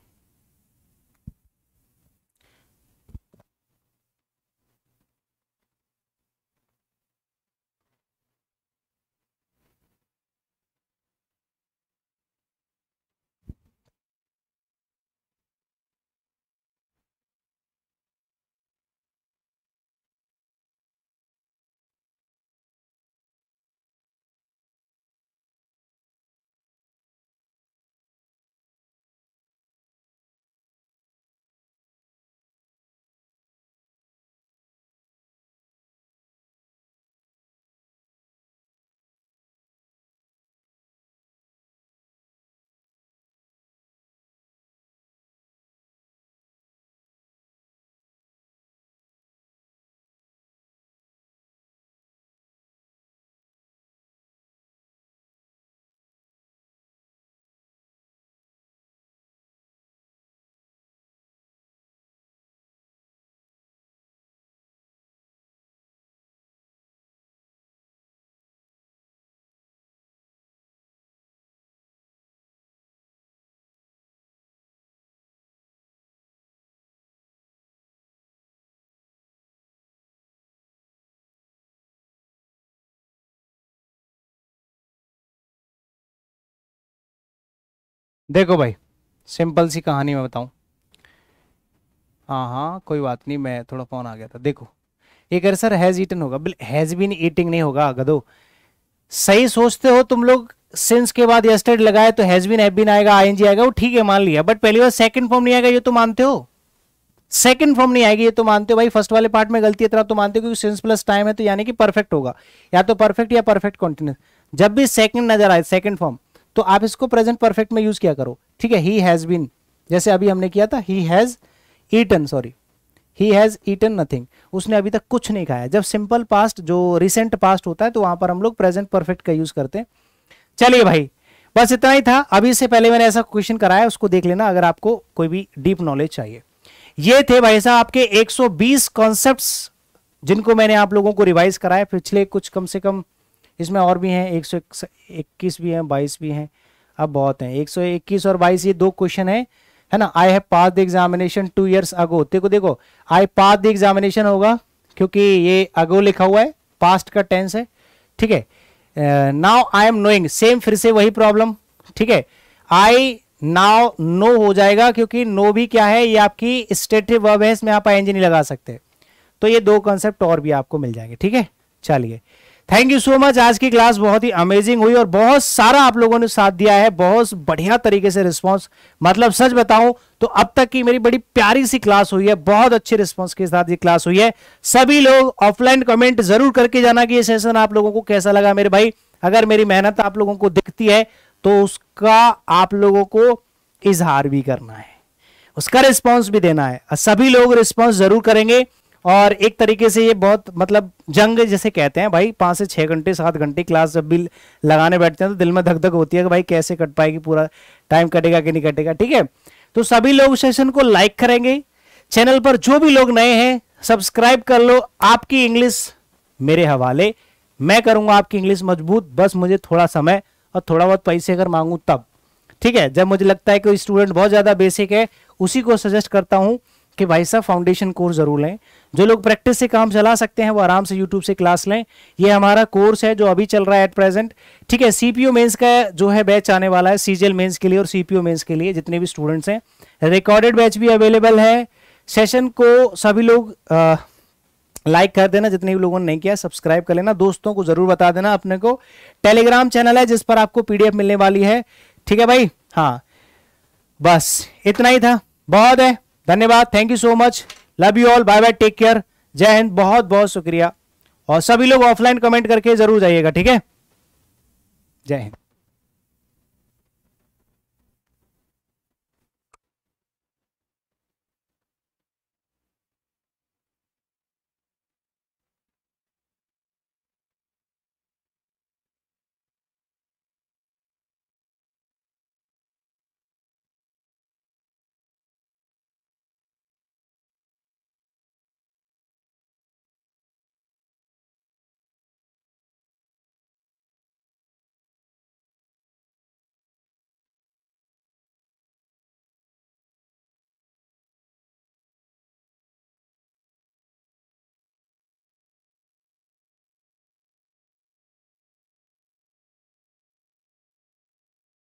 देखो भाई सिंपल सी कहानी मैं बताऊं हाँ हाँ कोई बात नहीं मैं थोड़ा फोन आ गया था देखो ये कह सर हैज़ ईटन होगा बिल हैज़ बीन ईटिंग नहीं होगा गदो सही सोचते हो तुम लोग सिंस के बाद यस्टेड लगाए तो हैज़ बीन हैव बीन आएगा आईएनजी आएगा वो ठीक है मान लिया बट पहली बार सेकंड फॉर्म नहीं आएगा ये तो मानते हो सेकंड फॉर्म नहीं आएगी ये तो मानते हो भाई फर्स्ट वाले पार्ट में गलती है तरह तो मानते हो क्योंकि सिंस प्लस टाइम है तो यानी कि परफेक्ट होगा या तो परफेक्ट या परफेक्ट कॉन्टिन्यूस जब भी सेकंड नजर आए सेकंड फॉर्म तो आप इसको प्रेजेंट परफेक्ट में यूज किया करो ठीक है ही हैज बीन जैसे अभी हमने किया था he has eaten sorry he has eaten nothing उसने अभी तक कुछ नहीं खाया जब सिंपल पास्ट जो रिसेंट पास्ट होता है तो वहां पर हम लोग प्रेजेंट परफेक्ट का यूज करते हैं चलिए भाई बस इतना ही था अभी से पहले मैंने ऐसा क्वेश्चन कराया उसको देख लेना अगर आपको कोई भी डीप नॉलेज चाहिए ये थे भाई साहब आपके 120 सौ जिनको मैंने आप लोगों को रिवाइज कराया पिछले कुछ कम से कम इसमें और भी हैं एक सौ इक्कीस भी हैं बाईस भी हैं अब बहुत हैं एक सौ इक्कीस और बाईस ये दो क्वेश्चन है है ना I have pass the examination two years ago देखो देखो आई पास द एग्जामिनेशन होगा क्योंकि ये अगो लिखा हुआ है पास्ट का टेंस है ठीक है now I am knowing same फिर से वही प्रॉब्लम ठीक है आई नाउ नो हो जाएगा क्योंकि नो भी क्या है ये आपकी स्टेटिव वर्ब है इसमें आप एनजी नहीं लगा सकते तो ये दो कॉन्सेप्ट और भी आपको मिल जाएंगे ठीक है चलिए थैंक यू सो मच आज की क्लास बहुत ही अमेजिंग हुई और बहुत सारा आप लोगों ने साथ दिया है बहुत बढ़िया तरीके से रिस्पांस मतलब सच बताऊं तो अब तक की मेरी बड़ी प्यारी सी क्लास हुई है बहुत अच्छे रिस्पांस के साथ ये क्लास हुई है सभी लोग ऑफलाइन कमेंट जरूर करके जाना कि ये सेशन आप लोगों को कैसा लगा मेरे भाई अगर मेरी मेहनत आप लोगों को दिखती है तो उसका आप लोगों को इजहार भी करना है उसका रिस्पॉन्स भी देना है सभी लोग रिस्पॉन्स जरूर करेंगे और एक तरीके से ये बहुत मतलब जंग जैसे कहते हैं भाई पाँच से छः घंटे सात घंटे क्लास जब भी लगाने बैठते हैं तो दिल में धक धक होती है कि भाई कैसे कट पाएगी पूरा टाइम कटेगा कि नहीं कटेगा ठीक है तो सभी लोग सेशन को लाइक करेंगे चैनल पर जो भी लोग नए हैं सब्सक्राइब कर लो आपकी इंग्लिश मेरे हवाले मैं करूंगा आपकी इंग्लिश मजबूत बस मुझे थोड़ा समय और थोड़ा बहुत पैसे अगर मांगू तब ठीक है जब मुझे लगता है कि स्टूडेंट बहुत ज़्यादा बेसिक है उसी को सजेस्ट करता हूँ कि भाई साहब फाउंडेशन कोर्स ज़रूर लें जो लोग प्रैक्टिस से काम चला सकते हैं वो आराम से यूट्यूब से क्लास लें ये हमारा कोर्स है जो अभी चल रहा है एट प्रेजेंट ठीक है सीपीओ मेंस का जो है बैच आने वाला है सीजीएल मेंस के लिए और सीपीओ मेंस के लिए जितने भी स्टूडेंट्स हैं रिकॉर्डेड बैच भी अवेलेबल है सेशन को सभी लोग आ, लाइक कर देना जितने भी लोगों ने नहीं किया सब्सक्राइब कर लेना दोस्तों को जरूर बता देना अपने को टेलीग्राम चैनल है जिस पर आपको पीडीएफ मिलने वाली है ठीक है भाई हाँ बस इतना ही था बहुत है धन्यवाद thank you so much love you all bye bye take care जय हिंद बहुत बहुत शुक्रिया और सभी लोग ऑफलाइन कमेंट करके जरूर जाइएगा ठीक है जय हिंद